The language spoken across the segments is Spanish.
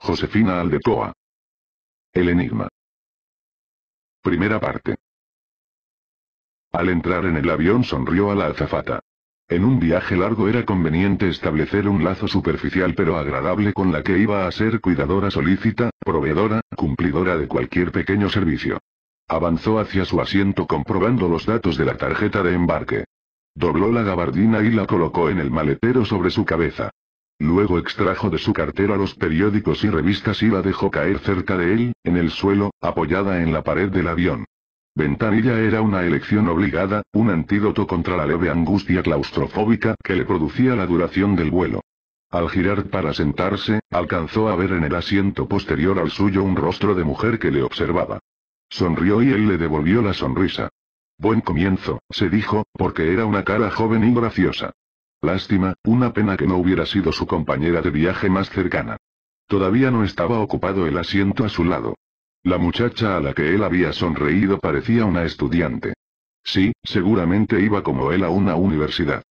Josefina Aldecoa. El enigma. Primera parte. Al entrar en el avión sonrió a la azafata. En un viaje largo era conveniente establecer un lazo superficial pero agradable con la que iba a ser cuidadora solícita, proveedora, cumplidora de cualquier pequeño servicio. Avanzó hacia su asiento comprobando los datos de la tarjeta de embarque. Dobló la gabardina y la colocó en el maletero sobre su cabeza. Luego extrajo de su cartera los periódicos y revistas y la dejó caer cerca de él, en el suelo, apoyada en la pared del avión. Ventanilla era una elección obligada, un antídoto contra la leve angustia claustrofóbica que le producía la duración del vuelo. Al girar para sentarse, alcanzó a ver en el asiento posterior al suyo un rostro de mujer que le observaba. Sonrió y él le devolvió la sonrisa. Buen comienzo, se dijo, porque era una cara joven y graciosa. Lástima, una pena que no hubiera sido su compañera de viaje más cercana. Todavía no estaba ocupado el asiento a su lado. La muchacha a la que él había sonreído parecía una estudiante. Sí, seguramente iba como él a una universidad.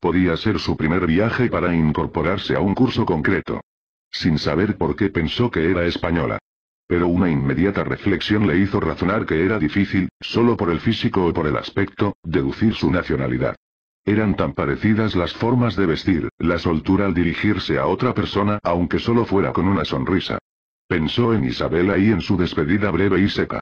Podía ser su primer viaje para incorporarse a un curso concreto. Sin saber por qué pensó que era española. Pero una inmediata reflexión le hizo razonar que era difícil, solo por el físico o por el aspecto, deducir su nacionalidad. Eran tan parecidas las formas de vestir, la soltura al dirigirse a otra persona aunque solo fuera con una sonrisa. Pensó en Isabela y en su despedida breve y seca.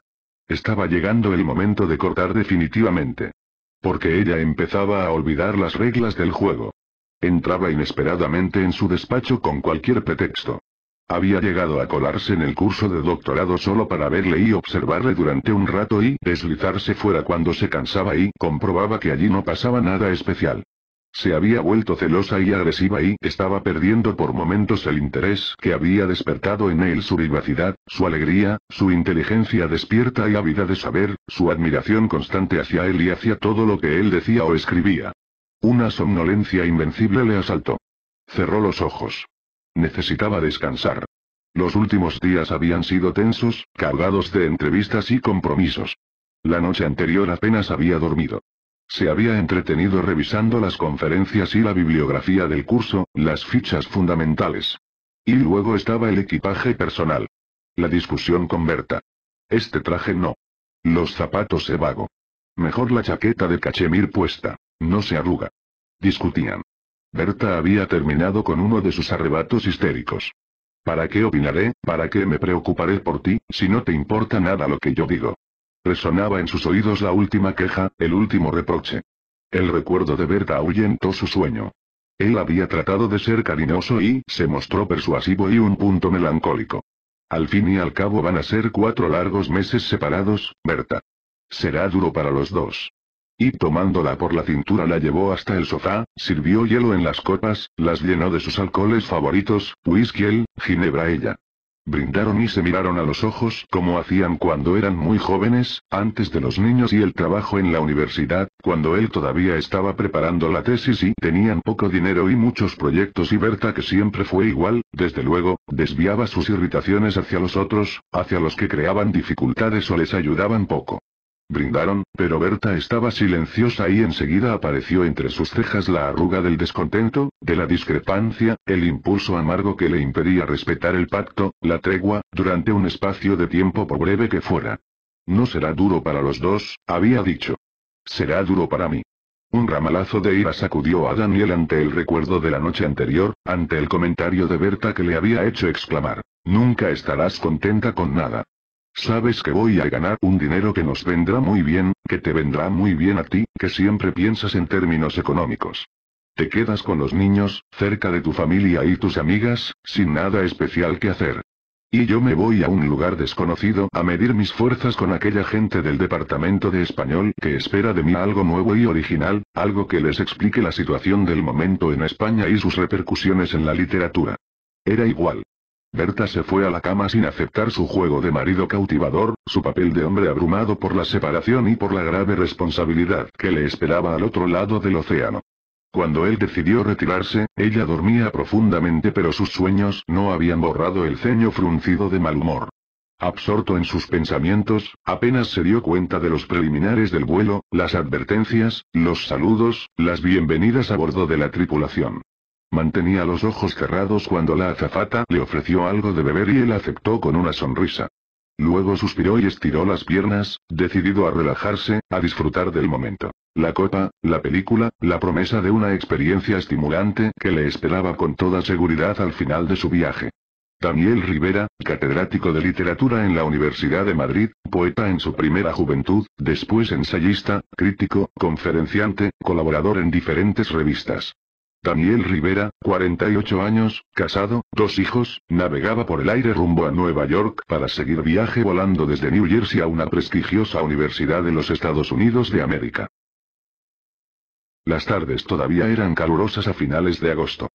Estaba llegando el momento de cortar definitivamente. Porque ella empezaba a olvidar las reglas del juego. Entraba inesperadamente en su despacho con cualquier pretexto. Había llegado a colarse en el curso de doctorado solo para verle y observarle durante un rato y deslizarse fuera cuando se cansaba y comprobaba que allí no pasaba nada especial. Se había vuelto celosa y agresiva y estaba perdiendo por momentos el interés que había despertado en él su vivacidad, su alegría, su inteligencia despierta y ávida de saber, su admiración constante hacia él y hacia todo lo que él decía o escribía. Una somnolencia invencible le asaltó. Cerró los ojos. Necesitaba descansar. Los últimos días habían sido tensos, cargados de entrevistas y compromisos. La noche anterior apenas había dormido. Se había entretenido revisando las conferencias y la bibliografía del curso, las fichas fundamentales. Y luego estaba el equipaje personal. La discusión con Berta. Este traje no. Los zapatos se vago. Mejor la chaqueta de cachemir puesta. No se arruga. Discutían. Berta había terminado con uno de sus arrebatos histéricos. ¿Para qué opinaré, para qué me preocuparé por ti, si no te importa nada lo que yo digo? Resonaba en sus oídos la última queja, el último reproche. El recuerdo de Berta ahuyentó su sueño. Él había tratado de ser cariñoso y se mostró persuasivo y un punto melancólico. Al fin y al cabo van a ser cuatro largos meses separados, Berta. Será duro para los dos. Y tomándola por la cintura la llevó hasta el sofá, sirvió hielo en las copas, las llenó de sus alcoholes favoritos, whisky él, ginebra ella. Brindaron y se miraron a los ojos como hacían cuando eran muy jóvenes, antes de los niños y el trabajo en la universidad, cuando él todavía estaba preparando la tesis y tenían poco dinero y muchos proyectos y Berta que siempre fue igual, desde luego, desviaba sus irritaciones hacia los otros, hacia los que creaban dificultades o les ayudaban poco. Brindaron, pero Berta estaba silenciosa y enseguida apareció entre sus cejas la arruga del descontento, de la discrepancia, el impulso amargo que le impedía respetar el pacto, la tregua, durante un espacio de tiempo por breve que fuera. No será duro para los dos, había dicho. Será duro para mí. Un ramalazo de ira sacudió a Daniel ante el recuerdo de la noche anterior, ante el comentario de Berta que le había hecho exclamar, Nunca estarás contenta con nada. Sabes que voy a ganar un dinero que nos vendrá muy bien, que te vendrá muy bien a ti, que siempre piensas en términos económicos. Te quedas con los niños, cerca de tu familia y tus amigas, sin nada especial que hacer. Y yo me voy a un lugar desconocido a medir mis fuerzas con aquella gente del departamento de español que espera de mí algo nuevo y original, algo que les explique la situación del momento en España y sus repercusiones en la literatura. Era igual. Berta se fue a la cama sin aceptar su juego de marido cautivador, su papel de hombre abrumado por la separación y por la grave responsabilidad que le esperaba al otro lado del océano. Cuando él decidió retirarse, ella dormía profundamente pero sus sueños no habían borrado el ceño fruncido de mal humor. Absorto en sus pensamientos, apenas se dio cuenta de los preliminares del vuelo, las advertencias, los saludos, las bienvenidas a bordo de la tripulación. Mantenía los ojos cerrados cuando la azafata le ofreció algo de beber y él aceptó con una sonrisa. Luego suspiró y estiró las piernas, decidido a relajarse, a disfrutar del momento. La copa, la película, la promesa de una experiencia estimulante que le esperaba con toda seguridad al final de su viaje. Daniel Rivera, catedrático de literatura en la Universidad de Madrid, poeta en su primera juventud, después ensayista, crítico, conferenciante, colaborador en diferentes revistas. Daniel Rivera, 48 años, casado, dos hijos, navegaba por el aire rumbo a Nueva York para seguir viaje volando desde New Jersey a una prestigiosa universidad de los Estados Unidos de América. Las tardes todavía eran calurosas a finales de agosto.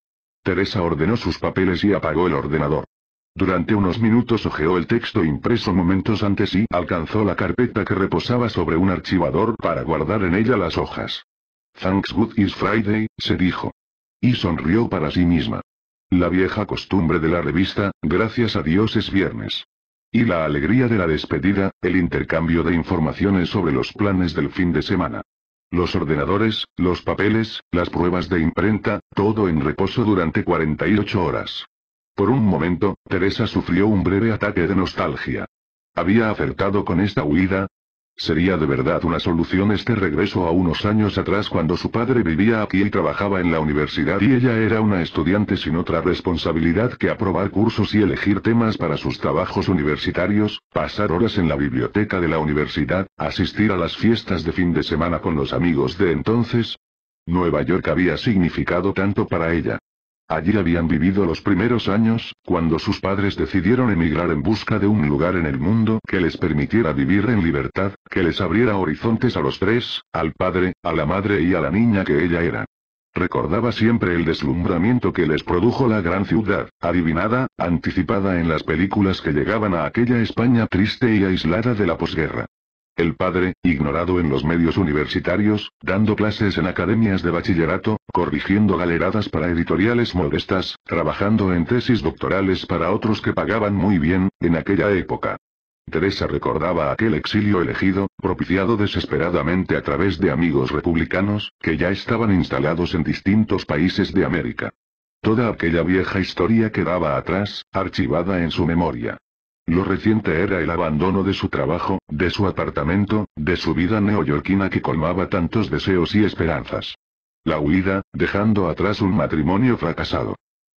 Teresa ordenó sus papeles y apagó el ordenador. Durante unos minutos hojeó el texto impreso momentos antes y alcanzó la carpeta que reposaba sobre un archivador para guardar en ella las hojas. Thanks Good is Friday, se dijo. Y sonrió para sí misma. La vieja costumbre de la revista, gracias a Dios es viernes. Y la alegría de la despedida, el intercambio de informaciones sobre los planes del fin de semana. Los ordenadores, los papeles, las pruebas de imprenta, todo en reposo durante 48 horas. Por un momento, Teresa sufrió un breve ataque de nostalgia. Había acertado con esta huida, Sería de verdad una solución este regreso a unos años atrás cuando su padre vivía aquí y trabajaba en la universidad y ella era una estudiante sin otra responsabilidad que aprobar cursos y elegir temas para sus trabajos universitarios, pasar horas en la biblioteca de la universidad, asistir a las fiestas de fin de semana con los amigos de entonces. Nueva York había significado tanto para ella. Allí habían vivido los primeros años, cuando sus padres decidieron emigrar en busca de un lugar en el mundo que les permitiera vivir en libertad, que les abriera horizontes a los tres, al padre, a la madre y a la niña que ella era. Recordaba siempre el deslumbramiento que les produjo la gran ciudad, adivinada, anticipada en las películas que llegaban a aquella España triste y aislada de la posguerra. El padre, ignorado en los medios universitarios, dando clases en academias de bachillerato, corrigiendo galeradas para editoriales modestas, trabajando en tesis doctorales para otros que pagaban muy bien, en aquella época. Teresa recordaba aquel exilio elegido, propiciado desesperadamente a través de amigos republicanos, que ya estaban instalados en distintos países de América. Toda aquella vieja historia quedaba atrás, archivada en su memoria. Lo reciente era el abandono de su trabajo, de su apartamento, de su vida neoyorquina que colmaba tantos deseos y esperanzas. La huida, dejando atrás un matrimonio fracasado.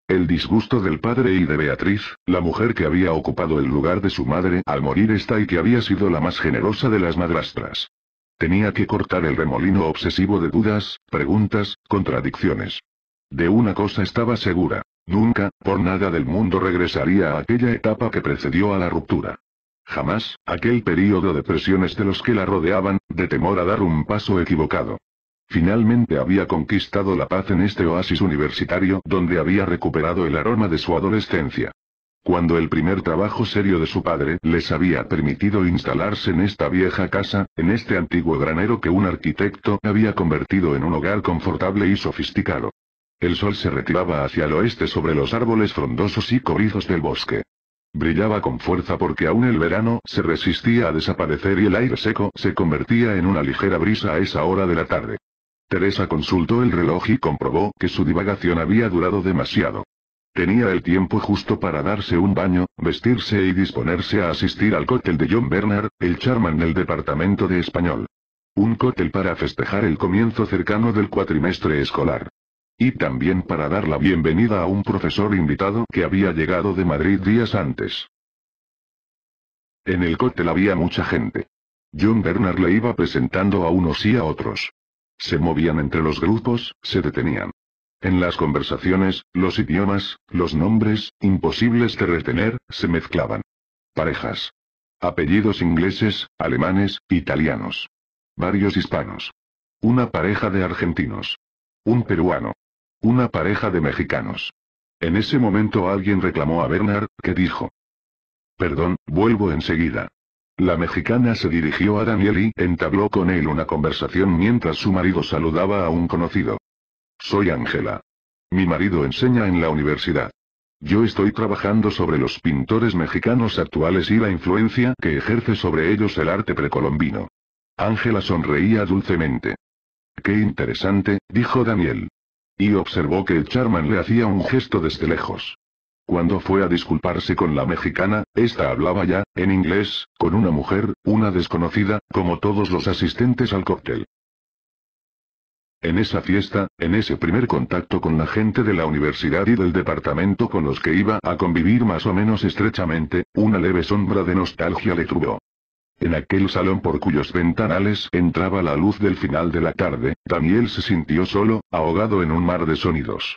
El disgusto del padre y de Beatriz, la mujer que había ocupado el lugar de su madre al morir esta y que había sido la más generosa de las madrastras. Tenía que cortar el remolino obsesivo de dudas, preguntas, contradicciones. De una cosa estaba segura. Nunca, por nada del mundo regresaría a aquella etapa que precedió a la ruptura. Jamás, aquel periodo de presiones de los que la rodeaban, de temor a dar un paso equivocado. Finalmente había conquistado la paz en este oasis universitario donde había recuperado el aroma de su adolescencia. Cuando el primer trabajo serio de su padre les había permitido instalarse en esta vieja casa, en este antiguo granero que un arquitecto había convertido en un hogar confortable y sofisticado. El sol se retiraba hacia el oeste sobre los árboles frondosos y cobrizos del bosque. Brillaba con fuerza porque aún el verano se resistía a desaparecer y el aire seco se convertía en una ligera brisa a esa hora de la tarde. Teresa consultó el reloj y comprobó que su divagación había durado demasiado. Tenía el tiempo justo para darse un baño, vestirse y disponerse a asistir al cóctel de John Bernard, el charman del departamento de español. Un cóctel para festejar el comienzo cercano del cuatrimestre escolar. Y también para dar la bienvenida a un profesor invitado que había llegado de Madrid días antes. En el cóctel había mucha gente. John Bernard le iba presentando a unos y a otros. Se movían entre los grupos, se detenían. En las conversaciones, los idiomas, los nombres, imposibles de retener, se mezclaban. Parejas. Apellidos ingleses, alemanes, italianos. Varios hispanos. Una pareja de argentinos. Un peruano. Una pareja de mexicanos. En ese momento alguien reclamó a Bernard, que dijo. Perdón, vuelvo enseguida. La mexicana se dirigió a Daniel y entabló con él una conversación mientras su marido saludaba a un conocido. Soy Ángela. Mi marido enseña en la universidad. Yo estoy trabajando sobre los pintores mexicanos actuales y la influencia que ejerce sobre ellos el arte precolombino. Ángela sonreía dulcemente. Qué interesante, dijo Daniel. Y observó que el Charman le hacía un gesto desde lejos. Cuando fue a disculparse con la mexicana, ésta hablaba ya, en inglés, con una mujer, una desconocida, como todos los asistentes al cóctel. En esa fiesta, en ese primer contacto con la gente de la universidad y del departamento con los que iba a convivir más o menos estrechamente, una leve sombra de nostalgia le turbó. En aquel salón por cuyos ventanales entraba la luz del final de la tarde, Daniel se sintió solo, ahogado en un mar de sonidos.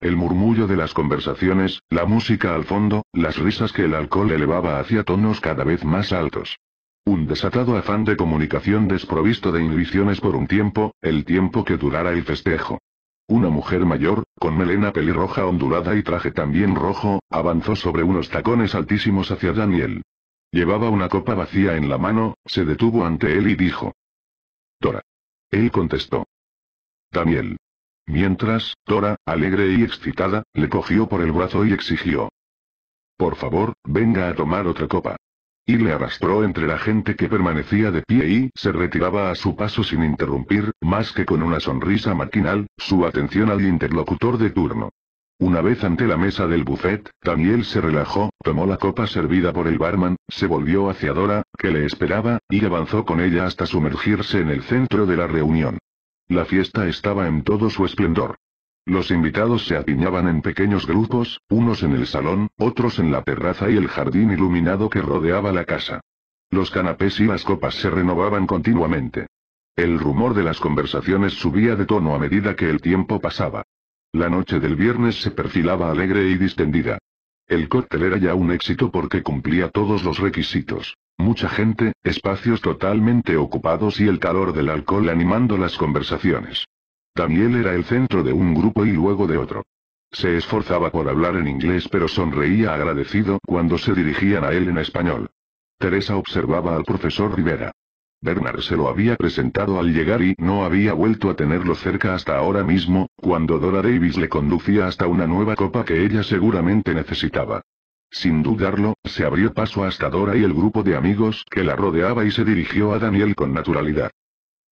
El murmullo de las conversaciones, la música al fondo, las risas que el alcohol elevaba hacia tonos cada vez más altos. Un desatado afán de comunicación desprovisto de inhibiciones por un tiempo, el tiempo que durara el festejo. Una mujer mayor, con melena pelirroja ondulada y traje también rojo, avanzó sobre unos tacones altísimos hacia Daniel. Llevaba una copa vacía en la mano, se detuvo ante él y dijo. Tora. Él contestó. Daniel. Mientras, Tora, alegre y excitada, le cogió por el brazo y exigió. Por favor, venga a tomar otra copa. Y le arrastró entre la gente que permanecía de pie y se retiraba a su paso sin interrumpir, más que con una sonrisa maquinal, su atención al interlocutor de turno. Una vez ante la mesa del buffet, Daniel se relajó, tomó la copa servida por el barman, se volvió hacia Dora, que le esperaba, y avanzó con ella hasta sumergirse en el centro de la reunión. La fiesta estaba en todo su esplendor. Los invitados se apiñaban en pequeños grupos, unos en el salón, otros en la terraza y el jardín iluminado que rodeaba la casa. Los canapés y las copas se renovaban continuamente. El rumor de las conversaciones subía de tono a medida que el tiempo pasaba. La noche del viernes se perfilaba alegre y distendida. El cóctel era ya un éxito porque cumplía todos los requisitos. Mucha gente, espacios totalmente ocupados y el calor del alcohol animando las conversaciones. Daniel era el centro de un grupo y luego de otro. Se esforzaba por hablar en inglés pero sonreía agradecido cuando se dirigían a él en español. Teresa observaba al profesor Rivera. Bernard se lo había presentado al llegar y no había vuelto a tenerlo cerca hasta ahora mismo, cuando Dora Davis le conducía hasta una nueva copa que ella seguramente necesitaba. Sin dudarlo, se abrió paso hasta Dora y el grupo de amigos que la rodeaba y se dirigió a Daniel con naturalidad.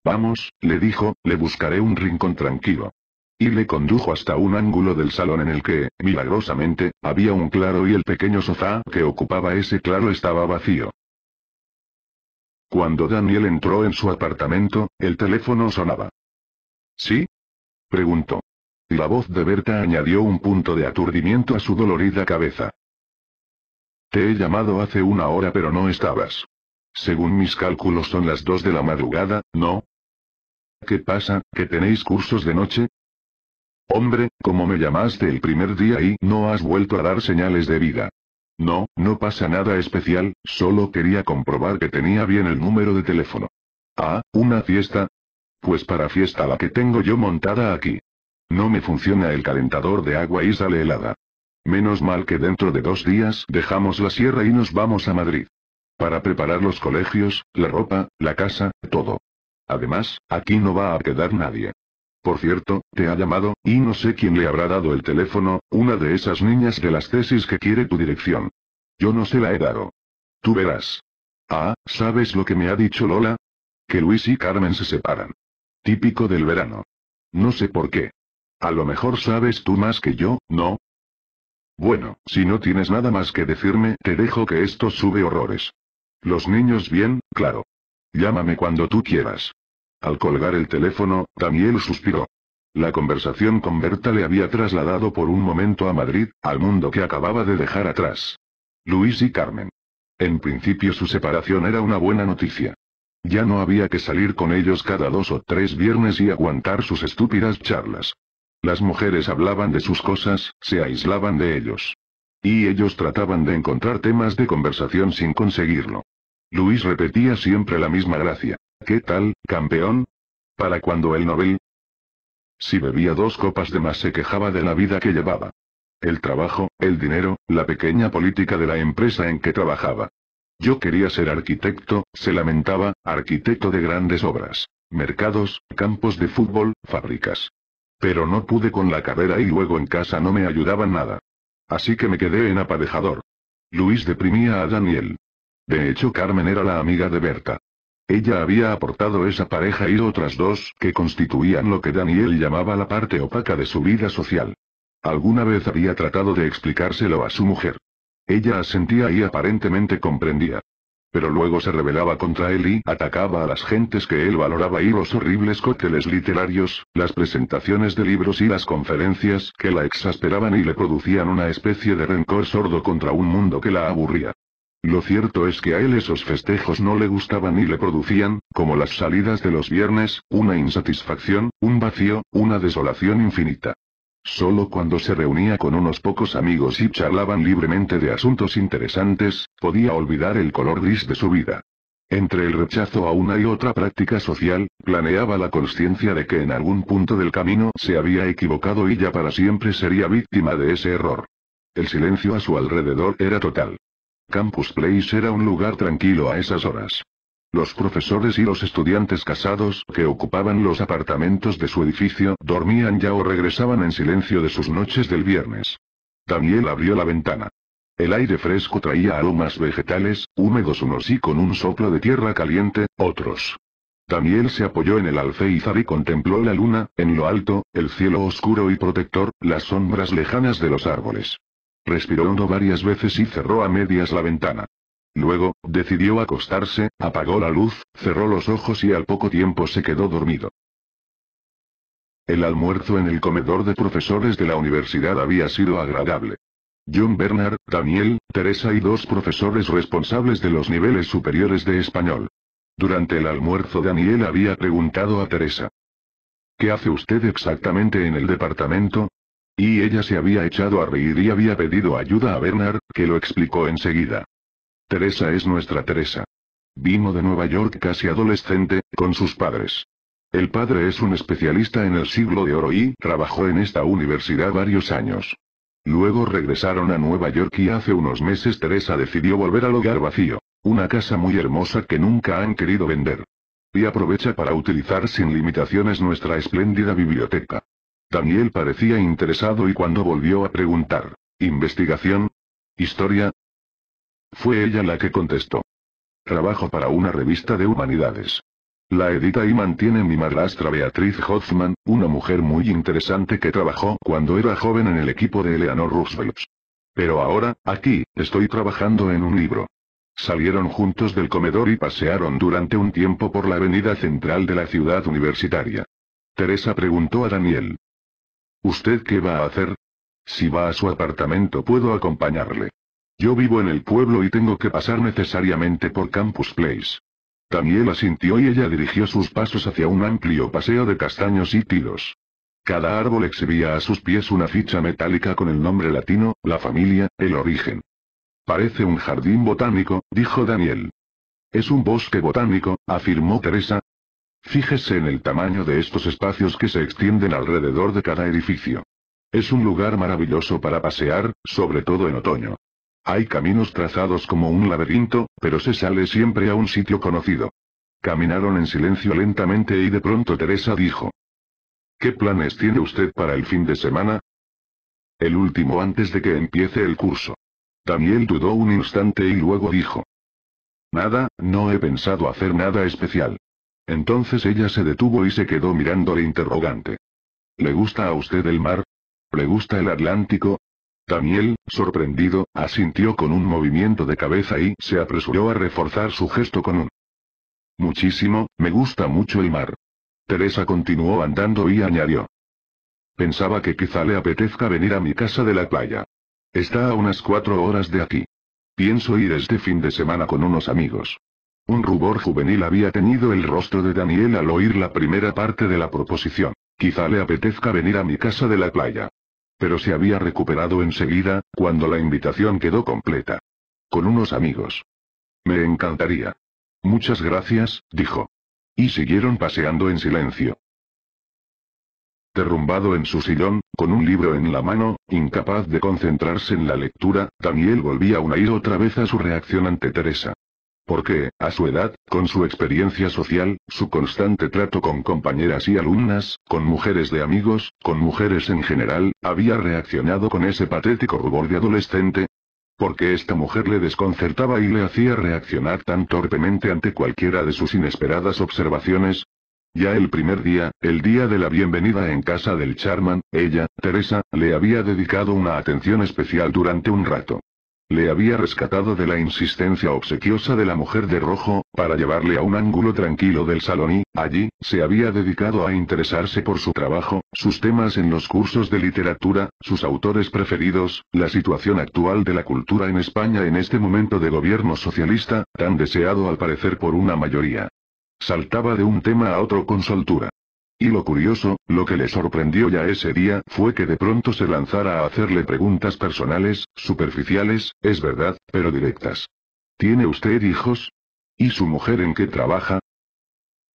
Vamos, le dijo, le buscaré un rincón tranquilo. Y le condujo hasta un ángulo del salón en el que, milagrosamente, había un claro y el pequeño sofá que ocupaba ese claro estaba vacío. Cuando Daniel entró en su apartamento, el teléfono sonaba. ¿Sí? preguntó. Y la voz de Berta añadió un punto de aturdimiento a su dolorida cabeza. Te he llamado hace una hora pero no estabas. Según mis cálculos son las dos de la madrugada, ¿no? ¿Qué pasa, que tenéis cursos de noche? Hombre, como me llamaste el primer día y no has vuelto a dar señales de vida. No, no pasa nada especial, solo quería comprobar que tenía bien el número de teléfono. Ah, ¿una fiesta? Pues para fiesta la que tengo yo montada aquí. No me funciona el calentador de agua y sale helada. Menos mal que dentro de dos días dejamos la sierra y nos vamos a Madrid. Para preparar los colegios, la ropa, la casa, todo. Además, aquí no va a quedar nadie. Por cierto, te ha llamado, y no sé quién le habrá dado el teléfono, una de esas niñas de las tesis que quiere tu dirección. Yo no se la he dado. Tú verás. Ah, ¿sabes lo que me ha dicho Lola? Que Luis y Carmen se separan. Típico del verano. No sé por qué. A lo mejor sabes tú más que yo, ¿no? Bueno, si no tienes nada más que decirme, te dejo que esto sube horrores. Los niños bien, claro. Llámame cuando tú quieras. Al colgar el teléfono, Daniel suspiró. La conversación con Berta le había trasladado por un momento a Madrid, al mundo que acababa de dejar atrás. Luis y Carmen. En principio su separación era una buena noticia. Ya no había que salir con ellos cada dos o tres viernes y aguantar sus estúpidas charlas. Las mujeres hablaban de sus cosas, se aislaban de ellos. Y ellos trataban de encontrar temas de conversación sin conseguirlo. Luis repetía siempre la misma gracia. ¿Qué tal, campeón? ¿Para cuando el Nobel? Si bebía dos copas de más se quejaba de la vida que llevaba. El trabajo, el dinero, la pequeña política de la empresa en que trabajaba. Yo quería ser arquitecto, se lamentaba, arquitecto de grandes obras, mercados, campos de fútbol, fábricas. Pero no pude con la carrera y luego en casa no me ayudaban nada. Así que me quedé en apadejador. Luis deprimía a Daniel. De hecho Carmen era la amiga de Berta. Ella había aportado esa pareja y otras dos que constituían lo que Daniel llamaba la parte opaca de su vida social. Alguna vez había tratado de explicárselo a su mujer. Ella asentía y aparentemente comprendía. Pero luego se rebelaba contra él y atacaba a las gentes que él valoraba y los horribles cócteles literarios, las presentaciones de libros y las conferencias que la exasperaban y le producían una especie de rencor sordo contra un mundo que la aburría. Lo cierto es que a él esos festejos no le gustaban y le producían, como las salidas de los viernes, una insatisfacción, un vacío, una desolación infinita. Solo cuando se reunía con unos pocos amigos y charlaban libremente de asuntos interesantes, podía olvidar el color gris de su vida. Entre el rechazo a una y otra práctica social, planeaba la conciencia de que en algún punto del camino se había equivocado y ya para siempre sería víctima de ese error. El silencio a su alrededor era total. Campus Place era un lugar tranquilo a esas horas. Los profesores y los estudiantes casados que ocupaban los apartamentos de su edificio dormían ya o regresaban en silencio de sus noches del viernes. Daniel abrió la ventana. El aire fresco traía aromas vegetales, húmedos unos y con un soplo de tierra caliente, otros. Daniel se apoyó en el alféizar y contempló la luna, en lo alto, el cielo oscuro y protector, las sombras lejanas de los árboles. Respiró hondo varias veces y cerró a medias la ventana. Luego, decidió acostarse, apagó la luz, cerró los ojos y al poco tiempo se quedó dormido. El almuerzo en el comedor de profesores de la universidad había sido agradable. John Bernard, Daniel, Teresa y dos profesores responsables de los niveles superiores de español. Durante el almuerzo Daniel había preguntado a Teresa. ¿Qué hace usted exactamente en el departamento? Y ella se había echado a reír y había pedido ayuda a Bernard, que lo explicó enseguida. Teresa es nuestra Teresa. Vino de Nueva York casi adolescente, con sus padres. El padre es un especialista en el siglo de oro y trabajó en esta universidad varios años. Luego regresaron a Nueva York y hace unos meses Teresa decidió volver al hogar vacío, una casa muy hermosa que nunca han querido vender. Y aprovecha para utilizar sin limitaciones nuestra espléndida biblioteca. Daniel parecía interesado y cuando volvió a preguntar, ¿investigación? ¿Historia? Fue ella la que contestó. Trabajo para una revista de humanidades. La edita y mantiene mi madrastra Beatriz Hoffman, una mujer muy interesante que trabajó cuando era joven en el equipo de Eleanor Roosevelt. Pero ahora, aquí, estoy trabajando en un libro. Salieron juntos del comedor y pasearon durante un tiempo por la avenida central de la ciudad universitaria. Teresa preguntó a Daniel, ¿Usted qué va a hacer? Si va a su apartamento puedo acompañarle. Yo vivo en el pueblo y tengo que pasar necesariamente por Campus Place. Daniel asintió y ella dirigió sus pasos hacia un amplio paseo de castaños y tilos. Cada árbol exhibía a sus pies una ficha metálica con el nombre latino, la familia, el origen. Parece un jardín botánico, dijo Daniel. Es un bosque botánico, afirmó Teresa, Fíjese en el tamaño de estos espacios que se extienden alrededor de cada edificio. Es un lugar maravilloso para pasear, sobre todo en otoño. Hay caminos trazados como un laberinto, pero se sale siempre a un sitio conocido. Caminaron en silencio lentamente y de pronto Teresa dijo. ¿Qué planes tiene usted para el fin de semana? El último antes de que empiece el curso. Daniel dudó un instante y luego dijo. Nada, no he pensado hacer nada especial. Entonces ella se detuvo y se quedó mirándole interrogante. ¿Le gusta a usted el mar? ¿Le gusta el Atlántico? Daniel, sorprendido, asintió con un movimiento de cabeza y se apresuró a reforzar su gesto con un Muchísimo, me gusta mucho el mar. Teresa continuó andando y añadió. Pensaba que quizá le apetezca venir a mi casa de la playa. Está a unas cuatro horas de aquí. Pienso ir este fin de semana con unos amigos. Un rubor juvenil había tenido el rostro de Daniel al oír la primera parte de la proposición. Quizá le apetezca venir a mi casa de la playa. Pero se había recuperado enseguida, cuando la invitación quedó completa. Con unos amigos. Me encantaría. Muchas gracias, dijo. Y siguieron paseando en silencio. Derrumbado en su sillón, con un libro en la mano, incapaz de concentrarse en la lectura, Daniel volvía una y otra vez a su reacción ante Teresa. Porque, a su edad, con su experiencia social, su constante trato con compañeras y alumnas, con mujeres de amigos, con mujeres en general, había reaccionado con ese patético rubor de adolescente, porque esta mujer le desconcertaba y le hacía reaccionar tan torpemente ante cualquiera de sus inesperadas observaciones? Ya el primer día, el día de la bienvenida en casa del Charman, ella, Teresa, le había dedicado una atención especial durante un rato. Le había rescatado de la insistencia obsequiosa de la mujer de rojo, para llevarle a un ángulo tranquilo del salón y, allí, se había dedicado a interesarse por su trabajo, sus temas en los cursos de literatura, sus autores preferidos, la situación actual de la cultura en España en este momento de gobierno socialista, tan deseado al parecer por una mayoría. Saltaba de un tema a otro con soltura. Y lo curioso, lo que le sorprendió ya ese día fue que de pronto se lanzara a hacerle preguntas personales, superficiales, es verdad, pero directas. ¿Tiene usted hijos? ¿Y su mujer en qué trabaja?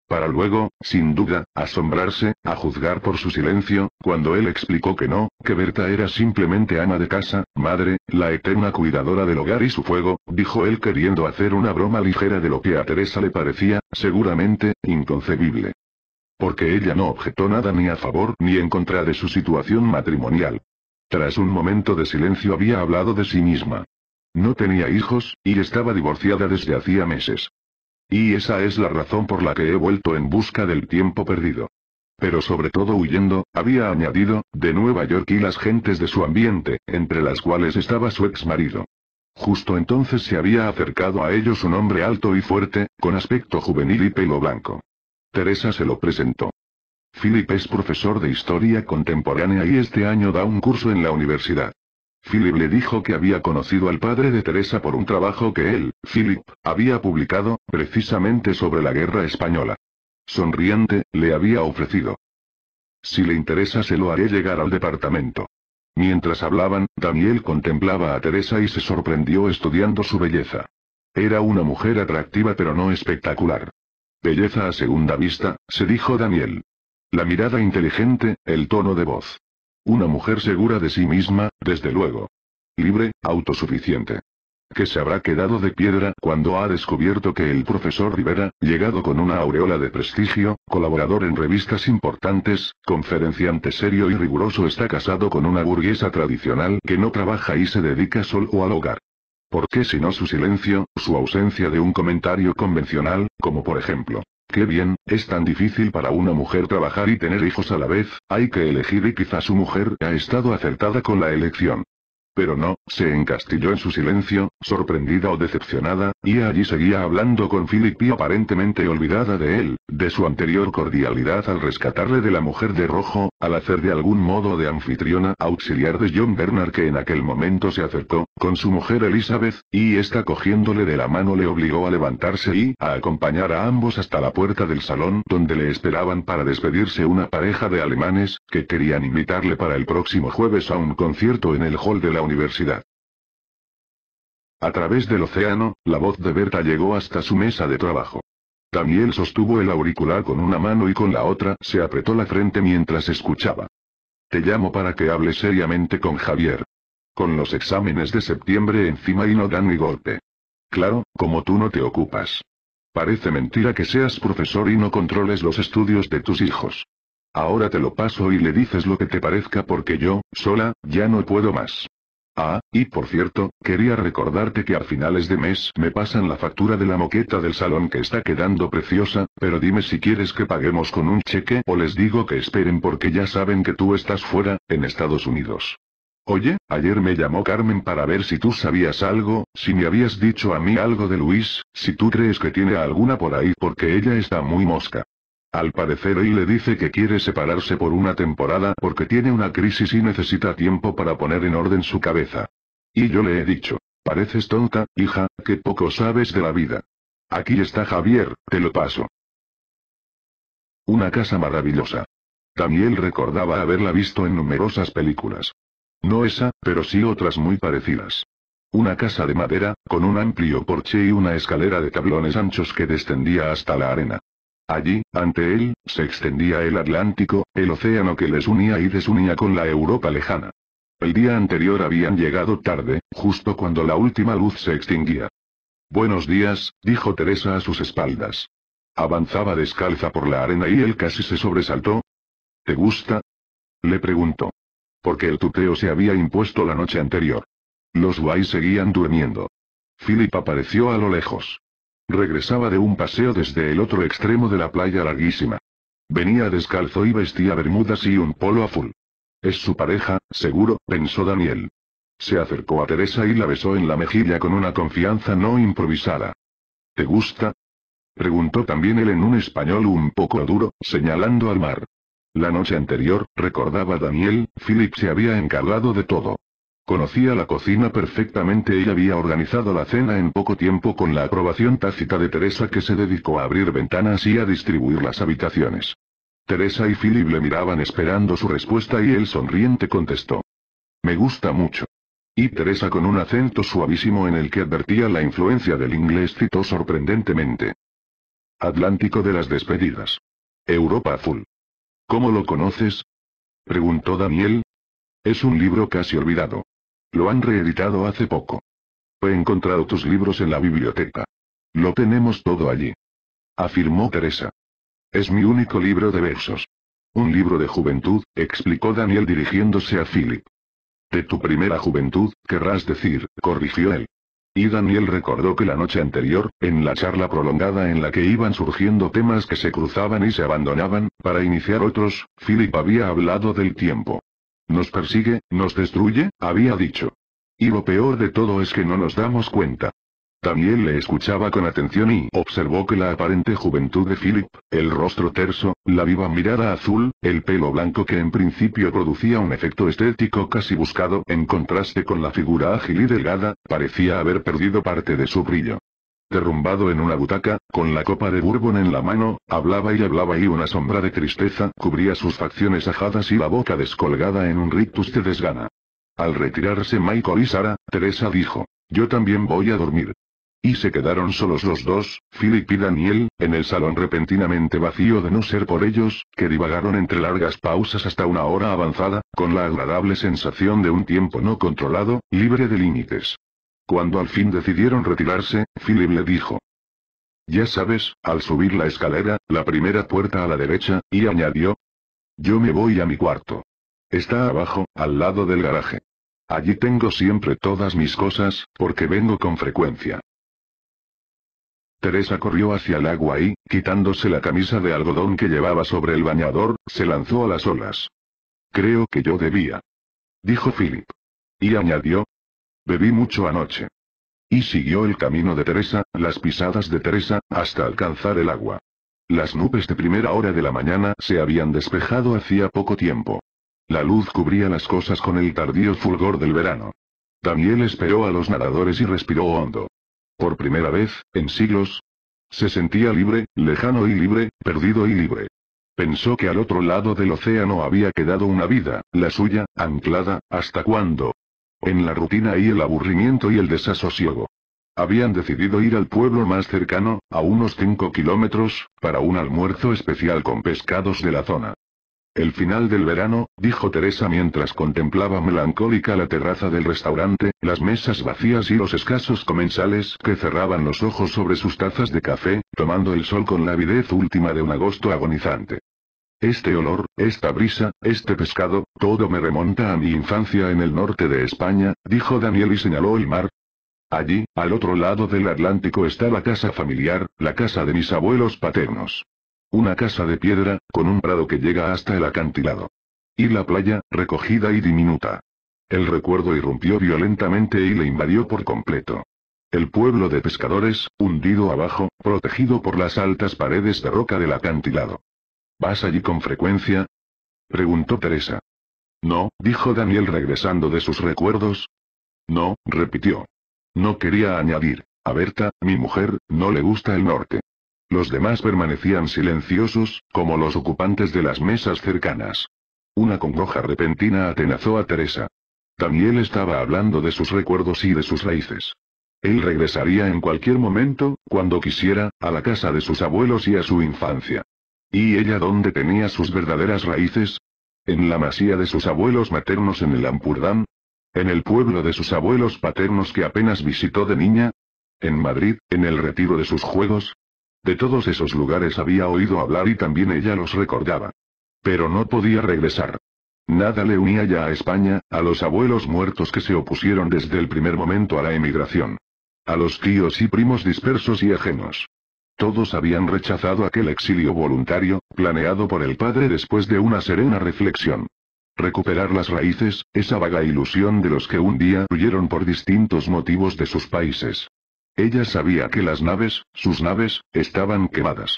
Para luego, sin duda, asombrarse, a juzgar por su silencio, cuando él explicó que no, que Berta era simplemente ama de casa, madre, la eterna cuidadora del hogar y su fuego, dijo él queriendo hacer una broma ligera de lo que a Teresa le parecía, seguramente, inconcebible porque ella no objetó nada ni a favor ni en contra de su situación matrimonial. Tras un momento de silencio había hablado de sí misma. No tenía hijos, y estaba divorciada desde hacía meses. Y esa es la razón por la que he vuelto en busca del tiempo perdido. Pero sobre todo huyendo, había añadido, de Nueva York y las gentes de su ambiente, entre las cuales estaba su ex marido. Justo entonces se había acercado a ellos un hombre alto y fuerte, con aspecto juvenil y pelo blanco. Teresa se lo presentó. Philip es profesor de historia contemporánea y este año da un curso en la universidad. Philip le dijo que había conocido al padre de Teresa por un trabajo que él, Philip, había publicado, precisamente sobre la guerra española. Sonriente, le había ofrecido. Si le interesa se lo haré llegar al departamento. Mientras hablaban, Daniel contemplaba a Teresa y se sorprendió estudiando su belleza. Era una mujer atractiva pero no espectacular. Belleza a segunda vista, se dijo Daniel. La mirada inteligente, el tono de voz. Una mujer segura de sí misma, desde luego. Libre, autosuficiente. Que se habrá quedado de piedra cuando ha descubierto que el profesor Rivera, llegado con una aureola de prestigio, colaborador en revistas importantes, conferenciante serio y riguroso, está casado con una burguesa tradicional que no trabaja y se dedica solo al hogar. ¿Por qué si no su silencio, su ausencia de un comentario convencional, como por ejemplo, qué bien, es tan difícil para una mujer trabajar y tener hijos a la vez, hay que elegir y quizá su mujer ha estado acertada con la elección. Pero no, se encastilló en su silencio, sorprendida o decepcionada, y allí seguía hablando con Philip aparentemente olvidada de él, de su anterior cordialidad al rescatarle de la mujer de rojo, al hacer de algún modo de anfitriona auxiliar de John Bernard que en aquel momento se acercó, con su mujer Elizabeth, y esta cogiéndole de la mano le obligó a levantarse y a acompañar a ambos hasta la puerta del salón donde le esperaban para despedirse una pareja de alemanes, que querían invitarle para el próximo jueves a un concierto en el hall de la universidad. A través del océano, la voz de Berta llegó hasta su mesa de trabajo. Daniel sostuvo el auricular con una mano y con la otra se apretó la frente mientras escuchaba. Te llamo para que hable seriamente con Javier. Con los exámenes de septiembre encima y no dan ni golpe. Claro, como tú no te ocupas. Parece mentira que seas profesor y no controles los estudios de tus hijos. Ahora te lo paso y le dices lo que te parezca porque yo, sola, ya no puedo más. Ah, y por cierto, quería recordarte que a finales de mes me pasan la factura de la moqueta del salón que está quedando preciosa, pero dime si quieres que paguemos con un cheque o les digo que esperen porque ya saben que tú estás fuera, en Estados Unidos. Oye, ayer me llamó Carmen para ver si tú sabías algo, si me habías dicho a mí algo de Luis, si tú crees que tiene alguna por ahí porque ella está muy mosca. Al parecer hoy le dice que quiere separarse por una temporada porque tiene una crisis y necesita tiempo para poner en orden su cabeza. Y yo le he dicho, pareces tonta, hija, que poco sabes de la vida. Aquí está Javier, te lo paso. Una casa maravillosa. Daniel recordaba haberla visto en numerosas películas. No esa, pero sí otras muy parecidas. Una casa de madera, con un amplio porche y una escalera de tablones anchos que descendía hasta la arena. Allí, ante él, se extendía el Atlántico, el océano que les unía y desunía con la Europa lejana. El día anterior habían llegado tarde, justo cuando la última luz se extinguía. Buenos días, dijo Teresa a sus espaldas. Avanzaba descalza por la arena y él casi se sobresaltó. ¿Te gusta? Le preguntó. Porque el tuteo se había impuesto la noche anterior. Los guays seguían durmiendo. Philip apareció a lo lejos. Regresaba de un paseo desde el otro extremo de la playa larguísima. Venía descalzo y vestía bermudas y un polo azul. Es su pareja, seguro, pensó Daniel. Se acercó a Teresa y la besó en la mejilla con una confianza no improvisada. ¿Te gusta? Preguntó también él en un español un poco duro, señalando al mar. La noche anterior, recordaba Daniel, Philip se había encargado de todo. Conocía la cocina perfectamente y había organizado la cena en poco tiempo con la aprobación tácita de Teresa que se dedicó a abrir ventanas y a distribuir las habitaciones. Teresa y Philip le miraban esperando su respuesta y él sonriente contestó. Me gusta mucho. Y Teresa con un acento suavísimo en el que advertía la influencia del inglés citó sorprendentemente. Atlántico de las despedidas. Europa azul. ¿Cómo lo conoces? Preguntó Daniel. Es un libro casi olvidado. Lo han reeditado hace poco. He encontrado tus libros en la biblioteca. Lo tenemos todo allí. Afirmó Teresa. Es mi único libro de versos. Un libro de juventud, explicó Daniel dirigiéndose a Philip. De tu primera juventud, querrás decir, corrigió él. Y Daniel recordó que la noche anterior, en la charla prolongada en la que iban surgiendo temas que se cruzaban y se abandonaban, para iniciar otros, Philip había hablado del tiempo. Nos persigue, nos destruye, había dicho. Y lo peor de todo es que no nos damos cuenta. También le escuchaba con atención y observó que la aparente juventud de Philip, el rostro terso, la viva mirada azul, el pelo blanco que en principio producía un efecto estético casi buscado en contraste con la figura ágil y delgada, parecía haber perdido parte de su brillo derrumbado en una butaca, con la copa de bourbon en la mano, hablaba y hablaba y una sombra de tristeza cubría sus facciones ajadas y la boca descolgada en un rictus de desgana. Al retirarse Michael y Sara, Teresa dijo, yo también voy a dormir. Y se quedaron solos los dos, Philip y Daniel, en el salón repentinamente vacío de no ser por ellos, que divagaron entre largas pausas hasta una hora avanzada, con la agradable sensación de un tiempo no controlado, libre de límites. Cuando al fin decidieron retirarse, Philip le dijo. Ya sabes, al subir la escalera, la primera puerta a la derecha, y añadió. Yo me voy a mi cuarto. Está abajo, al lado del garaje. Allí tengo siempre todas mis cosas, porque vengo con frecuencia. Teresa corrió hacia el agua y, quitándose la camisa de algodón que llevaba sobre el bañador, se lanzó a las olas. Creo que yo debía. Dijo Philip. Y añadió, Bebí mucho anoche. Y siguió el camino de Teresa, las pisadas de Teresa, hasta alcanzar el agua. Las nubes de primera hora de la mañana se habían despejado hacía poco tiempo. La luz cubría las cosas con el tardío fulgor del verano. Daniel esperó a los nadadores y respiró hondo. Por primera vez, en siglos, se sentía libre, lejano y libre, perdido y libre. Pensó que al otro lado del océano había quedado una vida, la suya, anclada, hasta cuándo? en la rutina y el aburrimiento y el desasosiego. Habían decidido ir al pueblo más cercano, a unos 5 kilómetros, para un almuerzo especial con pescados de la zona. El final del verano, dijo Teresa mientras contemplaba melancólica la terraza del restaurante, las mesas vacías y los escasos comensales que cerraban los ojos sobre sus tazas de café, tomando el sol con la avidez última de un agosto agonizante. Este olor, esta brisa, este pescado, todo me remonta a mi infancia en el norte de España, dijo Daniel y señaló el mar. Allí, al otro lado del Atlántico está la casa familiar, la casa de mis abuelos paternos. Una casa de piedra, con un prado que llega hasta el acantilado. Y la playa, recogida y diminuta. El recuerdo irrumpió violentamente y le invadió por completo. El pueblo de pescadores, hundido abajo, protegido por las altas paredes de roca del acantilado. ¿Vas allí con frecuencia? Preguntó Teresa. No, dijo Daniel regresando de sus recuerdos. No, repitió. No quería añadir, a Berta, mi mujer, no le gusta el norte. Los demás permanecían silenciosos, como los ocupantes de las mesas cercanas. Una congoja repentina atenazó a Teresa. Daniel estaba hablando de sus recuerdos y de sus raíces. Él regresaría en cualquier momento, cuando quisiera, a la casa de sus abuelos y a su infancia. ¿Y ella dónde tenía sus verdaderas raíces? ¿En la masía de sus abuelos maternos en el Ampurdán? ¿En el pueblo de sus abuelos paternos que apenas visitó de niña? ¿En Madrid, en el retiro de sus juegos? De todos esos lugares había oído hablar y también ella los recordaba. Pero no podía regresar. Nada le unía ya a España, a los abuelos muertos que se opusieron desde el primer momento a la emigración. A los tíos y primos dispersos y ajenos. Todos habían rechazado aquel exilio voluntario, planeado por el padre después de una serena reflexión. Recuperar las raíces, esa vaga ilusión de los que un día huyeron por distintos motivos de sus países. Ella sabía que las naves, sus naves, estaban quemadas.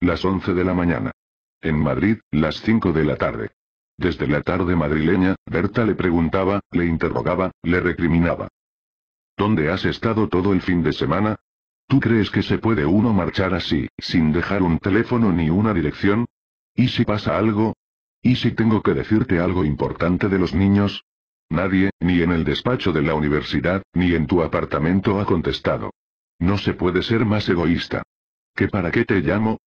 Las 11 de la mañana. En Madrid, las 5 de la tarde. Desde la tarde madrileña, Berta le preguntaba, le interrogaba, le recriminaba. ¿Dónde has estado todo el fin de semana? ¿Tú crees que se puede uno marchar así, sin dejar un teléfono ni una dirección? ¿Y si pasa algo? ¿Y si tengo que decirte algo importante de los niños? Nadie, ni en el despacho de la universidad, ni en tu apartamento ha contestado. No se puede ser más egoísta. ¿Que para qué te llamo?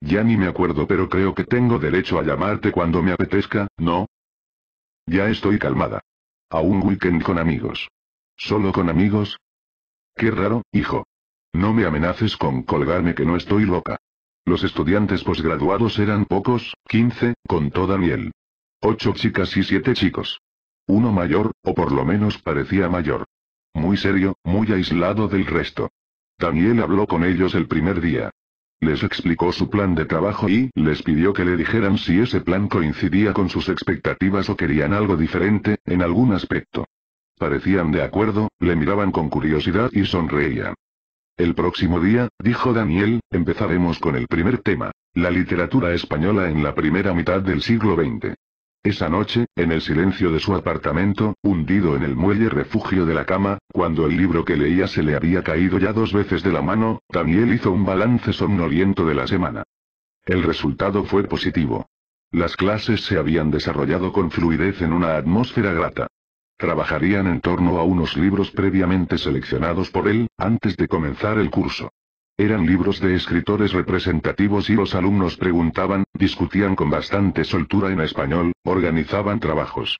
Ya ni me acuerdo, pero creo que tengo derecho a llamarte cuando me apetezca, ¿no? Ya estoy calmada. A un weekend con amigos. ¿Solo con amigos? Qué raro, hijo. No me amenaces con colgarme que no estoy loca. Los estudiantes posgraduados eran pocos, 15, con toda miel. Ocho chicas y siete chicos. Uno mayor, o por lo menos parecía mayor. Muy serio, muy aislado del resto. Daniel habló con ellos el primer día. Les explicó su plan de trabajo y les pidió que le dijeran si ese plan coincidía con sus expectativas o querían algo diferente, en algún aspecto. Parecían de acuerdo, le miraban con curiosidad y sonreían. El próximo día, dijo Daniel, empezaremos con el primer tema, la literatura española en la primera mitad del siglo XX. Esa noche, en el silencio de su apartamento, hundido en el muelle refugio de la cama, cuando el libro que leía se le había caído ya dos veces de la mano, Daniel hizo un balance somnoliento de la semana. El resultado fue positivo. Las clases se habían desarrollado con fluidez en una atmósfera grata. Trabajarían en torno a unos libros previamente seleccionados por él, antes de comenzar el curso. Eran libros de escritores representativos y los alumnos preguntaban, discutían con bastante soltura en español, organizaban trabajos.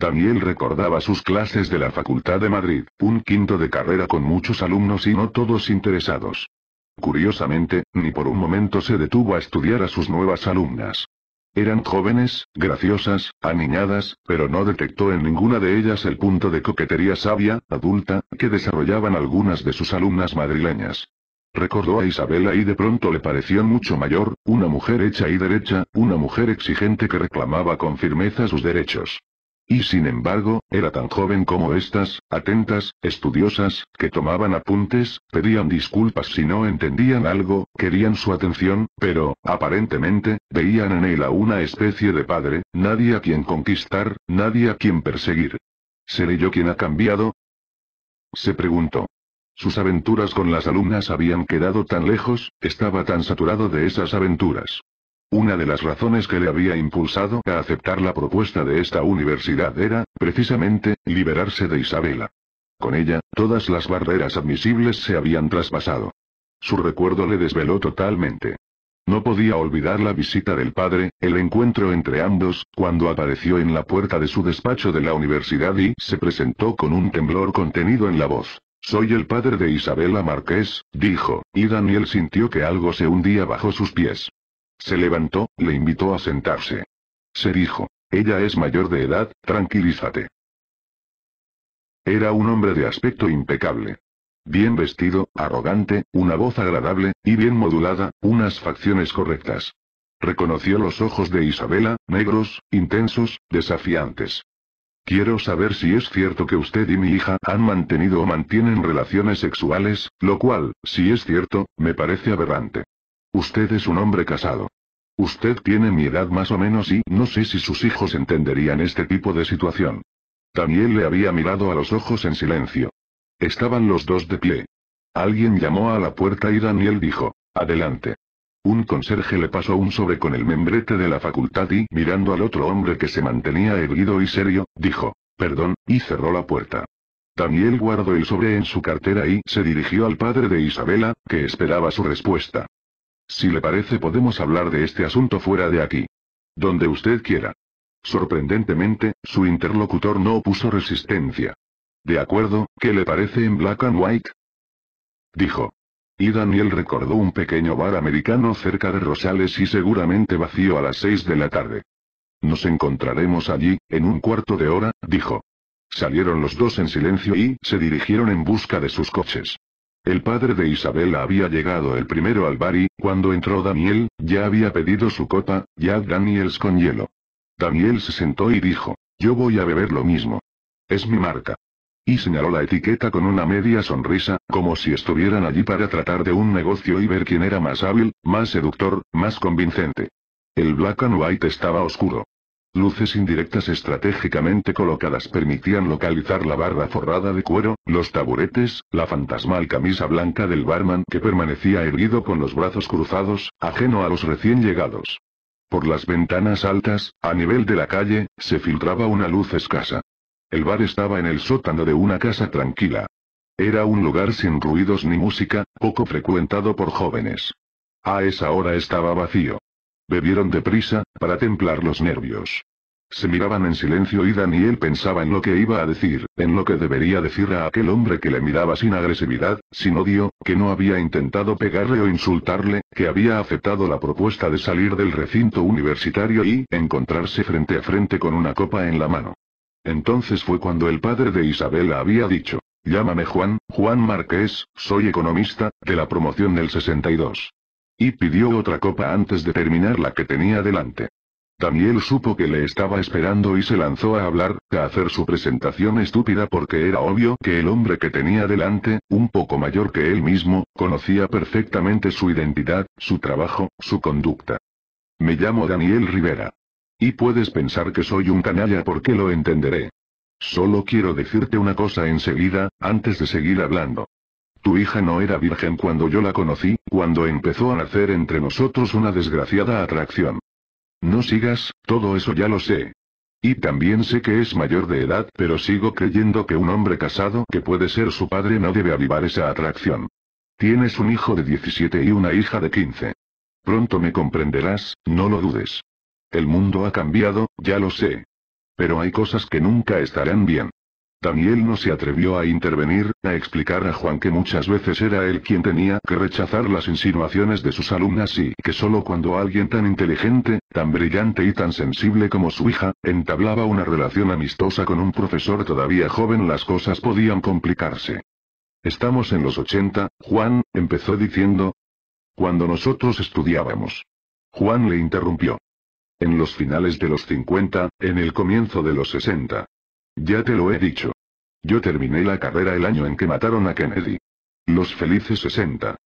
Daniel recordaba sus clases de la Facultad de Madrid, un quinto de carrera con muchos alumnos y no todos interesados. Curiosamente, ni por un momento se detuvo a estudiar a sus nuevas alumnas. Eran jóvenes, graciosas, aniñadas, pero no detectó en ninguna de ellas el punto de coquetería sabia, adulta, que desarrollaban algunas de sus alumnas madrileñas. Recordó a Isabela y de pronto le pareció mucho mayor, una mujer hecha y derecha, una mujer exigente que reclamaba con firmeza sus derechos. Y sin embargo, era tan joven como estas, atentas, estudiosas, que tomaban apuntes, pedían disculpas si no entendían algo, querían su atención, pero, aparentemente, veían en él a una especie de padre, nadie a quien conquistar, nadie a quien perseguir. ¿Seré yo quien ha cambiado? Se preguntó. Sus aventuras con las alumnas habían quedado tan lejos, estaba tan saturado de esas aventuras. Una de las razones que le había impulsado a aceptar la propuesta de esta universidad era, precisamente, liberarse de Isabela. Con ella, todas las barreras admisibles se habían traspasado. Su recuerdo le desveló totalmente. No podía olvidar la visita del padre, el encuentro entre ambos, cuando apareció en la puerta de su despacho de la universidad y se presentó con un temblor contenido en la voz. Soy el padre de Isabela Marqués, dijo, y Daniel sintió que algo se hundía bajo sus pies. Se levantó, le invitó a sentarse. Se dijo, ella es mayor de edad, tranquilízate. Era un hombre de aspecto impecable. Bien vestido, arrogante, una voz agradable, y bien modulada, unas facciones correctas. Reconoció los ojos de Isabela, negros, intensos, desafiantes. Quiero saber si es cierto que usted y mi hija han mantenido o mantienen relaciones sexuales, lo cual, si es cierto, me parece aberrante. Usted es un hombre casado. Usted tiene mi edad más o menos y no sé si sus hijos entenderían este tipo de situación. Daniel le había mirado a los ojos en silencio. Estaban los dos de pie. Alguien llamó a la puerta y Daniel dijo, adelante. Un conserje le pasó un sobre con el membrete de la facultad y, mirando al otro hombre que se mantenía erguido y serio, dijo, perdón, y cerró la puerta. Daniel guardó el sobre en su cartera y se dirigió al padre de Isabela, que esperaba su respuesta. Si le parece podemos hablar de este asunto fuera de aquí. Donde usted quiera. Sorprendentemente, su interlocutor no opuso resistencia. De acuerdo, ¿qué le parece en Black and White? Dijo. Y Daniel recordó un pequeño bar americano cerca de Rosales y seguramente vacío a las seis de la tarde. Nos encontraremos allí, en un cuarto de hora, dijo. Salieron los dos en silencio y se dirigieron en busca de sus coches. El padre de Isabela había llegado el primero al bar y, cuando entró Daniel, ya había pedido su copa, ya Daniels con hielo. Daniel se sentó y dijo, yo voy a beber lo mismo. Es mi marca. Y señaló la etiqueta con una media sonrisa, como si estuvieran allí para tratar de un negocio y ver quién era más hábil, más seductor, más convincente. El black and white estaba oscuro. Luces indirectas estratégicamente colocadas permitían localizar la barra forrada de cuero, los taburetes, la fantasmal camisa blanca del barman que permanecía erguido con los brazos cruzados, ajeno a los recién llegados. Por las ventanas altas, a nivel de la calle, se filtraba una luz escasa. El bar estaba en el sótano de una casa tranquila. Era un lugar sin ruidos ni música, poco frecuentado por jóvenes. A esa hora estaba vacío. Bebieron deprisa, para templar los nervios. Se miraban en silencio y Daniel pensaba en lo que iba a decir, en lo que debería decir a aquel hombre que le miraba sin agresividad, sin odio, que no había intentado pegarle o insultarle, que había aceptado la propuesta de salir del recinto universitario y encontrarse frente a frente con una copa en la mano. Entonces fue cuando el padre de Isabela había dicho, llámame Juan, Juan Márquez, soy economista, de la promoción del 62. Y pidió otra copa antes de terminar la que tenía delante. Daniel supo que le estaba esperando y se lanzó a hablar, a hacer su presentación estúpida porque era obvio que el hombre que tenía delante, un poco mayor que él mismo, conocía perfectamente su identidad, su trabajo, su conducta. Me llamo Daniel Rivera. Y puedes pensar que soy un canalla porque lo entenderé. Solo quiero decirte una cosa enseguida, antes de seguir hablando. Tu hija no era virgen cuando yo la conocí, cuando empezó a nacer entre nosotros una desgraciada atracción. No sigas, todo eso ya lo sé. Y también sé que es mayor de edad, pero sigo creyendo que un hombre casado que puede ser su padre no debe avivar esa atracción. Tienes un hijo de 17 y una hija de 15. Pronto me comprenderás, no lo dudes. El mundo ha cambiado, ya lo sé. Pero hay cosas que nunca estarán bien. Daniel no se atrevió a intervenir, a explicar a Juan que muchas veces era él quien tenía que rechazar las insinuaciones de sus alumnas y que solo cuando alguien tan inteligente, tan brillante y tan sensible como su hija, entablaba una relación amistosa con un profesor todavía joven las cosas podían complicarse. Estamos en los 80, Juan, empezó diciendo. Cuando nosotros estudiábamos. Juan le interrumpió. En los finales de los 50, en el comienzo de los 60, ya te lo he dicho. Yo terminé la carrera el año en que mataron a Kennedy. Los felices 60.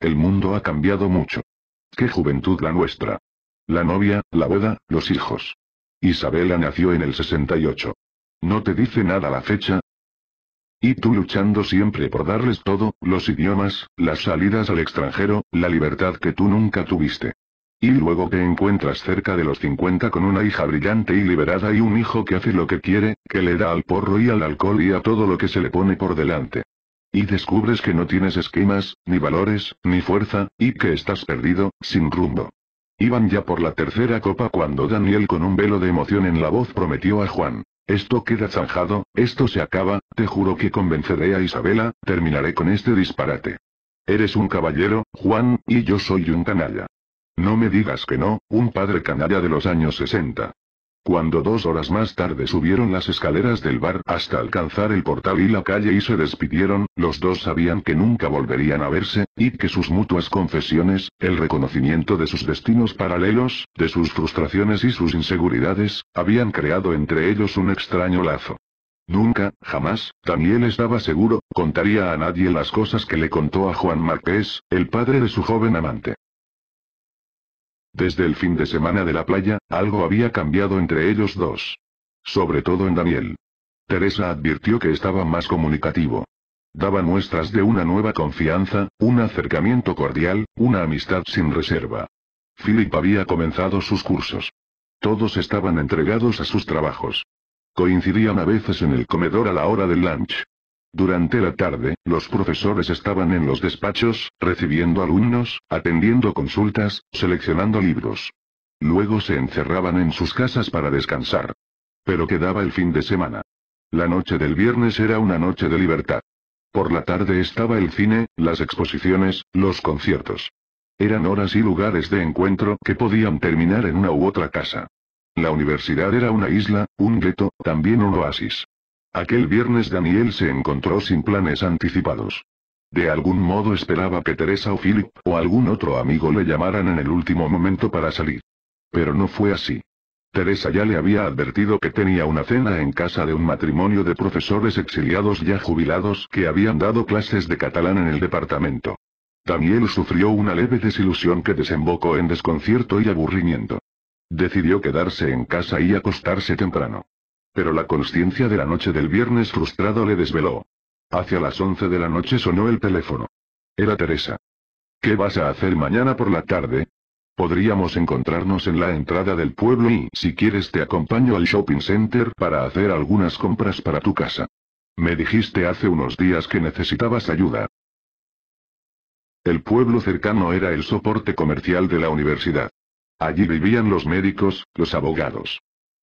El mundo ha cambiado mucho. ¡Qué juventud la nuestra! La novia, la boda, los hijos. Isabela nació en el 68. ¿No te dice nada la fecha? Y tú luchando siempre por darles todo, los idiomas, las salidas al extranjero, la libertad que tú nunca tuviste. Y luego te encuentras cerca de los 50 con una hija brillante y liberada y un hijo que hace lo que quiere, que le da al porro y al alcohol y a todo lo que se le pone por delante. Y descubres que no tienes esquemas, ni valores, ni fuerza, y que estás perdido, sin rumbo. Iban ya por la tercera copa cuando Daniel con un velo de emoción en la voz prometió a Juan. Esto queda zanjado, esto se acaba, te juro que convenceré a Isabela, terminaré con este disparate. Eres un caballero, Juan, y yo soy un canalla. No me digas que no, un padre canalla de los años 60. Cuando dos horas más tarde subieron las escaleras del bar hasta alcanzar el portal y la calle y se despidieron, los dos sabían que nunca volverían a verse, y que sus mutuas confesiones, el reconocimiento de sus destinos paralelos, de sus frustraciones y sus inseguridades, habían creado entre ellos un extraño lazo. Nunca, jamás, Daniel estaba seguro, contaría a nadie las cosas que le contó a Juan Marqués, el padre de su joven amante. Desde el fin de semana de la playa, algo había cambiado entre ellos dos. Sobre todo en Daniel. Teresa advirtió que estaba más comunicativo. Daba muestras de una nueva confianza, un acercamiento cordial, una amistad sin reserva. Philip había comenzado sus cursos. Todos estaban entregados a sus trabajos. Coincidían a veces en el comedor a la hora del lunch. Durante la tarde, los profesores estaban en los despachos, recibiendo alumnos, atendiendo consultas, seleccionando libros. Luego se encerraban en sus casas para descansar. Pero quedaba el fin de semana. La noche del viernes era una noche de libertad. Por la tarde estaba el cine, las exposiciones, los conciertos. Eran horas y lugares de encuentro que podían terminar en una u otra casa. La universidad era una isla, un gueto, también un oasis. Aquel viernes Daniel se encontró sin planes anticipados. De algún modo esperaba que Teresa o Philip o algún otro amigo le llamaran en el último momento para salir. Pero no fue así. Teresa ya le había advertido que tenía una cena en casa de un matrimonio de profesores exiliados ya jubilados que habían dado clases de catalán en el departamento. Daniel sufrió una leve desilusión que desembocó en desconcierto y aburrimiento. Decidió quedarse en casa y acostarse temprano. Pero la conciencia de la noche del viernes frustrado le desveló. Hacia las 11 de la noche sonó el teléfono. Era Teresa. ¿Qué vas a hacer mañana por la tarde? Podríamos encontrarnos en la entrada del pueblo y, si quieres, te acompaño al shopping center para hacer algunas compras para tu casa. Me dijiste hace unos días que necesitabas ayuda. El pueblo cercano era el soporte comercial de la universidad. Allí vivían los médicos, los abogados,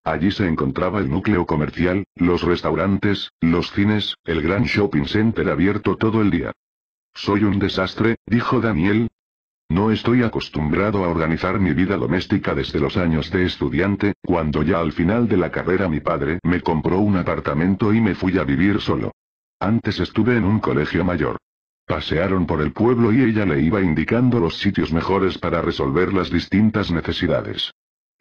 Allí se encontraba el núcleo comercial, los restaurantes, los cines, el gran shopping center abierto todo el día. Soy un desastre, dijo Daniel. No estoy acostumbrado a organizar mi vida doméstica desde los años de estudiante, cuando ya al final de la carrera mi padre me compró un apartamento y me fui a vivir solo. Antes estuve en un colegio mayor. Pasearon por el pueblo y ella le iba indicando los sitios mejores para resolver las distintas necesidades.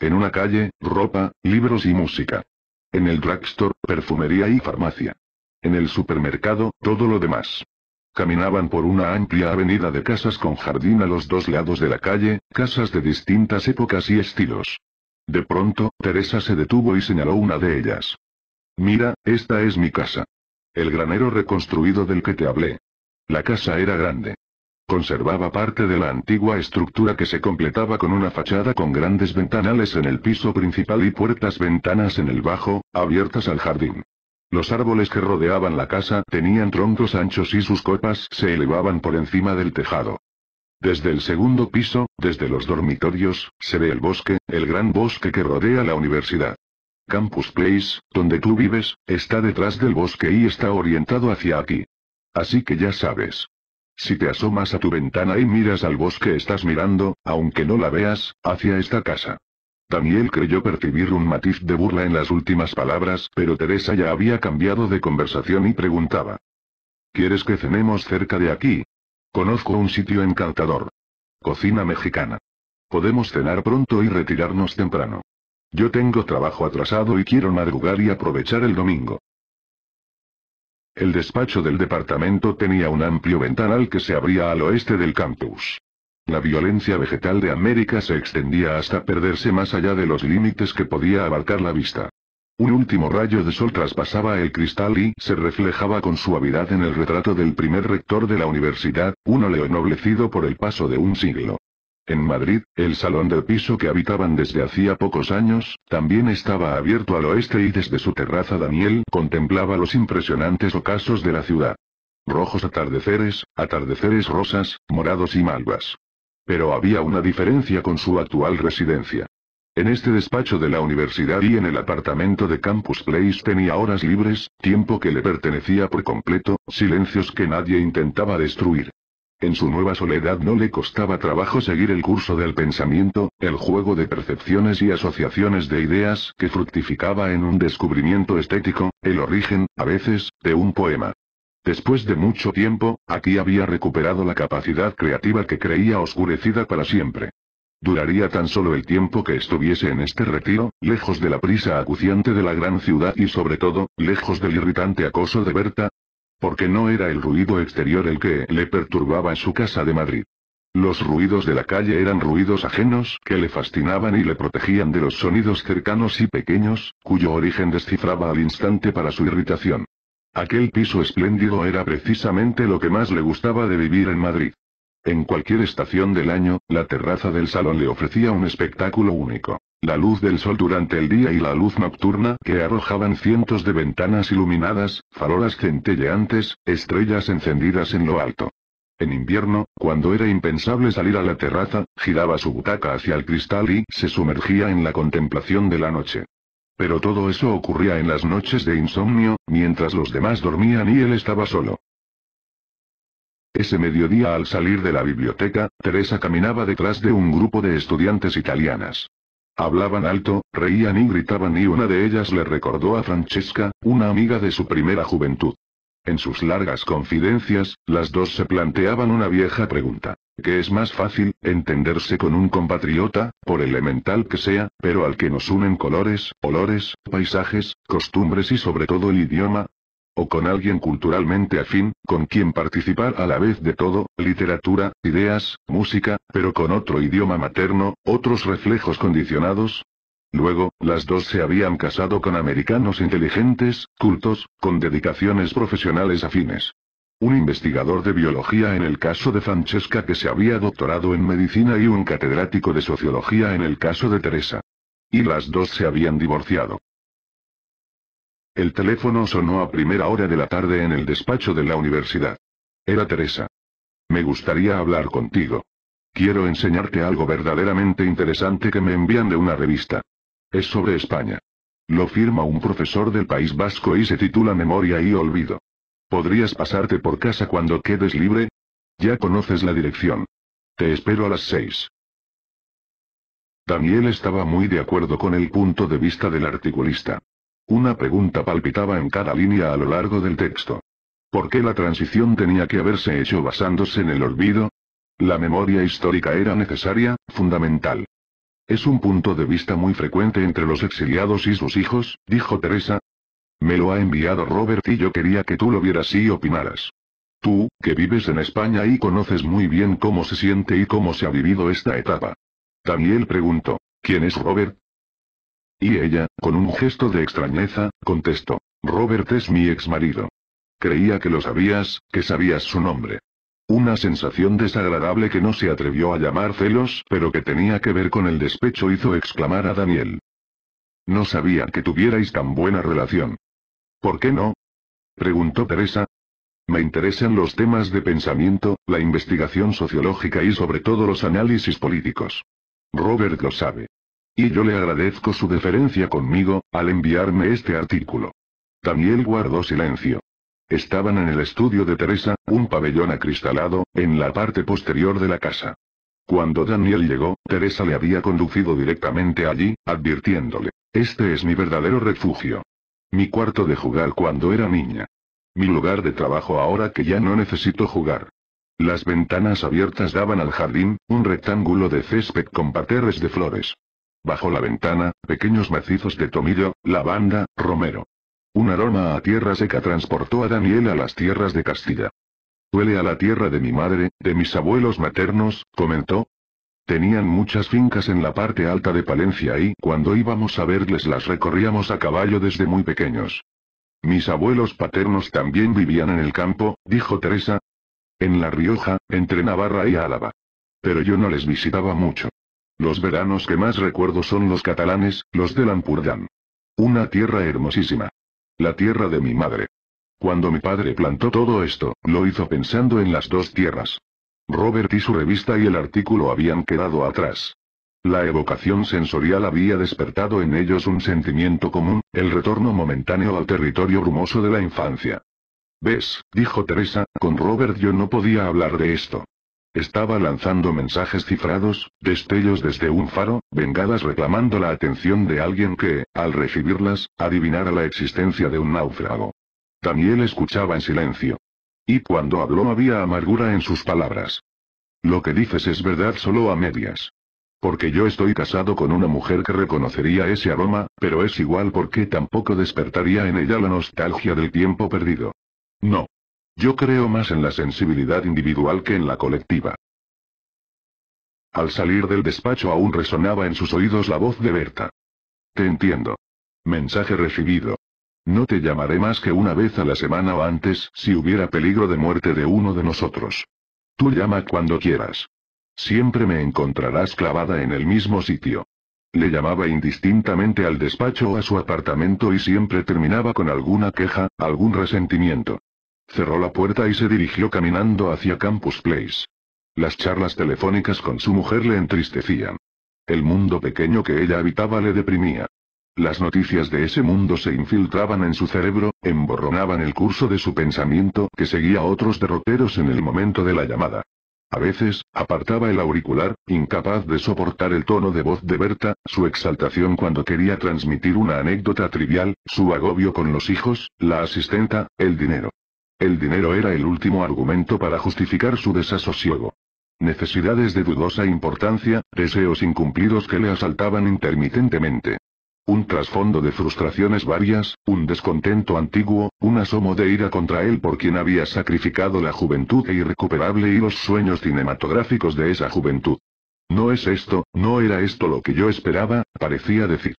En una calle, ropa, libros y música. En el drugstore, perfumería y farmacia. En el supermercado, todo lo demás. Caminaban por una amplia avenida de casas con jardín a los dos lados de la calle, casas de distintas épocas y estilos. De pronto, Teresa se detuvo y señaló una de ellas. Mira, esta es mi casa. El granero reconstruido del que te hablé. La casa era grande. Conservaba parte de la antigua estructura que se completaba con una fachada con grandes ventanales en el piso principal y puertas ventanas en el bajo, abiertas al jardín. Los árboles que rodeaban la casa tenían troncos anchos y sus copas se elevaban por encima del tejado. Desde el segundo piso, desde los dormitorios, se ve el bosque, el gran bosque que rodea la universidad. Campus Place, donde tú vives, está detrás del bosque y está orientado hacia aquí. Así que ya sabes. Si te asomas a tu ventana y miras al bosque estás mirando, aunque no la veas, hacia esta casa. Daniel creyó percibir un matiz de burla en las últimas palabras, pero Teresa ya había cambiado de conversación y preguntaba. ¿Quieres que cenemos cerca de aquí? Conozco un sitio encantador. Cocina mexicana. Podemos cenar pronto y retirarnos temprano. Yo tengo trabajo atrasado y quiero madrugar y aprovechar el domingo. El despacho del departamento tenía un amplio ventanal que se abría al oeste del campus. La violencia vegetal de América se extendía hasta perderse más allá de los límites que podía abarcar la vista. Un último rayo de sol traspasaba el cristal y se reflejaba con suavidad en el retrato del primer rector de la universidad, un oleo ennoblecido por el paso de un siglo. En Madrid, el salón del piso que habitaban desde hacía pocos años, también estaba abierto al oeste y desde su terraza Daniel contemplaba los impresionantes ocasos de la ciudad. Rojos atardeceres, atardeceres rosas, morados y malvas. Pero había una diferencia con su actual residencia. En este despacho de la universidad y en el apartamento de Campus Place tenía horas libres, tiempo que le pertenecía por completo, silencios que nadie intentaba destruir. En su nueva soledad no le costaba trabajo seguir el curso del pensamiento, el juego de percepciones y asociaciones de ideas que fructificaba en un descubrimiento estético, el origen, a veces, de un poema. Después de mucho tiempo, aquí había recuperado la capacidad creativa que creía oscurecida para siempre. Duraría tan solo el tiempo que estuviese en este retiro, lejos de la prisa acuciante de la gran ciudad y sobre todo, lejos del irritante acoso de Berta, porque no era el ruido exterior el que le perturbaba en su casa de Madrid. Los ruidos de la calle eran ruidos ajenos que le fascinaban y le protegían de los sonidos cercanos y pequeños, cuyo origen descifraba al instante para su irritación. Aquel piso espléndido era precisamente lo que más le gustaba de vivir en Madrid. En cualquier estación del año, la terraza del salón le ofrecía un espectáculo único. La luz del sol durante el día y la luz nocturna que arrojaban cientos de ventanas iluminadas, farolas centelleantes, estrellas encendidas en lo alto. En invierno, cuando era impensable salir a la terraza, giraba su butaca hacia el cristal y se sumergía en la contemplación de la noche. Pero todo eso ocurría en las noches de insomnio, mientras los demás dormían y él estaba solo. Ese mediodía al salir de la biblioteca, Teresa caminaba detrás de un grupo de estudiantes italianas. Hablaban alto, reían y gritaban y una de ellas le recordó a Francesca, una amiga de su primera juventud. En sus largas confidencias, las dos se planteaban una vieja pregunta. ¿Qué es más fácil, entenderse con un compatriota, por elemental que sea, pero al que nos unen colores, olores, paisajes, costumbres y sobre todo el idioma? o con alguien culturalmente afín, con quien participar a la vez de todo, literatura, ideas, música, pero con otro idioma materno, otros reflejos condicionados, Luego, las dos se habían casado con americanos inteligentes, cultos, con dedicaciones profesionales afines. Un investigador de biología en el caso de Francesca que se había doctorado en medicina y un catedrático de sociología en el caso de Teresa. Y las dos se habían divorciado. El teléfono sonó a primera hora de la tarde en el despacho de la universidad. Era Teresa. Me gustaría hablar contigo. Quiero enseñarte algo verdaderamente interesante que me envían de una revista. Es sobre España. Lo firma un profesor del País Vasco y se titula Memoria y Olvido. ¿Podrías pasarte por casa cuando quedes libre? Ya conoces la dirección. Te espero a las seis. Daniel estaba muy de acuerdo con el punto de vista del articulista. Una pregunta palpitaba en cada línea a lo largo del texto. ¿Por qué la transición tenía que haberse hecho basándose en el olvido? La memoria histórica era necesaria, fundamental. Es un punto de vista muy frecuente entre los exiliados y sus hijos, dijo Teresa. Me lo ha enviado Robert y yo quería que tú lo vieras y opinaras. Tú, que vives en España y conoces muy bien cómo se siente y cómo se ha vivido esta etapa. Daniel preguntó, ¿quién es Robert? Y ella, con un gesto de extrañeza, contestó, Robert es mi ex marido. Creía que lo sabías, que sabías su nombre. Una sensación desagradable que no se atrevió a llamar celos, pero que tenía que ver con el despecho hizo exclamar a Daniel. No sabía que tuvierais tan buena relación. ¿Por qué no? preguntó Teresa. Me interesan los temas de pensamiento, la investigación sociológica y sobre todo los análisis políticos. Robert lo sabe. Y yo le agradezco su deferencia conmigo, al enviarme este artículo. Daniel guardó silencio. Estaban en el estudio de Teresa, un pabellón acristalado, en la parte posterior de la casa. Cuando Daniel llegó, Teresa le había conducido directamente allí, advirtiéndole, este es mi verdadero refugio. Mi cuarto de jugar cuando era niña. Mi lugar de trabajo ahora que ya no necesito jugar. Las ventanas abiertas daban al jardín, un rectángulo de césped con parterres de flores. Bajo la ventana, pequeños macizos de tomillo, lavanda, romero. Un aroma a tierra seca transportó a Daniel a las tierras de Castilla. Huele a la tierra de mi madre, de mis abuelos maternos, comentó. Tenían muchas fincas en la parte alta de Palencia y cuando íbamos a verles las recorríamos a caballo desde muy pequeños. Mis abuelos paternos también vivían en el campo, dijo Teresa. En La Rioja, entre Navarra y Álava. Pero yo no les visitaba mucho. Los veranos que más recuerdo son los catalanes, los de Lampurdán. Una tierra hermosísima. La tierra de mi madre. Cuando mi padre plantó todo esto, lo hizo pensando en las dos tierras. Robert y su revista y el artículo habían quedado atrás. La evocación sensorial había despertado en ellos un sentimiento común, el retorno momentáneo al territorio brumoso de la infancia. ¿Ves? dijo Teresa, con Robert yo no podía hablar de esto. Estaba lanzando mensajes cifrados, destellos desde un faro, vengadas reclamando la atención de alguien que, al recibirlas, adivinara la existencia de un náufrago. Daniel escuchaba en silencio. Y cuando habló había amargura en sus palabras. Lo que dices es verdad solo a medias. Porque yo estoy casado con una mujer que reconocería ese aroma, pero es igual porque tampoco despertaría en ella la nostalgia del tiempo perdido. No. Yo creo más en la sensibilidad individual que en la colectiva. Al salir del despacho aún resonaba en sus oídos la voz de Berta. Te entiendo. Mensaje recibido. No te llamaré más que una vez a la semana o antes, si hubiera peligro de muerte de uno de nosotros. Tú llama cuando quieras. Siempre me encontrarás clavada en el mismo sitio. Le llamaba indistintamente al despacho o a su apartamento y siempre terminaba con alguna queja, algún resentimiento. Cerró la puerta y se dirigió caminando hacia Campus Place. Las charlas telefónicas con su mujer le entristecían. El mundo pequeño que ella habitaba le deprimía. Las noticias de ese mundo se infiltraban en su cerebro, emborronaban el curso de su pensamiento que seguía otros derroteros en el momento de la llamada. A veces, apartaba el auricular, incapaz de soportar el tono de voz de Berta, su exaltación cuando quería transmitir una anécdota trivial, su agobio con los hijos, la asistenta, el dinero. El dinero era el último argumento para justificar su desasosiego. Necesidades de dudosa importancia, deseos incumplidos que le asaltaban intermitentemente. Un trasfondo de frustraciones varias, un descontento antiguo, un asomo de ira contra él por quien había sacrificado la juventud e irrecuperable y los sueños cinematográficos de esa juventud. No es esto, no era esto lo que yo esperaba, parecía decir.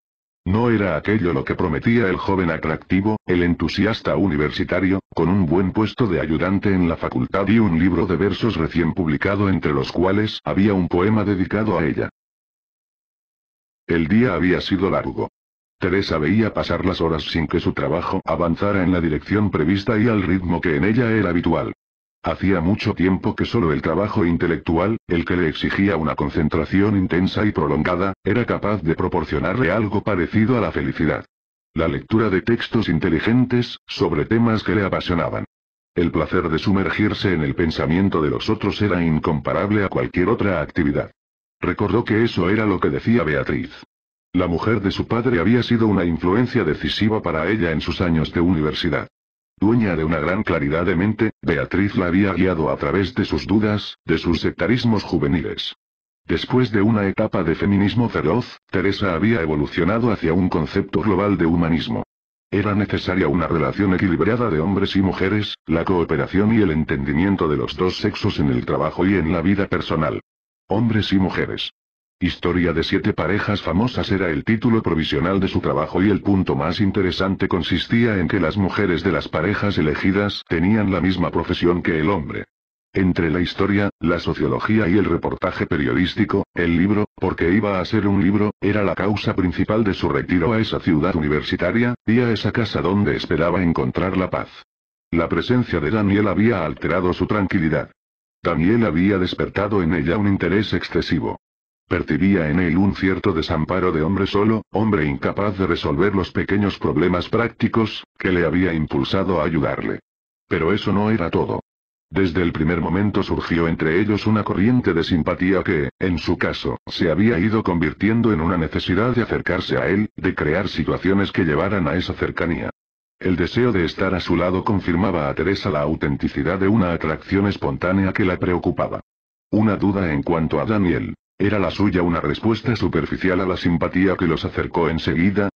No era aquello lo que prometía el joven atractivo, el entusiasta universitario, con un buen puesto de ayudante en la facultad y un libro de versos recién publicado entre los cuales había un poema dedicado a ella. El día había sido largo. Teresa veía pasar las horas sin que su trabajo avanzara en la dirección prevista y al ritmo que en ella era habitual. Hacía mucho tiempo que solo el trabajo intelectual, el que le exigía una concentración intensa y prolongada, era capaz de proporcionarle algo parecido a la felicidad. La lectura de textos inteligentes, sobre temas que le apasionaban. El placer de sumergirse en el pensamiento de los otros era incomparable a cualquier otra actividad. Recordó que eso era lo que decía Beatriz. La mujer de su padre había sido una influencia decisiva para ella en sus años de universidad. Dueña de una gran claridad de mente, Beatriz la había guiado a través de sus dudas, de sus sectarismos juveniles. Después de una etapa de feminismo feroz, Teresa había evolucionado hacia un concepto global de humanismo. Era necesaria una relación equilibrada de hombres y mujeres, la cooperación y el entendimiento de los dos sexos en el trabajo y en la vida personal. Hombres y mujeres. Historia de siete parejas famosas era el título provisional de su trabajo y el punto más interesante consistía en que las mujeres de las parejas elegidas tenían la misma profesión que el hombre. Entre la historia, la sociología y el reportaje periodístico, el libro, porque iba a ser un libro, era la causa principal de su retiro a esa ciudad universitaria, y a esa casa donde esperaba encontrar la paz. La presencia de Daniel había alterado su tranquilidad. Daniel había despertado en ella un interés excesivo. Percibía en él un cierto desamparo de hombre solo, hombre incapaz de resolver los pequeños problemas prácticos, que le había impulsado a ayudarle. Pero eso no era todo. Desde el primer momento surgió entre ellos una corriente de simpatía que, en su caso, se había ido convirtiendo en una necesidad de acercarse a él, de crear situaciones que llevaran a esa cercanía. El deseo de estar a su lado confirmaba a Teresa la autenticidad de una atracción espontánea que la preocupaba. Una duda en cuanto a Daniel, ¿Era la suya una respuesta superficial a la simpatía que los acercó enseguida?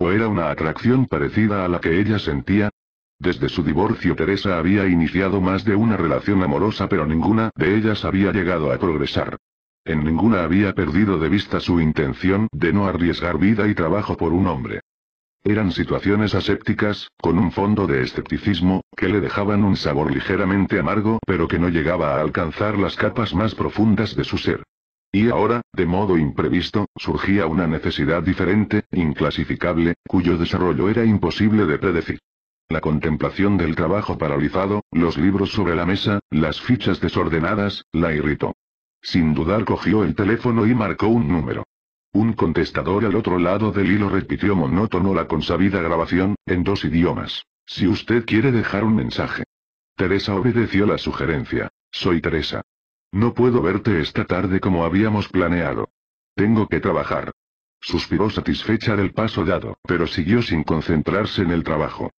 ¿O era una atracción parecida a la que ella sentía? Desde su divorcio Teresa había iniciado más de una relación amorosa pero ninguna de ellas había llegado a progresar. En ninguna había perdido de vista su intención de no arriesgar vida y trabajo por un hombre. Eran situaciones asépticas, con un fondo de escepticismo, que le dejaban un sabor ligeramente amargo pero que no llegaba a alcanzar las capas más profundas de su ser. Y ahora, de modo imprevisto, surgía una necesidad diferente, inclasificable, cuyo desarrollo era imposible de predecir. La contemplación del trabajo paralizado, los libros sobre la mesa, las fichas desordenadas, la irritó. Sin dudar cogió el teléfono y marcó un número. Un contestador al otro lado del hilo repitió monótono la consabida grabación, en dos idiomas. Si usted quiere dejar un mensaje. Teresa obedeció la sugerencia. Soy Teresa. No puedo verte esta tarde como habíamos planeado. Tengo que trabajar. Suspiró satisfecha del paso dado, pero siguió sin concentrarse en el trabajo.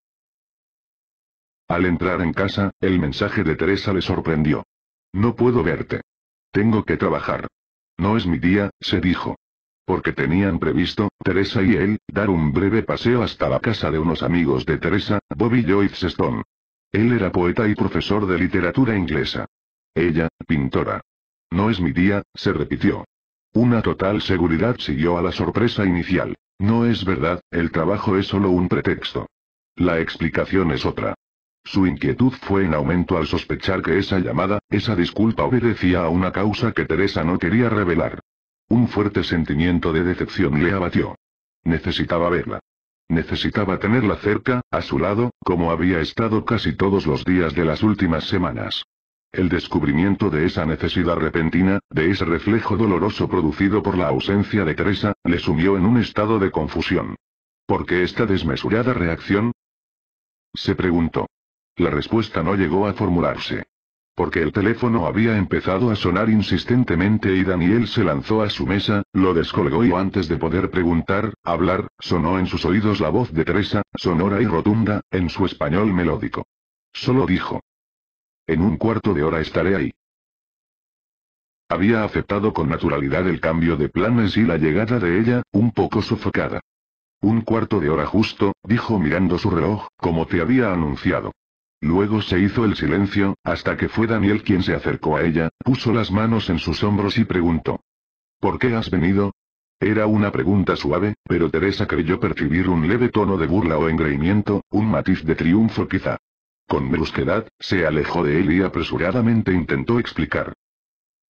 Al entrar en casa, el mensaje de Teresa le sorprendió. No puedo verte. Tengo que trabajar. No es mi día, se dijo. Porque tenían previsto, Teresa y él, dar un breve paseo hasta la casa de unos amigos de Teresa, Bobby Joyce Stone. Él era poeta y profesor de literatura inglesa. Ella, pintora. No es mi día, se repitió. Una total seguridad siguió a la sorpresa inicial. No es verdad, el trabajo es solo un pretexto. La explicación es otra. Su inquietud fue en aumento al sospechar que esa llamada, esa disculpa obedecía a una causa que Teresa no quería revelar. Un fuerte sentimiento de decepción le abatió. Necesitaba verla. Necesitaba tenerla cerca, a su lado, como había estado casi todos los días de las últimas semanas. El descubrimiento de esa necesidad repentina, de ese reflejo doloroso producido por la ausencia de Teresa, le sumió en un estado de confusión. ¿Por qué esta desmesurada reacción? Se preguntó. La respuesta no llegó a formularse. Porque el teléfono había empezado a sonar insistentemente y Daniel se lanzó a su mesa, lo descolgó y antes de poder preguntar, hablar, sonó en sus oídos la voz de Teresa, sonora y rotunda, en su español melódico. Solo dijo, en un cuarto de hora estaré ahí. Había aceptado con naturalidad el cambio de planes y la llegada de ella, un poco sofocada. Un cuarto de hora justo, dijo mirando su reloj, como te había anunciado. Luego se hizo el silencio, hasta que fue Daniel quien se acercó a ella, puso las manos en sus hombros y preguntó. ¿Por qué has venido? Era una pregunta suave, pero Teresa creyó percibir un leve tono de burla o engreimiento, un matiz de triunfo quizá. Con brusquedad, se alejó de él y apresuradamente intentó explicar.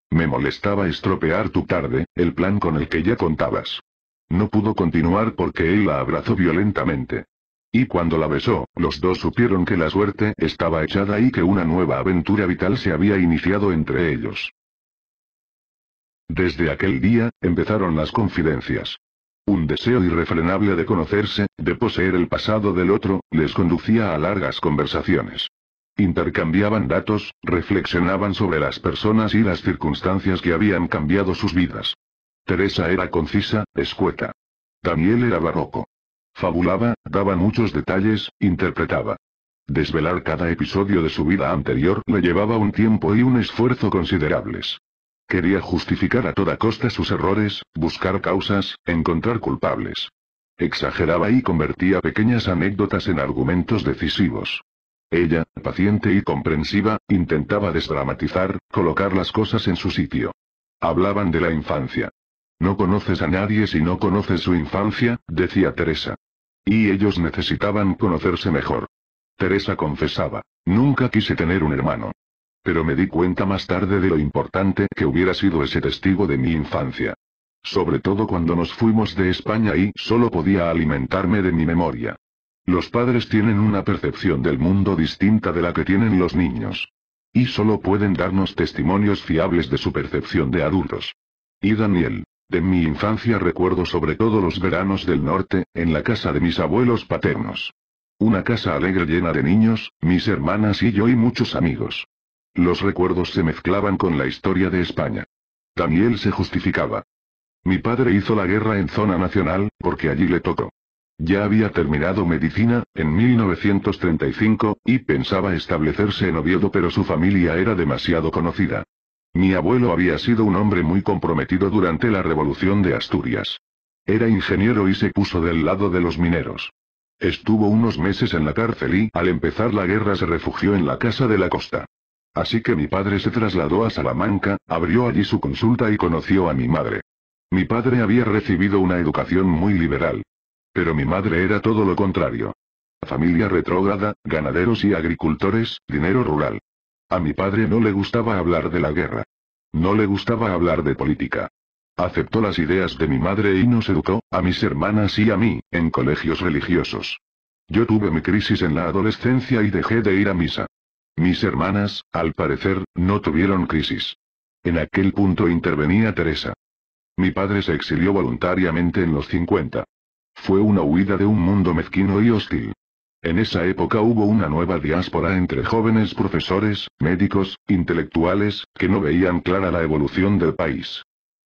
Me molestaba estropear tu tarde, el plan con el que ya contabas. No pudo continuar porque él la abrazó violentamente. Y cuando la besó, los dos supieron que la suerte estaba echada y que una nueva aventura vital se había iniciado entre ellos. Desde aquel día, empezaron las confidencias. Un deseo irrefrenable de conocerse, de poseer el pasado del otro, les conducía a largas conversaciones. Intercambiaban datos, reflexionaban sobre las personas y las circunstancias que habían cambiado sus vidas. Teresa era concisa, escueta. Daniel era barroco. Fabulaba, daba muchos detalles, interpretaba. Desvelar cada episodio de su vida anterior le llevaba un tiempo y un esfuerzo considerables. Quería justificar a toda costa sus errores, buscar causas, encontrar culpables. Exageraba y convertía pequeñas anécdotas en argumentos decisivos. Ella, paciente y comprensiva, intentaba desdramatizar, colocar las cosas en su sitio. Hablaban de la infancia. No conoces a nadie si no conoces su infancia, decía Teresa. Y ellos necesitaban conocerse mejor. Teresa confesaba, nunca quise tener un hermano pero me di cuenta más tarde de lo importante que hubiera sido ese testigo de mi infancia. Sobre todo cuando nos fuimos de España y solo podía alimentarme de mi memoria. Los padres tienen una percepción del mundo distinta de la que tienen los niños. Y solo pueden darnos testimonios fiables de su percepción de adultos. Y Daniel, de mi infancia recuerdo sobre todo los veranos del norte, en la casa de mis abuelos paternos. Una casa alegre llena de niños, mis hermanas y yo y muchos amigos. Los recuerdos se mezclaban con la historia de España. Daniel se justificaba. Mi padre hizo la guerra en zona nacional, porque allí le tocó. Ya había terminado medicina, en 1935, y pensaba establecerse en Oviedo pero su familia era demasiado conocida. Mi abuelo había sido un hombre muy comprometido durante la Revolución de Asturias. Era ingeniero y se puso del lado de los mineros. Estuvo unos meses en la cárcel y, al empezar la guerra, se refugió en la Casa de la Costa. Así que mi padre se trasladó a Salamanca, abrió allí su consulta y conoció a mi madre. Mi padre había recibido una educación muy liberal. Pero mi madre era todo lo contrario. Familia retrógrada, ganaderos y agricultores, dinero rural. A mi padre no le gustaba hablar de la guerra. No le gustaba hablar de política. Aceptó las ideas de mi madre y nos educó, a mis hermanas y a mí, en colegios religiosos. Yo tuve mi crisis en la adolescencia y dejé de ir a misa. Mis hermanas, al parecer, no tuvieron crisis. En aquel punto intervenía Teresa. Mi padre se exilió voluntariamente en los 50. Fue una huida de un mundo mezquino y hostil. En esa época hubo una nueva diáspora entre jóvenes profesores, médicos, intelectuales, que no veían clara la evolución del país.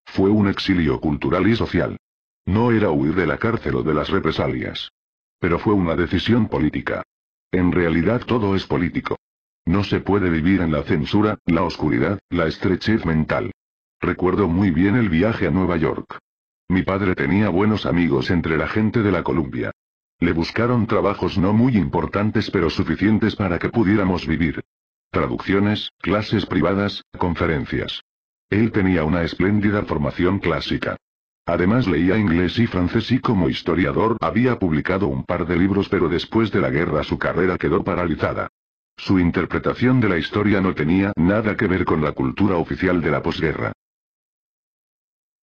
Fue un exilio cultural y social. No era huir de la cárcel o de las represalias. Pero fue una decisión política. En realidad todo es político. No se puede vivir en la censura, la oscuridad, la estrechez mental. Recuerdo muy bien el viaje a Nueva York. Mi padre tenía buenos amigos entre la gente de la Columbia. Le buscaron trabajos no muy importantes pero suficientes para que pudiéramos vivir. Traducciones, clases privadas, conferencias. Él tenía una espléndida formación clásica. Además leía inglés y francés y como historiador había publicado un par de libros pero después de la guerra su carrera quedó paralizada. Su interpretación de la historia no tenía nada que ver con la cultura oficial de la posguerra.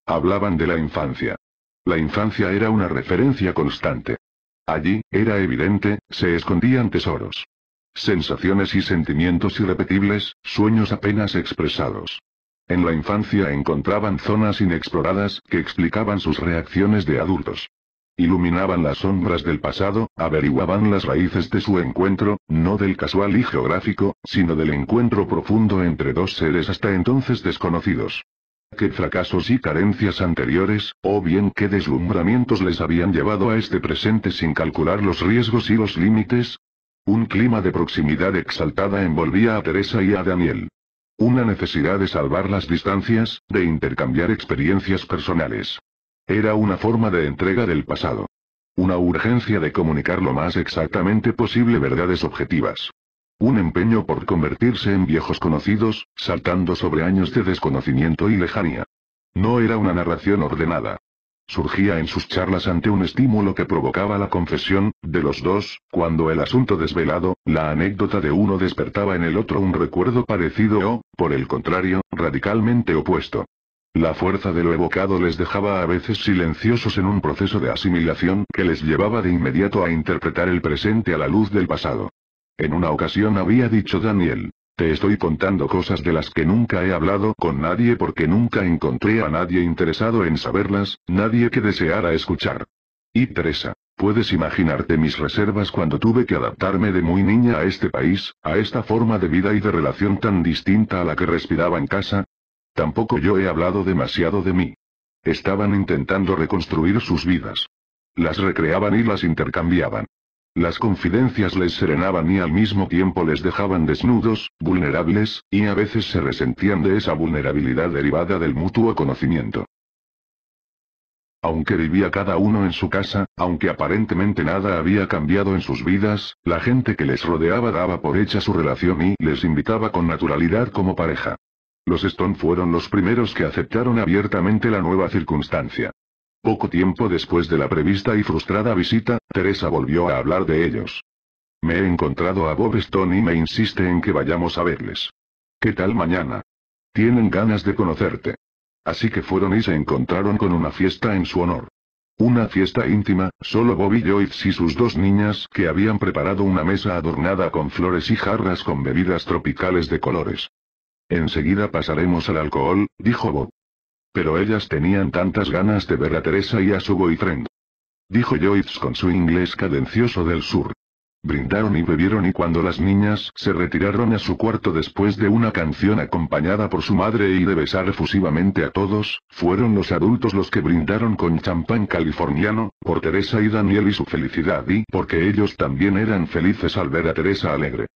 Hablaban de la infancia. La infancia era una referencia constante. Allí, era evidente, se escondían tesoros. Sensaciones y sentimientos irrepetibles, sueños apenas expresados. En la infancia encontraban zonas inexploradas que explicaban sus reacciones de adultos. Iluminaban las sombras del pasado, averiguaban las raíces de su encuentro, no del casual y geográfico, sino del encuentro profundo entre dos seres hasta entonces desconocidos. ¿Qué fracasos y carencias anteriores, o bien qué deslumbramientos les habían llevado a este presente sin calcular los riesgos y los límites? Un clima de proximidad exaltada envolvía a Teresa y a Daniel. Una necesidad de salvar las distancias, de intercambiar experiencias personales. Era una forma de entrega del pasado. Una urgencia de comunicar lo más exactamente posible verdades objetivas. Un empeño por convertirse en viejos conocidos, saltando sobre años de desconocimiento y lejanía. No era una narración ordenada. Surgía en sus charlas ante un estímulo que provocaba la confesión, de los dos, cuando el asunto desvelado, la anécdota de uno despertaba en el otro un recuerdo parecido o, por el contrario, radicalmente opuesto. La fuerza de lo evocado les dejaba a veces silenciosos en un proceso de asimilación que les llevaba de inmediato a interpretar el presente a la luz del pasado. En una ocasión había dicho Daniel, te estoy contando cosas de las que nunca he hablado con nadie porque nunca encontré a nadie interesado en saberlas, nadie que deseara escuchar. Y Teresa, puedes imaginarte mis reservas cuando tuve que adaptarme de muy niña a este país, a esta forma de vida y de relación tan distinta a la que respiraba en casa, Tampoco yo he hablado demasiado de mí. Estaban intentando reconstruir sus vidas. Las recreaban y las intercambiaban. Las confidencias les serenaban y al mismo tiempo les dejaban desnudos, vulnerables, y a veces se resentían de esa vulnerabilidad derivada del mutuo conocimiento. Aunque vivía cada uno en su casa, aunque aparentemente nada había cambiado en sus vidas, la gente que les rodeaba daba por hecha su relación y les invitaba con naturalidad como pareja. Los Stone fueron los primeros que aceptaron abiertamente la nueva circunstancia. Poco tiempo después de la prevista y frustrada visita, Teresa volvió a hablar de ellos. Me he encontrado a Bob Stone y me insiste en que vayamos a verles. ¿Qué tal mañana? Tienen ganas de conocerte. Así que fueron y se encontraron con una fiesta en su honor. Una fiesta íntima, solo Bob y Joyce y sus dos niñas que habían preparado una mesa adornada con flores y jarras con bebidas tropicales de colores. Enseguida pasaremos al alcohol, dijo Bob. Pero ellas tenían tantas ganas de ver a Teresa y a su boyfriend. Dijo Joyce con su inglés cadencioso del sur. Brindaron y bebieron y cuando las niñas se retiraron a su cuarto después de una canción acompañada por su madre y de besar efusivamente a todos, fueron los adultos los que brindaron con champán californiano, por Teresa y Daniel y su felicidad y porque ellos también eran felices al ver a Teresa alegre.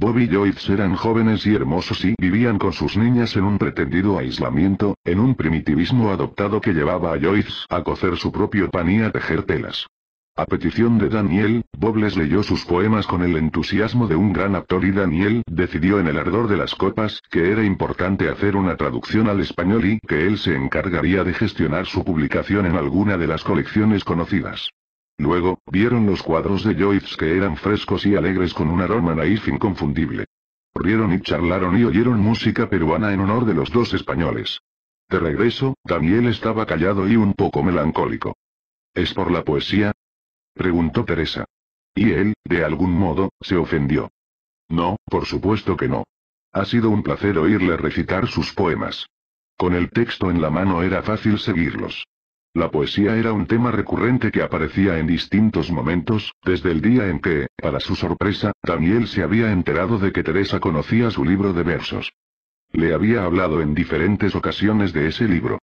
Bob y Joyce eran jóvenes y hermosos y vivían con sus niñas en un pretendido aislamiento, en un primitivismo adoptado que llevaba a Joyce a cocer su propio pan y a tejer telas. A petición de Daniel, Bob les leyó sus poemas con el entusiasmo de un gran actor y Daniel decidió en el ardor de las copas que era importante hacer una traducción al español y que él se encargaría de gestionar su publicación en alguna de las colecciones conocidas. Luego, vieron los cuadros de Joyce que eran frescos y alegres con un aroma naif inconfundible. Rieron y charlaron y oyeron música peruana en honor de los dos españoles. De regreso, Daniel estaba callado y un poco melancólico. ¿Es por la poesía? preguntó Teresa. Y él, de algún modo, se ofendió. No, por supuesto que no. Ha sido un placer oírle recitar sus poemas. Con el texto en la mano era fácil seguirlos. La poesía era un tema recurrente que aparecía en distintos momentos, desde el día en que, para su sorpresa, Daniel se había enterado de que Teresa conocía su libro de versos. Le había hablado en diferentes ocasiones de ese libro.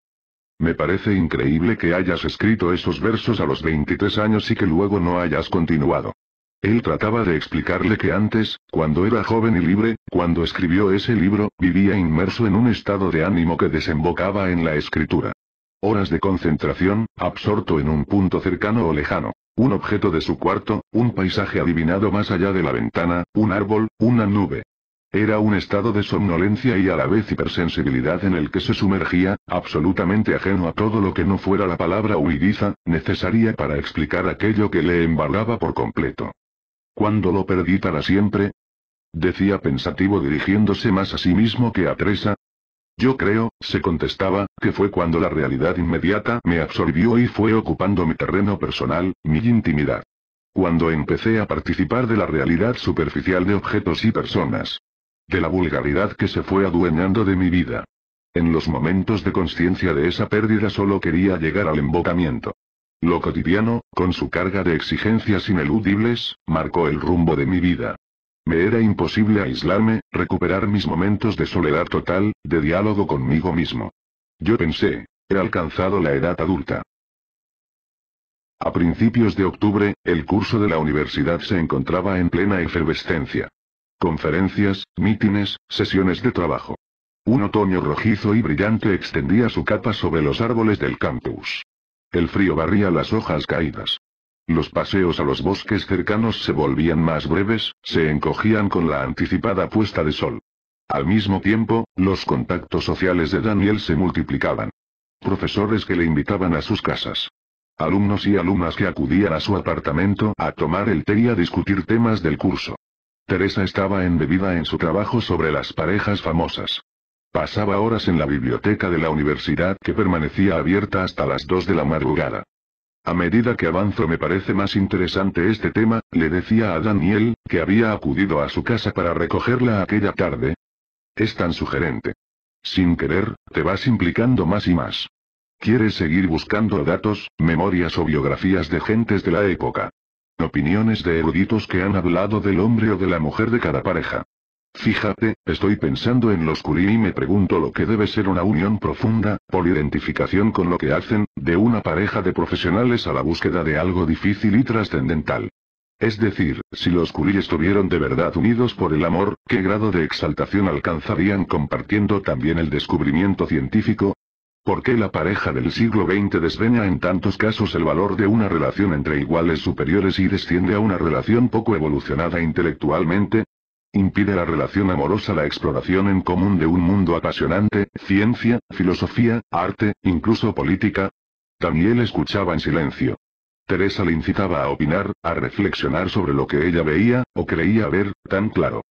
Me parece increíble que hayas escrito esos versos a los 23 años y que luego no hayas continuado. Él trataba de explicarle que antes, cuando era joven y libre, cuando escribió ese libro, vivía inmerso en un estado de ánimo que desembocaba en la escritura. Horas de concentración, absorto en un punto cercano o lejano. Un objeto de su cuarto, un paisaje adivinado más allá de la ventana, un árbol, una nube. Era un estado de somnolencia y a la vez hipersensibilidad en el que se sumergía, absolutamente ajeno a todo lo que no fuera la palabra huidiza, necesaria para explicar aquello que le embargaba por completo. Cuando lo perdí para siempre? Decía pensativo dirigiéndose más a sí mismo que a Teresa, yo creo, se contestaba, que fue cuando la realidad inmediata me absorbió y fue ocupando mi terreno personal, mi intimidad. Cuando empecé a participar de la realidad superficial de objetos y personas. De la vulgaridad que se fue adueñando de mi vida. En los momentos de conciencia de esa pérdida solo quería llegar al embocamiento. Lo cotidiano, con su carga de exigencias ineludibles, marcó el rumbo de mi vida. Me era imposible aislarme, recuperar mis momentos de soledad total, de diálogo conmigo mismo. Yo pensé, he alcanzado la edad adulta. A principios de octubre, el curso de la universidad se encontraba en plena efervescencia. Conferencias, mítines, sesiones de trabajo. Un otoño rojizo y brillante extendía su capa sobre los árboles del campus. El frío barría las hojas caídas. Los paseos a los bosques cercanos se volvían más breves, se encogían con la anticipada puesta de sol. Al mismo tiempo, los contactos sociales de Daniel se multiplicaban. Profesores que le invitaban a sus casas. Alumnos y alumnas que acudían a su apartamento a tomar el té y a discutir temas del curso. Teresa estaba embebida en su trabajo sobre las parejas famosas. Pasaba horas en la biblioteca de la universidad que permanecía abierta hasta las 2 de la madrugada. A medida que avanzo me parece más interesante este tema, le decía a Daniel, que había acudido a su casa para recogerla aquella tarde. Es tan sugerente. Sin querer, te vas implicando más y más. Quieres seguir buscando datos, memorias o biografías de gentes de la época. Opiniones de eruditos que han hablado del hombre o de la mujer de cada pareja. Fíjate, estoy pensando en los Curie y me pregunto lo que debe ser una unión profunda, por identificación con lo que hacen, de una pareja de profesionales a la búsqueda de algo difícil y trascendental. Es decir, si los Curie estuvieron de verdad unidos por el amor, ¿qué grado de exaltación alcanzarían compartiendo también el descubrimiento científico? ¿Por qué la pareja del siglo XX desdeña en tantos casos el valor de una relación entre iguales superiores y desciende a una relación poco evolucionada intelectualmente? Impide la relación amorosa la exploración en común de un mundo apasionante, ciencia, filosofía, arte, incluso política. Daniel escuchaba en silencio. Teresa le incitaba a opinar, a reflexionar sobre lo que ella veía, o creía ver, tan claro.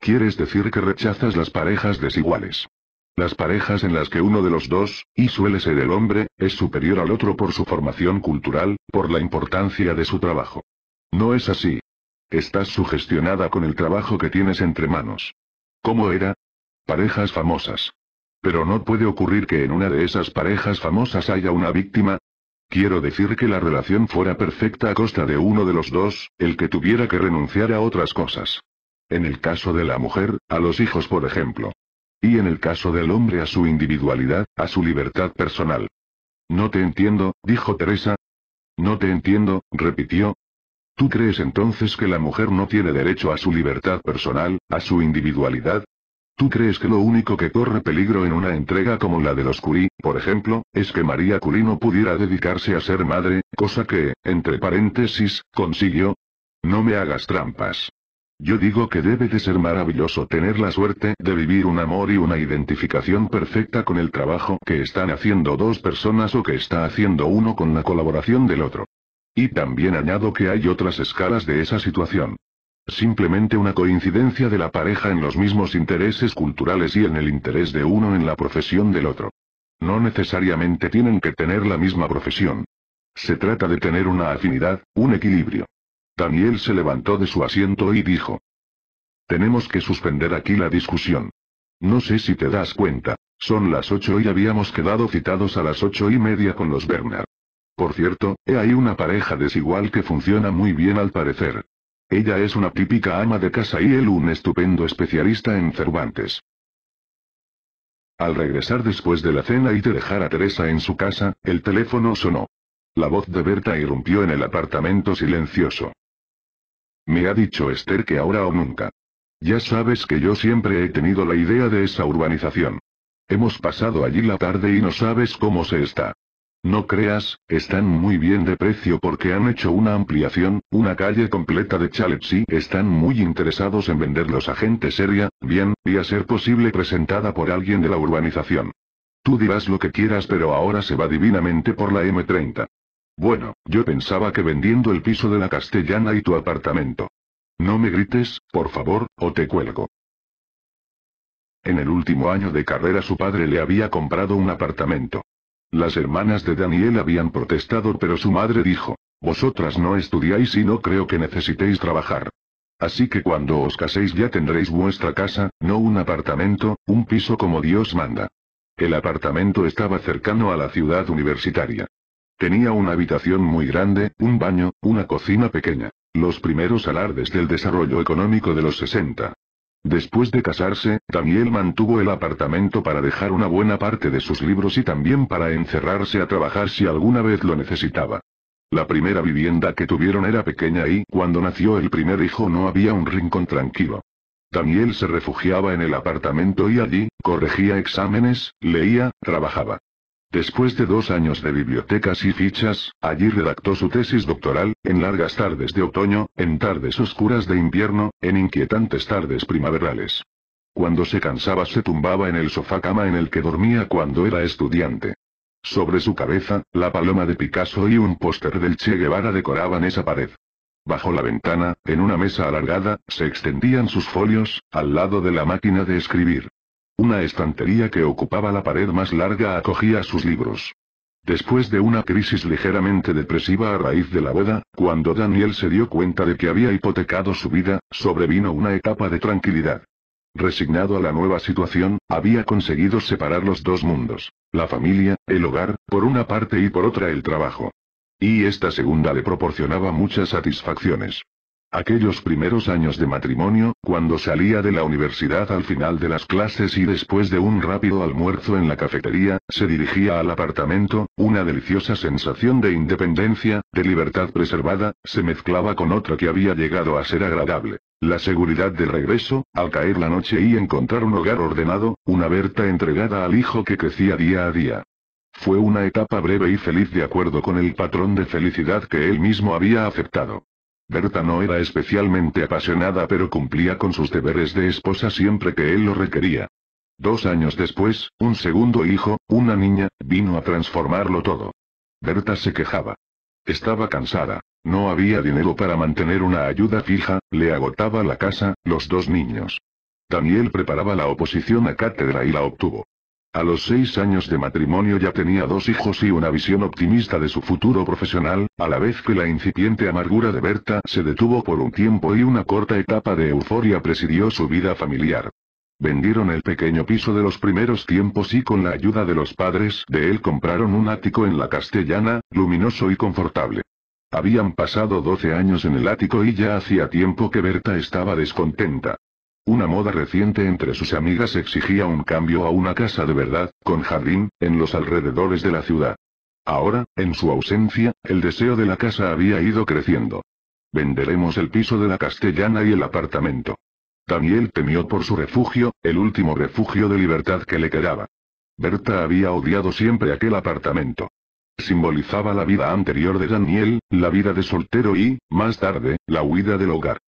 Quieres decir que rechazas las parejas desiguales. Las parejas en las que uno de los dos, y suele ser el hombre, es superior al otro por su formación cultural, por la importancia de su trabajo. No es así. Estás sugestionada con el trabajo que tienes entre manos. ¿Cómo era? Parejas famosas. Pero no puede ocurrir que en una de esas parejas famosas haya una víctima. Quiero decir que la relación fuera perfecta a costa de uno de los dos, el que tuviera que renunciar a otras cosas. En el caso de la mujer, a los hijos por ejemplo. Y en el caso del hombre a su individualidad, a su libertad personal. No te entiendo, dijo Teresa. No te entiendo, repitió, ¿Tú crees entonces que la mujer no tiene derecho a su libertad personal, a su individualidad? ¿Tú crees que lo único que corre peligro en una entrega como la de los Curí, por ejemplo, es que María Curí no pudiera dedicarse a ser madre, cosa que, entre paréntesis, consiguió? No me hagas trampas. Yo digo que debe de ser maravilloso tener la suerte de vivir un amor y una identificación perfecta con el trabajo que están haciendo dos personas o que está haciendo uno con la colaboración del otro. Y también añado que hay otras escalas de esa situación. Simplemente una coincidencia de la pareja en los mismos intereses culturales y en el interés de uno en la profesión del otro. No necesariamente tienen que tener la misma profesión. Se trata de tener una afinidad, un equilibrio. Daniel se levantó de su asiento y dijo. Tenemos que suspender aquí la discusión. No sé si te das cuenta, son las ocho y habíamos quedado citados a las ocho y media con los Bernard. Por cierto, he ahí una pareja desigual que funciona muy bien al parecer. Ella es una típica ama de casa y él un estupendo especialista en Cervantes. Al regresar después de la cena y de dejar a Teresa en su casa, el teléfono sonó. La voz de Berta irrumpió en el apartamento silencioso. Me ha dicho Esther que ahora o nunca. Ya sabes que yo siempre he tenido la idea de esa urbanización. Hemos pasado allí la tarde y no sabes cómo se está. No creas, están muy bien de precio porque han hecho una ampliación, una calle completa de chalets y están muy interesados en venderlos a gente seria, bien, y a ser posible presentada por alguien de la urbanización. Tú dirás lo que quieras pero ahora se va divinamente por la M30. Bueno, yo pensaba que vendiendo el piso de la castellana y tu apartamento. No me grites, por favor, o te cuelgo. En el último año de carrera su padre le había comprado un apartamento. Las hermanas de Daniel habían protestado pero su madre dijo, vosotras no estudiáis y no creo que necesitéis trabajar. Así que cuando os caséis ya tendréis vuestra casa, no un apartamento, un piso como Dios manda. El apartamento estaba cercano a la ciudad universitaria. Tenía una habitación muy grande, un baño, una cocina pequeña. Los primeros alardes del desarrollo económico de los 60. Después de casarse, Daniel mantuvo el apartamento para dejar una buena parte de sus libros y también para encerrarse a trabajar si alguna vez lo necesitaba. La primera vivienda que tuvieron era pequeña y, cuando nació el primer hijo no había un rincón tranquilo. Daniel se refugiaba en el apartamento y allí, corregía exámenes, leía, trabajaba. Después de dos años de bibliotecas y fichas, allí redactó su tesis doctoral, en largas tardes de otoño, en tardes oscuras de invierno, en inquietantes tardes primaverales. Cuando se cansaba se tumbaba en el sofá cama en el que dormía cuando era estudiante. Sobre su cabeza, la paloma de Picasso y un póster del Che Guevara decoraban esa pared. Bajo la ventana, en una mesa alargada, se extendían sus folios, al lado de la máquina de escribir. Una estantería que ocupaba la pared más larga acogía sus libros. Después de una crisis ligeramente depresiva a raíz de la boda, cuando Daniel se dio cuenta de que había hipotecado su vida, sobrevino una etapa de tranquilidad. Resignado a la nueva situación, había conseguido separar los dos mundos, la familia, el hogar, por una parte y por otra el trabajo. Y esta segunda le proporcionaba muchas satisfacciones. Aquellos primeros años de matrimonio, cuando salía de la universidad al final de las clases y después de un rápido almuerzo en la cafetería, se dirigía al apartamento, una deliciosa sensación de independencia, de libertad preservada, se mezclaba con otra que había llegado a ser agradable. La seguridad de regreso, al caer la noche y encontrar un hogar ordenado, una Berta entregada al hijo que crecía día a día. Fue una etapa breve y feliz de acuerdo con el patrón de felicidad que él mismo había aceptado. Berta no era especialmente apasionada pero cumplía con sus deberes de esposa siempre que él lo requería. Dos años después, un segundo hijo, una niña, vino a transformarlo todo. Berta se quejaba. Estaba cansada. No había dinero para mantener una ayuda fija, le agotaba la casa, los dos niños. Daniel preparaba la oposición a cátedra y la obtuvo. A los seis años de matrimonio ya tenía dos hijos y una visión optimista de su futuro profesional, a la vez que la incipiente amargura de Berta se detuvo por un tiempo y una corta etapa de euforia presidió su vida familiar. Vendieron el pequeño piso de los primeros tiempos y con la ayuda de los padres de él compraron un ático en la castellana, luminoso y confortable. Habían pasado doce años en el ático y ya hacía tiempo que Berta estaba descontenta. Una moda reciente entre sus amigas exigía un cambio a una casa de verdad, con jardín, en los alrededores de la ciudad. Ahora, en su ausencia, el deseo de la casa había ido creciendo. Venderemos el piso de la castellana y el apartamento. Daniel temió por su refugio, el último refugio de libertad que le quedaba. Berta había odiado siempre aquel apartamento. Simbolizaba la vida anterior de Daniel, la vida de soltero y, más tarde, la huida del hogar.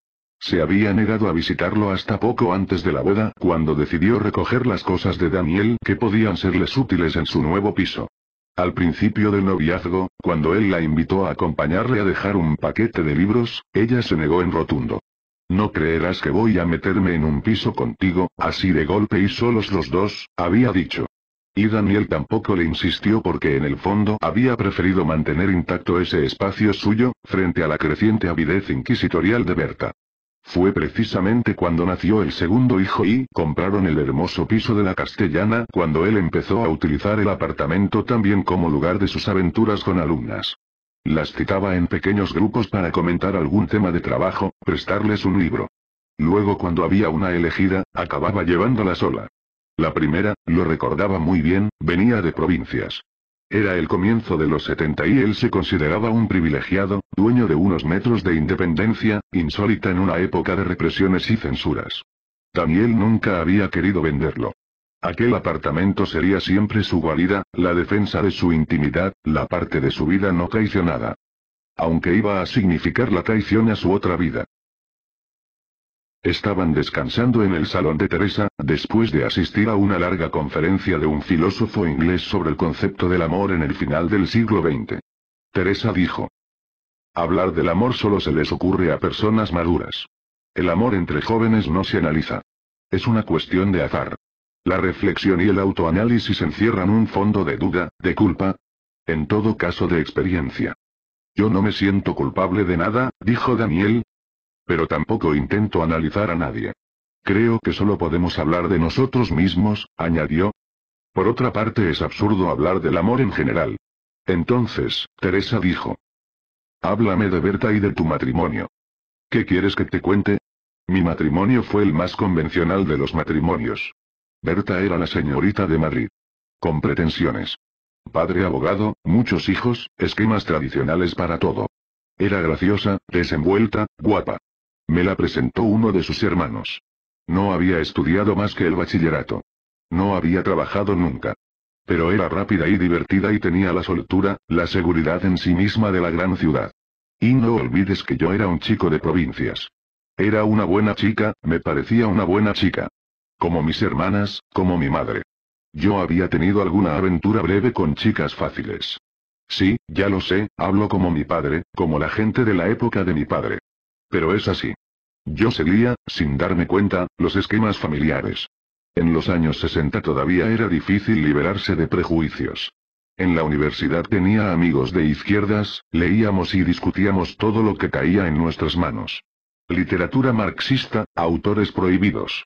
Se había negado a visitarlo hasta poco antes de la boda, cuando decidió recoger las cosas de Daniel que podían serles útiles en su nuevo piso. Al principio del noviazgo, cuando él la invitó a acompañarle a dejar un paquete de libros, ella se negó en rotundo. No creerás que voy a meterme en un piso contigo, así de golpe y solos los dos, había dicho. Y Daniel tampoco le insistió porque en el fondo había preferido mantener intacto ese espacio suyo, frente a la creciente avidez inquisitorial de Berta. Fue precisamente cuando nació el segundo hijo y compraron el hermoso piso de la castellana cuando él empezó a utilizar el apartamento también como lugar de sus aventuras con alumnas. Las citaba en pequeños grupos para comentar algún tema de trabajo, prestarles un libro. Luego cuando había una elegida, acababa llevándola sola. La primera, lo recordaba muy bien, venía de provincias. Era el comienzo de los 70 y él se consideraba un privilegiado, dueño de unos metros de independencia, insólita en una época de represiones y censuras. Daniel nunca había querido venderlo. Aquel apartamento sería siempre su guarida, la defensa de su intimidad, la parte de su vida no traicionada. Aunque iba a significar la traición a su otra vida. Estaban descansando en el salón de Teresa, después de asistir a una larga conferencia de un filósofo inglés sobre el concepto del amor en el final del siglo XX. Teresa dijo. Hablar del amor solo se les ocurre a personas maduras. El amor entre jóvenes no se analiza. Es una cuestión de azar. La reflexión y el autoanálisis encierran un fondo de duda, de culpa. En todo caso de experiencia. Yo no me siento culpable de nada, dijo Daniel, pero tampoco intento analizar a nadie. Creo que solo podemos hablar de nosotros mismos, añadió. Por otra parte es absurdo hablar del amor en general. Entonces, Teresa dijo. Háblame de Berta y de tu matrimonio. ¿Qué quieres que te cuente? Mi matrimonio fue el más convencional de los matrimonios. Berta era la señorita de Madrid. Con pretensiones. Padre abogado, muchos hijos, esquemas tradicionales para todo. Era graciosa, desenvuelta, guapa. Me la presentó uno de sus hermanos. No había estudiado más que el bachillerato. No había trabajado nunca. Pero era rápida y divertida y tenía la soltura, la seguridad en sí misma de la gran ciudad. Y no olvides que yo era un chico de provincias. Era una buena chica, me parecía una buena chica. Como mis hermanas, como mi madre. Yo había tenido alguna aventura breve con chicas fáciles. Sí, ya lo sé, hablo como mi padre, como la gente de la época de mi padre. Pero es así. Yo seguía, sin darme cuenta, los esquemas familiares. En los años 60 todavía era difícil liberarse de prejuicios. En la universidad tenía amigos de izquierdas, leíamos y discutíamos todo lo que caía en nuestras manos. Literatura marxista, autores prohibidos.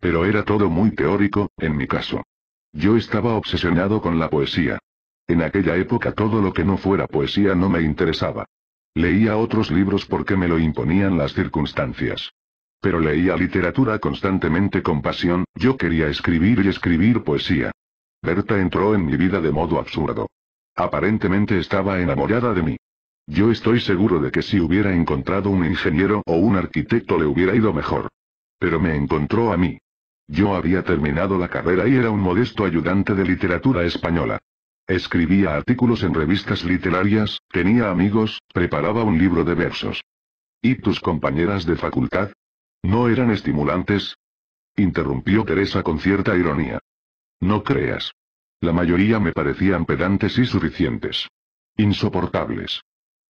Pero era todo muy teórico, en mi caso. Yo estaba obsesionado con la poesía. En aquella época todo lo que no fuera poesía no me interesaba. Leía otros libros porque me lo imponían las circunstancias. Pero leía literatura constantemente con pasión, yo quería escribir y escribir poesía. Berta entró en mi vida de modo absurdo. Aparentemente estaba enamorada de mí. Yo estoy seguro de que si hubiera encontrado un ingeniero o un arquitecto le hubiera ido mejor. Pero me encontró a mí. Yo había terminado la carrera y era un modesto ayudante de literatura española. Escribía artículos en revistas literarias, tenía amigos, preparaba un libro de versos. ¿Y tus compañeras de facultad? ¿No eran estimulantes? Interrumpió Teresa con cierta ironía. No creas. La mayoría me parecían pedantes y suficientes. Insoportables.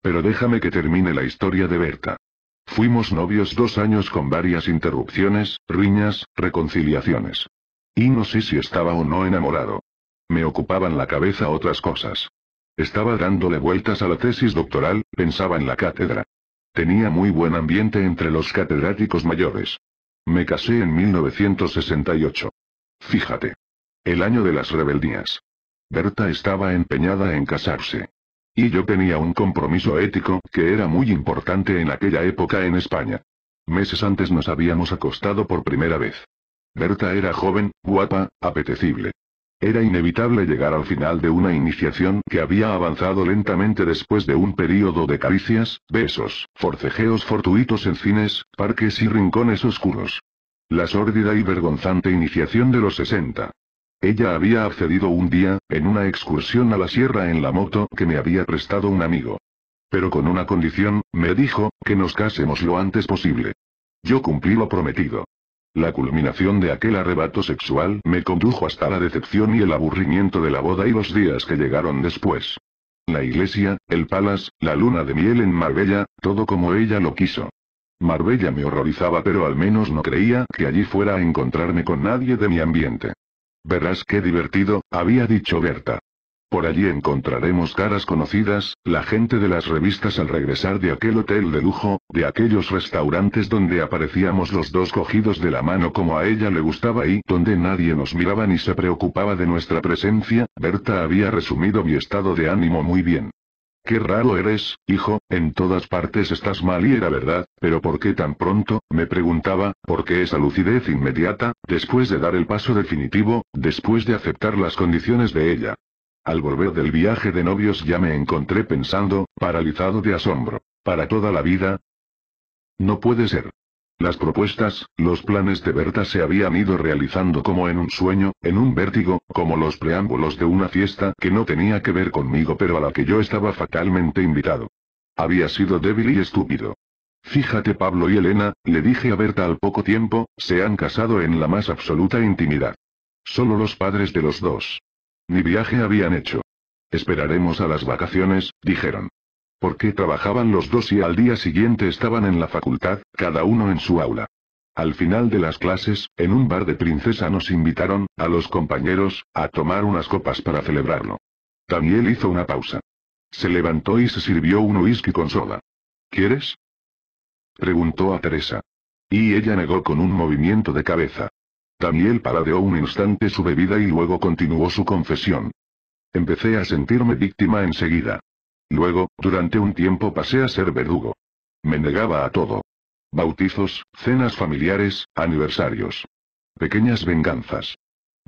Pero déjame que termine la historia de Berta. Fuimos novios dos años con varias interrupciones, riñas, reconciliaciones. Y no sé si estaba o no enamorado. Me ocupaban la cabeza otras cosas. Estaba dándole vueltas a la tesis doctoral, pensaba en la cátedra. Tenía muy buen ambiente entre los catedráticos mayores. Me casé en 1968. Fíjate. El año de las rebeldías. Berta estaba empeñada en casarse. Y yo tenía un compromiso ético que era muy importante en aquella época en España. Meses antes nos habíamos acostado por primera vez. Berta era joven, guapa, apetecible. Era inevitable llegar al final de una iniciación que había avanzado lentamente después de un período de caricias, besos, forcejeos fortuitos en cines, parques y rincones oscuros. La sórdida y vergonzante iniciación de los 60. Ella había accedido un día, en una excursión a la sierra en la moto que me había prestado un amigo. Pero con una condición, me dijo, que nos casemos lo antes posible. Yo cumplí lo prometido. La culminación de aquel arrebato sexual me condujo hasta la decepción y el aburrimiento de la boda y los días que llegaron después. La iglesia, el palas, la luna de miel en Marbella, todo como ella lo quiso. Marbella me horrorizaba pero al menos no creía que allí fuera a encontrarme con nadie de mi ambiente. Verás qué divertido, había dicho Berta. Por allí encontraremos caras conocidas, la gente de las revistas al regresar de aquel hotel de lujo, de aquellos restaurantes donde aparecíamos los dos cogidos de la mano como a ella le gustaba y donde nadie nos miraba ni se preocupaba de nuestra presencia, Berta había resumido mi estado de ánimo muy bien. Qué raro eres, hijo, en todas partes estás mal y era verdad, pero ¿por qué tan pronto? me preguntaba, ¿por qué esa lucidez inmediata, después de dar el paso definitivo, después de aceptar las condiciones de ella? Al volver del viaje de novios ya me encontré pensando, paralizado de asombro. ¿Para toda la vida? No puede ser. Las propuestas, los planes de Berta se habían ido realizando como en un sueño, en un vértigo, como los preámbulos de una fiesta que no tenía que ver conmigo pero a la que yo estaba fatalmente invitado. Había sido débil y estúpido. Fíjate Pablo y Elena, le dije a Berta al poco tiempo, se han casado en la más absoluta intimidad. Solo los padres de los dos, ni viaje habían hecho. Esperaremos a las vacaciones, dijeron. Porque trabajaban los dos y al día siguiente estaban en la facultad, cada uno en su aula. Al final de las clases, en un bar de princesa nos invitaron, a los compañeros, a tomar unas copas para celebrarlo. Daniel hizo una pausa. Se levantó y se sirvió un whisky con soda. ¿Quieres? Preguntó a Teresa. Y ella negó con un movimiento de cabeza. Daniel paladeó un instante su bebida y luego continuó su confesión. Empecé a sentirme víctima enseguida. Luego, durante un tiempo pasé a ser verdugo. Me negaba a todo. Bautizos, cenas familiares, aniversarios. Pequeñas venganzas.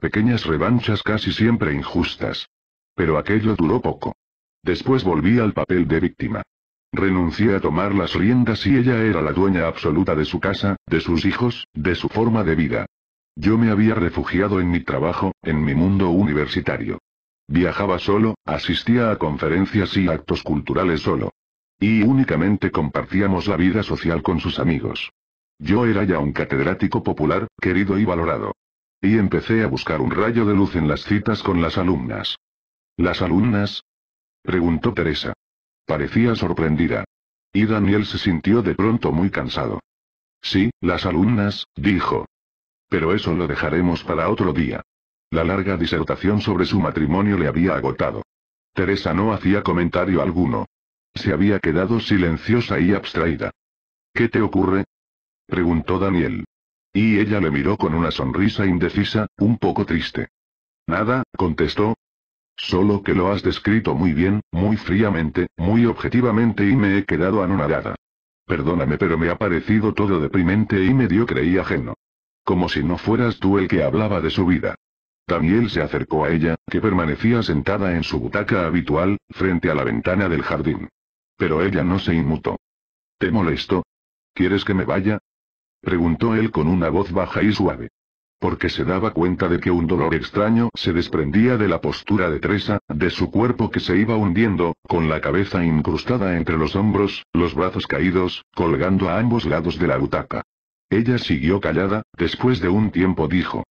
Pequeñas revanchas casi siempre injustas. Pero aquello duró poco. Después volví al papel de víctima. Renuncié a tomar las riendas y ella era la dueña absoluta de su casa, de sus hijos, de su forma de vida. Yo me había refugiado en mi trabajo, en mi mundo universitario. Viajaba solo, asistía a conferencias y actos culturales solo. Y únicamente compartíamos la vida social con sus amigos. Yo era ya un catedrático popular, querido y valorado. Y empecé a buscar un rayo de luz en las citas con las alumnas. ¿Las alumnas? preguntó Teresa. Parecía sorprendida. Y Daniel se sintió de pronto muy cansado. Sí, las alumnas, dijo, pero eso lo dejaremos para otro día. La larga disertación sobre su matrimonio le había agotado. Teresa no hacía comentario alguno. Se había quedado silenciosa y abstraída. ¿Qué te ocurre? preguntó Daniel. Y ella le miró con una sonrisa indecisa, un poco triste. Nada, contestó. Solo que lo has descrito muy bien, muy fríamente, muy objetivamente y me he quedado anonadada. Perdóname pero me ha parecido todo deprimente y medio creí ajeno como si no fueras tú el que hablaba de su vida. Daniel se acercó a ella, que permanecía sentada en su butaca habitual, frente a la ventana del jardín. Pero ella no se inmutó. ¿Te molesto? ¿Quieres que me vaya? Preguntó él con una voz baja y suave. Porque se daba cuenta de que un dolor extraño se desprendía de la postura de Teresa, de su cuerpo que se iba hundiendo, con la cabeza incrustada entre los hombros, los brazos caídos, colgando a ambos lados de la butaca. Ella siguió callada, después de un tiempo dijo.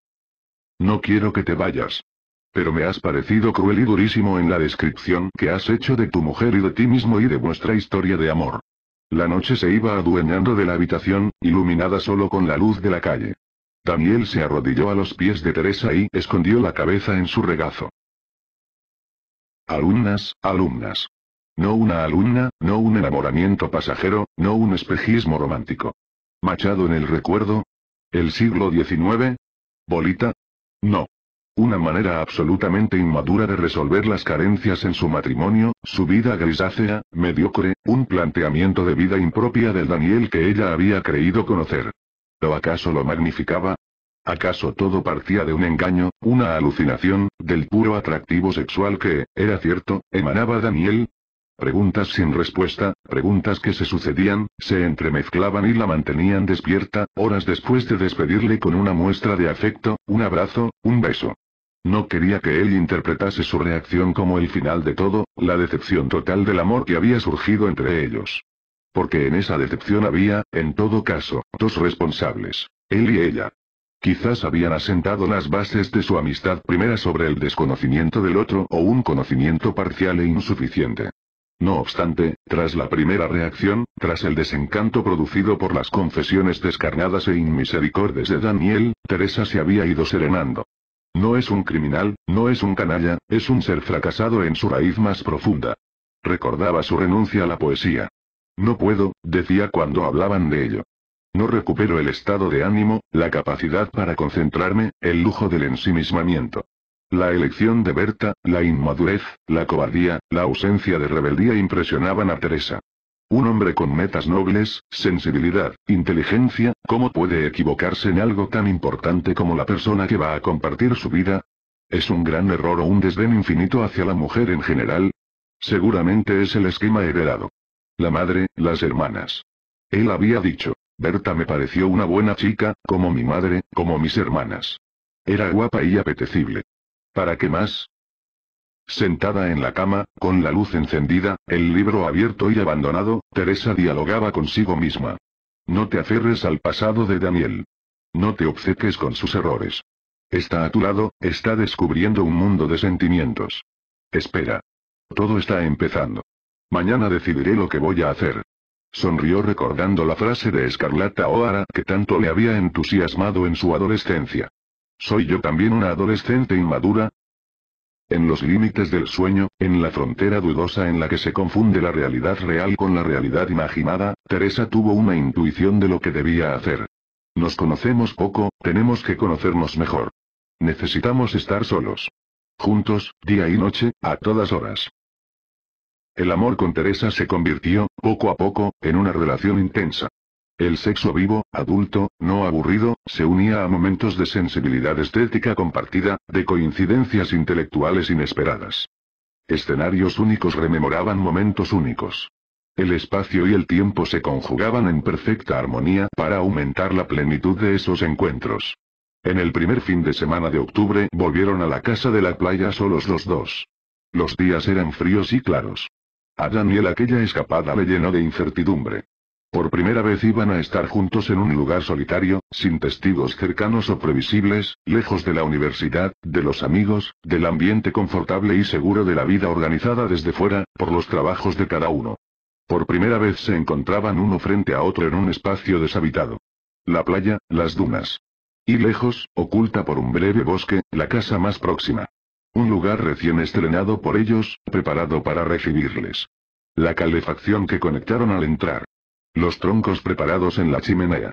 No quiero que te vayas. Pero me has parecido cruel y durísimo en la descripción que has hecho de tu mujer y de ti mismo y de vuestra historia de amor. La noche se iba adueñando de la habitación, iluminada solo con la luz de la calle. Daniel se arrodilló a los pies de Teresa y escondió la cabeza en su regazo. Alumnas, alumnas. No una alumna, no un enamoramiento pasajero, no un espejismo romántico. Machado en el recuerdo. El siglo XIX. Bolita. No. Una manera absolutamente inmadura de resolver las carencias en su matrimonio, su vida grisácea, mediocre, un planteamiento de vida impropia del Daniel que ella había creído conocer. lo acaso lo magnificaba? ¿Acaso todo partía de un engaño, una alucinación, del puro atractivo sexual que, era cierto, emanaba Daniel? Preguntas sin respuesta, preguntas que se sucedían, se entremezclaban y la mantenían despierta, horas después de despedirle con una muestra de afecto, un abrazo, un beso. No quería que él interpretase su reacción como el final de todo, la decepción total del amor que había surgido entre ellos. Porque en esa decepción había, en todo caso, dos responsables, él y ella. Quizás habían asentado las bases de su amistad primera sobre el desconocimiento del otro o un conocimiento parcial e insuficiente. No obstante, tras la primera reacción, tras el desencanto producido por las confesiones descarnadas e inmisericordes de Daniel, Teresa se había ido serenando. No es un criminal, no es un canalla, es un ser fracasado en su raíz más profunda. Recordaba su renuncia a la poesía. No puedo, decía cuando hablaban de ello. No recupero el estado de ánimo, la capacidad para concentrarme, el lujo del ensimismamiento. La elección de Berta, la inmadurez, la cobardía, la ausencia de rebeldía impresionaban a Teresa. Un hombre con metas nobles, sensibilidad, inteligencia, ¿cómo puede equivocarse en algo tan importante como la persona que va a compartir su vida? ¿Es un gran error o un desdén infinito hacia la mujer en general? Seguramente es el esquema heredado. La madre, las hermanas. Él había dicho, Berta me pareció una buena chica, como mi madre, como mis hermanas. Era guapa y apetecible. ¿Para qué más? Sentada en la cama, con la luz encendida, el libro abierto y abandonado, Teresa dialogaba consigo misma. No te aferres al pasado de Daniel. No te obceques con sus errores. Está a tu lado, está descubriendo un mundo de sentimientos. Espera. Todo está empezando. Mañana decidiré lo que voy a hacer. Sonrió recordando la frase de Escarlata O'Hara que tanto le había entusiasmado en su adolescencia. ¿Soy yo también una adolescente inmadura? En los límites del sueño, en la frontera dudosa en la que se confunde la realidad real con la realidad imaginada, Teresa tuvo una intuición de lo que debía hacer. Nos conocemos poco, tenemos que conocernos mejor. Necesitamos estar solos. Juntos, día y noche, a todas horas. El amor con Teresa se convirtió, poco a poco, en una relación intensa. El sexo vivo, adulto, no aburrido, se unía a momentos de sensibilidad estética compartida, de coincidencias intelectuales inesperadas. Escenarios únicos rememoraban momentos únicos. El espacio y el tiempo se conjugaban en perfecta armonía para aumentar la plenitud de esos encuentros. En el primer fin de semana de octubre volvieron a la casa de la playa solos los dos. Los días eran fríos y claros. A Daniel aquella escapada le llenó de incertidumbre. Por primera vez iban a estar juntos en un lugar solitario, sin testigos cercanos o previsibles, lejos de la universidad, de los amigos, del ambiente confortable y seguro de la vida organizada desde fuera, por los trabajos de cada uno. Por primera vez se encontraban uno frente a otro en un espacio deshabitado. La playa, las dunas. Y lejos, oculta por un breve bosque, la casa más próxima. Un lugar recién estrenado por ellos, preparado para recibirles. La calefacción que conectaron al entrar, los troncos preparados en la chimenea.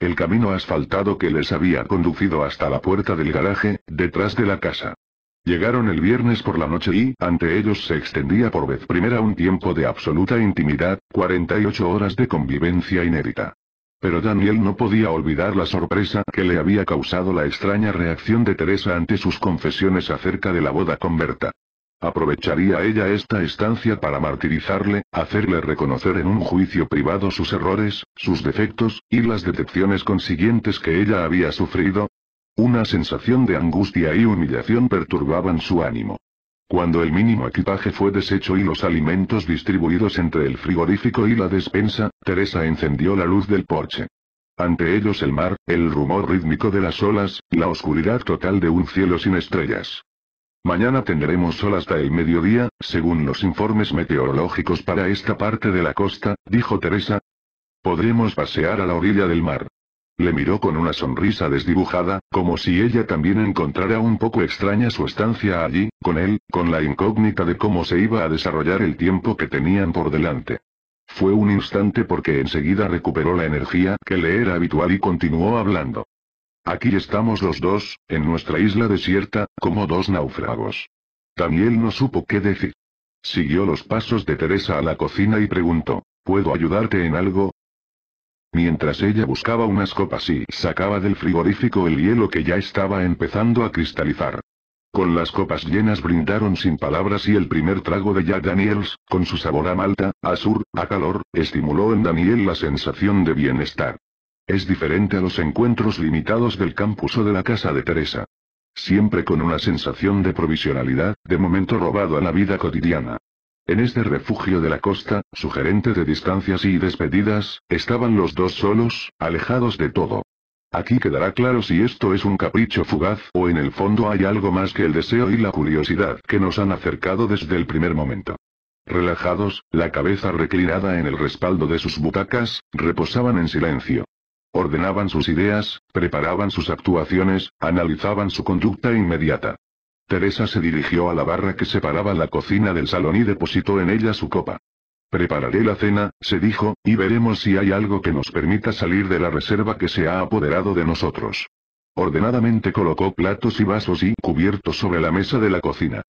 El camino asfaltado que les había conducido hasta la puerta del garaje, detrás de la casa. Llegaron el viernes por la noche y, ante ellos se extendía por vez primera un tiempo de absoluta intimidad, 48 horas de convivencia inédita. Pero Daniel no podía olvidar la sorpresa que le había causado la extraña reacción de Teresa ante sus confesiones acerca de la boda con Berta. Aprovecharía ella esta estancia para martirizarle, hacerle reconocer en un juicio privado sus errores, sus defectos, y las decepciones consiguientes que ella había sufrido. Una sensación de angustia y humillación perturbaban su ánimo. Cuando el mínimo equipaje fue deshecho y los alimentos distribuidos entre el frigorífico y la despensa, Teresa encendió la luz del porche. Ante ellos el mar, el rumor rítmico de las olas, la oscuridad total de un cielo sin estrellas. Mañana tendremos sol hasta el mediodía, según los informes meteorológicos para esta parte de la costa, dijo Teresa. Podremos pasear a la orilla del mar. Le miró con una sonrisa desdibujada, como si ella también encontrara un poco extraña su estancia allí, con él, con la incógnita de cómo se iba a desarrollar el tiempo que tenían por delante. Fue un instante porque enseguida recuperó la energía que le era habitual y continuó hablando. Aquí estamos los dos, en nuestra isla desierta, como dos náufragos. Daniel no supo qué decir. Siguió los pasos de Teresa a la cocina y preguntó, ¿puedo ayudarte en algo? Mientras ella buscaba unas copas y sacaba del frigorífico el hielo que ya estaba empezando a cristalizar. Con las copas llenas brindaron sin palabras y el primer trago de Jack Daniels, con su sabor a malta, a sur, a calor, estimuló en Daniel la sensación de bienestar. Es diferente a los encuentros limitados del campus o de la casa de Teresa. Siempre con una sensación de provisionalidad, de momento robado a la vida cotidiana. En este refugio de la costa, sugerente de distancias y despedidas, estaban los dos solos, alejados de todo. Aquí quedará claro si esto es un capricho fugaz o en el fondo hay algo más que el deseo y la curiosidad que nos han acercado desde el primer momento. Relajados, la cabeza reclinada en el respaldo de sus butacas, reposaban en silencio. Ordenaban sus ideas, preparaban sus actuaciones, analizaban su conducta inmediata. Teresa se dirigió a la barra que separaba la cocina del salón y depositó en ella su copa. Prepararé la cena, se dijo, y veremos si hay algo que nos permita salir de la reserva que se ha apoderado de nosotros. Ordenadamente colocó platos y vasos y cubiertos sobre la mesa de la cocina.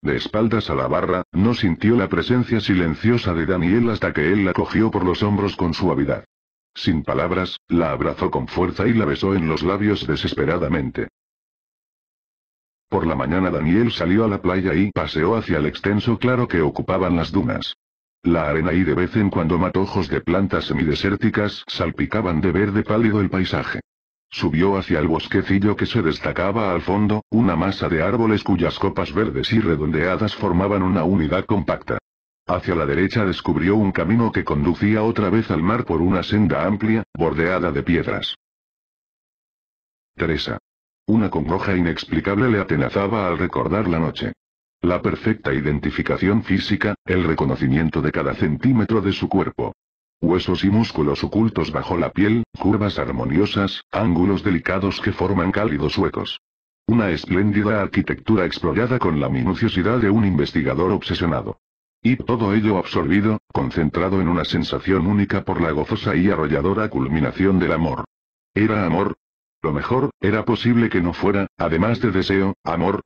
De espaldas a la barra, no sintió la presencia silenciosa de Daniel hasta que él la cogió por los hombros con suavidad. Sin palabras, la abrazó con fuerza y la besó en los labios desesperadamente. Por la mañana Daniel salió a la playa y paseó hacia el extenso claro que ocupaban las dunas. La arena y de vez en cuando matojos de plantas semidesérticas salpicaban de verde pálido el paisaje. Subió hacia el bosquecillo que se destacaba al fondo, una masa de árboles cuyas copas verdes y redondeadas formaban una unidad compacta. Hacia la derecha descubrió un camino que conducía otra vez al mar por una senda amplia, bordeada de piedras. Teresa. Una congoja inexplicable le atenazaba al recordar la noche. La perfecta identificación física, el reconocimiento de cada centímetro de su cuerpo. Huesos y músculos ocultos bajo la piel, curvas armoniosas, ángulos delicados que forman cálidos huecos. Una espléndida arquitectura explorada con la minuciosidad de un investigador obsesionado. Y todo ello absorbido, concentrado en una sensación única por la gozosa y arrolladora culminación del amor. ¿Era amor? Lo mejor, era posible que no fuera, además de deseo, amor.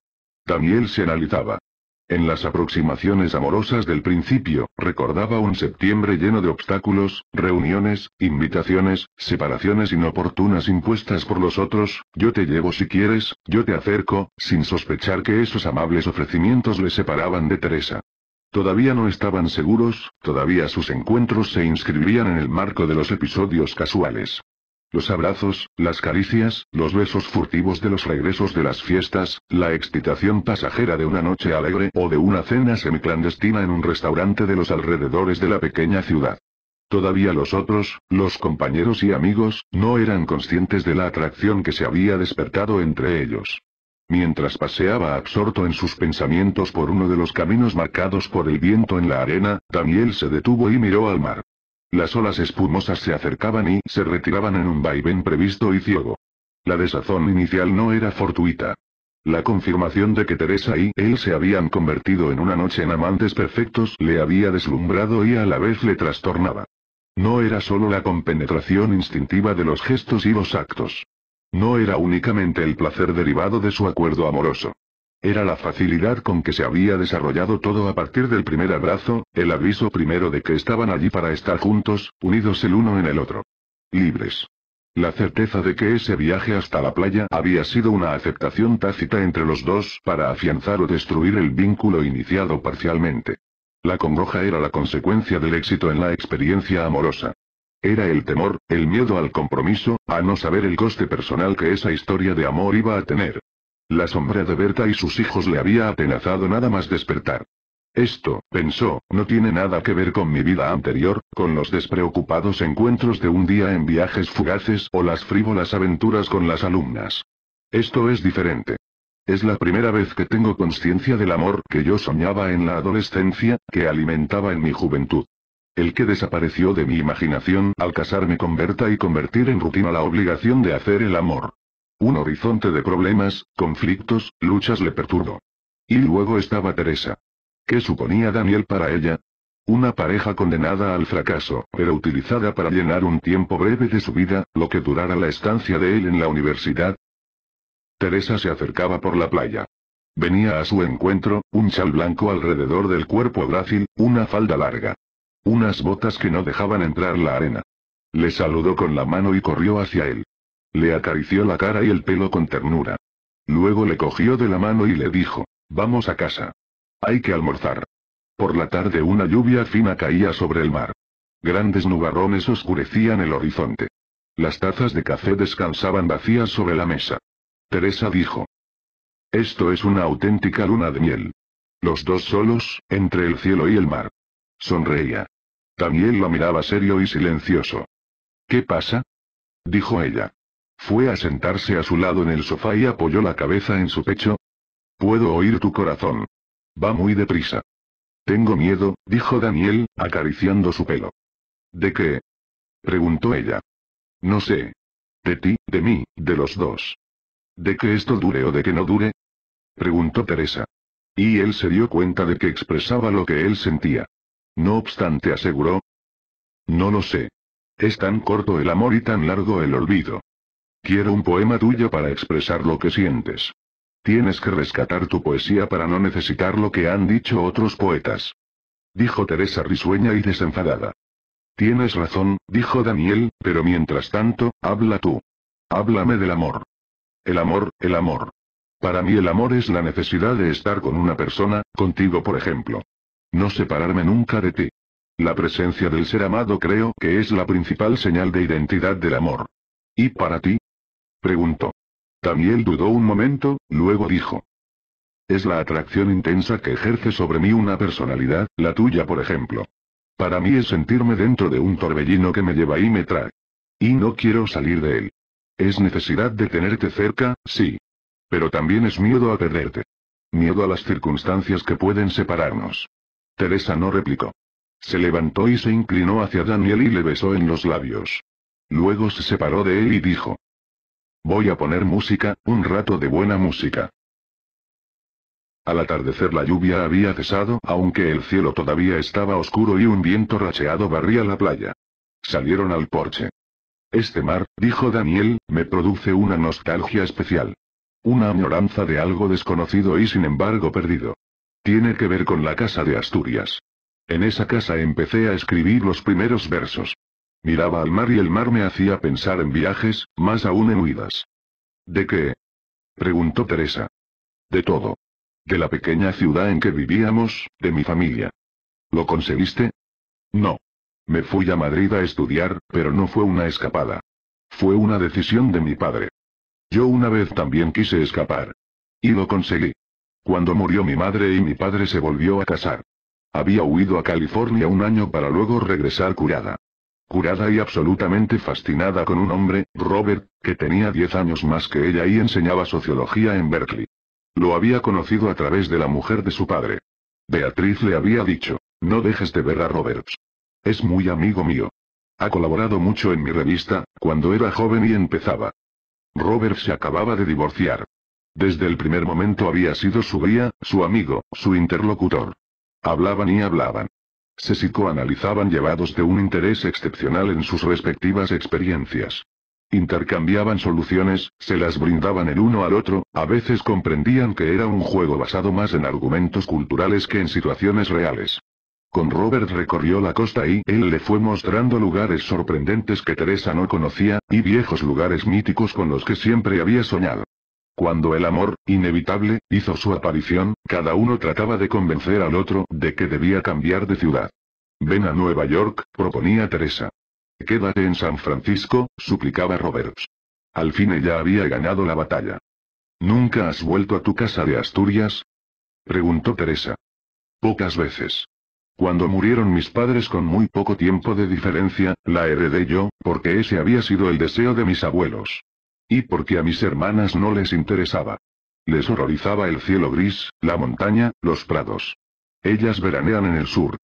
Daniel se analizaba. En las aproximaciones amorosas del principio, recordaba un septiembre lleno de obstáculos, reuniones, invitaciones, separaciones inoportunas impuestas por los otros, yo te llevo si quieres, yo te acerco, sin sospechar que esos amables ofrecimientos le separaban de Teresa. Todavía no estaban seguros, todavía sus encuentros se inscribían en el marco de los episodios casuales. Los abrazos, las caricias, los besos furtivos de los regresos de las fiestas, la excitación pasajera de una noche alegre o de una cena semiclandestina en un restaurante de los alrededores de la pequeña ciudad. Todavía los otros, los compañeros y amigos, no eran conscientes de la atracción que se había despertado entre ellos mientras paseaba absorto en sus pensamientos por uno de los caminos marcados por el viento en la arena, Daniel se detuvo y miró al mar. Las olas espumosas se acercaban y se retiraban en un vaivén previsto y ciego. La desazón inicial no era fortuita. La confirmación de que Teresa y él se habían convertido en una noche en amantes perfectos le había deslumbrado y a la vez le trastornaba. No era solo la compenetración instintiva de los gestos y los actos. No era únicamente el placer derivado de su acuerdo amoroso. Era la facilidad con que se había desarrollado todo a partir del primer abrazo, el aviso primero de que estaban allí para estar juntos, unidos el uno en el otro. Libres. La certeza de que ese viaje hasta la playa había sido una aceptación tácita entre los dos para afianzar o destruir el vínculo iniciado parcialmente. La congoja era la consecuencia del éxito en la experiencia amorosa. Era el temor, el miedo al compromiso, a no saber el coste personal que esa historia de amor iba a tener. La sombra de Berta y sus hijos le había atenazado nada más despertar. Esto, pensó, no tiene nada que ver con mi vida anterior, con los despreocupados encuentros de un día en viajes fugaces o las frívolas aventuras con las alumnas. Esto es diferente. Es la primera vez que tengo conciencia del amor que yo soñaba en la adolescencia, que alimentaba en mi juventud el que desapareció de mi imaginación al casarme con Berta y convertir en rutina la obligación de hacer el amor. Un horizonte de problemas, conflictos, luchas le perturbó. Y luego estaba Teresa. ¿Qué suponía Daniel para ella? Una pareja condenada al fracaso, pero utilizada para llenar un tiempo breve de su vida, lo que durara la estancia de él en la universidad. Teresa se acercaba por la playa. Venía a su encuentro, un chal blanco alrededor del cuerpo grácil, una falda larga, unas botas que no dejaban entrar la arena. Le saludó con la mano y corrió hacia él. Le acarició la cara y el pelo con ternura. Luego le cogió de la mano y le dijo, vamos a casa. Hay que almorzar. Por la tarde una lluvia fina caía sobre el mar. Grandes nubarrones oscurecían el horizonte. Las tazas de café descansaban vacías sobre la mesa. Teresa dijo. Esto es una auténtica luna de miel. Los dos solos, entre el cielo y el mar. Sonreía. Daniel la miraba serio y silencioso. ¿Qué pasa? dijo ella. Fue a sentarse a su lado en el sofá y apoyó la cabeza en su pecho. Puedo oír tu corazón. Va muy deprisa. Tengo miedo, dijo Daniel, acariciando su pelo. ¿De qué? preguntó ella. No sé. De ti, de mí, de los dos. ¿De que esto dure o de que no dure? preguntó Teresa. Y él se dio cuenta de que expresaba lo que él sentía. No obstante aseguró. No lo sé. Es tan corto el amor y tan largo el olvido. Quiero un poema tuyo para expresar lo que sientes. Tienes que rescatar tu poesía para no necesitar lo que han dicho otros poetas. Dijo Teresa risueña y desenfadada. Tienes razón, dijo Daniel, pero mientras tanto, habla tú. Háblame del amor. El amor, el amor. Para mí el amor es la necesidad de estar con una persona, contigo por ejemplo. No separarme nunca de ti. La presencia del ser amado creo que es la principal señal de identidad del amor. ¿Y para ti? Preguntó. Daniel dudó un momento, luego dijo. Es la atracción intensa que ejerce sobre mí una personalidad, la tuya por ejemplo. Para mí es sentirme dentro de un torbellino que me lleva y me trae. Y no quiero salir de él. Es necesidad de tenerte cerca, sí. Pero también es miedo a perderte. Miedo a las circunstancias que pueden separarnos. Teresa no replicó. Se levantó y se inclinó hacia Daniel y le besó en los labios. Luego se separó de él y dijo. Voy a poner música, un rato de buena música. Al atardecer la lluvia había cesado, aunque el cielo todavía estaba oscuro y un viento racheado barría la playa. Salieron al porche. Este mar, dijo Daniel, me produce una nostalgia especial. Una añoranza de algo desconocido y sin embargo perdido. Tiene que ver con la casa de Asturias. En esa casa empecé a escribir los primeros versos. Miraba al mar y el mar me hacía pensar en viajes, más aún en huidas. ¿De qué? preguntó Teresa. De todo. De la pequeña ciudad en que vivíamos, de mi familia. ¿Lo conseguiste? No. Me fui a Madrid a estudiar, pero no fue una escapada. Fue una decisión de mi padre. Yo una vez también quise escapar. Y lo conseguí. Cuando murió mi madre y mi padre se volvió a casar. Había huido a California un año para luego regresar curada. Curada y absolutamente fascinada con un hombre, Robert, que tenía 10 años más que ella y enseñaba sociología en Berkeley. Lo había conocido a través de la mujer de su padre. Beatriz le había dicho, no dejes de ver a Roberts. Es muy amigo mío. Ha colaborado mucho en mi revista, cuando era joven y empezaba. Roberts se acababa de divorciar, desde el primer momento había sido su guía, su amigo, su interlocutor. Hablaban y hablaban. Se psicoanalizaban llevados de un interés excepcional en sus respectivas experiencias. Intercambiaban soluciones, se las brindaban el uno al otro, a veces comprendían que era un juego basado más en argumentos culturales que en situaciones reales. Con Robert recorrió la costa y él le fue mostrando lugares sorprendentes que Teresa no conocía, y viejos lugares míticos con los que siempre había soñado. Cuando el amor, inevitable, hizo su aparición, cada uno trataba de convencer al otro de que debía cambiar de ciudad. Ven a Nueva York, proponía Teresa. Quédate en San Francisco, suplicaba Roberts. Al fin ella había ganado la batalla. ¿Nunca has vuelto a tu casa de Asturias? preguntó Teresa. Pocas veces. Cuando murieron mis padres con muy poco tiempo de diferencia, la heredé yo, porque ese había sido el deseo de mis abuelos. Y porque a mis hermanas no les interesaba. Les horrorizaba el cielo gris, la montaña, los prados. Ellas veranean en el sur.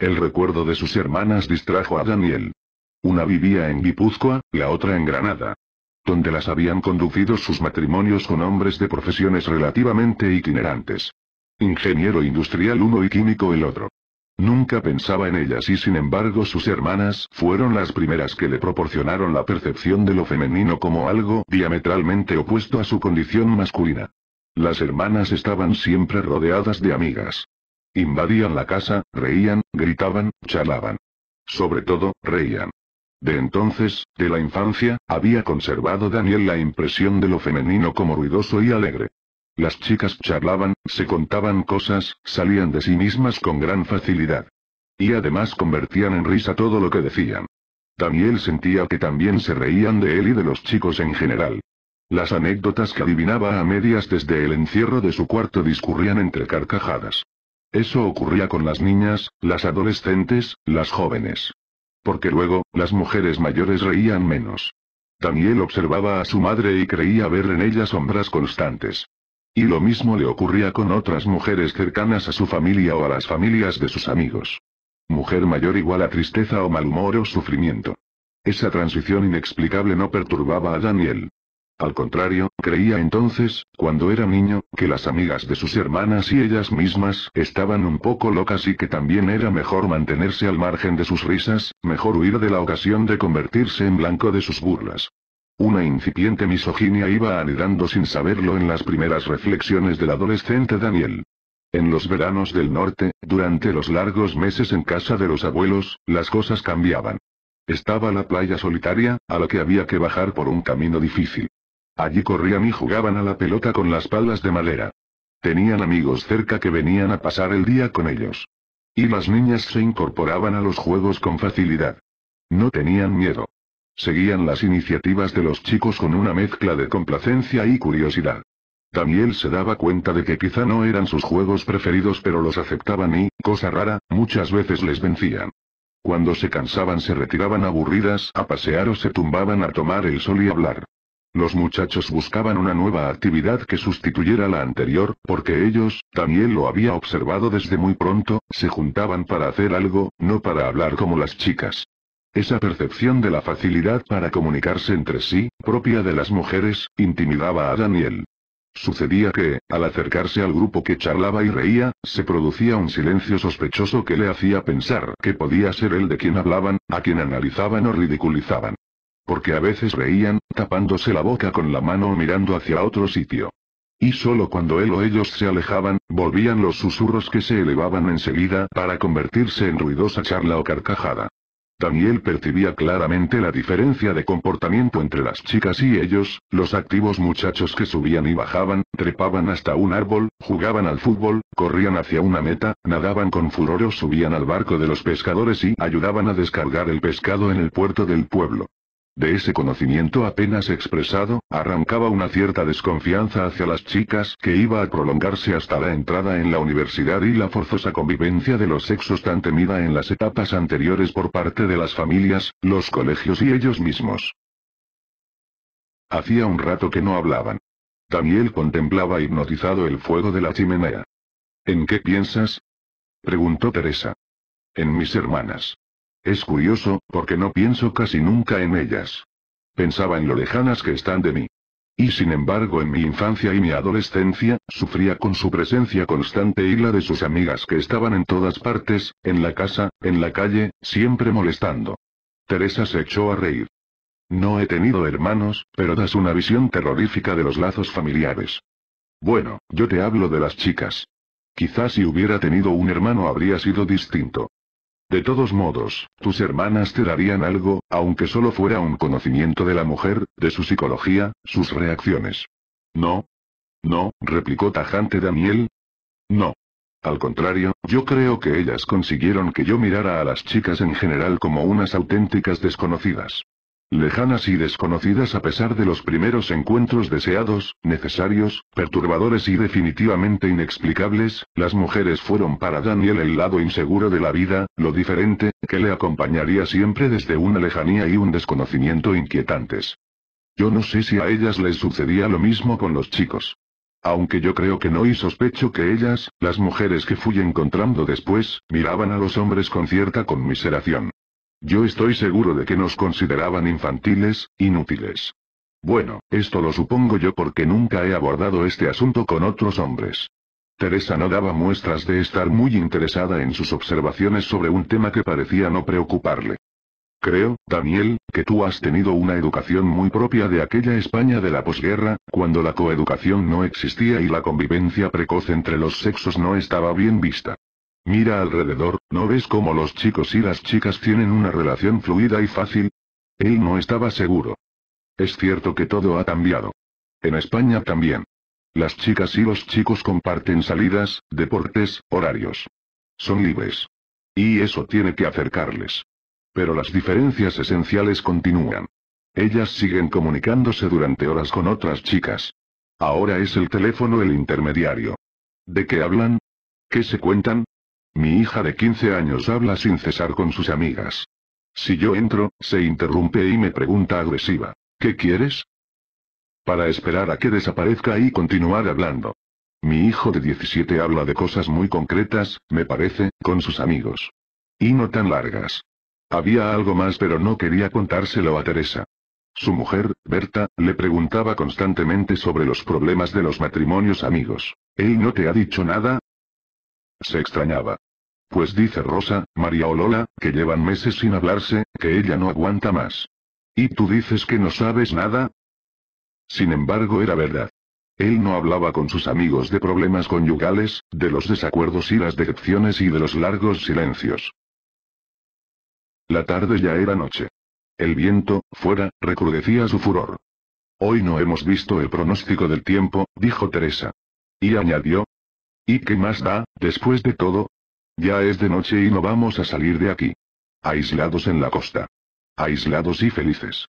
El recuerdo de sus hermanas distrajo a Daniel. Una vivía en Guipúzcoa, la otra en Granada. Donde las habían conducido sus matrimonios con hombres de profesiones relativamente itinerantes. Ingeniero industrial uno y químico el otro. Nunca pensaba en ellas y sin embargo sus hermanas fueron las primeras que le proporcionaron la percepción de lo femenino como algo diametralmente opuesto a su condición masculina. Las hermanas estaban siempre rodeadas de amigas. Invadían la casa, reían, gritaban, charlaban. Sobre todo, reían. De entonces, de la infancia, había conservado Daniel la impresión de lo femenino como ruidoso y alegre. Las chicas charlaban, se contaban cosas, salían de sí mismas con gran facilidad. Y además convertían en risa todo lo que decían. Daniel sentía que también se reían de él y de los chicos en general. Las anécdotas que adivinaba a medias desde el encierro de su cuarto discurrían entre carcajadas. Eso ocurría con las niñas, las adolescentes, las jóvenes. Porque luego, las mujeres mayores reían menos. Daniel observaba a su madre y creía ver en ella sombras constantes. Y lo mismo le ocurría con otras mujeres cercanas a su familia o a las familias de sus amigos. Mujer mayor igual a tristeza o mal humor o sufrimiento. Esa transición inexplicable no perturbaba a Daniel. Al contrario, creía entonces, cuando era niño, que las amigas de sus hermanas y ellas mismas estaban un poco locas y que también era mejor mantenerse al margen de sus risas, mejor huir de la ocasión de convertirse en blanco de sus burlas. Una incipiente misoginia iba anidando sin saberlo en las primeras reflexiones del adolescente Daniel. En los veranos del norte, durante los largos meses en casa de los abuelos, las cosas cambiaban. Estaba la playa solitaria, a la que había que bajar por un camino difícil. Allí corrían y jugaban a la pelota con las palas de madera. Tenían amigos cerca que venían a pasar el día con ellos. Y las niñas se incorporaban a los juegos con facilidad. No tenían miedo. Seguían las iniciativas de los chicos con una mezcla de complacencia y curiosidad. Daniel se daba cuenta de que quizá no eran sus juegos preferidos pero los aceptaban y, cosa rara, muchas veces les vencían. Cuando se cansaban se retiraban aburridas a pasear o se tumbaban a tomar el sol y hablar. Los muchachos buscaban una nueva actividad que sustituyera la anterior, porque ellos, Daniel lo había observado desde muy pronto, se juntaban para hacer algo, no para hablar como las chicas. Esa percepción de la facilidad para comunicarse entre sí, propia de las mujeres, intimidaba a Daniel. Sucedía que, al acercarse al grupo que charlaba y reía, se producía un silencio sospechoso que le hacía pensar que podía ser él de quien hablaban, a quien analizaban o ridiculizaban. Porque a veces reían, tapándose la boca con la mano o mirando hacia otro sitio. Y solo cuando él o ellos se alejaban, volvían los susurros que se elevaban enseguida para convertirse en ruidosa charla o carcajada. Daniel percibía claramente la diferencia de comportamiento entre las chicas y ellos, los activos muchachos que subían y bajaban, trepaban hasta un árbol, jugaban al fútbol, corrían hacia una meta, nadaban con furor o subían al barco de los pescadores y ayudaban a descargar el pescado en el puerto del pueblo. De ese conocimiento apenas expresado, arrancaba una cierta desconfianza hacia las chicas que iba a prolongarse hasta la entrada en la universidad y la forzosa convivencia de los sexos tan temida en las etapas anteriores por parte de las familias, los colegios y ellos mismos. Hacía un rato que no hablaban. Daniel contemplaba hipnotizado el fuego de la chimenea. ¿En qué piensas? preguntó Teresa. En mis hermanas. Es curioso, porque no pienso casi nunca en ellas. Pensaba en lo lejanas que están de mí. Y sin embargo en mi infancia y mi adolescencia, sufría con su presencia constante y la de sus amigas que estaban en todas partes, en la casa, en la calle, siempre molestando. Teresa se echó a reír. No he tenido hermanos, pero das una visión terrorífica de los lazos familiares. Bueno, yo te hablo de las chicas. Quizás si hubiera tenido un hermano habría sido distinto. De todos modos, tus hermanas te darían algo, aunque solo fuera un conocimiento de la mujer, de su psicología, sus reacciones. No. No, replicó tajante Daniel. No. Al contrario, yo creo que ellas consiguieron que yo mirara a las chicas en general como unas auténticas desconocidas lejanas y desconocidas a pesar de los primeros encuentros deseados, necesarios, perturbadores y definitivamente inexplicables, las mujeres fueron para Daniel el lado inseguro de la vida, lo diferente, que le acompañaría siempre desde una lejanía y un desconocimiento inquietantes. Yo no sé si a ellas les sucedía lo mismo con los chicos. Aunque yo creo que no y sospecho que ellas, las mujeres que fui encontrando después, miraban a los hombres con cierta conmiseración. Yo estoy seguro de que nos consideraban infantiles, inútiles. Bueno, esto lo supongo yo porque nunca he abordado este asunto con otros hombres. Teresa no daba muestras de estar muy interesada en sus observaciones sobre un tema que parecía no preocuparle. Creo, Daniel, que tú has tenido una educación muy propia de aquella España de la posguerra, cuando la coeducación no existía y la convivencia precoz entre los sexos no estaba bien vista. Mira alrededor, ¿no ves cómo los chicos y las chicas tienen una relación fluida y fácil? Él no estaba seguro. Es cierto que todo ha cambiado. En España también. Las chicas y los chicos comparten salidas, deportes, horarios. Son libres. Y eso tiene que acercarles. Pero las diferencias esenciales continúan. Ellas siguen comunicándose durante horas con otras chicas. Ahora es el teléfono el intermediario. ¿De qué hablan? ¿Qué se cuentan? Mi hija de 15 años habla sin cesar con sus amigas. Si yo entro, se interrumpe y me pregunta agresiva. ¿Qué quieres? Para esperar a que desaparezca y continuar hablando. Mi hijo de 17 habla de cosas muy concretas, me parece, con sus amigos. Y no tan largas. Había algo más pero no quería contárselo a Teresa. Su mujer, Berta, le preguntaba constantemente sobre los problemas de los matrimonios amigos. ¿Él no te ha dicho nada? Se extrañaba. Pues dice Rosa, María Lola, que llevan meses sin hablarse, que ella no aguanta más. ¿Y tú dices que no sabes nada? Sin embargo, era verdad. Él no hablaba con sus amigos de problemas conyugales, de los desacuerdos y las decepciones y de los largos silencios. La tarde ya era noche. El viento, fuera, recrudecía su furor. Hoy no hemos visto el pronóstico del tiempo, dijo Teresa. Y añadió. ¿Y qué más da, después de todo? Ya es de noche y no vamos a salir de aquí. Aislados en la costa. Aislados y felices.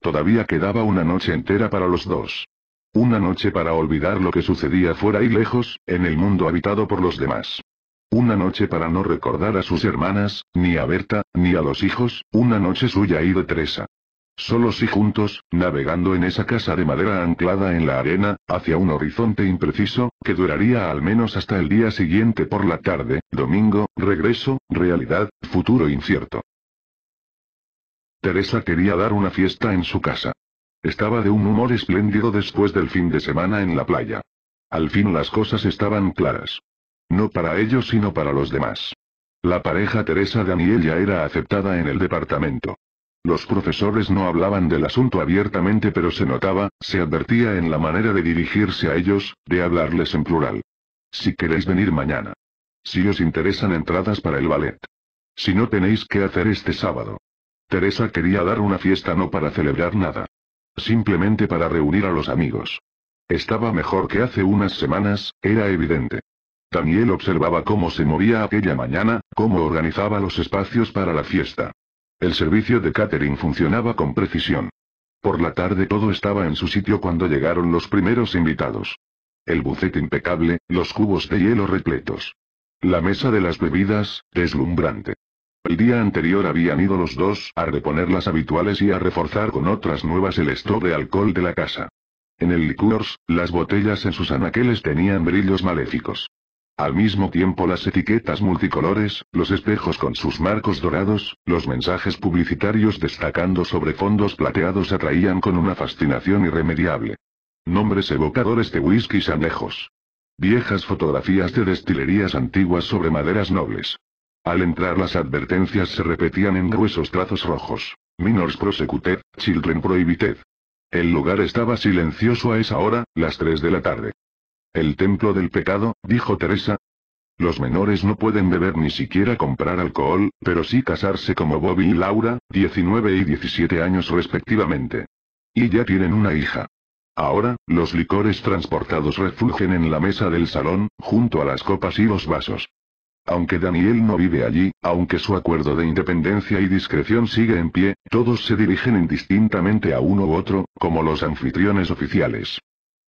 Todavía quedaba una noche entera para los dos. Una noche para olvidar lo que sucedía fuera y lejos, en el mundo habitado por los demás. Una noche para no recordar a sus hermanas, ni a Berta, ni a los hijos, una noche suya y de Teresa solos y juntos, navegando en esa casa de madera anclada en la arena, hacia un horizonte impreciso, que duraría al menos hasta el día siguiente por la tarde, domingo, regreso, realidad, futuro incierto. Teresa quería dar una fiesta en su casa. Estaba de un humor espléndido después del fin de semana en la playa. Al fin las cosas estaban claras. No para ellos sino para los demás. La pareja Teresa Daniel ya era aceptada en el departamento. Los profesores no hablaban del asunto abiertamente pero se notaba, se advertía en la manera de dirigirse a ellos, de hablarles en plural. Si queréis venir mañana. Si os interesan entradas para el ballet. Si no tenéis que hacer este sábado. Teresa quería dar una fiesta no para celebrar nada. Simplemente para reunir a los amigos. Estaba mejor que hace unas semanas, era evidente. Daniel observaba cómo se movía aquella mañana, cómo organizaba los espacios para la fiesta. El servicio de catering funcionaba con precisión. Por la tarde todo estaba en su sitio cuando llegaron los primeros invitados. El bucete impecable, los cubos de hielo repletos. La mesa de las bebidas, deslumbrante. El día anterior habían ido los dos a reponer las habituales y a reforzar con otras nuevas el stock de alcohol de la casa. En el liqueurs, las botellas en sus anaqueles tenían brillos maléficos. Al mismo tiempo las etiquetas multicolores, los espejos con sus marcos dorados, los mensajes publicitarios destacando sobre fondos plateados atraían con una fascinación irremediable. Nombres evocadores de whiskies sanejos. Viejas fotografías de destilerías antiguas sobre maderas nobles. Al entrar las advertencias se repetían en gruesos trazos rojos. Minors prosecuted, children prohibited. El lugar estaba silencioso a esa hora, las 3 de la tarde. El templo del pecado, dijo Teresa. Los menores no pueden beber ni siquiera comprar alcohol, pero sí casarse como Bobby y Laura, 19 y 17 años respectivamente. Y ya tienen una hija. Ahora, los licores transportados refluyen en la mesa del salón, junto a las copas y los vasos. Aunque Daniel no vive allí, aunque su acuerdo de independencia y discreción sigue en pie, todos se dirigen indistintamente a uno u otro, como los anfitriones oficiales.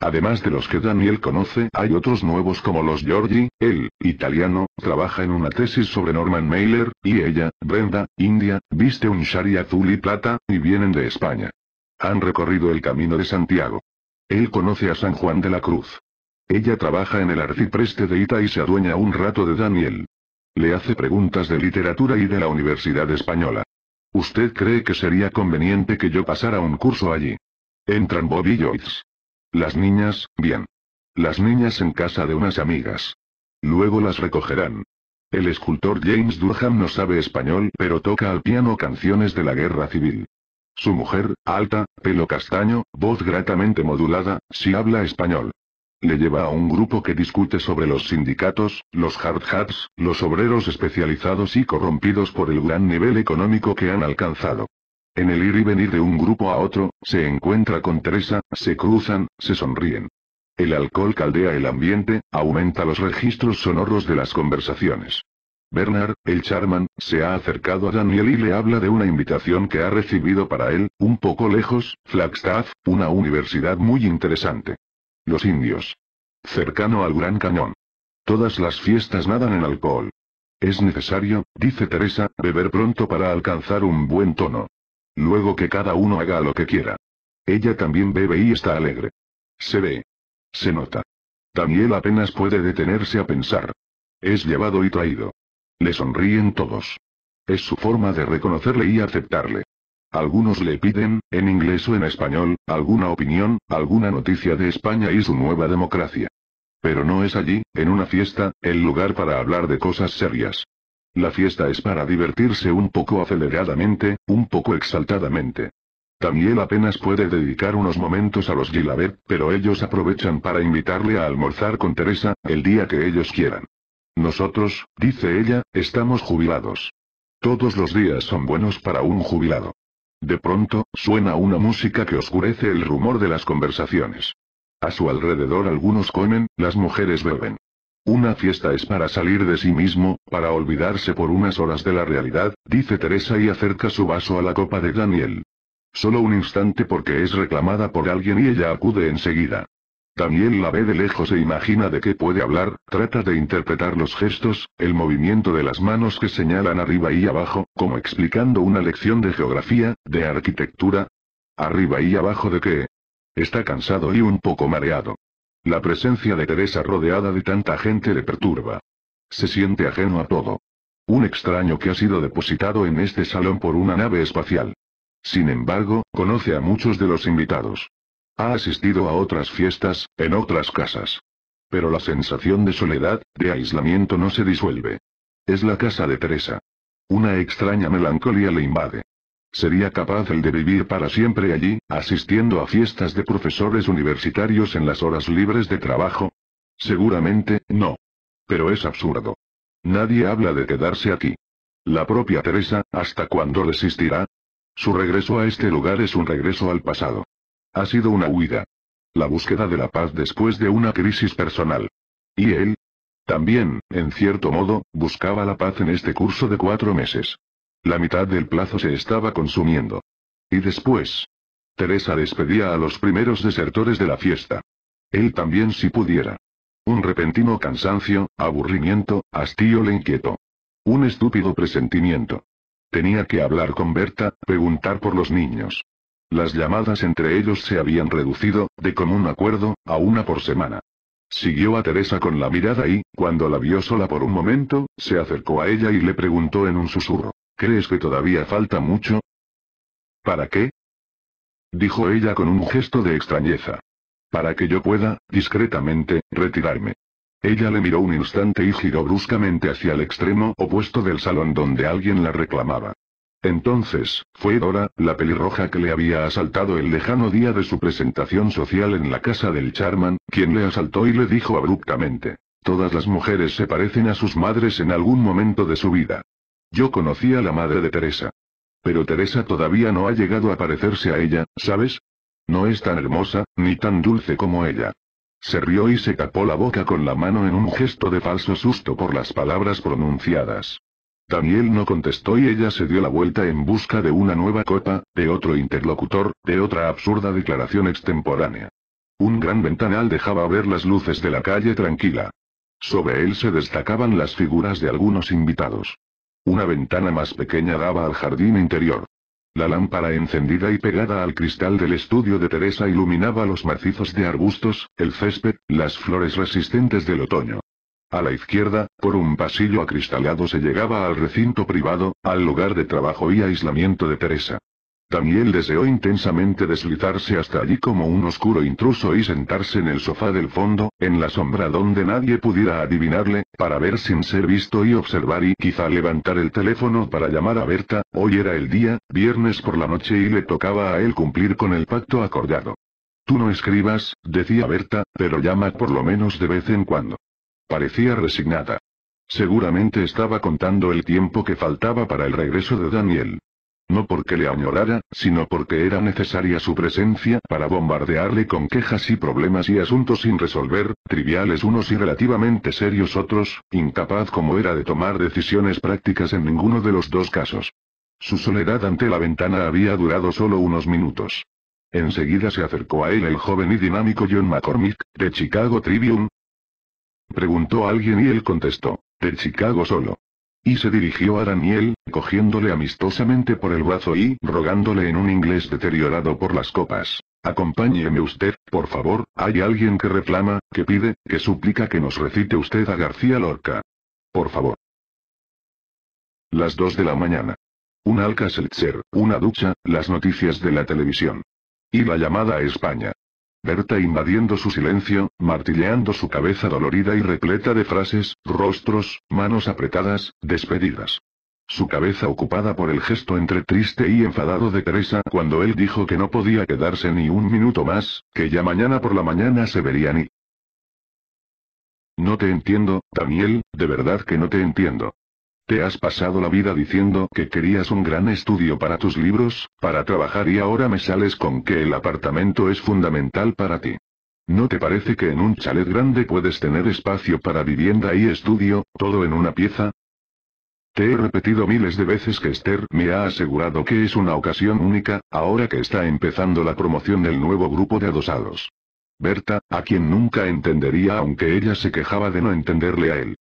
Además de los que Daniel conoce, hay otros nuevos como los Giorgi, él, italiano, trabaja en una tesis sobre Norman Mailer, y ella, Brenda, india, viste un shari azul y plata, y vienen de España. Han recorrido el camino de Santiago. Él conoce a San Juan de la Cruz. Ella trabaja en el arcipreste de Ita y se adueña un rato de Daniel. Le hace preguntas de literatura y de la Universidad Española. ¿Usted cree que sería conveniente que yo pasara un curso allí? Entran Bobby y Joyce. Las niñas, bien. Las niñas en casa de unas amigas. Luego las recogerán. El escultor James Durham no sabe español pero toca al piano canciones de la guerra civil. Su mujer, alta, pelo castaño, voz gratamente modulada, sí habla español. Le lleva a un grupo que discute sobre los sindicatos, los hard hats, los obreros especializados y corrompidos por el gran nivel económico que han alcanzado. En el ir y venir de un grupo a otro, se encuentra con Teresa, se cruzan, se sonríen. El alcohol caldea el ambiente, aumenta los registros sonoros de las conversaciones. Bernard, el charman, se ha acercado a Daniel y le habla de una invitación que ha recibido para él, un poco lejos, Flagstaff, una universidad muy interesante. Los indios. Cercano al Gran Cañón. Todas las fiestas nadan en alcohol. Es necesario, dice Teresa, beber pronto para alcanzar un buen tono. Luego que cada uno haga lo que quiera. Ella también bebe y está alegre. Se ve. Se nota. Daniel apenas puede detenerse a pensar. Es llevado y traído. Le sonríen todos. Es su forma de reconocerle y aceptarle. Algunos le piden, en inglés o en español, alguna opinión, alguna noticia de España y su nueva democracia. Pero no es allí, en una fiesta, el lugar para hablar de cosas serias. La fiesta es para divertirse un poco aceleradamente, un poco exaltadamente. Daniel apenas puede dedicar unos momentos a los Gilabert, pero ellos aprovechan para invitarle a almorzar con Teresa, el día que ellos quieran. Nosotros, dice ella, estamos jubilados. Todos los días son buenos para un jubilado. De pronto, suena una música que oscurece el rumor de las conversaciones. A su alrededor algunos comen, las mujeres beben. Una fiesta es para salir de sí mismo, para olvidarse por unas horas de la realidad, dice Teresa y acerca su vaso a la copa de Daniel. Solo un instante porque es reclamada por alguien y ella acude enseguida. Daniel la ve de lejos e imagina de qué puede hablar, trata de interpretar los gestos, el movimiento de las manos que señalan arriba y abajo, como explicando una lección de geografía, de arquitectura. Arriba y abajo de qué. Está cansado y un poco mareado. La presencia de Teresa rodeada de tanta gente le perturba. Se siente ajeno a todo. Un extraño que ha sido depositado en este salón por una nave espacial. Sin embargo, conoce a muchos de los invitados. Ha asistido a otras fiestas, en otras casas. Pero la sensación de soledad, de aislamiento no se disuelve. Es la casa de Teresa. Una extraña melancolía le invade. Sería capaz el de vivir para siempre allí, asistiendo a fiestas de profesores universitarios en las horas libres de trabajo. Seguramente, no. Pero es absurdo. Nadie habla de quedarse aquí. La propia Teresa, ¿hasta cuándo resistirá? Su regreso a este lugar es un regreso al pasado. Ha sido una huida. La búsqueda de la paz después de una crisis personal. ¿Y él? También, en cierto modo, buscaba la paz en este curso de cuatro meses. La mitad del plazo se estaba consumiendo. Y después. Teresa despedía a los primeros desertores de la fiesta. Él también si pudiera. Un repentino cansancio, aburrimiento, hastío le inquietó. Un estúpido presentimiento. Tenía que hablar con Berta, preguntar por los niños. Las llamadas entre ellos se habían reducido, de común acuerdo, a una por semana. Siguió a Teresa con la mirada y, cuando la vio sola por un momento, se acercó a ella y le preguntó en un susurro. ¿Crees que todavía falta mucho? ¿Para qué? Dijo ella con un gesto de extrañeza. Para que yo pueda, discretamente, retirarme. Ella le miró un instante y giró bruscamente hacia el extremo opuesto del salón donde alguien la reclamaba. Entonces, fue Dora, la pelirroja que le había asaltado el lejano día de su presentación social en la casa del Charman, quien le asaltó y le dijo abruptamente. Todas las mujeres se parecen a sus madres en algún momento de su vida. Yo conocí a la madre de Teresa. Pero Teresa todavía no ha llegado a parecerse a ella, ¿sabes? No es tan hermosa, ni tan dulce como ella. Se rió y se tapó la boca con la mano en un gesto de falso susto por las palabras pronunciadas. Daniel no contestó y ella se dio la vuelta en busca de una nueva copa, de otro interlocutor, de otra absurda declaración extemporánea. Un gran ventanal dejaba ver las luces de la calle tranquila. Sobre él se destacaban las figuras de algunos invitados. Una ventana más pequeña daba al jardín interior. La lámpara encendida y pegada al cristal del estudio de Teresa iluminaba los macizos de arbustos, el césped, las flores resistentes del otoño. A la izquierda, por un pasillo acristalado se llegaba al recinto privado, al lugar de trabajo y aislamiento de Teresa. Daniel deseó intensamente deslizarse hasta allí como un oscuro intruso y sentarse en el sofá del fondo, en la sombra donde nadie pudiera adivinarle, para ver sin ser visto y observar y quizá levantar el teléfono para llamar a Berta, hoy era el día, viernes por la noche y le tocaba a él cumplir con el pacto acordado. Tú no escribas, decía Berta, pero llama por lo menos de vez en cuando. Parecía resignada. Seguramente estaba contando el tiempo que faltaba para el regreso de Daniel. No porque le añorara, sino porque era necesaria su presencia para bombardearle con quejas y problemas y asuntos sin resolver, triviales unos y relativamente serios otros, incapaz como era de tomar decisiones prácticas en ninguno de los dos casos. Su soledad ante la ventana había durado solo unos minutos. Enseguida se acercó a él el joven y dinámico John McCormick, de Chicago Tribune. Preguntó a alguien y él contestó, de Chicago solo. Y se dirigió a Daniel, cogiéndole amistosamente por el brazo y rogándole en un inglés deteriorado por las copas. Acompáñeme usted, por favor, hay alguien que reclama, que pide, que suplica que nos recite usted a García Lorca. Por favor. Las dos de la mañana. Un Alka-Seltzer, una ducha, las noticias de la televisión. Y la llamada a España. Berta invadiendo su silencio, martilleando su cabeza dolorida y repleta de frases, rostros, manos apretadas, despedidas. Su cabeza ocupada por el gesto entre triste y enfadado de Teresa cuando él dijo que no podía quedarse ni un minuto más, que ya mañana por la mañana se verían y... No te entiendo, Daniel, de verdad que no te entiendo. Te has pasado la vida diciendo que querías un gran estudio para tus libros, para trabajar y ahora me sales con que el apartamento es fundamental para ti. ¿No te parece que en un chalet grande puedes tener espacio para vivienda y estudio, todo en una pieza? Te he repetido miles de veces que Esther me ha asegurado que es una ocasión única, ahora que está empezando la promoción del nuevo grupo de adosados. Berta, a quien nunca entendería aunque ella se quejaba de no entenderle a él.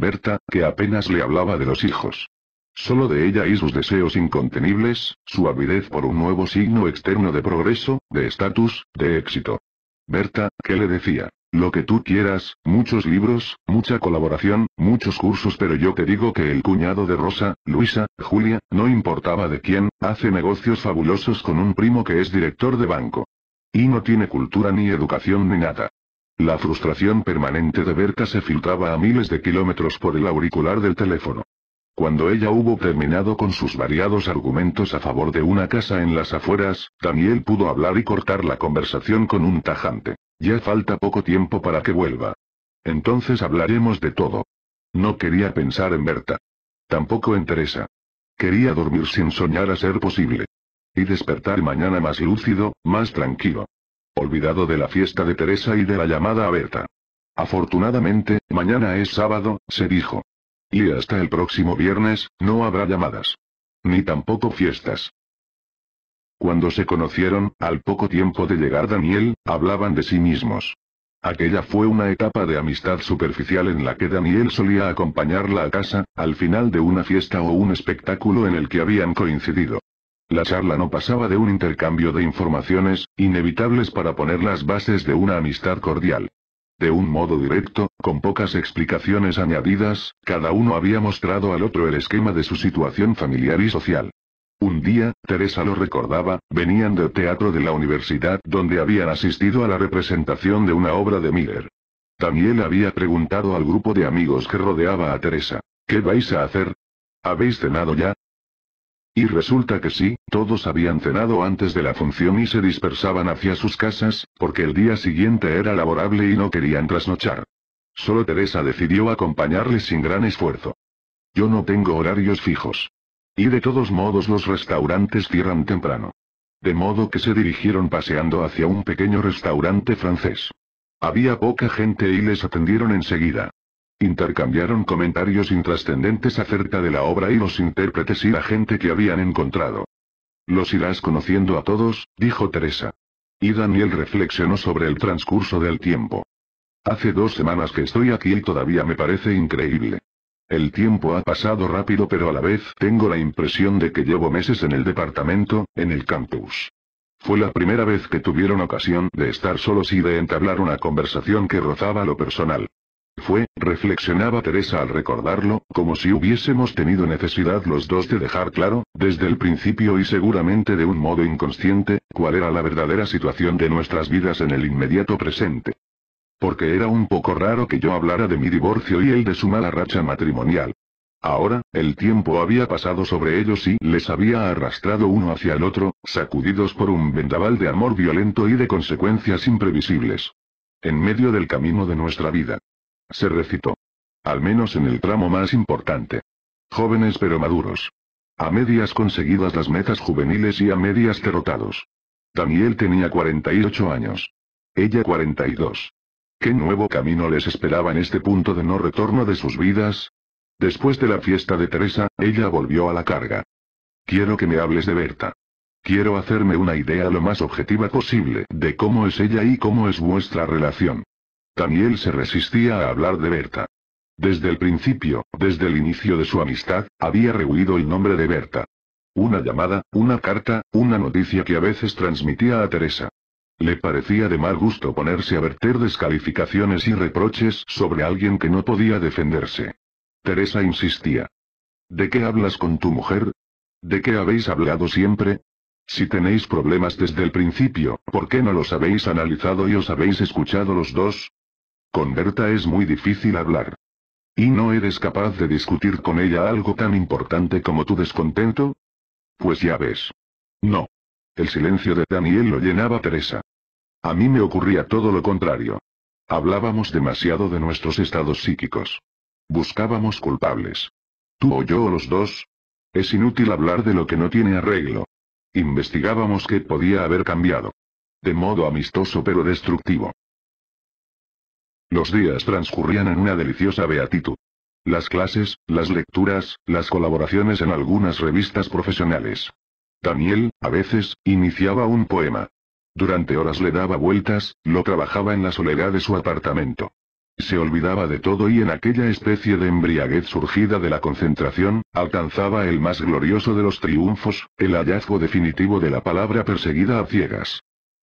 Berta, que apenas le hablaba de los hijos. Solo de ella y sus deseos incontenibles, su avidez por un nuevo signo externo de progreso, de estatus, de éxito. Berta, que le decía, lo que tú quieras, muchos libros, mucha colaboración, muchos cursos, pero yo te digo que el cuñado de Rosa, Luisa, Julia, no importaba de quién, hace negocios fabulosos con un primo que es director de banco. Y no tiene cultura ni educación ni nada. La frustración permanente de Berta se filtraba a miles de kilómetros por el auricular del teléfono. Cuando ella hubo terminado con sus variados argumentos a favor de una casa en las afueras, Daniel pudo hablar y cortar la conversación con un tajante. Ya falta poco tiempo para que vuelva. Entonces hablaremos de todo. No quería pensar en Berta. Tampoco en Teresa. Quería dormir sin soñar a ser posible. Y despertar mañana más lúcido, más tranquilo olvidado de la fiesta de Teresa y de la llamada a Berta. Afortunadamente, mañana es sábado, se dijo. Y hasta el próximo viernes, no habrá llamadas. Ni tampoco fiestas. Cuando se conocieron, al poco tiempo de llegar Daniel, hablaban de sí mismos. Aquella fue una etapa de amistad superficial en la que Daniel solía acompañarla a casa, al final de una fiesta o un espectáculo en el que habían coincidido. La charla no pasaba de un intercambio de informaciones, inevitables para poner las bases de una amistad cordial. De un modo directo, con pocas explicaciones añadidas, cada uno había mostrado al otro el esquema de su situación familiar y social. Un día, Teresa lo recordaba, venían del teatro de la universidad donde habían asistido a la representación de una obra de Miller. Daniel había preguntado al grupo de amigos que rodeaba a Teresa, ¿qué vais a hacer? ¿Habéis cenado ya? Y resulta que sí, todos habían cenado antes de la función y se dispersaban hacia sus casas, porque el día siguiente era laborable y no querían trasnochar. Solo Teresa decidió acompañarles sin gran esfuerzo. Yo no tengo horarios fijos. Y de todos modos los restaurantes cierran temprano. De modo que se dirigieron paseando hacia un pequeño restaurante francés. Había poca gente y les atendieron enseguida. Intercambiaron comentarios intrascendentes acerca de la obra y los intérpretes y la gente que habían encontrado. Los irás conociendo a todos, dijo Teresa. Y Daniel reflexionó sobre el transcurso del tiempo. Hace dos semanas que estoy aquí y todavía me parece increíble. El tiempo ha pasado rápido pero a la vez tengo la impresión de que llevo meses en el departamento, en el campus. Fue la primera vez que tuvieron ocasión de estar solos y de entablar una conversación que rozaba lo personal. Fue, reflexionaba Teresa al recordarlo, como si hubiésemos tenido necesidad los dos de dejar claro, desde el principio y seguramente de un modo inconsciente, cuál era la verdadera situación de nuestras vidas en el inmediato presente. Porque era un poco raro que yo hablara de mi divorcio y él de su mala racha matrimonial. Ahora, el tiempo había pasado sobre ellos y les había arrastrado uno hacia el otro, sacudidos por un vendaval de amor violento y de consecuencias imprevisibles. En medio del camino de nuestra vida. Se recitó. Al menos en el tramo más importante. Jóvenes pero maduros. A medias conseguidas las metas juveniles y a medias derrotados. Daniel tenía 48 años. Ella 42. ¿Qué nuevo camino les esperaba en este punto de no retorno de sus vidas? Después de la fiesta de Teresa, ella volvió a la carga. Quiero que me hables de Berta. Quiero hacerme una idea lo más objetiva posible de cómo es ella y cómo es vuestra relación. Daniel se resistía a hablar de Berta. Desde el principio, desde el inicio de su amistad, había rehuido el nombre de Berta. Una llamada, una carta, una noticia que a veces transmitía a Teresa. Le parecía de mal gusto ponerse a verter descalificaciones y reproches sobre alguien que no podía defenderse. Teresa insistía. ¿De qué hablas con tu mujer? ¿De qué habéis hablado siempre? Si tenéis problemas desde el principio, ¿por qué no los habéis analizado y os habéis escuchado los dos? Con Berta es muy difícil hablar. ¿Y no eres capaz de discutir con ella algo tan importante como tu descontento? Pues ya ves. No. El silencio de Daniel lo llenaba Teresa. A mí me ocurría todo lo contrario. Hablábamos demasiado de nuestros estados psíquicos. Buscábamos culpables. Tú o yo o los dos. Es inútil hablar de lo que no tiene arreglo. Investigábamos qué podía haber cambiado. De modo amistoso pero destructivo. Los días transcurrían en una deliciosa beatitud. Las clases, las lecturas, las colaboraciones en algunas revistas profesionales. Daniel, a veces, iniciaba un poema. Durante horas le daba vueltas, lo trabajaba en la soledad de su apartamento. Se olvidaba de todo y en aquella especie de embriaguez surgida de la concentración, alcanzaba el más glorioso de los triunfos, el hallazgo definitivo de la palabra perseguida a ciegas.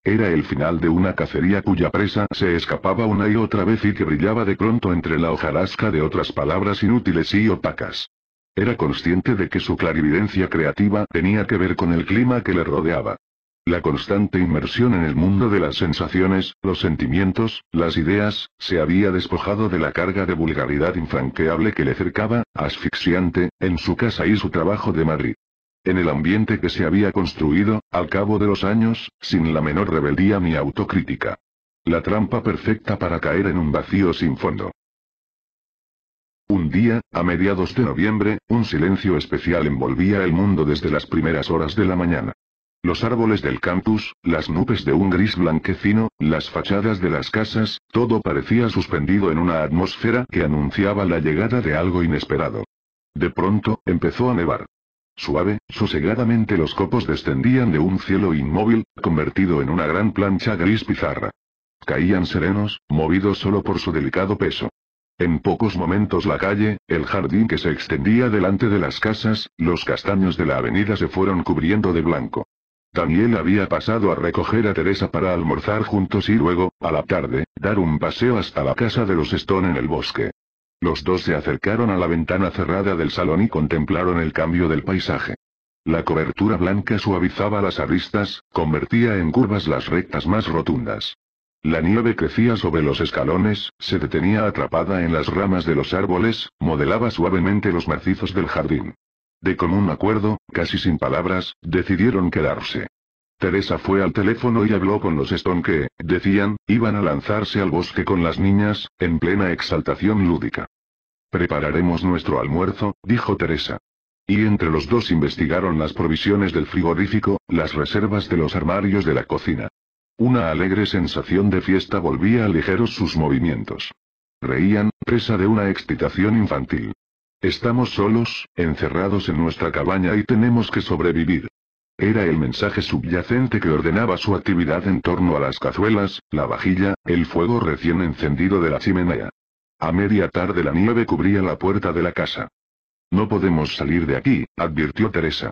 Era el final de una cacería cuya presa se escapaba una y otra vez y que brillaba de pronto entre la hojarasca de otras palabras inútiles y opacas. Era consciente de que su clarividencia creativa tenía que ver con el clima que le rodeaba. La constante inmersión en el mundo de las sensaciones, los sentimientos, las ideas, se había despojado de la carga de vulgaridad infranqueable que le cercaba, asfixiante, en su casa y su trabajo de Madrid en el ambiente que se había construido, al cabo de los años, sin la menor rebeldía ni autocrítica. La trampa perfecta para caer en un vacío sin fondo. Un día, a mediados de noviembre, un silencio especial envolvía el mundo desde las primeras horas de la mañana. Los árboles del campus, las nubes de un gris blanquecino, las fachadas de las casas, todo parecía suspendido en una atmósfera que anunciaba la llegada de algo inesperado. De pronto, empezó a nevar. Suave, sosegadamente los copos descendían de un cielo inmóvil, convertido en una gran plancha gris pizarra. Caían serenos, movidos solo por su delicado peso. En pocos momentos la calle, el jardín que se extendía delante de las casas, los castaños de la avenida se fueron cubriendo de blanco. Daniel había pasado a recoger a Teresa para almorzar juntos y luego, a la tarde, dar un paseo hasta la casa de los Stone en el bosque. Los dos se acercaron a la ventana cerrada del salón y contemplaron el cambio del paisaje. La cobertura blanca suavizaba las aristas, convertía en curvas las rectas más rotundas. La nieve crecía sobre los escalones, se detenía atrapada en las ramas de los árboles, modelaba suavemente los macizos del jardín. De común acuerdo, casi sin palabras, decidieron quedarse. Teresa fue al teléfono y habló con los Stone que, decían, iban a lanzarse al bosque con las niñas, en plena exaltación lúdica. Prepararemos nuestro almuerzo, dijo Teresa. Y entre los dos investigaron las provisiones del frigorífico, las reservas de los armarios de la cocina. Una alegre sensación de fiesta volvía a ligeros sus movimientos. Reían, presa de una excitación infantil. Estamos solos, encerrados en nuestra cabaña y tenemos que sobrevivir. Era el mensaje subyacente que ordenaba su actividad en torno a las cazuelas, la vajilla, el fuego recién encendido de la chimenea. A media tarde la nieve cubría la puerta de la casa. No podemos salir de aquí, advirtió Teresa.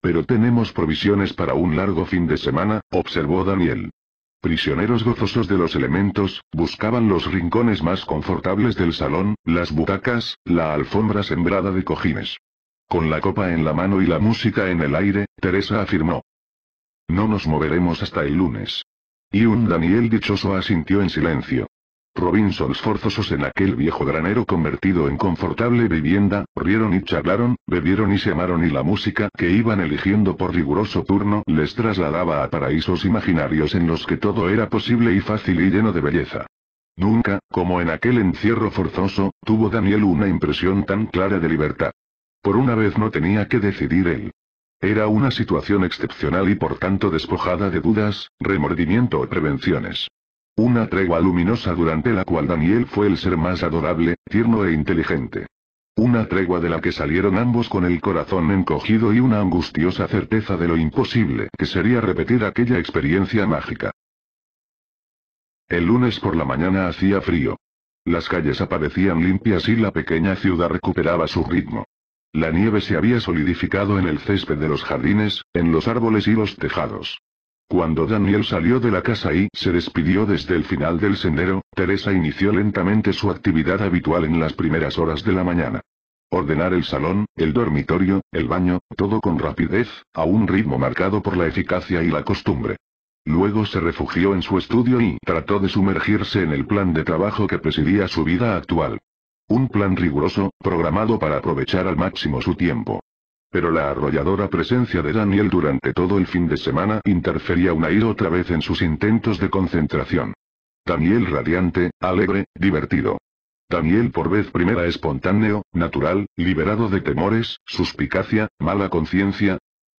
Pero tenemos provisiones para un largo fin de semana, observó Daniel. Prisioneros gozosos de los elementos, buscaban los rincones más confortables del salón, las butacas, la alfombra sembrada de cojines. Con la copa en la mano y la música en el aire, Teresa afirmó. No nos moveremos hasta el lunes. Y un Daniel dichoso asintió en silencio. Robinsons forzosos en aquel viejo granero convertido en confortable vivienda, rieron y charlaron, bebieron y se amaron y la música que iban eligiendo por riguroso turno les trasladaba a paraísos imaginarios en los que todo era posible y fácil y lleno de belleza. Nunca, como en aquel encierro forzoso, tuvo Daniel una impresión tan clara de libertad. Por una vez no tenía que decidir él. Era una situación excepcional y por tanto despojada de dudas, remordimiento o prevenciones. Una tregua luminosa durante la cual Daniel fue el ser más adorable, tierno e inteligente. Una tregua de la que salieron ambos con el corazón encogido y una angustiosa certeza de lo imposible que sería repetir aquella experiencia mágica. El lunes por la mañana hacía frío. Las calles aparecían limpias y la pequeña ciudad recuperaba su ritmo. La nieve se había solidificado en el césped de los jardines, en los árboles y los tejados. Cuando Daniel salió de la casa y se despidió desde el final del sendero, Teresa inició lentamente su actividad habitual en las primeras horas de la mañana. Ordenar el salón, el dormitorio, el baño, todo con rapidez, a un ritmo marcado por la eficacia y la costumbre. Luego se refugió en su estudio y trató de sumergirse en el plan de trabajo que presidía su vida actual. Un plan riguroso, programado para aprovechar al máximo su tiempo. Pero la arrolladora presencia de Daniel durante todo el fin de semana interfería una y otra vez en sus intentos de concentración. Daniel radiante, alegre, divertido. Daniel por vez primera espontáneo, natural, liberado de temores, suspicacia, mala conciencia.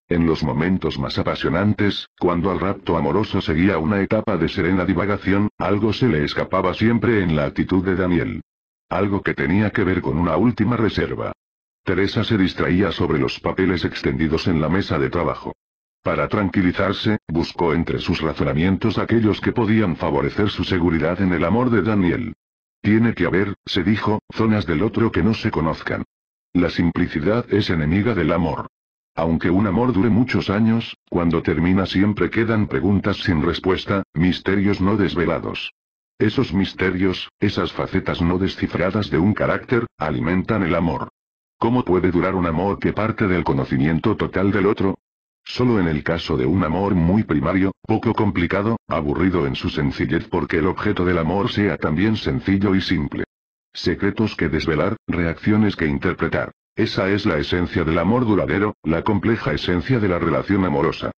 En los momentos más apasionantes, cuando al rapto amoroso seguía una etapa de serena divagación, algo se le escapaba siempre en la actitud de Daniel. Algo que tenía que ver con una última reserva. Teresa se distraía sobre los papeles extendidos en la mesa de trabajo. Para tranquilizarse, buscó entre sus razonamientos aquellos que podían favorecer su seguridad en el amor de Daniel. Tiene que haber, se dijo, zonas del otro que no se conozcan. La simplicidad es enemiga del amor. Aunque un amor dure muchos años, cuando termina siempre quedan preguntas sin respuesta, misterios no desvelados. Esos misterios, esas facetas no descifradas de un carácter, alimentan el amor. ¿Cómo puede durar un amor que parte del conocimiento total del otro? Solo en el caso de un amor muy primario, poco complicado, aburrido en su sencillez porque el objeto del amor sea también sencillo y simple. Secretos que desvelar, reacciones que interpretar. Esa es la esencia del amor duradero, la compleja esencia de la relación amorosa.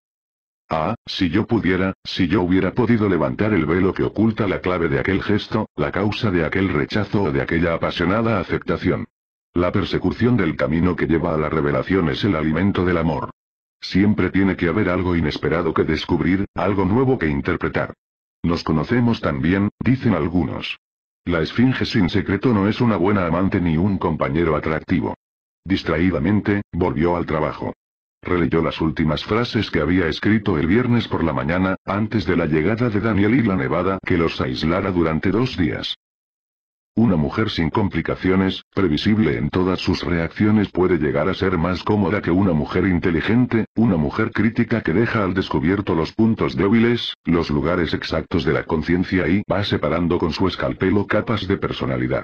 Ah, si yo pudiera, si yo hubiera podido levantar el velo que oculta la clave de aquel gesto, la causa de aquel rechazo o de aquella apasionada aceptación. La persecución del camino que lleva a la revelación es el alimento del amor. Siempre tiene que haber algo inesperado que descubrir, algo nuevo que interpretar. Nos conocemos también, dicen algunos. La esfinge sin secreto no es una buena amante ni un compañero atractivo. Distraídamente, volvió al trabajo. Releyó las últimas frases que había escrito el viernes por la mañana, antes de la llegada de Daniel y la nevada que los aislara durante dos días. Una mujer sin complicaciones, previsible en todas sus reacciones puede llegar a ser más cómoda que una mujer inteligente, una mujer crítica que deja al descubierto los puntos débiles, los lugares exactos de la conciencia y va separando con su escalpelo capas de personalidad.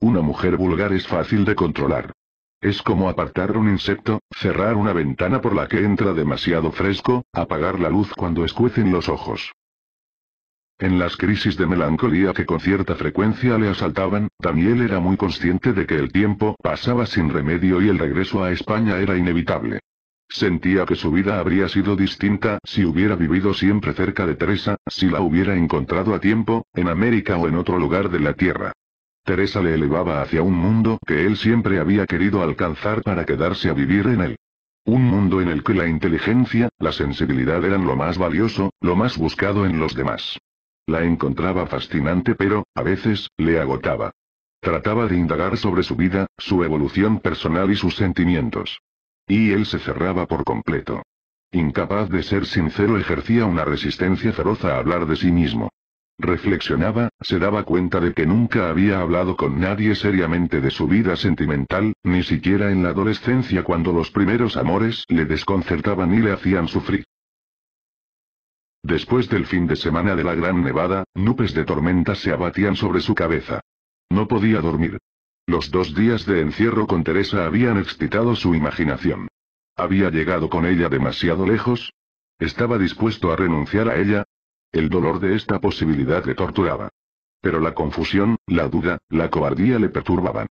Una mujer vulgar es fácil de controlar. Es como apartar un insecto, cerrar una ventana por la que entra demasiado fresco, apagar la luz cuando escuecen los ojos. En las crisis de melancolía que con cierta frecuencia le asaltaban, Daniel era muy consciente de que el tiempo pasaba sin remedio y el regreso a España era inevitable. Sentía que su vida habría sido distinta si hubiera vivido siempre cerca de Teresa, si la hubiera encontrado a tiempo, en América o en otro lugar de la Tierra. Teresa le elevaba hacia un mundo que él siempre había querido alcanzar para quedarse a vivir en él. Un mundo en el que la inteligencia, la sensibilidad eran lo más valioso, lo más buscado en los demás. La encontraba fascinante pero, a veces, le agotaba. Trataba de indagar sobre su vida, su evolución personal y sus sentimientos. Y él se cerraba por completo. Incapaz de ser sincero ejercía una resistencia feroz a hablar de sí mismo. Reflexionaba, se daba cuenta de que nunca había hablado con nadie seriamente de su vida sentimental, ni siquiera en la adolescencia cuando los primeros amores le desconcertaban y le hacían sufrir. Después del fin de semana de la gran nevada, nubes de tormenta se abatían sobre su cabeza. No podía dormir. Los dos días de encierro con Teresa habían excitado su imaginación. ¿Había llegado con ella demasiado lejos? ¿Estaba dispuesto a renunciar a ella? El dolor de esta posibilidad le torturaba. Pero la confusión, la duda, la cobardía le perturbaban.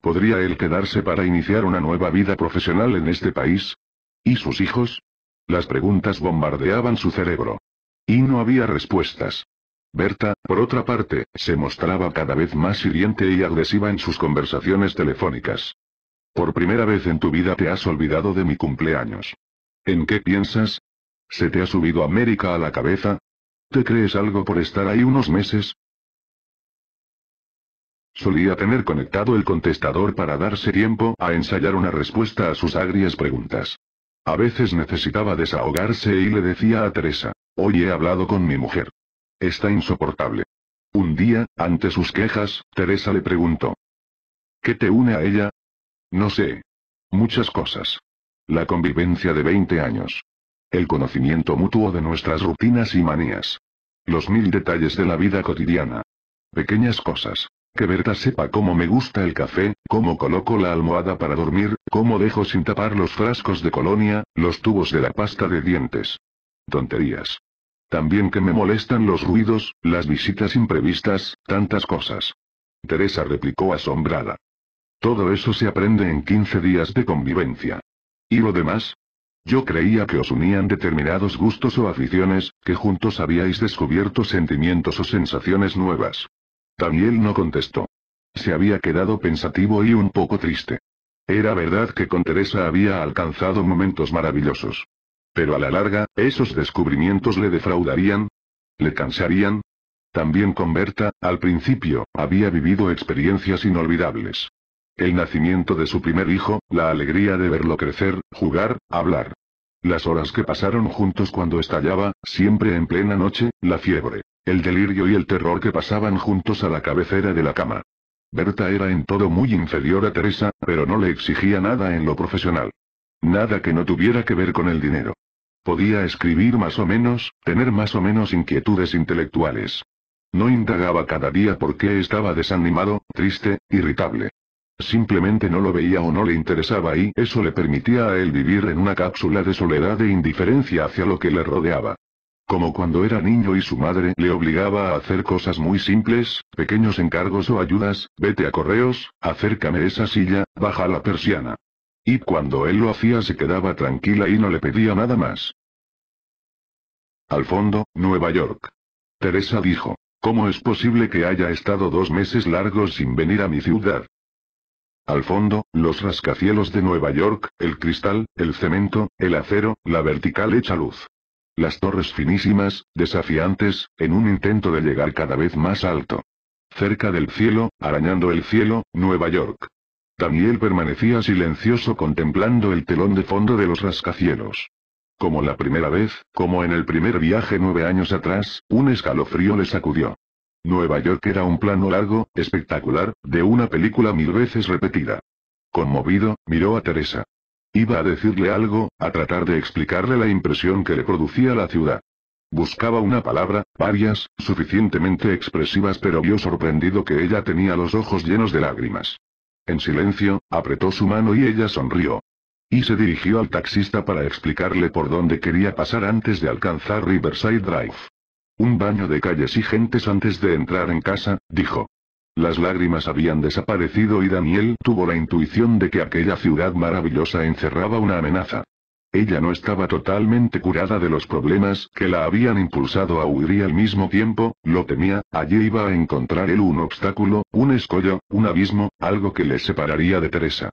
¿Podría él quedarse para iniciar una nueva vida profesional en este país? ¿Y sus hijos? Las preguntas bombardeaban su cerebro. Y no había respuestas. Berta, por otra parte, se mostraba cada vez más hiriente y agresiva en sus conversaciones telefónicas. Por primera vez en tu vida te has olvidado de mi cumpleaños. ¿En qué piensas? ¿Se te ha subido América a la cabeza? ¿Te crees algo por estar ahí unos meses? Solía tener conectado el contestador para darse tiempo a ensayar una respuesta a sus agrias preguntas. A veces necesitaba desahogarse y le decía a Teresa, Hoy he hablado con mi mujer. Está insoportable. Un día, ante sus quejas, Teresa le preguntó. ¿Qué te une a ella? No sé. Muchas cosas. La convivencia de 20 años. El conocimiento mutuo de nuestras rutinas y manías. Los mil detalles de la vida cotidiana. Pequeñas cosas. Que Berta sepa cómo me gusta el café, cómo coloco la almohada para dormir, cómo dejo sin tapar los frascos de colonia, los tubos de la pasta de dientes. Tonterías. También que me molestan los ruidos, las visitas imprevistas, tantas cosas. Teresa replicó asombrada. Todo eso se aprende en 15 días de convivencia. ¿Y lo demás? Yo creía que os unían determinados gustos o aficiones, que juntos habíais descubierto sentimientos o sensaciones nuevas. Daniel no contestó. Se había quedado pensativo y un poco triste. Era verdad que con Teresa había alcanzado momentos maravillosos. Pero a la larga, esos descubrimientos le defraudarían, le cansarían. También con Berta, al principio, había vivido experiencias inolvidables. El nacimiento de su primer hijo, la alegría de verlo crecer, jugar, hablar. Las horas que pasaron juntos cuando estallaba, siempre en plena noche, la fiebre, el delirio y el terror que pasaban juntos a la cabecera de la cama. Berta era en todo muy inferior a Teresa, pero no le exigía nada en lo profesional. Nada que no tuviera que ver con el dinero. Podía escribir más o menos, tener más o menos inquietudes intelectuales. No indagaba cada día por qué estaba desanimado, triste, irritable. Simplemente no lo veía o no le interesaba y eso le permitía a él vivir en una cápsula de soledad e indiferencia hacia lo que le rodeaba. Como cuando era niño y su madre le obligaba a hacer cosas muy simples, pequeños encargos o ayudas, vete a correos, acércame esa silla, baja la persiana. Y cuando él lo hacía se quedaba tranquila y no le pedía nada más. Al fondo, Nueva York. Teresa dijo, ¿cómo es posible que haya estado dos meses largos sin venir a mi ciudad? Al fondo, los rascacielos de Nueva York, el cristal, el cemento, el acero, la vertical hecha luz. Las torres finísimas, desafiantes, en un intento de llegar cada vez más alto. Cerca del cielo, arañando el cielo, Nueva York. Daniel permanecía silencioso contemplando el telón de fondo de los rascacielos. Como la primera vez, como en el primer viaje nueve años atrás, un escalofrío le sacudió. Nueva York era un plano largo, espectacular, de una película mil veces repetida. Conmovido, miró a Teresa. Iba a decirle algo, a tratar de explicarle la impresión que le producía la ciudad. Buscaba una palabra, varias, suficientemente expresivas pero vio sorprendido que ella tenía los ojos llenos de lágrimas. En silencio, apretó su mano y ella sonrió. Y se dirigió al taxista para explicarle por dónde quería pasar antes de alcanzar Riverside Drive. Un baño de calles y gentes antes de entrar en casa, dijo. Las lágrimas habían desaparecido y Daniel tuvo la intuición de que aquella ciudad maravillosa encerraba una amenaza. Ella no estaba totalmente curada de los problemas que la habían impulsado a huir y al mismo tiempo, lo temía, allí iba a encontrar él un obstáculo, un escollo, un abismo, algo que le separaría de Teresa.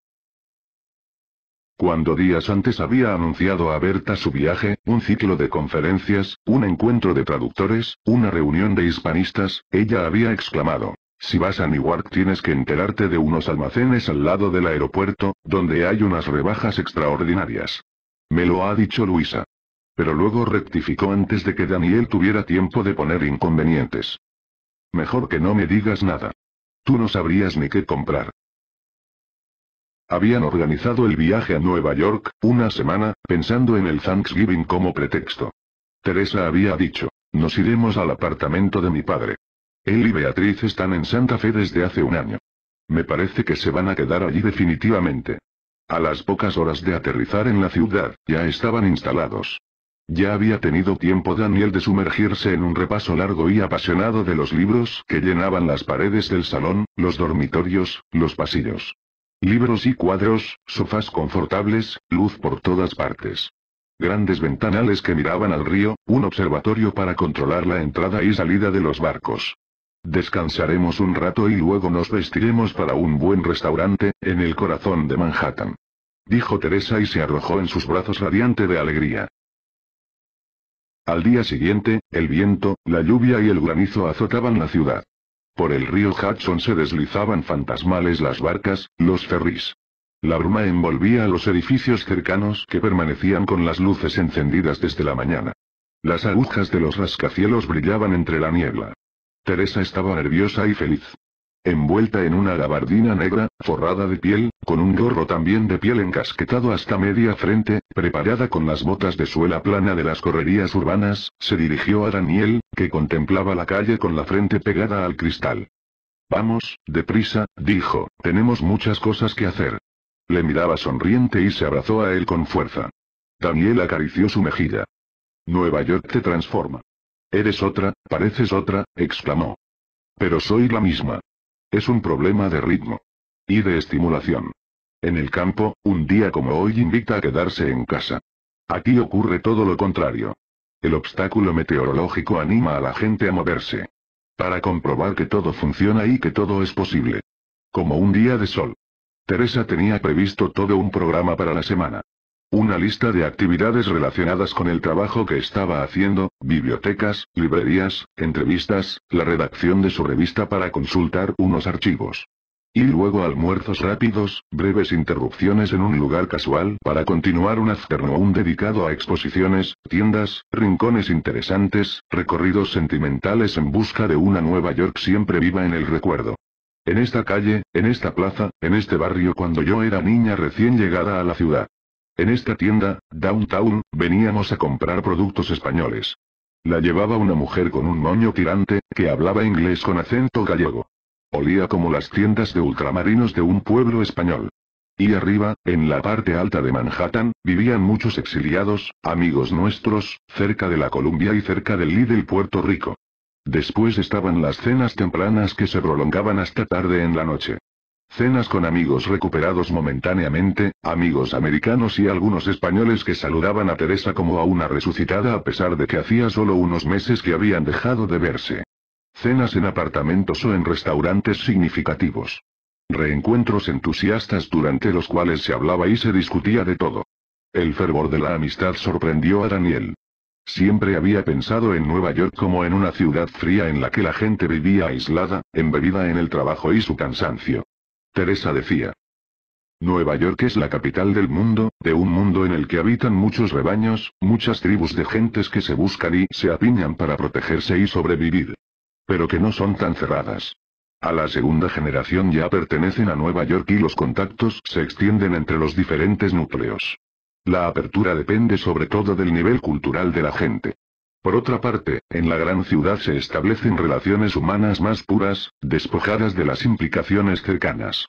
Cuando días antes había anunciado a Berta su viaje, un ciclo de conferencias, un encuentro de traductores, una reunión de hispanistas, ella había exclamado. Si vas a Newark tienes que enterarte de unos almacenes al lado del aeropuerto, donde hay unas rebajas extraordinarias. Me lo ha dicho Luisa. Pero luego rectificó antes de que Daniel tuviera tiempo de poner inconvenientes. Mejor que no me digas nada. Tú no sabrías ni qué comprar. Habían organizado el viaje a Nueva York, una semana, pensando en el Thanksgiving como pretexto. Teresa había dicho, nos iremos al apartamento de mi padre. Él y Beatriz están en Santa Fe desde hace un año. Me parece que se van a quedar allí definitivamente. A las pocas horas de aterrizar en la ciudad, ya estaban instalados. Ya había tenido tiempo Daniel de sumergirse en un repaso largo y apasionado de los libros que llenaban las paredes del salón, los dormitorios, los pasillos. Libros y cuadros, sofás confortables, luz por todas partes. Grandes ventanales que miraban al río, un observatorio para controlar la entrada y salida de los barcos. Descansaremos un rato y luego nos vestiremos para un buen restaurante, en el corazón de Manhattan. Dijo Teresa y se arrojó en sus brazos radiante de alegría. Al día siguiente, el viento, la lluvia y el granizo azotaban la ciudad. Por el río Hudson se deslizaban fantasmales las barcas, los ferries. La bruma envolvía a los edificios cercanos que permanecían con las luces encendidas desde la mañana. Las agujas de los rascacielos brillaban entre la niebla. Teresa estaba nerviosa y feliz. Envuelta en una gabardina negra, forrada de piel, con un gorro también de piel encasquetado hasta media frente, preparada con las botas de suela plana de las correrías urbanas, se dirigió a Daniel, que contemplaba la calle con la frente pegada al cristal. Vamos, deprisa, dijo, tenemos muchas cosas que hacer. Le miraba sonriente y se abrazó a él con fuerza. Daniel acarició su mejilla. Nueva York te transforma. Eres otra, pareces otra, exclamó. Pero soy la misma. Es un problema de ritmo. Y de estimulación. En el campo, un día como hoy invita a quedarse en casa. Aquí ocurre todo lo contrario. El obstáculo meteorológico anima a la gente a moverse. Para comprobar que todo funciona y que todo es posible. Como un día de sol. Teresa tenía previsto todo un programa para la semana. Una lista de actividades relacionadas con el trabajo que estaba haciendo, bibliotecas, librerías, entrevistas, la redacción de su revista para consultar unos archivos. Y luego almuerzos rápidos, breves interrupciones en un lugar casual para continuar un afternoon dedicado a exposiciones, tiendas, rincones interesantes, recorridos sentimentales en busca de una Nueva York siempre viva en el recuerdo. En esta calle, en esta plaza, en este barrio cuando yo era niña recién llegada a la ciudad. En esta tienda, Downtown, veníamos a comprar productos españoles. La llevaba una mujer con un moño tirante, que hablaba inglés con acento gallego. Olía como las tiendas de ultramarinos de un pueblo español. Y arriba, en la parte alta de Manhattan, vivían muchos exiliados, amigos nuestros, cerca de la Columbia y cerca del Lidl Puerto Rico. Después estaban las cenas tempranas que se prolongaban hasta tarde en la noche. Cenas con amigos recuperados momentáneamente, amigos americanos y algunos españoles que saludaban a Teresa como a una resucitada a pesar de que hacía solo unos meses que habían dejado de verse. Cenas en apartamentos o en restaurantes significativos. Reencuentros entusiastas durante los cuales se hablaba y se discutía de todo. El fervor de la amistad sorprendió a Daniel. Siempre había pensado en Nueva York como en una ciudad fría en la que la gente vivía aislada, embebida en el trabajo y su cansancio. Teresa decía. Nueva York es la capital del mundo, de un mundo en el que habitan muchos rebaños, muchas tribus de gentes que se buscan y se apiñan para protegerse y sobrevivir. Pero que no son tan cerradas. A la segunda generación ya pertenecen a Nueva York y los contactos se extienden entre los diferentes núcleos. La apertura depende sobre todo del nivel cultural de la gente. Por otra parte, en la gran ciudad se establecen relaciones humanas más puras, despojadas de las implicaciones cercanas.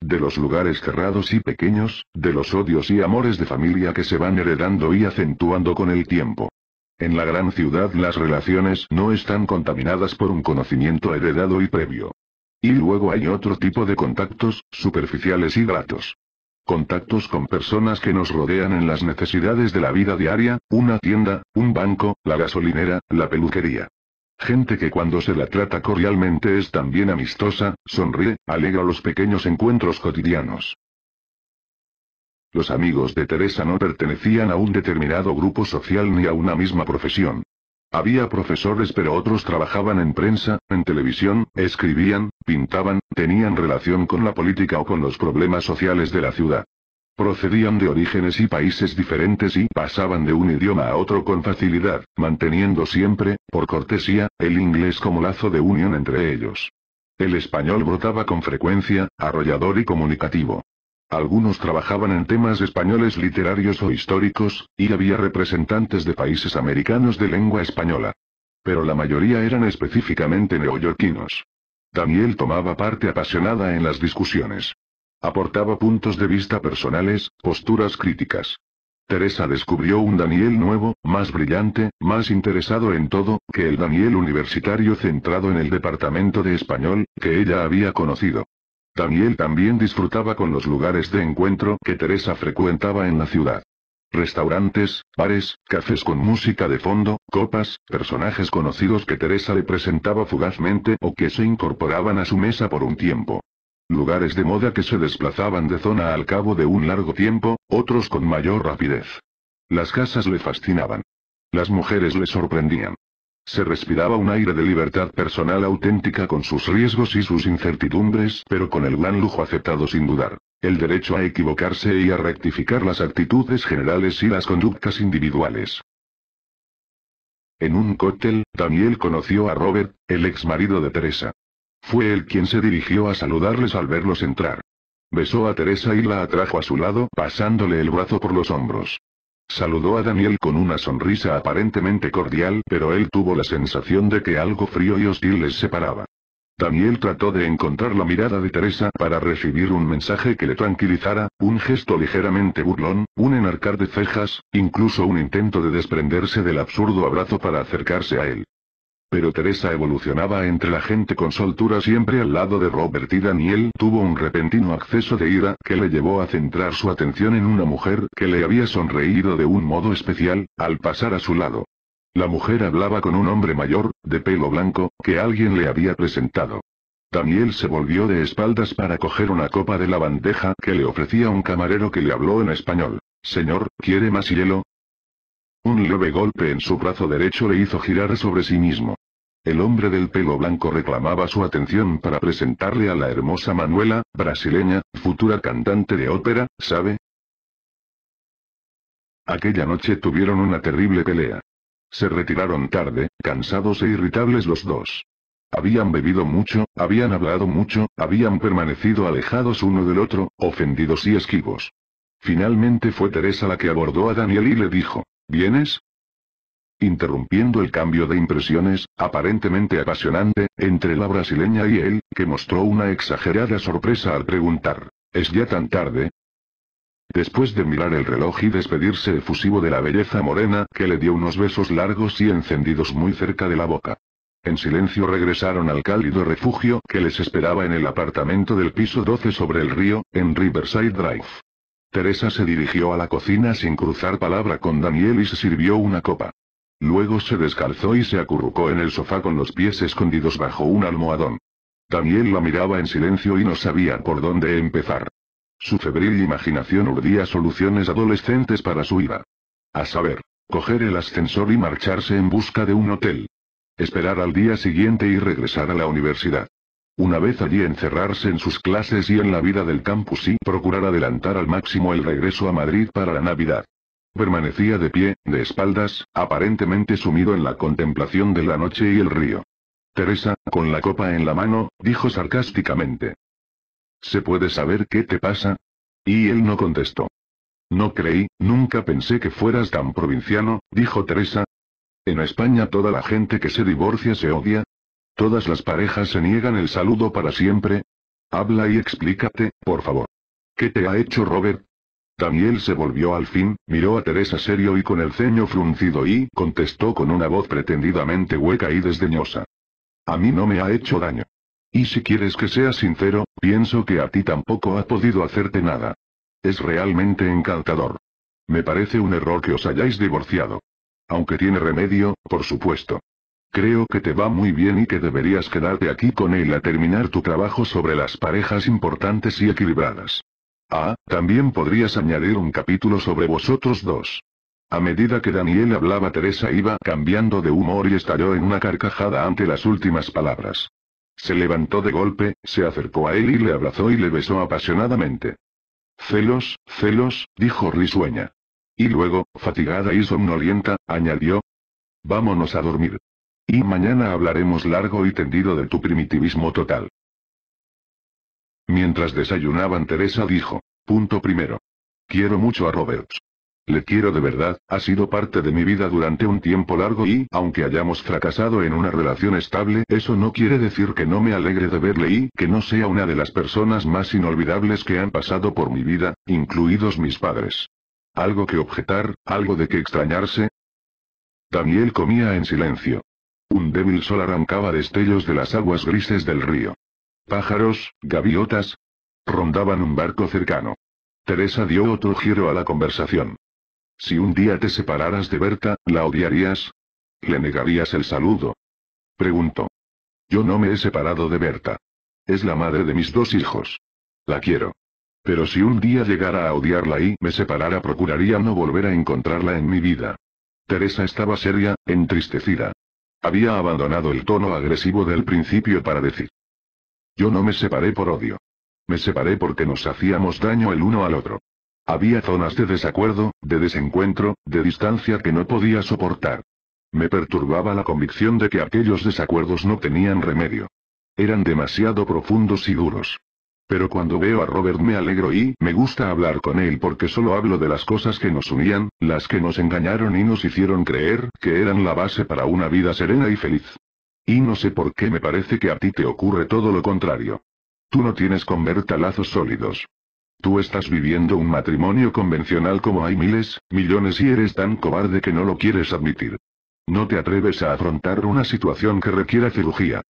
De los lugares cerrados y pequeños, de los odios y amores de familia que se van heredando y acentuando con el tiempo. En la gran ciudad las relaciones no están contaminadas por un conocimiento heredado y previo. Y luego hay otro tipo de contactos, superficiales y gratos. Contactos con personas que nos rodean en las necesidades de la vida diaria, una tienda, un banco, la gasolinera, la peluquería. Gente que cuando se la trata cordialmente es también amistosa, sonríe, alegra los pequeños encuentros cotidianos. Los amigos de Teresa no pertenecían a un determinado grupo social ni a una misma profesión. Había profesores pero otros trabajaban en prensa, en televisión, escribían, pintaban, tenían relación con la política o con los problemas sociales de la ciudad. Procedían de orígenes y países diferentes y pasaban de un idioma a otro con facilidad, manteniendo siempre, por cortesía, el inglés como lazo de unión entre ellos. El español brotaba con frecuencia, arrollador y comunicativo. Algunos trabajaban en temas españoles literarios o históricos, y había representantes de países americanos de lengua española. Pero la mayoría eran específicamente neoyorquinos. Daniel tomaba parte apasionada en las discusiones. Aportaba puntos de vista personales, posturas críticas. Teresa descubrió un Daniel nuevo, más brillante, más interesado en todo, que el Daniel universitario centrado en el departamento de español, que ella había conocido. Daniel también disfrutaba con los lugares de encuentro que Teresa frecuentaba en la ciudad. Restaurantes, bares, cafés con música de fondo, copas, personajes conocidos que Teresa le presentaba fugazmente o que se incorporaban a su mesa por un tiempo. Lugares de moda que se desplazaban de zona al cabo de un largo tiempo, otros con mayor rapidez. Las casas le fascinaban. Las mujeres le sorprendían. Se respiraba un aire de libertad personal auténtica con sus riesgos y sus incertidumbres, pero con el gran lujo aceptado sin dudar. El derecho a equivocarse y a rectificar las actitudes generales y las conductas individuales. En un cóctel, Daniel conoció a Robert, el ex marido de Teresa. Fue él quien se dirigió a saludarles al verlos entrar. Besó a Teresa y la atrajo a su lado, pasándole el brazo por los hombros. Saludó a Daniel con una sonrisa aparentemente cordial pero él tuvo la sensación de que algo frío y hostil les separaba. Daniel trató de encontrar la mirada de Teresa para recibir un mensaje que le tranquilizara, un gesto ligeramente burlón, un enarcar de cejas, incluso un intento de desprenderse del absurdo abrazo para acercarse a él. Pero Teresa evolucionaba entre la gente con soltura siempre al lado de Robert y Daniel tuvo un repentino acceso de ira que le llevó a centrar su atención en una mujer que le había sonreído de un modo especial, al pasar a su lado. La mujer hablaba con un hombre mayor, de pelo blanco, que alguien le había presentado. Daniel se volvió de espaldas para coger una copa de la bandeja que le ofrecía un camarero que le habló en español. Señor, ¿quiere más hielo? Un leve golpe en su brazo derecho le hizo girar sobre sí mismo. El hombre del pelo blanco reclamaba su atención para presentarle a la hermosa Manuela, brasileña, futura cantante de ópera, ¿sabe? Aquella noche tuvieron una terrible pelea. Se retiraron tarde, cansados e irritables los dos. Habían bebido mucho, habían hablado mucho, habían permanecido alejados uno del otro, ofendidos y esquivos. Finalmente fue Teresa la que abordó a Daniel y le dijo, ¿vienes? interrumpiendo el cambio de impresiones, aparentemente apasionante, entre la brasileña y él, que mostró una exagerada sorpresa al preguntar, ¿es ya tan tarde? Después de mirar el reloj y despedirse efusivo de la belleza morena, que le dio unos besos largos y encendidos muy cerca de la boca. En silencio regresaron al cálido refugio que les esperaba en el apartamento del piso 12 sobre el río, en Riverside Drive. Teresa se dirigió a la cocina sin cruzar palabra con Daniel y se sirvió una copa. Luego se descalzó y se acurrucó en el sofá con los pies escondidos bajo un almohadón. Daniel la miraba en silencio y no sabía por dónde empezar. Su febril imaginación urdía soluciones adolescentes para su vida, A saber, coger el ascensor y marcharse en busca de un hotel. Esperar al día siguiente y regresar a la universidad. Una vez allí encerrarse en sus clases y en la vida del campus y procurar adelantar al máximo el regreso a Madrid para la Navidad. Permanecía de pie, de espaldas, aparentemente sumido en la contemplación de la noche y el río. Teresa, con la copa en la mano, dijo sarcásticamente. ¿Se puede saber qué te pasa? Y él no contestó. No creí, nunca pensé que fueras tan provinciano, dijo Teresa. En España toda la gente que se divorcia se odia. Todas las parejas se niegan el saludo para siempre. Habla y explícate, por favor. ¿Qué te ha hecho Robert? Daniel se volvió al fin, miró a Teresa serio y con el ceño fruncido y contestó con una voz pretendidamente hueca y desdeñosa. A mí no me ha hecho daño. Y si quieres que sea sincero, pienso que a ti tampoco ha podido hacerte nada. Es realmente encantador. Me parece un error que os hayáis divorciado. Aunque tiene remedio, por supuesto. Creo que te va muy bien y que deberías quedarte aquí con él a terminar tu trabajo sobre las parejas importantes y equilibradas. Ah, también podrías añadir un capítulo sobre vosotros dos. A medida que Daniel hablaba Teresa iba cambiando de humor y estalló en una carcajada ante las últimas palabras. Se levantó de golpe, se acercó a él y le abrazó y le besó apasionadamente. Celos, celos, dijo risueña. Y luego, fatigada y somnolienta, añadió. Vámonos a dormir. Y mañana hablaremos largo y tendido de tu primitivismo total. Mientras desayunaban Teresa dijo. Punto primero. Quiero mucho a Roberts. Le quiero de verdad, ha sido parte de mi vida durante un tiempo largo y, aunque hayamos fracasado en una relación estable, eso no quiere decir que no me alegre de verle y que no sea una de las personas más inolvidables que han pasado por mi vida, incluidos mis padres. ¿Algo que objetar? ¿Algo de que extrañarse? Daniel comía en silencio. Un débil sol arrancaba destellos de las aguas grises del río. Pájaros, gaviotas. Rondaban un barco cercano. Teresa dio otro giro a la conversación. Si un día te separaras de Berta, ¿la odiarías? ¿Le negarías el saludo? Preguntó. Yo no me he separado de Berta. Es la madre de mis dos hijos. La quiero. Pero si un día llegara a odiarla y me separara, procuraría no volver a encontrarla en mi vida. Teresa estaba seria, entristecida. Había abandonado el tono agresivo del principio para decir, yo no me separé por odio. Me separé porque nos hacíamos daño el uno al otro. Había zonas de desacuerdo, de desencuentro, de distancia que no podía soportar. Me perturbaba la convicción de que aquellos desacuerdos no tenían remedio. Eran demasiado profundos y duros. Pero cuando veo a Robert me alegro y me gusta hablar con él porque solo hablo de las cosas que nos unían, las que nos engañaron y nos hicieron creer que eran la base para una vida serena y feliz. Y no sé por qué me parece que a ti te ocurre todo lo contrario. Tú no tienes con lazos sólidos. Tú estás viviendo un matrimonio convencional como hay miles, millones y eres tan cobarde que no lo quieres admitir. No te atreves a afrontar una situación que requiera cirugía.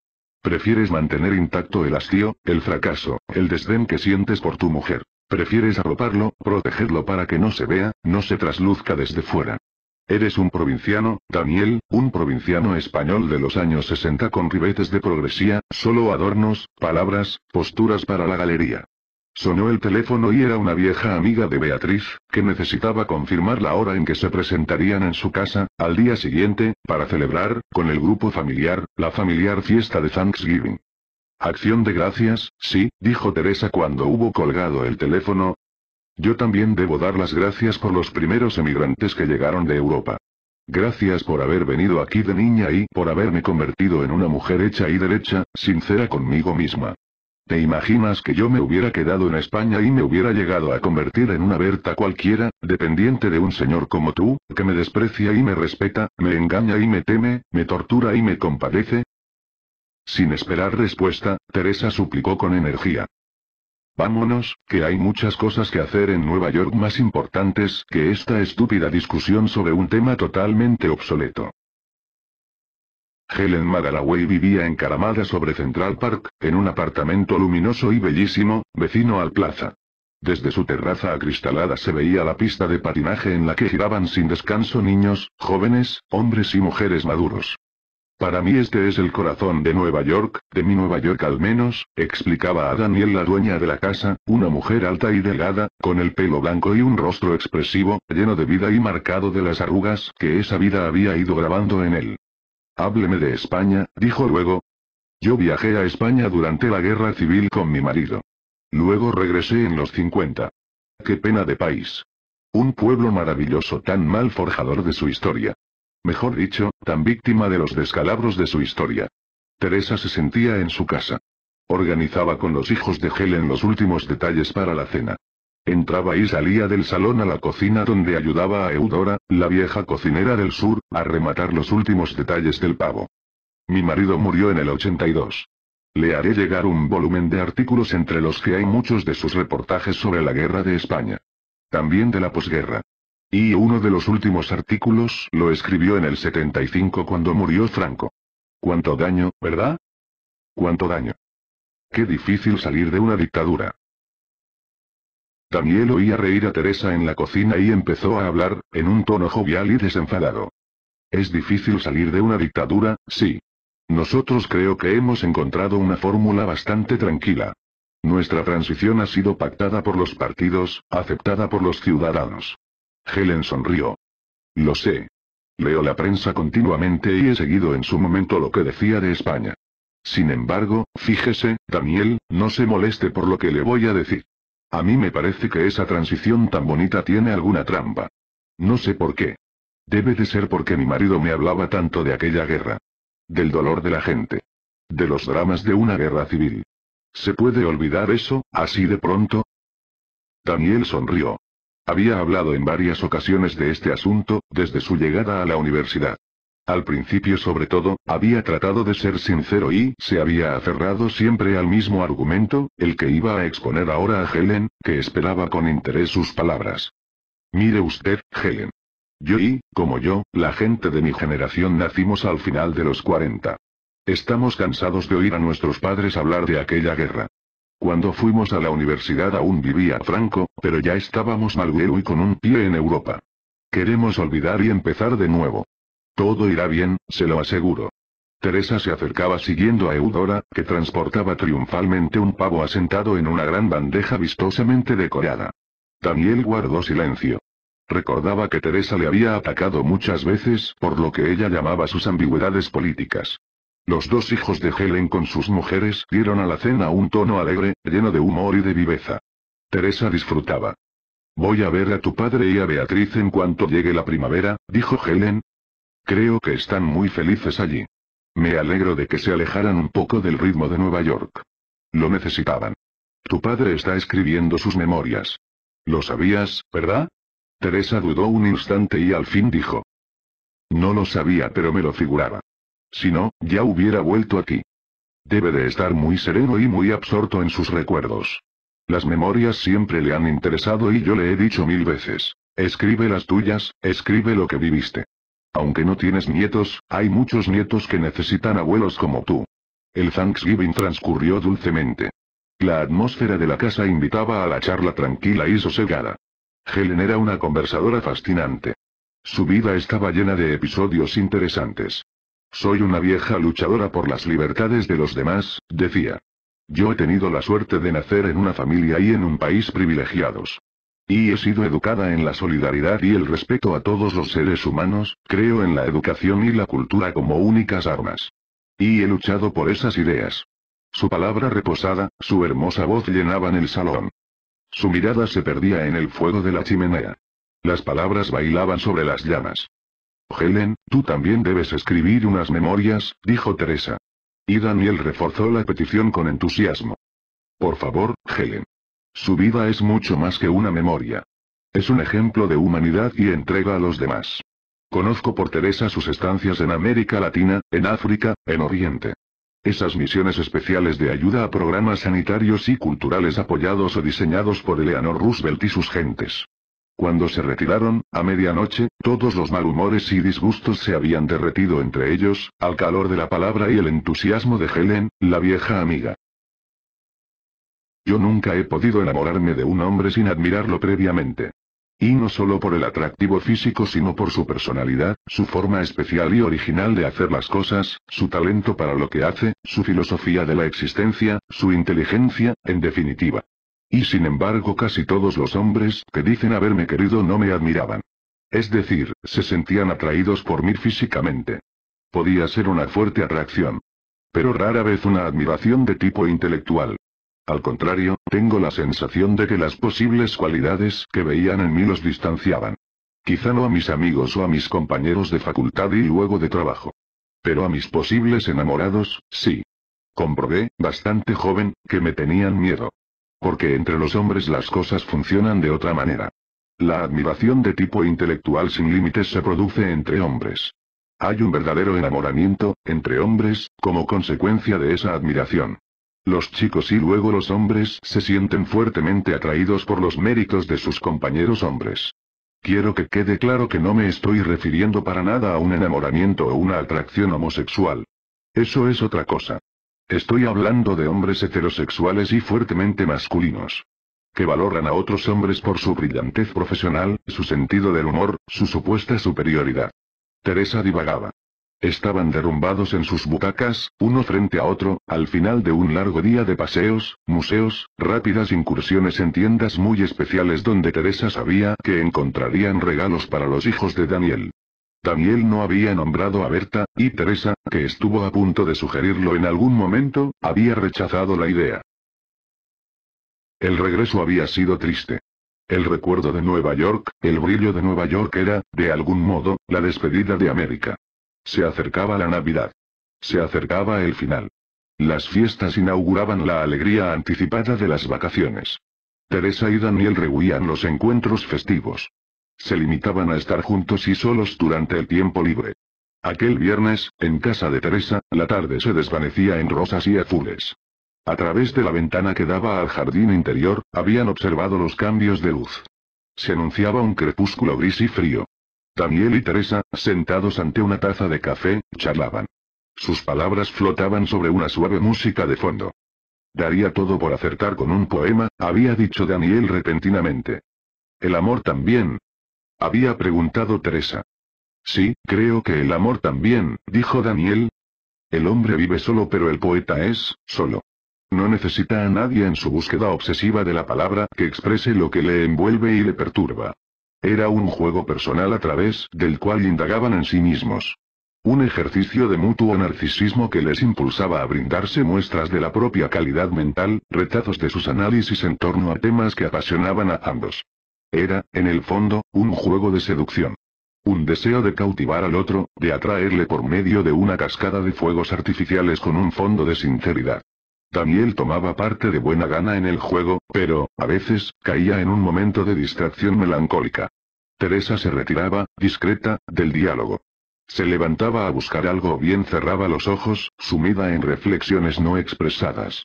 Prefieres mantener intacto el hastío, el fracaso, el desdén que sientes por tu mujer. Prefieres arroparlo, protegerlo para que no se vea, no se trasluzca desde fuera. Eres un provinciano, Daniel, un provinciano español de los años 60 con ribetes de progresía, solo adornos, palabras, posturas para la galería. Sonó el teléfono y era una vieja amiga de Beatriz, que necesitaba confirmar la hora en que se presentarían en su casa, al día siguiente, para celebrar, con el grupo familiar, la familiar fiesta de Thanksgiving. Acción de gracias, sí, dijo Teresa cuando hubo colgado el teléfono, yo también debo dar las gracias por los primeros emigrantes que llegaron de Europa. Gracias por haber venido aquí de niña y por haberme convertido en una mujer hecha y derecha, sincera conmigo misma. ¿Te imaginas que yo me hubiera quedado en España y me hubiera llegado a convertir en una Berta cualquiera, dependiente de un señor como tú, que me desprecia y me respeta, me engaña y me teme, me tortura y me compadece? Sin esperar respuesta, Teresa suplicó con energía. Vámonos, que hay muchas cosas que hacer en Nueva York más importantes que esta estúpida discusión sobre un tema totalmente obsoleto. Helen Madalaway vivía encaramada sobre Central Park, en un apartamento luminoso y bellísimo, vecino al plaza. Desde su terraza acristalada se veía la pista de patinaje en la que giraban sin descanso niños, jóvenes, hombres y mujeres maduros. Para mí este es el corazón de Nueva York, de mi Nueva York al menos, explicaba a Daniel la dueña de la casa, una mujer alta y delgada, con el pelo blanco y un rostro expresivo, lleno de vida y marcado de las arrugas que esa vida había ido grabando en él. Hábleme de España, dijo luego. Yo viajé a España durante la guerra civil con mi marido. Luego regresé en los 50. Qué pena de país. Un pueblo maravilloso tan mal forjador de su historia mejor dicho, tan víctima de los descalabros de su historia. Teresa se sentía en su casa. Organizaba con los hijos de Helen los últimos detalles para la cena. Entraba y salía del salón a la cocina donde ayudaba a Eudora, la vieja cocinera del sur, a rematar los últimos detalles del pavo. Mi marido murió en el 82. Le haré llegar un volumen de artículos entre los que hay muchos de sus reportajes sobre la guerra de España. También de la posguerra. Y uno de los últimos artículos lo escribió en el 75 cuando murió Franco. Cuánto daño, ¿verdad? Cuánto daño. Qué difícil salir de una dictadura. Daniel oía reír a Teresa en la cocina y empezó a hablar, en un tono jovial y desenfadado. Es difícil salir de una dictadura, sí. Nosotros creo que hemos encontrado una fórmula bastante tranquila. Nuestra transición ha sido pactada por los partidos, aceptada por los ciudadanos. Helen sonrió. Lo sé. Leo la prensa continuamente y he seguido en su momento lo que decía de España. Sin embargo, fíjese, Daniel, no se moleste por lo que le voy a decir. A mí me parece que esa transición tan bonita tiene alguna trampa. No sé por qué. Debe de ser porque mi marido me hablaba tanto de aquella guerra. Del dolor de la gente. De los dramas de una guerra civil. ¿Se puede olvidar eso, así de pronto? Daniel sonrió. Había hablado en varias ocasiones de este asunto, desde su llegada a la universidad. Al principio sobre todo, había tratado de ser sincero y se había aferrado siempre al mismo argumento, el que iba a exponer ahora a Helen, que esperaba con interés sus palabras. Mire usted, Helen. Yo y, como yo, la gente de mi generación nacimos al final de los 40. Estamos cansados de oír a nuestros padres hablar de aquella guerra. Cuando fuimos a la universidad aún vivía Franco, pero ya estábamos malguero y con un pie en Europa. Queremos olvidar y empezar de nuevo. Todo irá bien, se lo aseguro. Teresa se acercaba siguiendo a Eudora, que transportaba triunfalmente un pavo asentado en una gran bandeja vistosamente decorada. Daniel guardó silencio. Recordaba que Teresa le había atacado muchas veces por lo que ella llamaba sus ambigüedades políticas. Los dos hijos de Helen con sus mujeres dieron a la cena un tono alegre, lleno de humor y de viveza. Teresa disfrutaba. Voy a ver a tu padre y a Beatriz en cuanto llegue la primavera, dijo Helen. Creo que están muy felices allí. Me alegro de que se alejaran un poco del ritmo de Nueva York. Lo necesitaban. Tu padre está escribiendo sus memorias. Lo sabías, ¿verdad? Teresa dudó un instante y al fin dijo. No lo sabía pero me lo figuraba. Si no, ya hubiera vuelto aquí. Debe de estar muy sereno y muy absorto en sus recuerdos. Las memorias siempre le han interesado y yo le he dicho mil veces. Escribe las tuyas, escribe lo que viviste. Aunque no tienes nietos, hay muchos nietos que necesitan abuelos como tú. El Thanksgiving transcurrió dulcemente. La atmósfera de la casa invitaba a la charla tranquila y sosegada. Helen era una conversadora fascinante. Su vida estaba llena de episodios interesantes. Soy una vieja luchadora por las libertades de los demás, decía. Yo he tenido la suerte de nacer en una familia y en un país privilegiados. Y he sido educada en la solidaridad y el respeto a todos los seres humanos, creo en la educación y la cultura como únicas armas. Y he luchado por esas ideas. Su palabra reposada, su hermosa voz llenaban el salón. Su mirada se perdía en el fuego de la chimenea. Las palabras bailaban sobre las llamas. Helen, tú también debes escribir unas memorias, dijo Teresa. Y Daniel reforzó la petición con entusiasmo. Por favor, Helen. Su vida es mucho más que una memoria. Es un ejemplo de humanidad y entrega a los demás. Conozco por Teresa sus estancias en América Latina, en África, en Oriente. Esas misiones especiales de ayuda a programas sanitarios y culturales apoyados o diseñados por Eleanor Roosevelt y sus gentes. Cuando se retiraron, a medianoche, todos los malhumores y disgustos se habían derretido entre ellos, al calor de la palabra y el entusiasmo de Helen, la vieja amiga. Yo nunca he podido enamorarme de un hombre sin admirarlo previamente. Y no solo por el atractivo físico sino por su personalidad, su forma especial y original de hacer las cosas, su talento para lo que hace, su filosofía de la existencia, su inteligencia, en definitiva. Y sin embargo casi todos los hombres que dicen haberme querido no me admiraban. Es decir, se sentían atraídos por mí físicamente. Podía ser una fuerte atracción. Pero rara vez una admiración de tipo intelectual. Al contrario, tengo la sensación de que las posibles cualidades que veían en mí los distanciaban. Quizá no a mis amigos o a mis compañeros de facultad y luego de trabajo. Pero a mis posibles enamorados, sí. Comprobé, bastante joven, que me tenían miedo porque entre los hombres las cosas funcionan de otra manera. La admiración de tipo intelectual sin límites se produce entre hombres. Hay un verdadero enamoramiento, entre hombres, como consecuencia de esa admiración. Los chicos y luego los hombres se sienten fuertemente atraídos por los méritos de sus compañeros hombres. Quiero que quede claro que no me estoy refiriendo para nada a un enamoramiento o una atracción homosexual. Eso es otra cosa. Estoy hablando de hombres heterosexuales y fuertemente masculinos. Que valoran a otros hombres por su brillantez profesional, su sentido del humor, su supuesta superioridad. Teresa divagaba. Estaban derrumbados en sus butacas, uno frente a otro, al final de un largo día de paseos, museos, rápidas incursiones en tiendas muy especiales donde Teresa sabía que encontrarían regalos para los hijos de Daniel. Daniel no había nombrado a Berta, y Teresa, que estuvo a punto de sugerirlo en algún momento, había rechazado la idea. El regreso había sido triste. El recuerdo de Nueva York, el brillo de Nueva York era, de algún modo, la despedida de América. Se acercaba la Navidad. Se acercaba el final. Las fiestas inauguraban la alegría anticipada de las vacaciones. Teresa y Daniel rehuían los encuentros festivos. Se limitaban a estar juntos y solos durante el tiempo libre. Aquel viernes, en casa de Teresa, la tarde se desvanecía en rosas y azules. A través de la ventana que daba al jardín interior, habían observado los cambios de luz. Se anunciaba un crepúsculo gris y frío. Daniel y Teresa, sentados ante una taza de café, charlaban. Sus palabras flotaban sobre una suave música de fondo. Daría todo por acertar con un poema, había dicho Daniel repentinamente. El amor también, había preguntado Teresa. Sí, creo que el amor también, dijo Daniel. El hombre vive solo pero el poeta es, solo. No necesita a nadie en su búsqueda obsesiva de la palabra que exprese lo que le envuelve y le perturba. Era un juego personal a través del cual indagaban en sí mismos. Un ejercicio de mutuo narcisismo que les impulsaba a brindarse muestras de la propia calidad mental, retazos de sus análisis en torno a temas que apasionaban a ambos. Era, en el fondo, un juego de seducción. Un deseo de cautivar al otro, de atraerle por medio de una cascada de fuegos artificiales con un fondo de sinceridad. Daniel tomaba parte de buena gana en el juego, pero, a veces, caía en un momento de distracción melancólica. Teresa se retiraba, discreta, del diálogo. Se levantaba a buscar algo o bien cerraba los ojos, sumida en reflexiones no expresadas.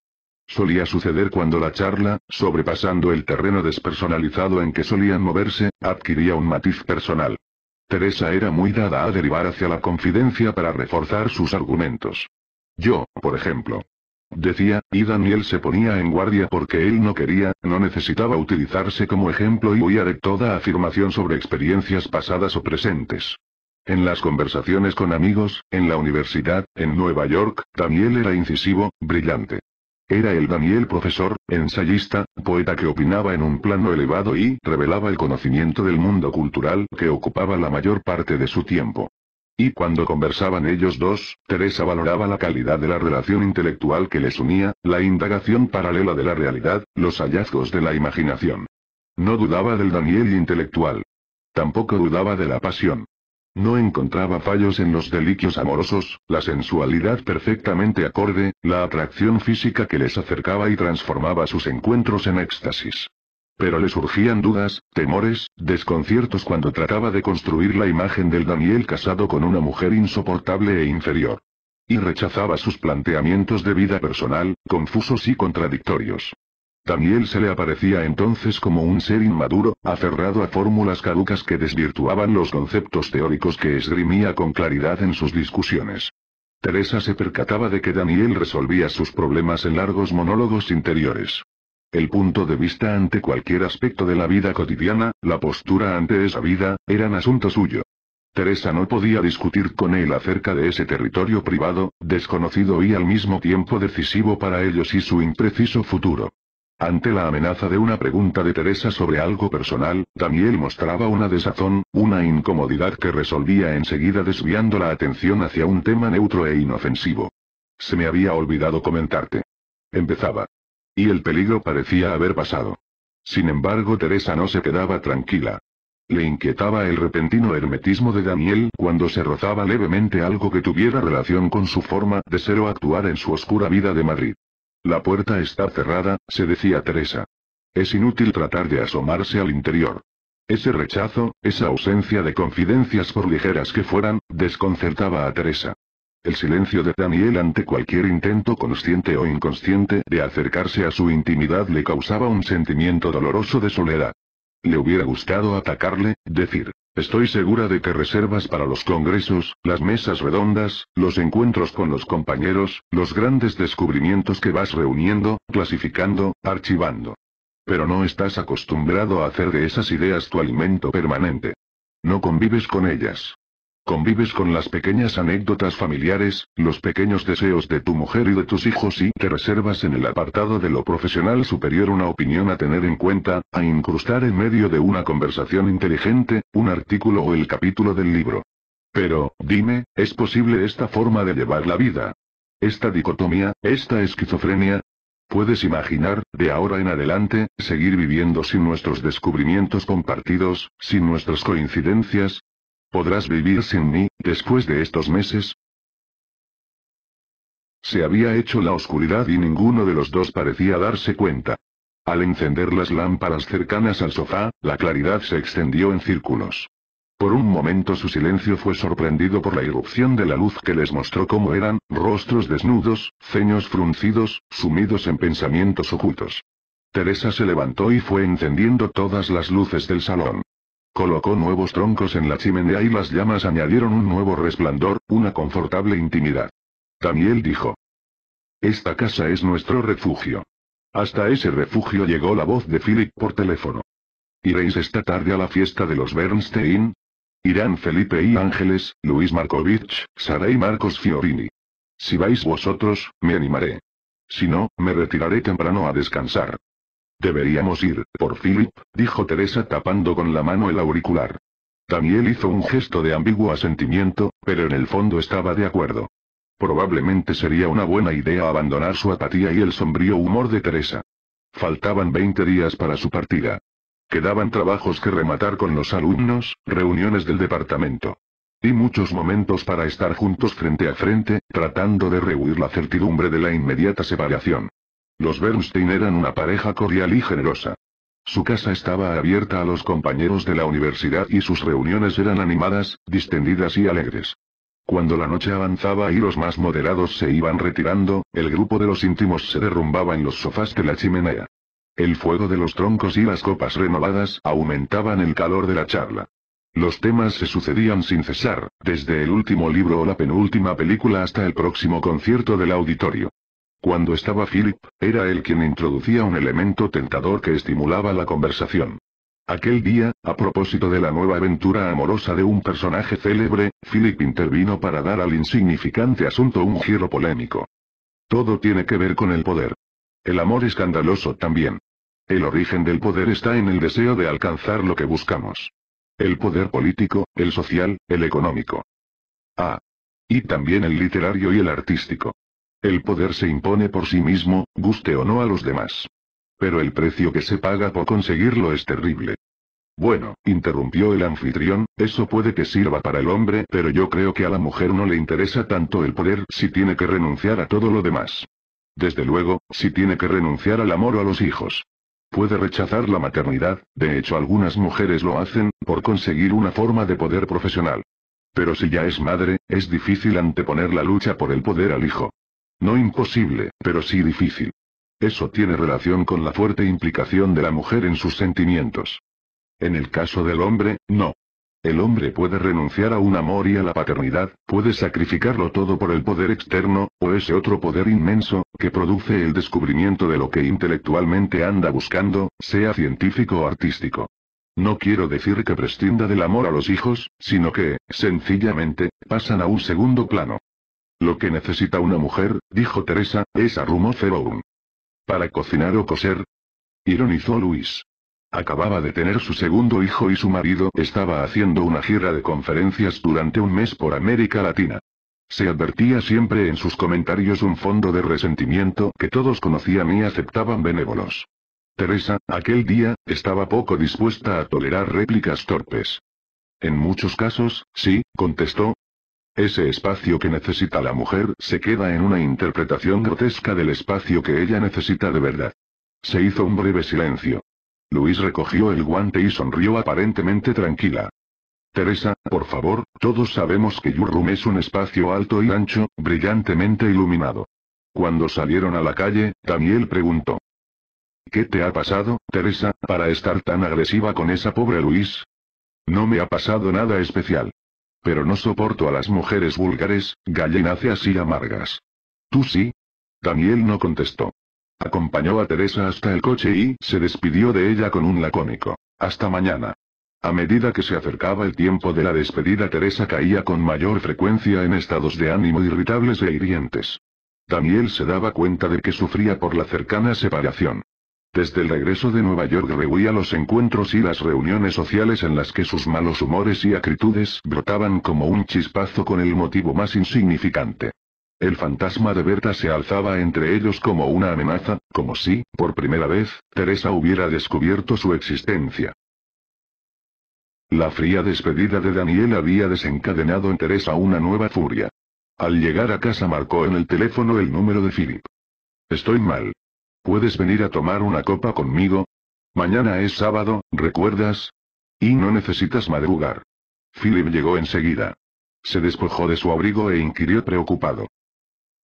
Solía suceder cuando la charla, sobrepasando el terreno despersonalizado en que solían moverse, adquiría un matiz personal. Teresa era muy dada a derivar hacia la confidencia para reforzar sus argumentos. Yo, por ejemplo. Decía, y Daniel se ponía en guardia porque él no quería, no necesitaba utilizarse como ejemplo y huía de toda afirmación sobre experiencias pasadas o presentes. En las conversaciones con amigos, en la universidad, en Nueva York, Daniel era incisivo, brillante. Era el Daniel profesor, ensayista, poeta que opinaba en un plano elevado y revelaba el conocimiento del mundo cultural que ocupaba la mayor parte de su tiempo. Y cuando conversaban ellos dos, Teresa valoraba la calidad de la relación intelectual que les unía, la indagación paralela de la realidad, los hallazgos de la imaginación. No dudaba del Daniel intelectual. Tampoco dudaba de la pasión. No encontraba fallos en los deliquios amorosos, la sensualidad perfectamente acorde, la atracción física que les acercaba y transformaba sus encuentros en éxtasis. Pero le surgían dudas, temores, desconciertos cuando trataba de construir la imagen del Daniel casado con una mujer insoportable e inferior. Y rechazaba sus planteamientos de vida personal, confusos y contradictorios. Daniel se le aparecía entonces como un ser inmaduro, aferrado a fórmulas caducas que desvirtuaban los conceptos teóricos que esgrimía con claridad en sus discusiones. Teresa se percataba de que Daniel resolvía sus problemas en largos monólogos interiores. El punto de vista ante cualquier aspecto de la vida cotidiana, la postura ante esa vida, eran asunto suyo. Teresa no podía discutir con él acerca de ese territorio privado, desconocido y al mismo tiempo decisivo para ellos y su impreciso futuro. Ante la amenaza de una pregunta de Teresa sobre algo personal, Daniel mostraba una desazón, una incomodidad que resolvía enseguida desviando la atención hacia un tema neutro e inofensivo. Se me había olvidado comentarte. Empezaba. Y el peligro parecía haber pasado. Sin embargo, Teresa no se quedaba tranquila. Le inquietaba el repentino hermetismo de Daniel cuando se rozaba levemente algo que tuviera relación con su forma de ser o actuar en su oscura vida de Madrid. La puerta está cerrada, se decía Teresa. Es inútil tratar de asomarse al interior. Ese rechazo, esa ausencia de confidencias por ligeras que fueran, desconcertaba a Teresa. El silencio de Daniel ante cualquier intento consciente o inconsciente de acercarse a su intimidad le causaba un sentimiento doloroso de soledad. Le hubiera gustado atacarle, decir, estoy segura de que reservas para los congresos, las mesas redondas, los encuentros con los compañeros, los grandes descubrimientos que vas reuniendo, clasificando, archivando. Pero no estás acostumbrado a hacer de esas ideas tu alimento permanente. No convives con ellas. Convives con las pequeñas anécdotas familiares, los pequeños deseos de tu mujer y de tus hijos y te reservas en el apartado de lo profesional superior una opinión a tener en cuenta, a incrustar en medio de una conversación inteligente, un artículo o el capítulo del libro. Pero, dime, ¿es posible esta forma de llevar la vida? ¿Esta dicotomía, esta esquizofrenia? Puedes imaginar, de ahora en adelante, seguir viviendo sin nuestros descubrimientos compartidos, sin nuestras coincidencias, ¿Podrás vivir sin mí, después de estos meses? Se había hecho la oscuridad y ninguno de los dos parecía darse cuenta. Al encender las lámparas cercanas al sofá, la claridad se extendió en círculos. Por un momento su silencio fue sorprendido por la irrupción de la luz que les mostró cómo eran, rostros desnudos, ceños fruncidos, sumidos en pensamientos ocultos. Teresa se levantó y fue encendiendo todas las luces del salón colocó nuevos troncos en la chimenea y las llamas añadieron un nuevo resplandor, una confortable intimidad. Daniel dijo. Esta casa es nuestro refugio. Hasta ese refugio llegó la voz de Philip por teléfono. ¿Iréis esta tarde a la fiesta de los Bernstein? Irán Felipe y Ángeles, Luis Markovich, Sara y Marcos Fiorini. Si vais vosotros, me animaré. Si no, me retiraré temprano a descansar. Deberíamos ir, por Philip, dijo Teresa tapando con la mano el auricular. Daniel hizo un gesto de ambiguo asentimiento, pero en el fondo estaba de acuerdo. Probablemente sería una buena idea abandonar su apatía y el sombrío humor de Teresa. Faltaban 20 días para su partida. Quedaban trabajos que rematar con los alumnos, reuniones del departamento. Y muchos momentos para estar juntos frente a frente, tratando de rehuir la certidumbre de la inmediata separación. Los Bernstein eran una pareja cordial y generosa. Su casa estaba abierta a los compañeros de la universidad y sus reuniones eran animadas, distendidas y alegres. Cuando la noche avanzaba y los más moderados se iban retirando, el grupo de los íntimos se derrumbaba en los sofás de la chimenea. El fuego de los troncos y las copas renovadas aumentaban el calor de la charla. Los temas se sucedían sin cesar, desde el último libro o la penúltima película hasta el próximo concierto del auditorio. Cuando estaba Philip, era él quien introducía un elemento tentador que estimulaba la conversación. Aquel día, a propósito de la nueva aventura amorosa de un personaje célebre, Philip intervino para dar al insignificante asunto un giro polémico. Todo tiene que ver con el poder. El amor escandaloso también. El origen del poder está en el deseo de alcanzar lo que buscamos. El poder político, el social, el económico. Ah. Y también el literario y el artístico. El poder se impone por sí mismo, guste o no a los demás. Pero el precio que se paga por conseguirlo es terrible. Bueno, interrumpió el anfitrión, eso puede que sirva para el hombre, pero yo creo que a la mujer no le interesa tanto el poder si tiene que renunciar a todo lo demás. Desde luego, si tiene que renunciar al amor o a los hijos. Puede rechazar la maternidad, de hecho algunas mujeres lo hacen, por conseguir una forma de poder profesional. Pero si ya es madre, es difícil anteponer la lucha por el poder al hijo. No imposible, pero sí difícil. Eso tiene relación con la fuerte implicación de la mujer en sus sentimientos. En el caso del hombre, no. El hombre puede renunciar a un amor y a la paternidad, puede sacrificarlo todo por el poder externo, o ese otro poder inmenso, que produce el descubrimiento de lo que intelectualmente anda buscando, sea científico o artístico. No quiero decir que prescinda del amor a los hijos, sino que, sencillamente, pasan a un segundo plano. Lo que necesita una mujer, dijo Teresa, es arrumo feroum. ¿Para cocinar o coser? Ironizó Luis. Acababa de tener su segundo hijo y su marido estaba haciendo una gira de conferencias durante un mes por América Latina. Se advertía siempre en sus comentarios un fondo de resentimiento que todos conocían y aceptaban benévolos. Teresa, aquel día, estaba poco dispuesta a tolerar réplicas torpes. En muchos casos, sí, contestó, ese espacio que necesita la mujer se queda en una interpretación grotesca del espacio que ella necesita de verdad. Se hizo un breve silencio. Luis recogió el guante y sonrió aparentemente tranquila. Teresa, por favor, todos sabemos que Your es un espacio alto y ancho, brillantemente iluminado. Cuando salieron a la calle, Daniel preguntó. ¿Qué te ha pasado, Teresa, para estar tan agresiva con esa pobre Luis? No me ha pasado nada especial. Pero no soporto a las mujeres vulgares, gallináceas y amargas. ¿Tú sí? Daniel no contestó. Acompañó a Teresa hasta el coche y se despidió de ella con un lacónico. Hasta mañana. A medida que se acercaba el tiempo de la despedida Teresa caía con mayor frecuencia en estados de ánimo irritables e hirientes. Daniel se daba cuenta de que sufría por la cercana separación. Desde el regreso de Nueva York rehuía los encuentros y las reuniones sociales en las que sus malos humores y acritudes brotaban como un chispazo con el motivo más insignificante. El fantasma de Berta se alzaba entre ellos como una amenaza, como si, por primera vez, Teresa hubiera descubierto su existencia. La fría despedida de Daniel había desencadenado en Teresa una nueva furia. Al llegar a casa marcó en el teléfono el número de Philip. Estoy mal, ¿Puedes venir a tomar una copa conmigo? Mañana es sábado, ¿recuerdas? Y no necesitas madrugar. Philip llegó enseguida. Se despojó de su abrigo e inquirió preocupado.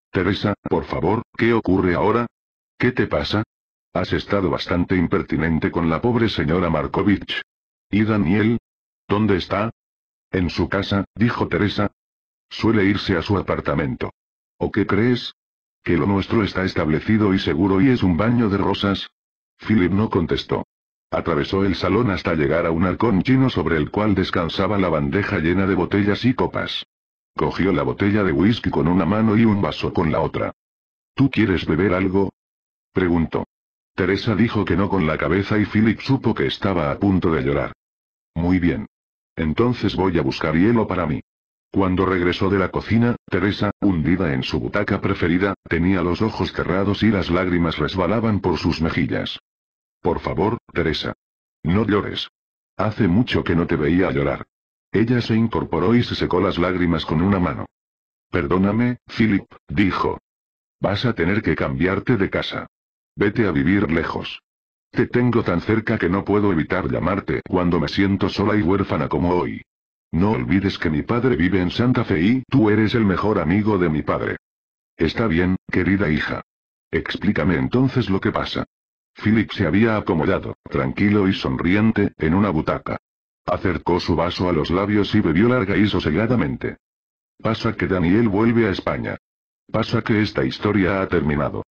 Teresa, por favor, ¿qué ocurre ahora? ¿Qué te pasa? Has estado bastante impertinente con la pobre señora Markovich. ¿Y Daniel? ¿Dónde está? En su casa, dijo Teresa. Suele irse a su apartamento. ¿O qué crees? Que lo nuestro está establecido y seguro y es un baño de rosas. Philip no contestó. Atravesó el salón hasta llegar a un arcón chino sobre el cual descansaba la bandeja llena de botellas y copas. Cogió la botella de whisky con una mano y un vaso con la otra. ¿Tú quieres beber algo? Preguntó. Teresa dijo que no con la cabeza y Philip supo que estaba a punto de llorar. Muy bien. Entonces voy a buscar hielo para mí. Cuando regresó de la cocina, Teresa, hundida en su butaca preferida, tenía los ojos cerrados y las lágrimas resbalaban por sus mejillas. Por favor, Teresa. No llores. Hace mucho que no te veía llorar. Ella se incorporó y se secó las lágrimas con una mano. Perdóname, Philip, dijo. Vas a tener que cambiarte de casa. Vete a vivir lejos. Te tengo tan cerca que no puedo evitar llamarte cuando me siento sola y huérfana como hoy. No olvides que mi padre vive en Santa Fe y tú eres el mejor amigo de mi padre. Está bien, querida hija. Explícame entonces lo que pasa. Philip se había acomodado, tranquilo y sonriente, en una butaca. Acercó su vaso a los labios y bebió larga y sosegadamente. Pasa que Daniel vuelve a España. Pasa que esta historia ha terminado.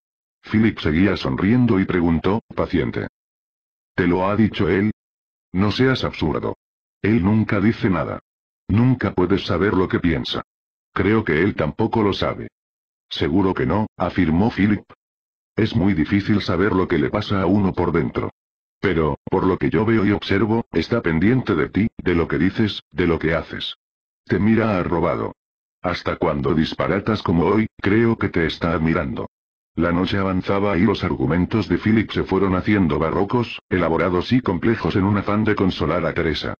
Philip seguía sonriendo y preguntó, paciente. ¿Te lo ha dicho él? No seas absurdo. Él nunca dice nada. Nunca puedes saber lo que piensa. Creo que él tampoco lo sabe. Seguro que no, afirmó Philip. Es muy difícil saber lo que le pasa a uno por dentro. Pero, por lo que yo veo y observo, está pendiente de ti, de lo que dices, de lo que haces. Te mira arrobado. Hasta cuando disparatas como hoy, creo que te está admirando. La noche avanzaba y los argumentos de Philip se fueron haciendo barrocos, elaborados y complejos en un afán de consolar a Teresa.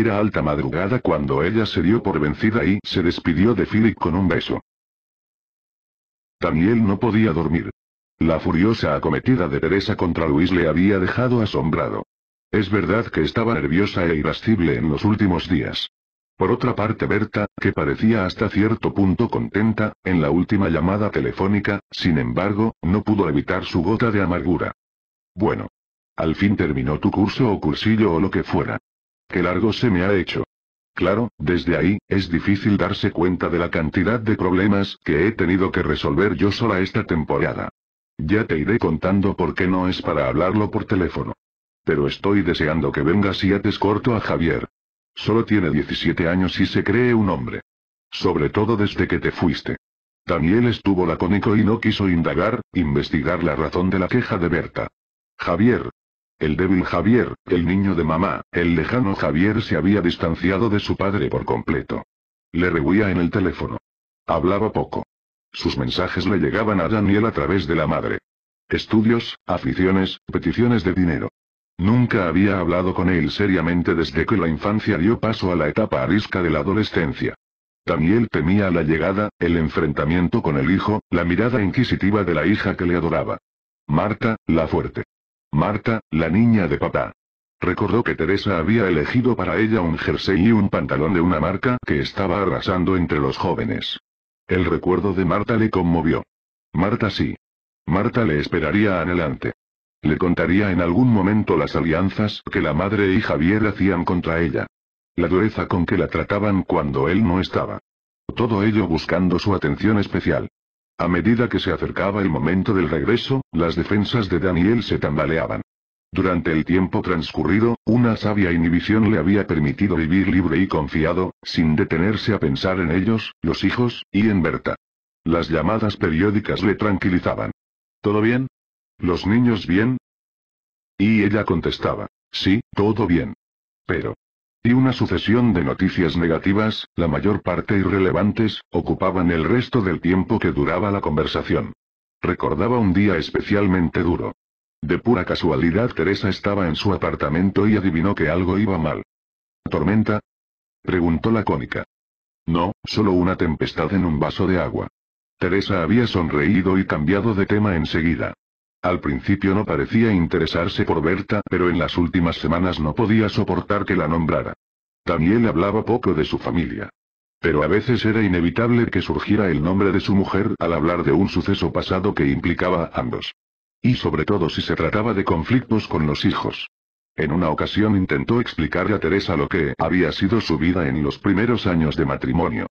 Era alta madrugada cuando ella se dio por vencida y se despidió de Philip con un beso. Daniel no podía dormir. La furiosa acometida de Teresa contra Luis le había dejado asombrado. Es verdad que estaba nerviosa e irascible en los últimos días. Por otra parte Berta, que parecía hasta cierto punto contenta, en la última llamada telefónica, sin embargo, no pudo evitar su gota de amargura. Bueno. Al fin terminó tu curso o cursillo o lo que fuera. Qué largo se me ha hecho. Claro, desde ahí, es difícil darse cuenta de la cantidad de problemas que he tenido que resolver yo sola esta temporada. Ya te iré contando por qué no es para hablarlo por teléfono. Pero estoy deseando que vengas y ates corto a Javier. Solo tiene 17 años y se cree un hombre. Sobre todo desde que te fuiste. Daniel estuvo lacónico y no quiso indagar, investigar la razón de la queja de Berta. Javier, el débil Javier, el niño de mamá, el lejano Javier se había distanciado de su padre por completo. Le rehuía en el teléfono. Hablaba poco. Sus mensajes le llegaban a Daniel a través de la madre. Estudios, aficiones, peticiones de dinero. Nunca había hablado con él seriamente desde que la infancia dio paso a la etapa arisca de la adolescencia. Daniel temía la llegada, el enfrentamiento con el hijo, la mirada inquisitiva de la hija que le adoraba. Marta, la fuerte. Marta, la niña de papá. Recordó que Teresa había elegido para ella un jersey y un pantalón de una marca que estaba arrasando entre los jóvenes. El recuerdo de Marta le conmovió. Marta sí. Marta le esperaría anhelante. Le contaría en algún momento las alianzas que la madre y Javier hacían contra ella. La dureza con que la trataban cuando él no estaba. Todo ello buscando su atención especial. A medida que se acercaba el momento del regreso, las defensas de Daniel se tambaleaban. Durante el tiempo transcurrido, una sabia inhibición le había permitido vivir libre y confiado, sin detenerse a pensar en ellos, los hijos, y en Berta. Las llamadas periódicas le tranquilizaban. ¿Todo bien? ¿Los niños bien? Y ella contestaba, sí, todo bien. Pero, y una sucesión de noticias negativas, la mayor parte irrelevantes, ocupaban el resto del tiempo que duraba la conversación. Recordaba un día especialmente duro. De pura casualidad Teresa estaba en su apartamento y adivinó que algo iba mal. ¿Tormenta? preguntó la cómica. No, solo una tempestad en un vaso de agua. Teresa había sonreído y cambiado de tema enseguida. Al principio no parecía interesarse por Berta, pero en las últimas semanas no podía soportar que la nombrara. Daniel hablaba poco de su familia. Pero a veces era inevitable que surgiera el nombre de su mujer al hablar de un suceso pasado que implicaba a ambos. Y sobre todo si se trataba de conflictos con los hijos. En una ocasión intentó explicarle a Teresa lo que había sido su vida en los primeros años de matrimonio.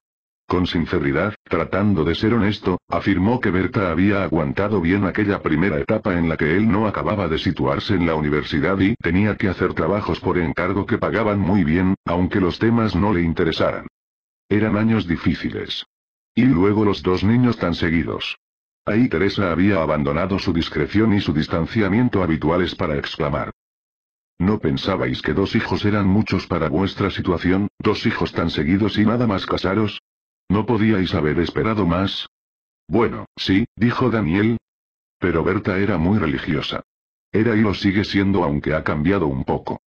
Con sinceridad, tratando de ser honesto, afirmó que Berta había aguantado bien aquella primera etapa en la que él no acababa de situarse en la universidad y tenía que hacer trabajos por encargo que pagaban muy bien, aunque los temas no le interesaran. Eran años difíciles. Y luego los dos niños tan seguidos. Ahí Teresa había abandonado su discreción y su distanciamiento habituales para exclamar. ¿No pensabais que dos hijos eran muchos para vuestra situación, dos hijos tan seguidos y nada más casaros? ¿No podíais haber esperado más? Bueno, sí, dijo Daniel. Pero Berta era muy religiosa. Era y lo sigue siendo aunque ha cambiado un poco.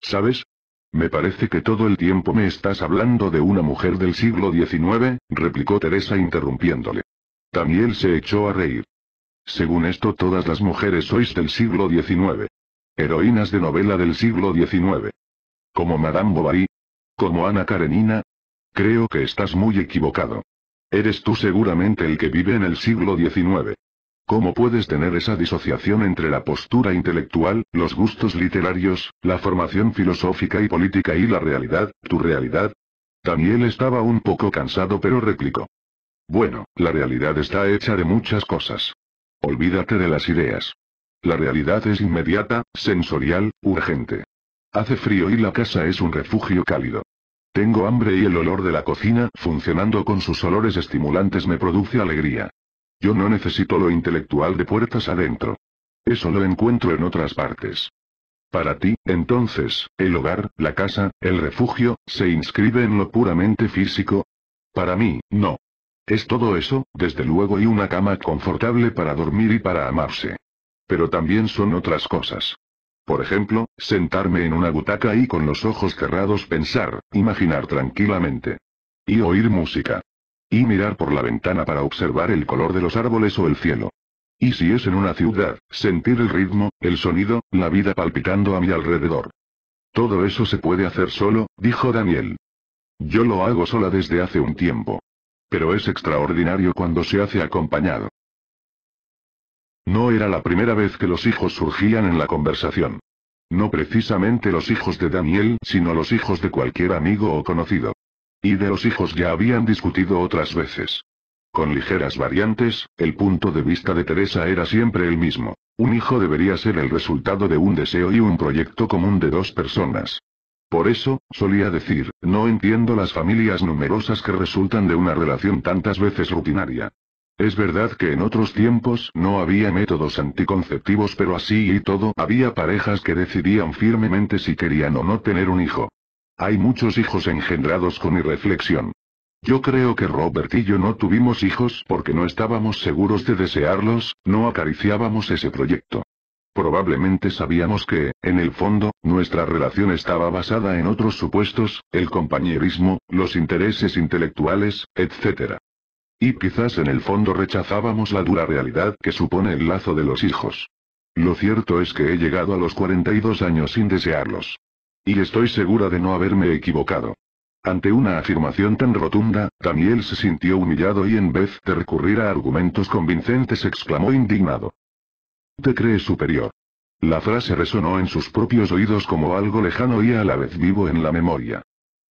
¿Sabes? Me parece que todo el tiempo me estás hablando de una mujer del siglo XIX, replicó Teresa interrumpiéndole. Daniel se echó a reír. Según esto todas las mujeres sois del siglo XIX. Heroínas de novela del siglo XIX. Como Madame Bovary. Como Ana Karenina, Creo que estás muy equivocado. Eres tú seguramente el que vive en el siglo XIX. ¿Cómo puedes tener esa disociación entre la postura intelectual, los gustos literarios, la formación filosófica y política y la realidad, tu realidad? Daniel estaba un poco cansado pero replicó. Bueno, la realidad está hecha de muchas cosas. Olvídate de las ideas. La realidad es inmediata, sensorial, urgente. Hace frío y la casa es un refugio cálido. Tengo hambre y el olor de la cocina, funcionando con sus olores estimulantes, me produce alegría. Yo no necesito lo intelectual de puertas adentro. Eso lo encuentro en otras partes. Para ti, entonces, el hogar, la casa, el refugio, se inscribe en lo puramente físico. Para mí, no. Es todo eso, desde luego, y una cama confortable para dormir y para amarse. Pero también son otras cosas. Por ejemplo, sentarme en una butaca y con los ojos cerrados pensar, imaginar tranquilamente. Y oír música. Y mirar por la ventana para observar el color de los árboles o el cielo. Y si es en una ciudad, sentir el ritmo, el sonido, la vida palpitando a mi alrededor. Todo eso se puede hacer solo, dijo Daniel. Yo lo hago sola desde hace un tiempo. Pero es extraordinario cuando se hace acompañado. No era la primera vez que los hijos surgían en la conversación. No precisamente los hijos de Daniel, sino los hijos de cualquier amigo o conocido. Y de los hijos ya habían discutido otras veces. Con ligeras variantes, el punto de vista de Teresa era siempre el mismo. Un hijo debería ser el resultado de un deseo y un proyecto común de dos personas. Por eso, solía decir, no entiendo las familias numerosas que resultan de una relación tantas veces rutinaria. Es verdad que en otros tiempos no había métodos anticonceptivos pero así y todo había parejas que decidían firmemente si querían o no tener un hijo. Hay muchos hijos engendrados con irreflexión. Yo creo que Robert y yo no tuvimos hijos porque no estábamos seguros de desearlos, no acariciábamos ese proyecto. Probablemente sabíamos que, en el fondo, nuestra relación estaba basada en otros supuestos, el compañerismo, los intereses intelectuales, etc. Y quizás en el fondo rechazábamos la dura realidad que supone el lazo de los hijos. Lo cierto es que he llegado a los 42 años sin desearlos. Y estoy segura de no haberme equivocado. Ante una afirmación tan rotunda, Daniel se sintió humillado y en vez de recurrir a argumentos convincentes exclamó indignado. Te crees superior. La frase resonó en sus propios oídos como algo lejano y a la vez vivo en la memoria.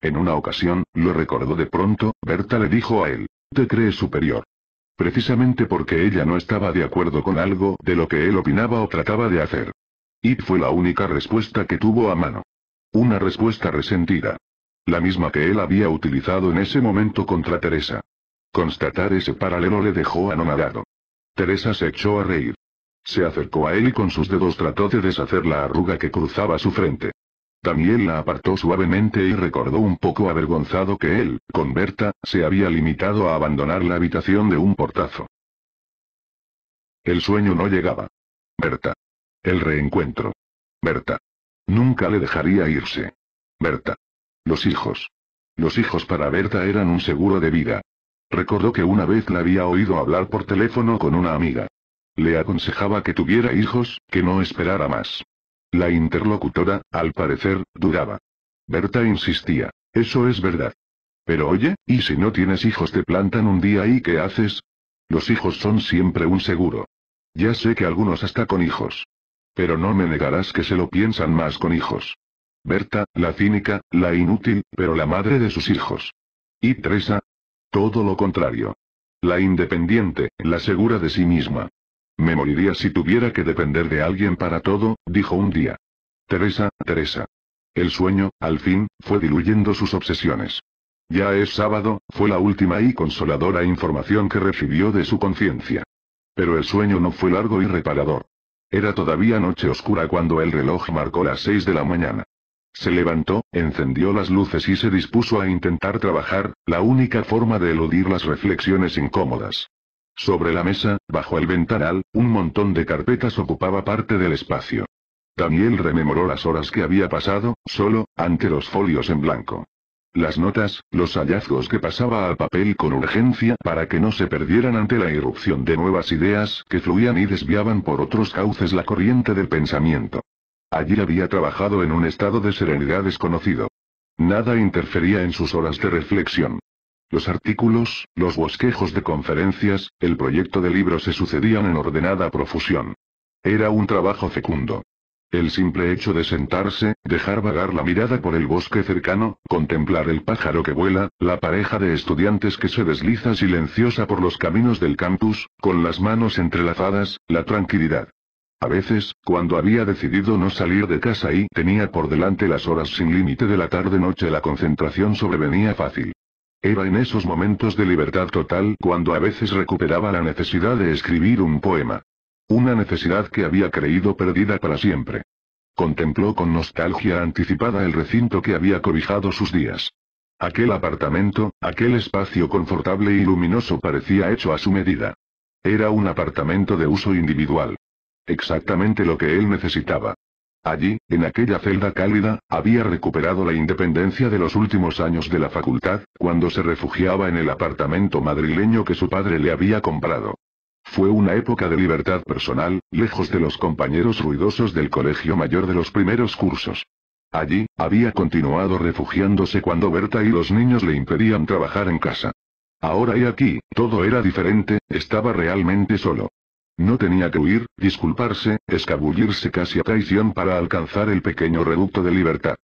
En una ocasión, lo recordó de pronto, Berta le dijo a él, te crees superior. Precisamente porque ella no estaba de acuerdo con algo de lo que él opinaba o trataba de hacer. y fue la única respuesta que tuvo a mano. Una respuesta resentida. La misma que él había utilizado en ese momento contra Teresa. Constatar ese paralelo le dejó anonadado. Teresa se echó a reír. Se acercó a él y con sus dedos trató de deshacer la arruga que cruzaba su frente. Daniel la apartó suavemente y recordó un poco avergonzado que él, con Berta, se había limitado a abandonar la habitación de un portazo. El sueño no llegaba. Berta. El reencuentro. Berta. Nunca le dejaría irse. Berta. Los hijos. Los hijos para Berta eran un seguro de vida. Recordó que una vez la había oído hablar por teléfono con una amiga. Le aconsejaba que tuviera hijos, que no esperara más. La interlocutora, al parecer, dudaba. Berta insistía. Eso es verdad. Pero oye, ¿y si no tienes hijos te plantan un día y qué haces? Los hijos son siempre un seguro. Ya sé que algunos hasta con hijos. Pero no me negarás que se lo piensan más con hijos. Berta, la cínica, la inútil, pero la madre de sus hijos. ¿Y Teresa? Todo lo contrario. La independiente, la segura de sí misma. Me moriría si tuviera que depender de alguien para todo, dijo un día. Teresa, Teresa. El sueño, al fin, fue diluyendo sus obsesiones. Ya es sábado, fue la última y consoladora información que recibió de su conciencia. Pero el sueño no fue largo y reparador. Era todavía noche oscura cuando el reloj marcó las seis de la mañana. Se levantó, encendió las luces y se dispuso a intentar trabajar, la única forma de eludir las reflexiones incómodas. Sobre la mesa, bajo el ventanal, un montón de carpetas ocupaba parte del espacio. Daniel rememoró las horas que había pasado, solo, ante los folios en blanco. Las notas, los hallazgos que pasaba al papel con urgencia para que no se perdieran ante la irrupción de nuevas ideas que fluían y desviaban por otros cauces la corriente del pensamiento. Allí había trabajado en un estado de serenidad desconocido. Nada interfería en sus horas de reflexión. Los artículos, los bosquejos de conferencias, el proyecto de libro se sucedían en ordenada profusión. Era un trabajo fecundo. El simple hecho de sentarse, dejar vagar la mirada por el bosque cercano, contemplar el pájaro que vuela, la pareja de estudiantes que se desliza silenciosa por los caminos del campus, con las manos entrelazadas, la tranquilidad. A veces, cuando había decidido no salir de casa y tenía por delante las horas sin límite de la tarde-noche, la concentración sobrevenía fácil. Era en esos momentos de libertad total cuando a veces recuperaba la necesidad de escribir un poema. Una necesidad que había creído perdida para siempre. Contempló con nostalgia anticipada el recinto que había cobijado sus días. Aquel apartamento, aquel espacio confortable y luminoso parecía hecho a su medida. Era un apartamento de uso individual. Exactamente lo que él necesitaba. Allí, en aquella celda cálida, había recuperado la independencia de los últimos años de la facultad, cuando se refugiaba en el apartamento madrileño que su padre le había comprado. Fue una época de libertad personal, lejos de los compañeros ruidosos del colegio mayor de los primeros cursos. Allí, había continuado refugiándose cuando Berta y los niños le impedían trabajar en casa. Ahora y aquí, todo era diferente, estaba realmente solo. No tenía que huir, disculparse, escabullirse casi a traición para alcanzar el pequeño reducto de libertad.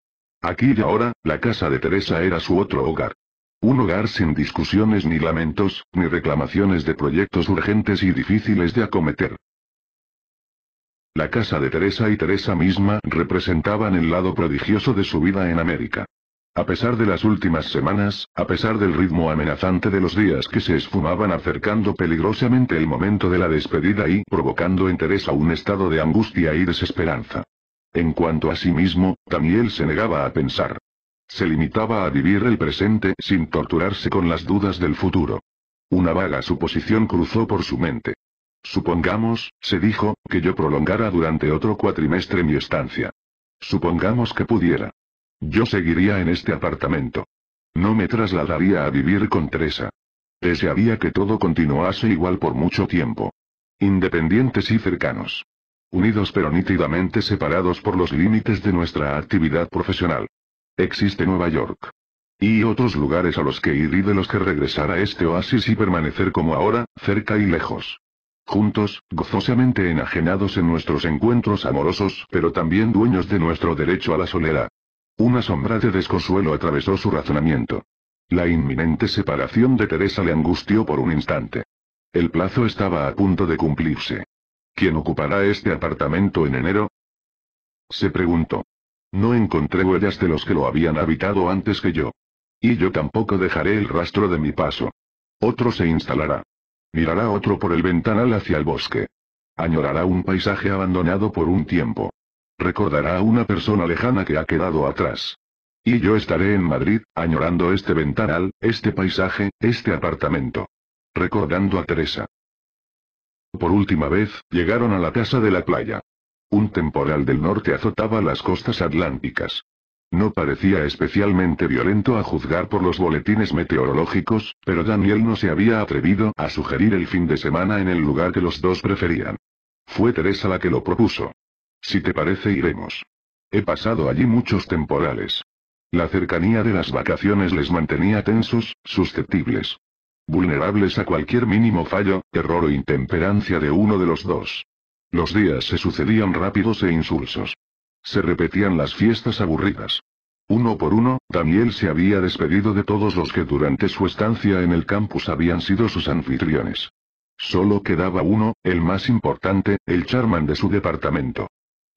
Aquí y ahora, la casa de Teresa era su otro hogar. Un hogar sin discusiones ni lamentos, ni reclamaciones de proyectos urgentes y difíciles de acometer. La casa de Teresa y Teresa misma representaban el lado prodigioso de su vida en América. A pesar de las últimas semanas, a pesar del ritmo amenazante de los días que se esfumaban acercando peligrosamente el momento de la despedida y provocando en Teresa un estado de angustia y desesperanza. En cuanto a sí mismo, Daniel se negaba a pensar. Se limitaba a vivir el presente sin torturarse con las dudas del futuro. Una vaga suposición cruzó por su mente. Supongamos, se dijo, que yo prolongara durante otro cuatrimestre mi estancia. Supongamos que pudiera. Yo seguiría en este apartamento. No me trasladaría a vivir con Teresa. Desearía que todo continuase igual por mucho tiempo. Independientes y cercanos. Unidos pero nítidamente separados por los límites de nuestra actividad profesional. Existe Nueva York. Y otros lugares a los que ir y de los que regresar a este oasis y permanecer como ahora, cerca y lejos. Juntos, gozosamente enajenados en nuestros encuentros amorosos, pero también dueños de nuestro derecho a la soledad. Una sombra de desconsuelo atravesó su razonamiento. La inminente separación de Teresa le angustió por un instante. El plazo estaba a punto de cumplirse. ¿Quién ocupará este apartamento en enero? Se preguntó. No encontré huellas de los que lo habían habitado antes que yo. Y yo tampoco dejaré el rastro de mi paso. Otro se instalará. Mirará otro por el ventanal hacia el bosque. Añorará un paisaje abandonado por un tiempo. Recordará a una persona lejana que ha quedado atrás. Y yo estaré en Madrid, añorando este ventanal, este paisaje, este apartamento. Recordando a Teresa. Por última vez, llegaron a la casa de la playa. Un temporal del norte azotaba las costas atlánticas. No parecía especialmente violento a juzgar por los boletines meteorológicos, pero Daniel no se había atrevido a sugerir el fin de semana en el lugar que los dos preferían. Fue Teresa la que lo propuso. Si te parece iremos. He pasado allí muchos temporales. La cercanía de las vacaciones les mantenía tensos, susceptibles. Vulnerables a cualquier mínimo fallo, error o intemperancia de uno de los dos. Los días se sucedían rápidos e insulsos. Se repetían las fiestas aburridas. Uno por uno, Daniel se había despedido de todos los que durante su estancia en el campus habían sido sus anfitriones. Solo quedaba uno, el más importante, el charman de su departamento.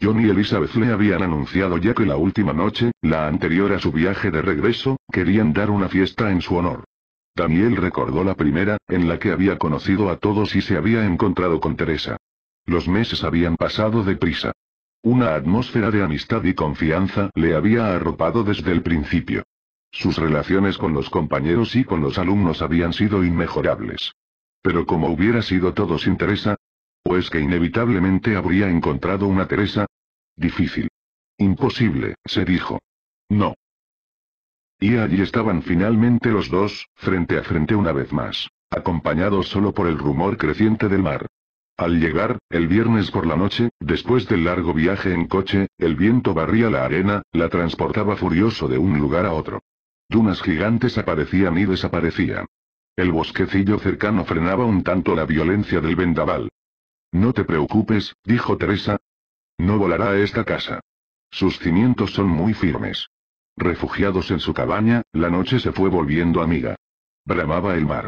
John y Elizabeth le habían anunciado ya que la última noche, la anterior a su viaje de regreso, querían dar una fiesta en su honor. Daniel recordó la primera, en la que había conocido a todos y se había encontrado con Teresa. Los meses habían pasado deprisa. Una atmósfera de amistad y confianza le había arropado desde el principio. Sus relaciones con los compañeros y con los alumnos habían sido inmejorables. Pero como hubiera sido todo sin Teresa, pues que inevitablemente habría encontrado una Teresa, Difícil. Imposible, se dijo. No. Y allí estaban finalmente los dos, frente a frente una vez más, acompañados solo por el rumor creciente del mar. Al llegar, el viernes por la noche, después del largo viaje en coche, el viento barría la arena, la transportaba furioso de un lugar a otro. Dunas gigantes aparecían y desaparecían. El bosquecillo cercano frenaba un tanto la violencia del vendaval. No te preocupes, dijo Teresa, no volará a esta casa. Sus cimientos son muy firmes. Refugiados en su cabaña, la noche se fue volviendo amiga. Bramaba el mar.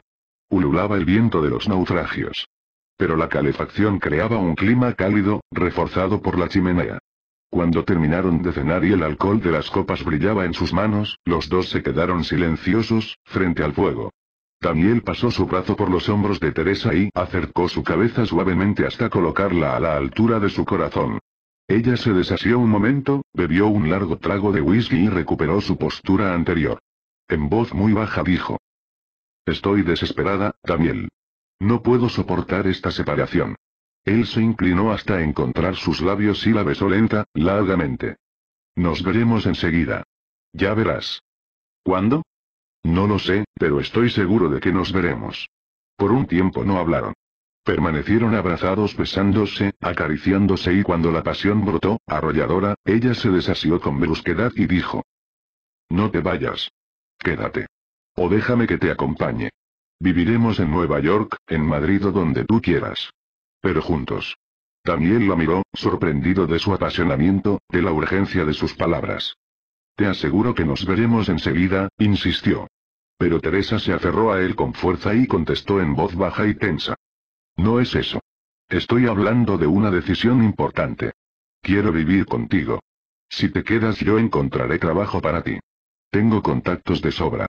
Ululaba el viento de los naufragios. Pero la calefacción creaba un clima cálido, reforzado por la chimenea. Cuando terminaron de cenar y el alcohol de las copas brillaba en sus manos, los dos se quedaron silenciosos, frente al fuego. Daniel pasó su brazo por los hombros de Teresa y acercó su cabeza suavemente hasta colocarla a la altura de su corazón. Ella se desasió un momento, bebió un largo trago de whisky y recuperó su postura anterior. En voz muy baja dijo. Estoy desesperada, Daniel. No puedo soportar esta separación. Él se inclinó hasta encontrar sus labios y la besó lenta, largamente. Nos veremos enseguida. Ya verás. ¿Cuándo? No lo sé, pero estoy seguro de que nos veremos. Por un tiempo no hablaron. Permanecieron abrazados besándose, acariciándose y cuando la pasión brotó, arrolladora, ella se desasió con brusquedad y dijo. No te vayas. Quédate. O déjame que te acompañe. Viviremos en Nueva York, en Madrid o donde tú quieras. Pero juntos. Daniel la miró, sorprendido de su apasionamiento, de la urgencia de sus palabras. Te aseguro que nos veremos enseguida, insistió. Pero Teresa se aferró a él con fuerza y contestó en voz baja y tensa. No es eso. Estoy hablando de una decisión importante. Quiero vivir contigo. Si te quedas yo encontraré trabajo para ti. Tengo contactos de sobra.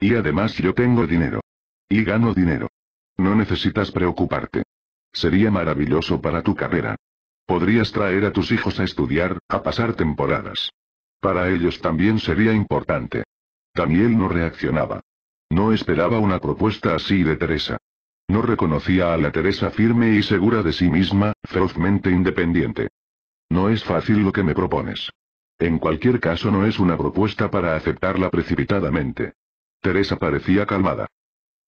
Y además yo tengo dinero. Y gano dinero. No necesitas preocuparte. Sería maravilloso para tu carrera. Podrías traer a tus hijos a estudiar, a pasar temporadas. Para ellos también sería importante. Daniel no reaccionaba. No esperaba una propuesta así de Teresa. No reconocía a la Teresa firme y segura de sí misma, ferozmente independiente. No es fácil lo que me propones. En cualquier caso no es una propuesta para aceptarla precipitadamente. Teresa parecía calmada.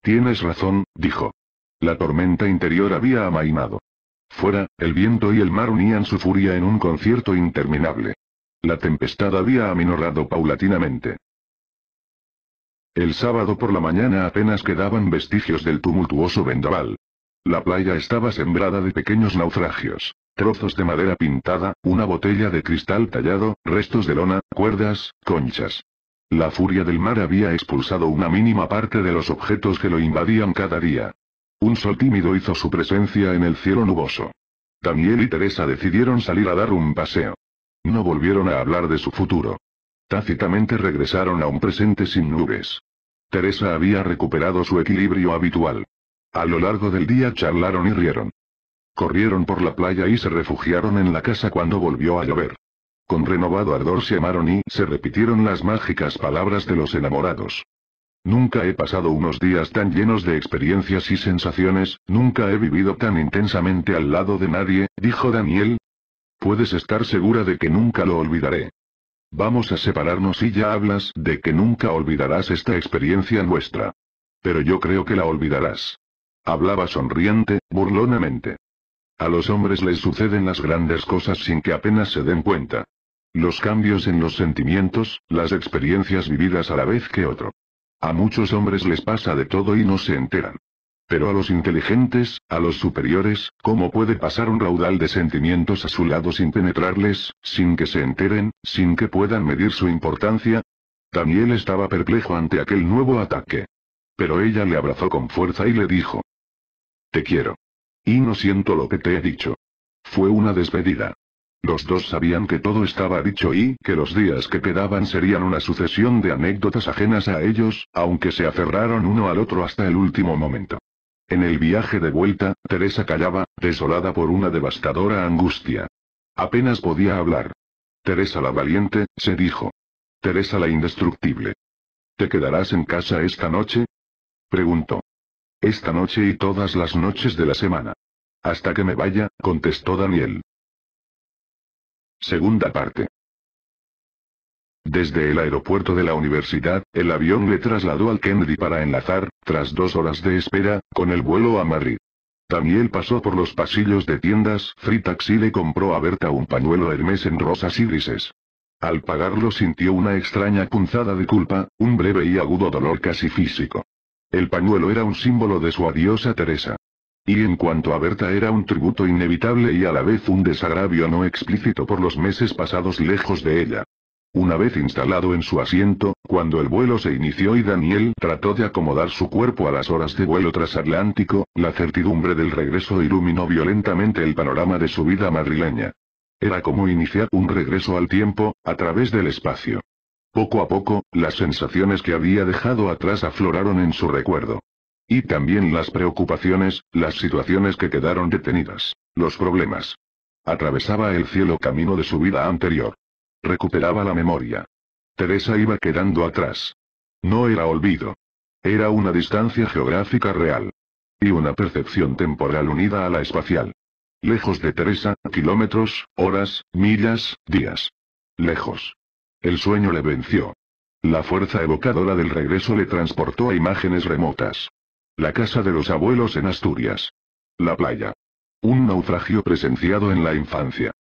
Tienes razón, dijo. La tormenta interior había amainado. Fuera, el viento y el mar unían su furia en un concierto interminable. La tempestad había aminorado paulatinamente. El sábado por la mañana apenas quedaban vestigios del tumultuoso vendaval. La playa estaba sembrada de pequeños naufragios, trozos de madera pintada, una botella de cristal tallado, restos de lona, cuerdas, conchas. La furia del mar había expulsado una mínima parte de los objetos que lo invadían cada día. Un sol tímido hizo su presencia en el cielo nuboso. Daniel y Teresa decidieron salir a dar un paseo. No volvieron a hablar de su futuro. Tácitamente regresaron a un presente sin nubes. Teresa había recuperado su equilibrio habitual. A lo largo del día charlaron y rieron. Corrieron por la playa y se refugiaron en la casa cuando volvió a llover. Con renovado ardor se amaron y se repitieron las mágicas palabras de los enamorados. Nunca he pasado unos días tan llenos de experiencias y sensaciones, nunca he vivido tan intensamente al lado de nadie, dijo Daniel. Puedes estar segura de que nunca lo olvidaré. Vamos a separarnos y ya hablas de que nunca olvidarás esta experiencia nuestra. Pero yo creo que la olvidarás. Hablaba sonriente, burlonamente. A los hombres les suceden las grandes cosas sin que apenas se den cuenta. Los cambios en los sentimientos, las experiencias vividas a la vez que otro. A muchos hombres les pasa de todo y no se enteran. Pero a los inteligentes, a los superiores, ¿cómo puede pasar un raudal de sentimientos a su lado sin penetrarles, sin que se enteren, sin que puedan medir su importancia? Daniel estaba perplejo ante aquel nuevo ataque. Pero ella le abrazó con fuerza y le dijo. Te quiero. Y no siento lo que te he dicho. Fue una despedida. Los dos sabían que todo estaba dicho y que los días que quedaban serían una sucesión de anécdotas ajenas a ellos, aunque se aferraron uno al otro hasta el último momento. En el viaje de vuelta, Teresa callaba, desolada por una devastadora angustia. Apenas podía hablar. Teresa la valiente, se dijo. Teresa la indestructible. ¿Te quedarás en casa esta noche? Preguntó. Esta noche y todas las noches de la semana. Hasta que me vaya, contestó Daniel. Segunda parte. Desde el aeropuerto de la universidad, el avión le trasladó al Kennedy para enlazar, tras dos horas de espera, con el vuelo a Madrid. Daniel pasó por los pasillos de tiendas Fritax y le compró a Berta un pañuelo Hermes en rosas y grises. Al pagarlo sintió una extraña punzada de culpa, un breve y agudo dolor casi físico. El pañuelo era un símbolo de su adiosa Teresa. Y en cuanto a Berta era un tributo inevitable y a la vez un desagravio no explícito por los meses pasados lejos de ella. Una vez instalado en su asiento, cuando el vuelo se inició y Daniel trató de acomodar su cuerpo a las horas de vuelo transatlántico, la certidumbre del regreso iluminó violentamente el panorama de su vida madrileña. Era como iniciar un regreso al tiempo, a través del espacio. Poco a poco, las sensaciones que había dejado atrás afloraron en su recuerdo. Y también las preocupaciones, las situaciones que quedaron detenidas, los problemas. Atravesaba el cielo camino de su vida anterior. Recuperaba la memoria. Teresa iba quedando atrás. No era olvido. Era una distancia geográfica real. Y una percepción temporal unida a la espacial. Lejos de Teresa, kilómetros, horas, millas, días. Lejos. El sueño le venció. La fuerza evocadora del regreso le transportó a imágenes remotas. La casa de los abuelos en Asturias. La playa. Un naufragio presenciado en la infancia.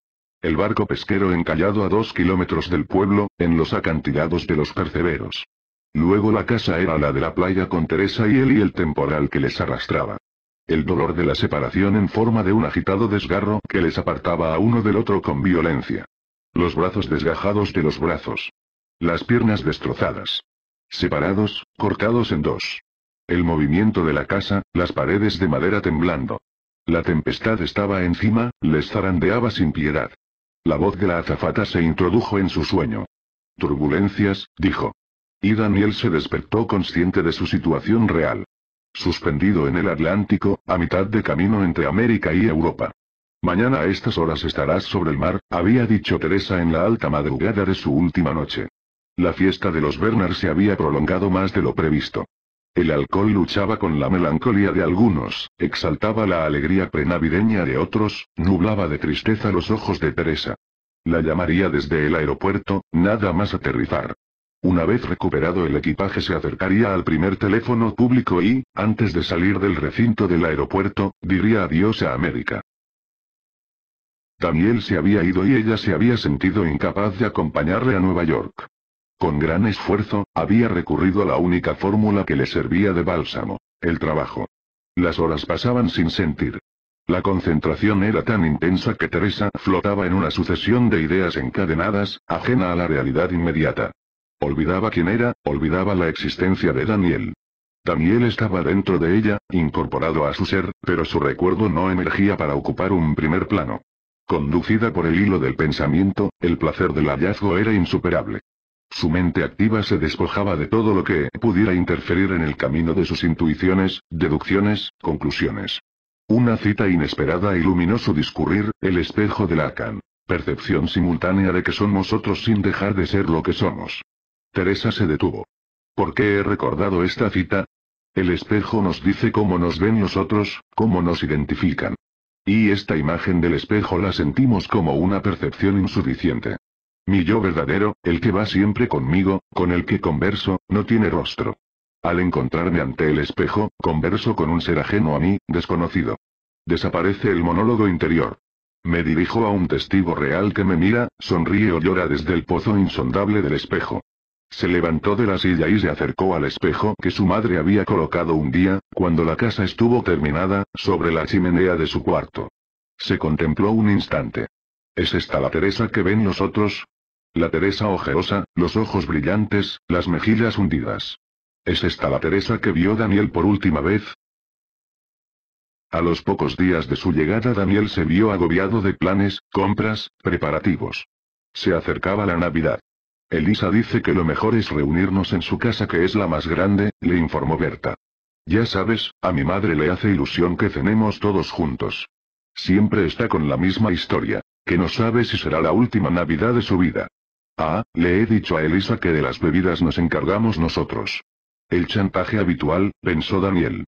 El barco pesquero encallado a dos kilómetros del pueblo, en los acantilados de los perceberos. Luego la casa era la de la playa con Teresa y él y el temporal que les arrastraba. El dolor de la separación en forma de un agitado desgarro que les apartaba a uno del otro con violencia. Los brazos desgajados de los brazos. Las piernas destrozadas. Separados, cortados en dos. El movimiento de la casa, las paredes de madera temblando. La tempestad estaba encima, les zarandeaba sin piedad. La voz de la azafata se introdujo en su sueño. Turbulencias, dijo. Y Daniel se despertó consciente de su situación real. Suspendido en el Atlántico, a mitad de camino entre América y Europa. Mañana a estas horas estarás sobre el mar, había dicho Teresa en la alta madrugada de su última noche. La fiesta de los Bernard se había prolongado más de lo previsto. El alcohol luchaba con la melancolía de algunos, exaltaba la alegría prenavideña de otros, nublaba de tristeza los ojos de Teresa. La llamaría desde el aeropuerto, nada más aterrizar. Una vez recuperado el equipaje se acercaría al primer teléfono público y, antes de salir del recinto del aeropuerto, diría adiós a América. Daniel se había ido y ella se había sentido incapaz de acompañarle a Nueva York. Con gran esfuerzo, había recurrido a la única fórmula que le servía de bálsamo, el trabajo. Las horas pasaban sin sentir. La concentración era tan intensa que Teresa flotaba en una sucesión de ideas encadenadas, ajena a la realidad inmediata. Olvidaba quién era, olvidaba la existencia de Daniel. Daniel estaba dentro de ella, incorporado a su ser, pero su recuerdo no emergía para ocupar un primer plano. Conducida por el hilo del pensamiento, el placer del hallazgo era insuperable. Su mente activa se despojaba de todo lo que pudiera interferir en el camino de sus intuiciones, deducciones, conclusiones. Una cita inesperada iluminó su discurrir, el espejo de Lacan. Percepción simultánea de que somos otros sin dejar de ser lo que somos. Teresa se detuvo. ¿Por qué he recordado esta cita? El espejo nos dice cómo nos ven nosotros, cómo nos identifican. Y esta imagen del espejo la sentimos como una percepción insuficiente. Mi yo verdadero, el que va siempre conmigo, con el que converso, no tiene rostro. Al encontrarme ante el espejo, converso con un ser ajeno a mí, desconocido. Desaparece el monólogo interior. Me dirijo a un testigo real que me mira, sonríe o llora desde el pozo insondable del espejo. Se levantó de la silla y se acercó al espejo que su madre había colocado un día, cuando la casa estuvo terminada, sobre la chimenea de su cuarto. Se contempló un instante. ¿Es esta la Teresa que ven nosotros? La Teresa ojeosa, los ojos brillantes, las mejillas hundidas. ¿Es esta la Teresa que vio Daniel por última vez? A los pocos días de su llegada Daniel se vio agobiado de planes, compras, preparativos. Se acercaba la Navidad. Elisa dice que lo mejor es reunirnos en su casa que es la más grande, le informó Berta. Ya sabes, a mi madre le hace ilusión que cenemos todos juntos. Siempre está con la misma historia, que no sabe si será la última Navidad de su vida. Ah, le he dicho a Elisa que de las bebidas nos encargamos nosotros. El chantaje habitual, pensó Daniel.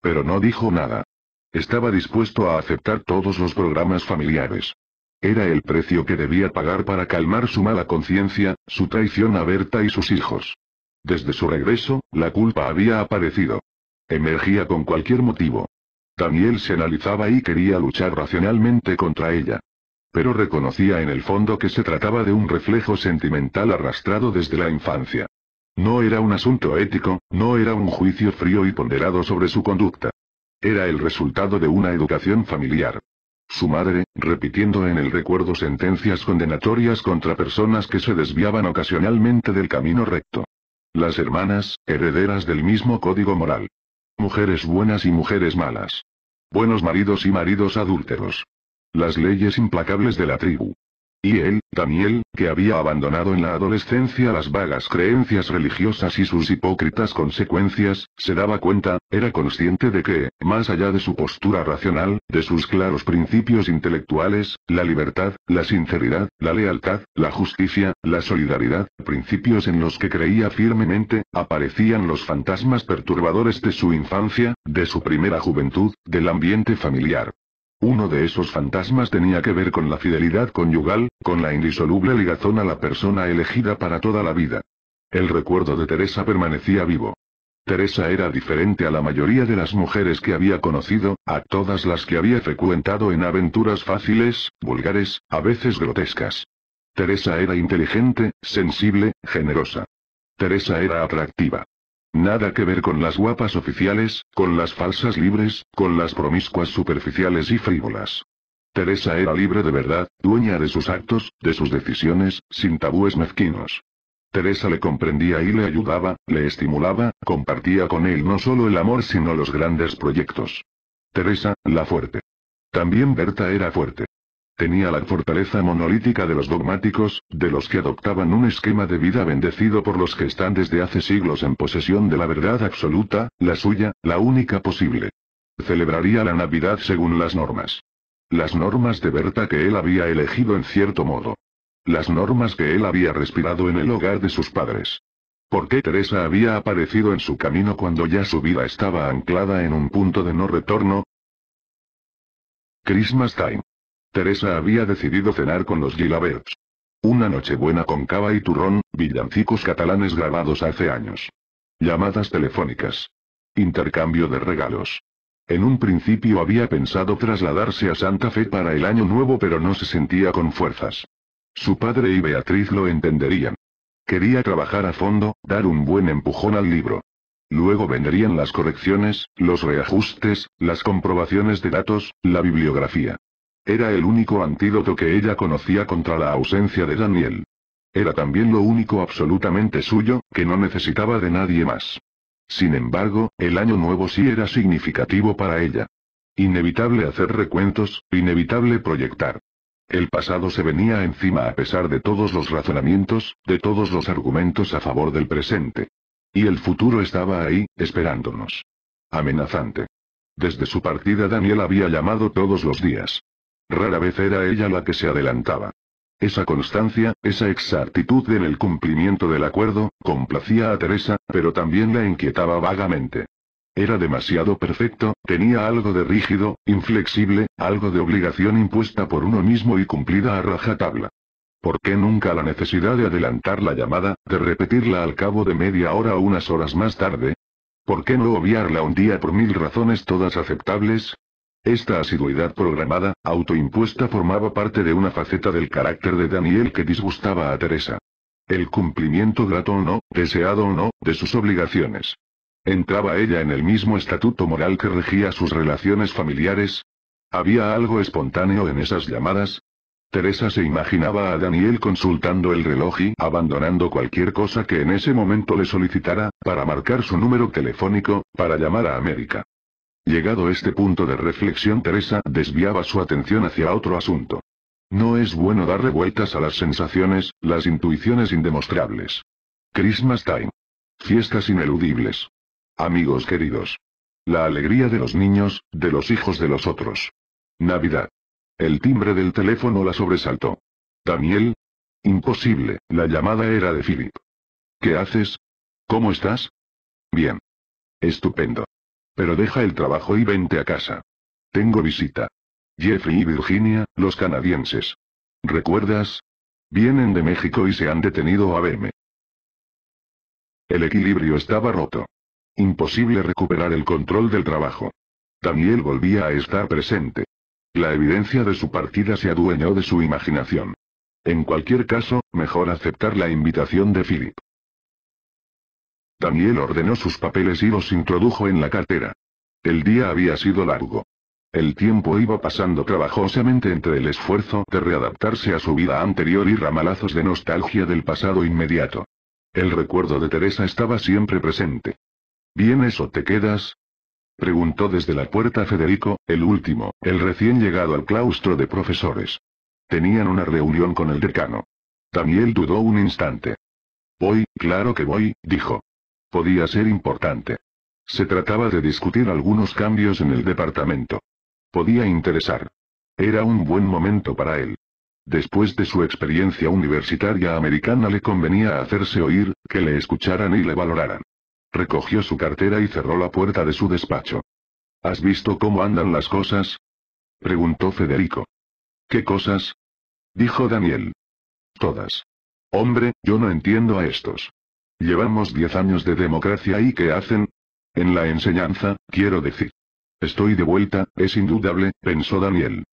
Pero no dijo nada. Estaba dispuesto a aceptar todos los programas familiares. Era el precio que debía pagar para calmar su mala conciencia, su traición a Berta y sus hijos. Desde su regreso, la culpa había aparecido. Emergía con cualquier motivo. Daniel se analizaba y quería luchar racionalmente contra ella pero reconocía en el fondo que se trataba de un reflejo sentimental arrastrado desde la infancia. No era un asunto ético, no era un juicio frío y ponderado sobre su conducta. Era el resultado de una educación familiar. Su madre, repitiendo en el recuerdo sentencias condenatorias contra personas que se desviaban ocasionalmente del camino recto. Las hermanas, herederas del mismo código moral. Mujeres buenas y mujeres malas. Buenos maridos y maridos adúlteros las leyes implacables de la tribu. Y él, Daniel, que había abandonado en la adolescencia las vagas creencias religiosas y sus hipócritas consecuencias, se daba cuenta, era consciente de que, más allá de su postura racional, de sus claros principios intelectuales, la libertad, la sinceridad, la lealtad, la justicia, la solidaridad, principios en los que creía firmemente, aparecían los fantasmas perturbadores de su infancia, de su primera juventud, del ambiente familiar. Uno de esos fantasmas tenía que ver con la fidelidad conyugal, con la indisoluble ligazón a la persona elegida para toda la vida. El recuerdo de Teresa permanecía vivo. Teresa era diferente a la mayoría de las mujeres que había conocido, a todas las que había frecuentado en aventuras fáciles, vulgares, a veces grotescas. Teresa era inteligente, sensible, generosa. Teresa era atractiva. Nada que ver con las guapas oficiales, con las falsas libres, con las promiscuas superficiales y frívolas. Teresa era libre de verdad, dueña de sus actos, de sus decisiones, sin tabúes mezquinos. Teresa le comprendía y le ayudaba, le estimulaba, compartía con él no solo el amor sino los grandes proyectos. Teresa, la fuerte. También Berta era fuerte. Tenía la fortaleza monolítica de los dogmáticos, de los que adoptaban un esquema de vida bendecido por los que están desde hace siglos en posesión de la verdad absoluta, la suya, la única posible. Celebraría la Navidad según las normas. Las normas de Berta que él había elegido en cierto modo. Las normas que él había respirado en el hogar de sus padres. ¿Por qué Teresa había aparecido en su camino cuando ya su vida estaba anclada en un punto de no retorno? Christmas Time. Teresa había decidido cenar con los Gilaberts. Una noche buena con cava y turrón, villancicos catalanes grabados hace años. Llamadas telefónicas. Intercambio de regalos. En un principio había pensado trasladarse a Santa Fe para el año nuevo pero no se sentía con fuerzas. Su padre y Beatriz lo entenderían. Quería trabajar a fondo, dar un buen empujón al libro. Luego vendrían las correcciones, los reajustes, las comprobaciones de datos, la bibliografía. Era el único antídoto que ella conocía contra la ausencia de Daniel. Era también lo único absolutamente suyo, que no necesitaba de nadie más. Sin embargo, el año nuevo sí era significativo para ella. Inevitable hacer recuentos, inevitable proyectar. El pasado se venía encima a pesar de todos los razonamientos, de todos los argumentos a favor del presente. Y el futuro estaba ahí, esperándonos. Amenazante. Desde su partida Daniel había llamado todos los días. Rara vez era ella la que se adelantaba. Esa constancia, esa exactitud en el cumplimiento del acuerdo, complacía a Teresa, pero también la inquietaba vagamente. Era demasiado perfecto, tenía algo de rígido, inflexible, algo de obligación impuesta por uno mismo y cumplida a rajatabla. ¿Por qué nunca la necesidad de adelantar la llamada, de repetirla al cabo de media hora o unas horas más tarde? ¿Por qué no obviarla un día por mil razones todas aceptables? Esta asiduidad programada, autoimpuesta formaba parte de una faceta del carácter de Daniel que disgustaba a Teresa. El cumplimiento grato o no, deseado o no, de sus obligaciones. ¿Entraba ella en el mismo estatuto moral que regía sus relaciones familiares? ¿Había algo espontáneo en esas llamadas? Teresa se imaginaba a Daniel consultando el reloj y abandonando cualquier cosa que en ese momento le solicitara, para marcar su número telefónico, para llamar a América. Llegado este punto de reflexión Teresa desviaba su atención hacia otro asunto. No es bueno dar vueltas a las sensaciones, las intuiciones indemostrables. Christmas time. Fiestas ineludibles. Amigos queridos. La alegría de los niños, de los hijos de los otros. Navidad. El timbre del teléfono la sobresaltó. Daniel. Imposible, la llamada era de Philip. ¿Qué haces? ¿Cómo estás? Bien. Estupendo. Pero deja el trabajo y vente a casa. Tengo visita. Jeffrey y Virginia, los canadienses. ¿Recuerdas? Vienen de México y se han detenido a verme. El equilibrio estaba roto. Imposible recuperar el control del trabajo. Daniel volvía a estar presente. La evidencia de su partida se adueñó de su imaginación. En cualquier caso, mejor aceptar la invitación de Philip. Daniel ordenó sus papeles y los introdujo en la cartera. El día había sido largo. El tiempo iba pasando trabajosamente entre el esfuerzo de readaptarse a su vida anterior y ramalazos de nostalgia del pasado inmediato. El recuerdo de Teresa estaba siempre presente. ¿Vienes o te quedas? Preguntó desde la puerta Federico, el último, el recién llegado al claustro de profesores. Tenían una reunión con el decano. Daniel dudó un instante. Voy, claro que voy, dijo. Podía ser importante. Se trataba de discutir algunos cambios en el departamento. Podía interesar. Era un buen momento para él. Después de su experiencia universitaria americana le convenía hacerse oír, que le escucharan y le valoraran. Recogió su cartera y cerró la puerta de su despacho. ¿Has visto cómo andan las cosas? preguntó Federico. ¿Qué cosas? dijo Daniel. Todas. Hombre, yo no entiendo a estos. Llevamos diez años de democracia y ¿qué hacen? En la enseñanza, quiero decir. Estoy de vuelta, es indudable, pensó Daniel.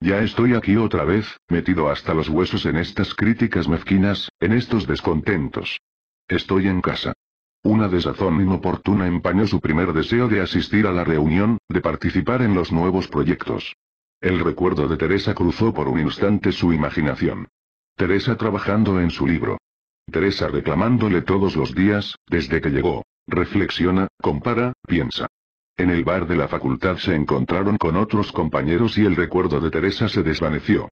Ya estoy aquí otra vez, metido hasta los huesos en estas críticas mezquinas, en estos descontentos. Estoy en casa. Una desazón inoportuna empañó su primer deseo de asistir a la reunión, de participar en los nuevos proyectos. El recuerdo de Teresa cruzó por un instante su imaginación. Teresa trabajando en su libro. Teresa reclamándole todos los días, desde que llegó. Reflexiona, compara, piensa. En el bar de la facultad se encontraron con otros compañeros y el recuerdo de Teresa se desvaneció.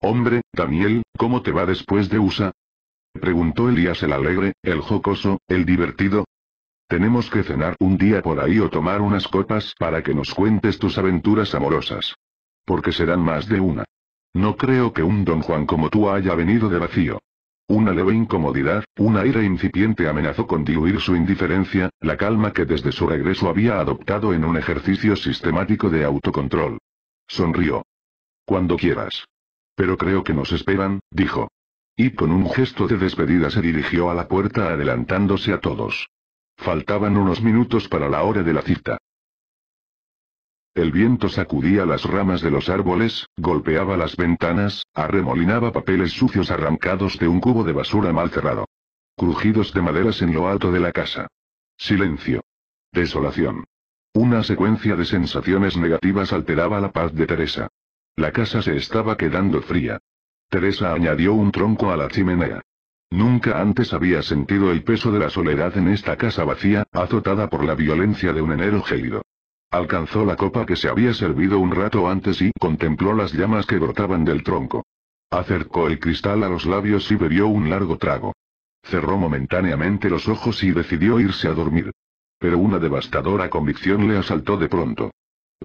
Hombre, Daniel, ¿cómo te va después de USA? Preguntó Elías el alegre, el jocoso, el divertido. Tenemos que cenar un día por ahí o tomar unas copas para que nos cuentes tus aventuras amorosas. Porque serán más de una. No creo que un don Juan como tú haya venido de vacío. Una leve incomodidad, un aire incipiente amenazó con diluir su indiferencia, la calma que desde su regreso había adoptado en un ejercicio sistemático de autocontrol. Sonrió. Cuando quieras. Pero creo que nos esperan, dijo. Y con un gesto de despedida se dirigió a la puerta adelantándose a todos. Faltaban unos minutos para la hora de la cita. El viento sacudía las ramas de los árboles, golpeaba las ventanas, arremolinaba papeles sucios arrancados de un cubo de basura mal cerrado. Crujidos de maderas en lo alto de la casa. Silencio. Desolación. Una secuencia de sensaciones negativas alteraba la paz de Teresa. La casa se estaba quedando fría. Teresa añadió un tronco a la chimenea. Nunca antes había sentido el peso de la soledad en esta casa vacía, azotada por la violencia de un enero gélido. Alcanzó la copa que se había servido un rato antes y contempló las llamas que brotaban del tronco. Acercó el cristal a los labios y bebió un largo trago. Cerró momentáneamente los ojos y decidió irse a dormir. Pero una devastadora convicción le asaltó de pronto.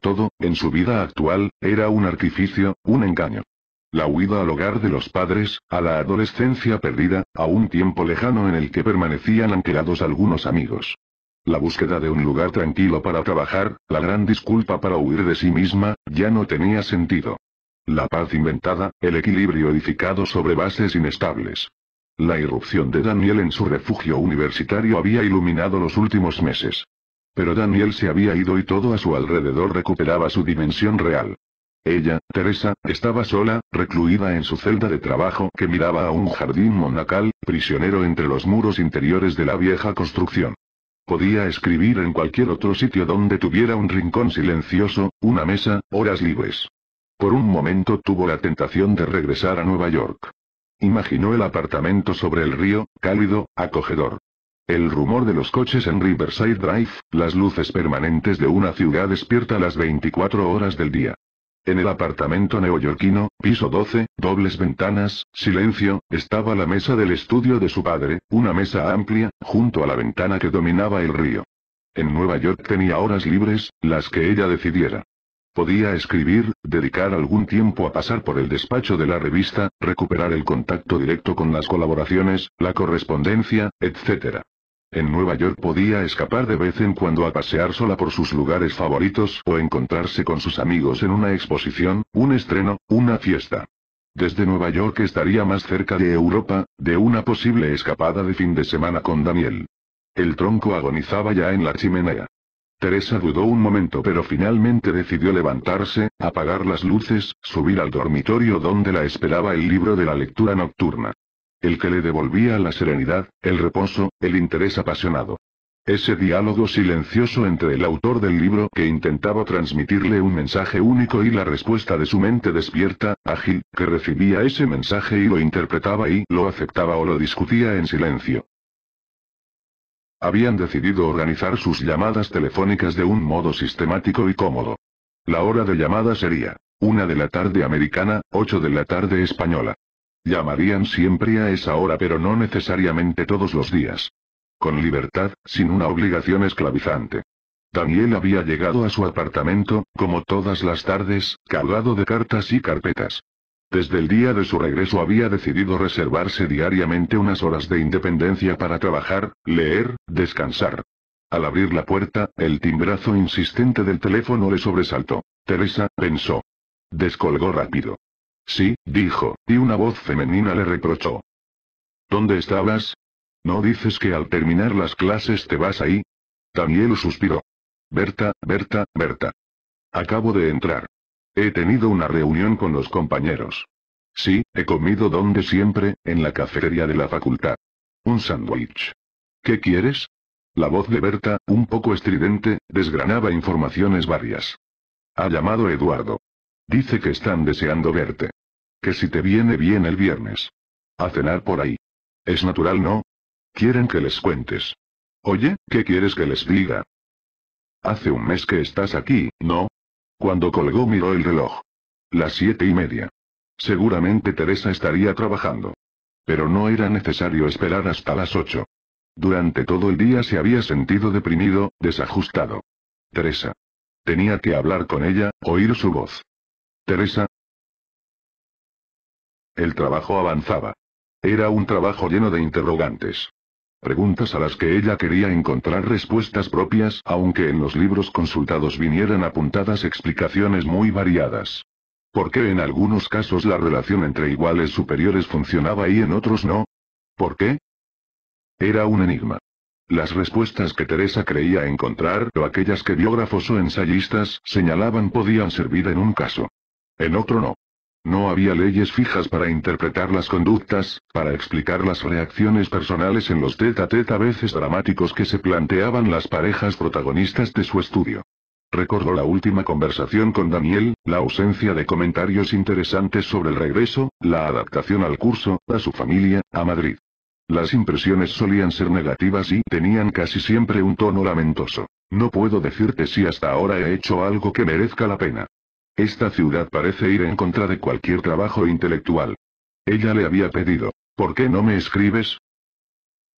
Todo, en su vida actual, era un artificio, un engaño. La huida al hogar de los padres, a la adolescencia perdida, a un tiempo lejano en el que permanecían anclados algunos amigos. La búsqueda de un lugar tranquilo para trabajar, la gran disculpa para huir de sí misma, ya no tenía sentido. La paz inventada, el equilibrio edificado sobre bases inestables. La irrupción de Daniel en su refugio universitario había iluminado los últimos meses. Pero Daniel se había ido y todo a su alrededor recuperaba su dimensión real. Ella, Teresa, estaba sola, recluida en su celda de trabajo que miraba a un jardín monacal, prisionero entre los muros interiores de la vieja construcción. Podía escribir en cualquier otro sitio donde tuviera un rincón silencioso, una mesa, horas libres. Por un momento tuvo la tentación de regresar a Nueva York. Imaginó el apartamento sobre el río, cálido, acogedor. El rumor de los coches en Riverside Drive, las luces permanentes de una ciudad despierta las 24 horas del día. En el apartamento neoyorquino, piso 12, dobles ventanas, silencio, estaba la mesa del estudio de su padre, una mesa amplia, junto a la ventana que dominaba el río. En Nueva York tenía horas libres, las que ella decidiera. Podía escribir, dedicar algún tiempo a pasar por el despacho de la revista, recuperar el contacto directo con las colaboraciones, la correspondencia, etc. En Nueva York podía escapar de vez en cuando a pasear sola por sus lugares favoritos o encontrarse con sus amigos en una exposición, un estreno, una fiesta. Desde Nueva York estaría más cerca de Europa, de una posible escapada de fin de semana con Daniel. El tronco agonizaba ya en la chimenea. Teresa dudó un momento pero finalmente decidió levantarse, apagar las luces, subir al dormitorio donde la esperaba el libro de la lectura nocturna el que le devolvía la serenidad, el reposo, el interés apasionado. Ese diálogo silencioso entre el autor del libro que intentaba transmitirle un mensaje único y la respuesta de su mente despierta, ágil, que recibía ese mensaje y lo interpretaba y lo aceptaba o lo discutía en silencio. Habían decidido organizar sus llamadas telefónicas de un modo sistemático y cómodo. La hora de llamada sería una de la tarde americana, ocho de la tarde española. Llamarían siempre a esa hora pero no necesariamente todos los días. Con libertad, sin una obligación esclavizante. Daniel había llegado a su apartamento, como todas las tardes, cargado de cartas y carpetas. Desde el día de su regreso había decidido reservarse diariamente unas horas de independencia para trabajar, leer, descansar. Al abrir la puerta, el timbrazo insistente del teléfono le sobresaltó. Teresa, pensó. Descolgó rápido. Sí, dijo, y una voz femenina le reprochó. ¿Dónde estabas? ¿No dices que al terminar las clases te vas ahí? Daniel suspiró. Berta, Berta, Berta. Acabo de entrar. He tenido una reunión con los compañeros. Sí, he comido donde siempre, en la cafetería de la facultad. Un sándwich. ¿Qué quieres? La voz de Berta, un poco estridente, desgranaba informaciones varias. Ha llamado Eduardo. Dice que están deseando verte. Que si te viene bien el viernes. A cenar por ahí. Es natural, ¿no? Quieren que les cuentes. Oye, ¿qué quieres que les diga? Hace un mes que estás aquí, ¿no? Cuando colgó miró el reloj. Las siete y media. Seguramente Teresa estaría trabajando. Pero no era necesario esperar hasta las ocho. Durante todo el día se había sentido deprimido, desajustado. Teresa. Tenía que hablar con ella, oír su voz. Teresa. El trabajo avanzaba. Era un trabajo lleno de interrogantes. Preguntas a las que ella quería encontrar respuestas propias, aunque en los libros consultados vinieran apuntadas explicaciones muy variadas. ¿Por qué en algunos casos la relación entre iguales superiores funcionaba y en otros no? ¿Por qué? Era un enigma. Las respuestas que Teresa creía encontrar o aquellas que biógrafos o ensayistas señalaban podían servir en un caso, en otro no. No había leyes fijas para interpretar las conductas, para explicar las reacciones personales en los teta-teta veces dramáticos que se planteaban las parejas protagonistas de su estudio. Recordó la última conversación con Daniel, la ausencia de comentarios interesantes sobre el regreso, la adaptación al curso, a su familia, a Madrid. Las impresiones solían ser negativas y tenían casi siempre un tono lamentoso. No puedo decirte si hasta ahora he hecho algo que merezca la pena. Esta ciudad parece ir en contra de cualquier trabajo intelectual. Ella le había pedido, ¿por qué no me escribes?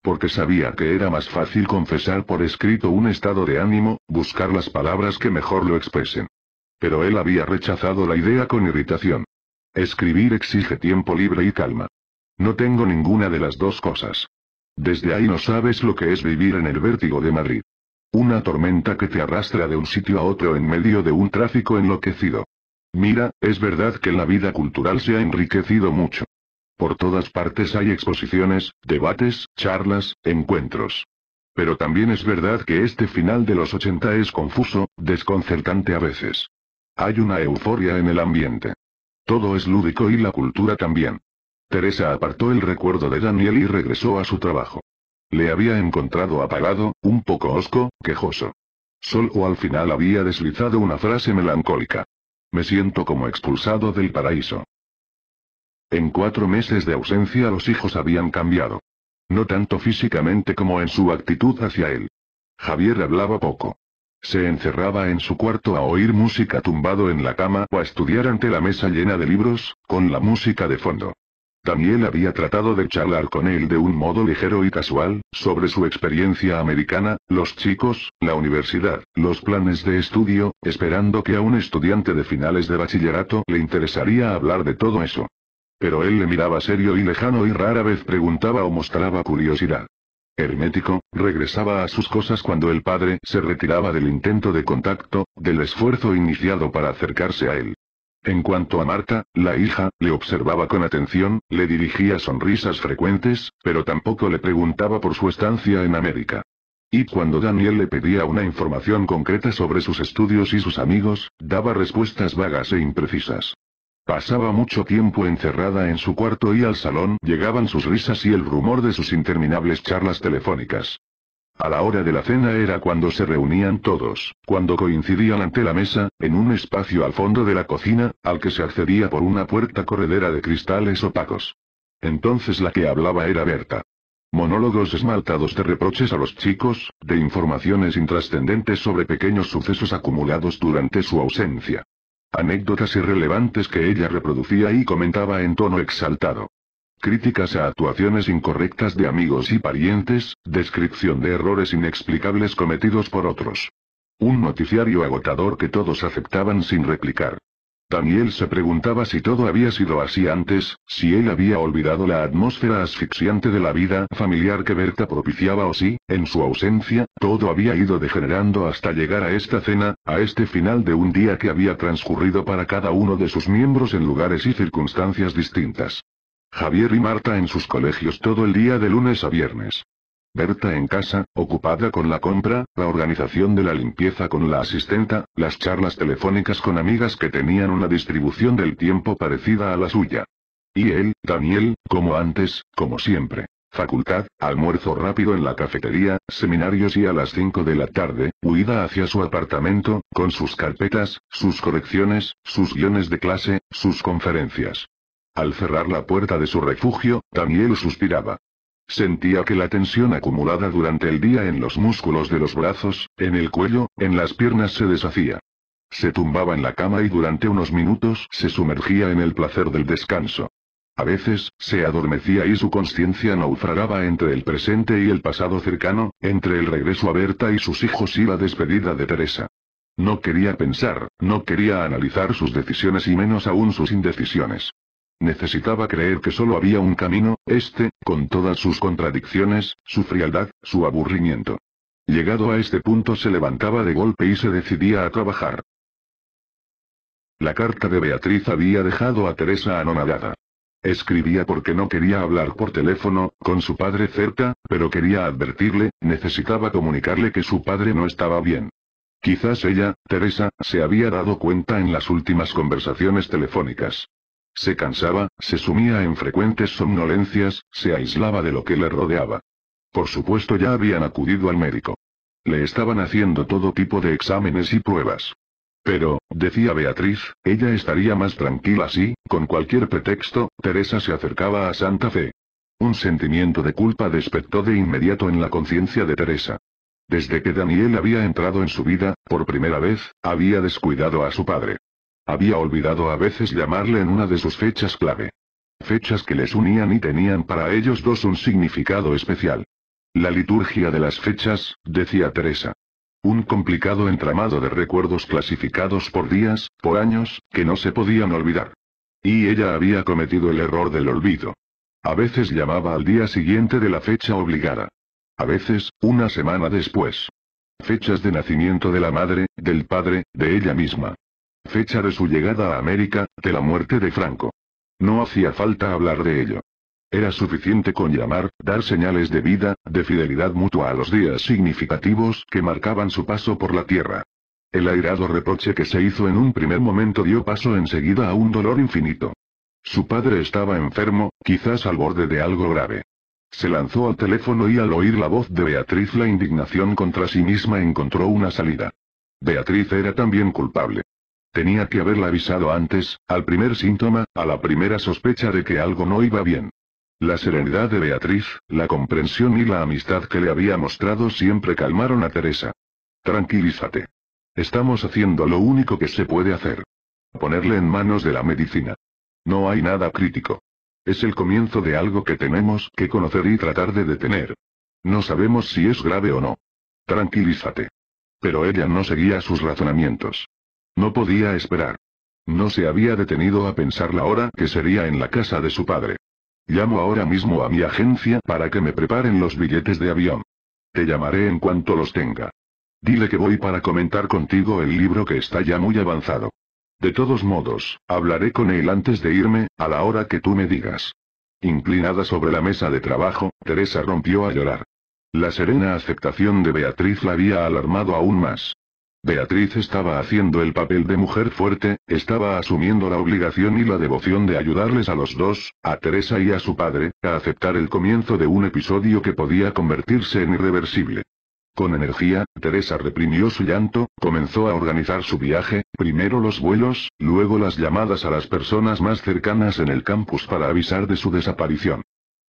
Porque sabía que era más fácil confesar por escrito un estado de ánimo, buscar las palabras que mejor lo expresen. Pero él había rechazado la idea con irritación. Escribir exige tiempo libre y calma. No tengo ninguna de las dos cosas. Desde ahí no sabes lo que es vivir en el vértigo de Madrid. Una tormenta que te arrastra de un sitio a otro en medio de un tráfico enloquecido. Mira, es verdad que la vida cultural se ha enriquecido mucho. Por todas partes hay exposiciones, debates, charlas, encuentros. Pero también es verdad que este final de los 80 es confuso, desconcertante a veces. Hay una euforia en el ambiente. Todo es lúdico y la cultura también. Teresa apartó el recuerdo de Daniel y regresó a su trabajo. Le había encontrado apagado, un poco hosco, quejoso. Solo al final había deslizado una frase melancólica. Me siento como expulsado del paraíso. En cuatro meses de ausencia los hijos habían cambiado. No tanto físicamente como en su actitud hacia él. Javier hablaba poco. Se encerraba en su cuarto a oír música tumbado en la cama o a estudiar ante la mesa llena de libros, con la música de fondo. Daniel había tratado de charlar con él de un modo ligero y casual, sobre su experiencia americana, los chicos, la universidad, los planes de estudio, esperando que a un estudiante de finales de bachillerato le interesaría hablar de todo eso. Pero él le miraba serio y lejano y rara vez preguntaba o mostraba curiosidad. Hermético, regresaba a sus cosas cuando el padre se retiraba del intento de contacto, del esfuerzo iniciado para acercarse a él. En cuanto a Marta, la hija, le observaba con atención, le dirigía sonrisas frecuentes, pero tampoco le preguntaba por su estancia en América. Y cuando Daniel le pedía una información concreta sobre sus estudios y sus amigos, daba respuestas vagas e imprecisas. Pasaba mucho tiempo encerrada en su cuarto y al salón llegaban sus risas y el rumor de sus interminables charlas telefónicas. A la hora de la cena era cuando se reunían todos, cuando coincidían ante la mesa, en un espacio al fondo de la cocina, al que se accedía por una puerta corredera de cristales opacos. Entonces la que hablaba era Berta. Monólogos esmaltados de reproches a los chicos, de informaciones intrascendentes sobre pequeños sucesos acumulados durante su ausencia. Anécdotas irrelevantes que ella reproducía y comentaba en tono exaltado. Críticas a actuaciones incorrectas de amigos y parientes, descripción de errores inexplicables cometidos por otros. Un noticiario agotador que todos aceptaban sin replicar. Daniel se preguntaba si todo había sido así antes, si él había olvidado la atmósfera asfixiante de la vida familiar que Berta propiciaba o si, en su ausencia, todo había ido degenerando hasta llegar a esta cena, a este final de un día que había transcurrido para cada uno de sus miembros en lugares y circunstancias distintas. Javier y Marta en sus colegios todo el día de lunes a viernes. Berta en casa, ocupada con la compra, la organización de la limpieza con la asistenta, las charlas telefónicas con amigas que tenían una distribución del tiempo parecida a la suya. Y él, Daniel, como antes, como siempre. Facultad, almuerzo rápido en la cafetería, seminarios y a las 5 de la tarde, huida hacia su apartamento, con sus carpetas, sus correcciones, sus guiones de clase, sus conferencias. Al cerrar la puerta de su refugio, Daniel suspiraba. Sentía que la tensión acumulada durante el día en los músculos de los brazos, en el cuello, en las piernas se deshacía. Se tumbaba en la cama y durante unos minutos se sumergía en el placer del descanso. A veces, se adormecía y su conciencia naufragaba entre el presente y el pasado cercano, entre el regreso a Berta y sus hijos y la despedida de Teresa. No quería pensar, no quería analizar sus decisiones y menos aún sus indecisiones. Necesitaba creer que solo había un camino, este, con todas sus contradicciones, su frialdad, su aburrimiento. Llegado a este punto se levantaba de golpe y se decidía a trabajar. La carta de Beatriz había dejado a Teresa anonadada. Escribía porque no quería hablar por teléfono, con su padre cerca, pero quería advertirle, necesitaba comunicarle que su padre no estaba bien. Quizás ella, Teresa, se había dado cuenta en las últimas conversaciones telefónicas. Se cansaba, se sumía en frecuentes somnolencias, se aislaba de lo que le rodeaba. Por supuesto ya habían acudido al médico. Le estaban haciendo todo tipo de exámenes y pruebas. Pero, decía Beatriz, ella estaría más tranquila si, con cualquier pretexto, Teresa se acercaba a Santa Fe. Un sentimiento de culpa despertó de inmediato en la conciencia de Teresa. Desde que Daniel había entrado en su vida, por primera vez, había descuidado a su padre. Había olvidado a veces llamarle en una de sus fechas clave. Fechas que les unían y tenían para ellos dos un significado especial. La liturgia de las fechas, decía Teresa. Un complicado entramado de recuerdos clasificados por días, por años, que no se podían olvidar. Y ella había cometido el error del olvido. A veces llamaba al día siguiente de la fecha obligada. A veces, una semana después. Fechas de nacimiento de la madre, del padre, de ella misma. Fecha de su llegada a América, de la muerte de Franco. No hacía falta hablar de ello. Era suficiente con llamar, dar señales de vida, de fidelidad mutua a los días significativos que marcaban su paso por la Tierra. El airado reproche que se hizo en un primer momento dio paso enseguida a un dolor infinito. Su padre estaba enfermo, quizás al borde de algo grave. Se lanzó al teléfono y al oír la voz de Beatriz la indignación contra sí misma encontró una salida. Beatriz era también culpable. Tenía que haberla avisado antes, al primer síntoma, a la primera sospecha de que algo no iba bien. La serenidad de Beatriz, la comprensión y la amistad que le había mostrado siempre calmaron a Teresa. Tranquilízate. Estamos haciendo lo único que se puede hacer. Ponerle en manos de la medicina. No hay nada crítico. Es el comienzo de algo que tenemos que conocer y tratar de detener. No sabemos si es grave o no. Tranquilízate. Pero ella no seguía sus razonamientos. No podía esperar. No se había detenido a pensar la hora que sería en la casa de su padre. Llamo ahora mismo a mi agencia para que me preparen los billetes de avión. Te llamaré en cuanto los tenga. Dile que voy para comentar contigo el libro que está ya muy avanzado. De todos modos, hablaré con él antes de irme, a la hora que tú me digas. Inclinada sobre la mesa de trabajo, Teresa rompió a llorar. La serena aceptación de Beatriz la había alarmado aún más. Beatriz estaba haciendo el papel de mujer fuerte, estaba asumiendo la obligación y la devoción de ayudarles a los dos, a Teresa y a su padre, a aceptar el comienzo de un episodio que podía convertirse en irreversible. Con energía, Teresa reprimió su llanto, comenzó a organizar su viaje, primero los vuelos, luego las llamadas a las personas más cercanas en el campus para avisar de su desaparición.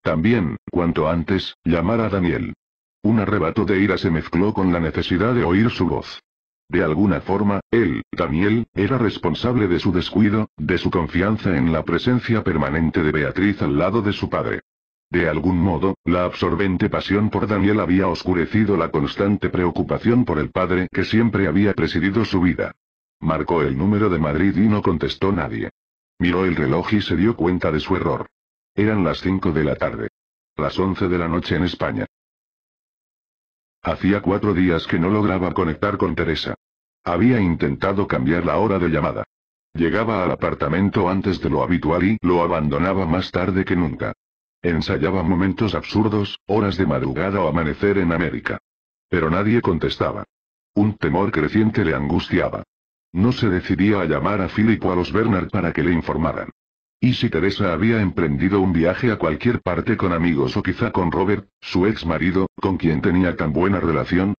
También, cuanto antes, llamar a Daniel. Un arrebato de ira se mezcló con la necesidad de oír su voz. De alguna forma, él, Daniel, era responsable de su descuido, de su confianza en la presencia permanente de Beatriz al lado de su padre. De algún modo, la absorbente pasión por Daniel había oscurecido la constante preocupación por el padre que siempre había presidido su vida. Marcó el número de Madrid y no contestó nadie. Miró el reloj y se dio cuenta de su error. Eran las 5 de la tarde. Las 11 de la noche en España. Hacía cuatro días que no lograba conectar con Teresa. Había intentado cambiar la hora de llamada. Llegaba al apartamento antes de lo habitual y lo abandonaba más tarde que nunca. Ensayaba momentos absurdos, horas de madrugada o amanecer en América. Pero nadie contestaba. Un temor creciente le angustiaba. No se decidía a llamar a Philip o a los Bernard para que le informaran. Y si Teresa había emprendido un viaje a cualquier parte con amigos o quizá con Robert, su ex marido, con quien tenía tan buena relación,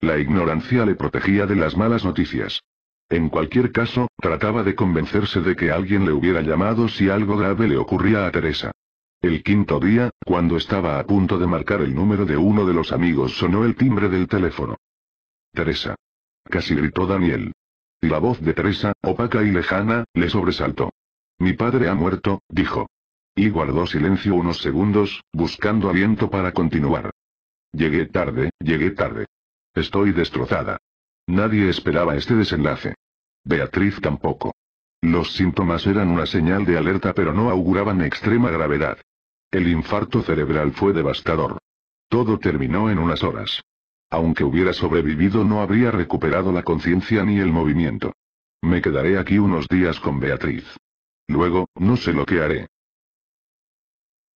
la ignorancia le protegía de las malas noticias. En cualquier caso, trataba de convencerse de que alguien le hubiera llamado si algo grave le ocurría a Teresa. El quinto día, cuando estaba a punto de marcar el número de uno de los amigos, sonó el timbre del teléfono. Teresa. Casi gritó Daniel. Y la voz de Teresa, opaca y lejana, le sobresaltó. Mi padre ha muerto, dijo. Y guardó silencio unos segundos, buscando aliento para continuar. Llegué tarde, llegué tarde. Estoy destrozada. Nadie esperaba este desenlace. Beatriz tampoco. Los síntomas eran una señal de alerta pero no auguraban extrema gravedad. El infarto cerebral fue devastador. Todo terminó en unas horas. Aunque hubiera sobrevivido no habría recuperado la conciencia ni el movimiento. Me quedaré aquí unos días con Beatriz. Luego, no sé lo que haré.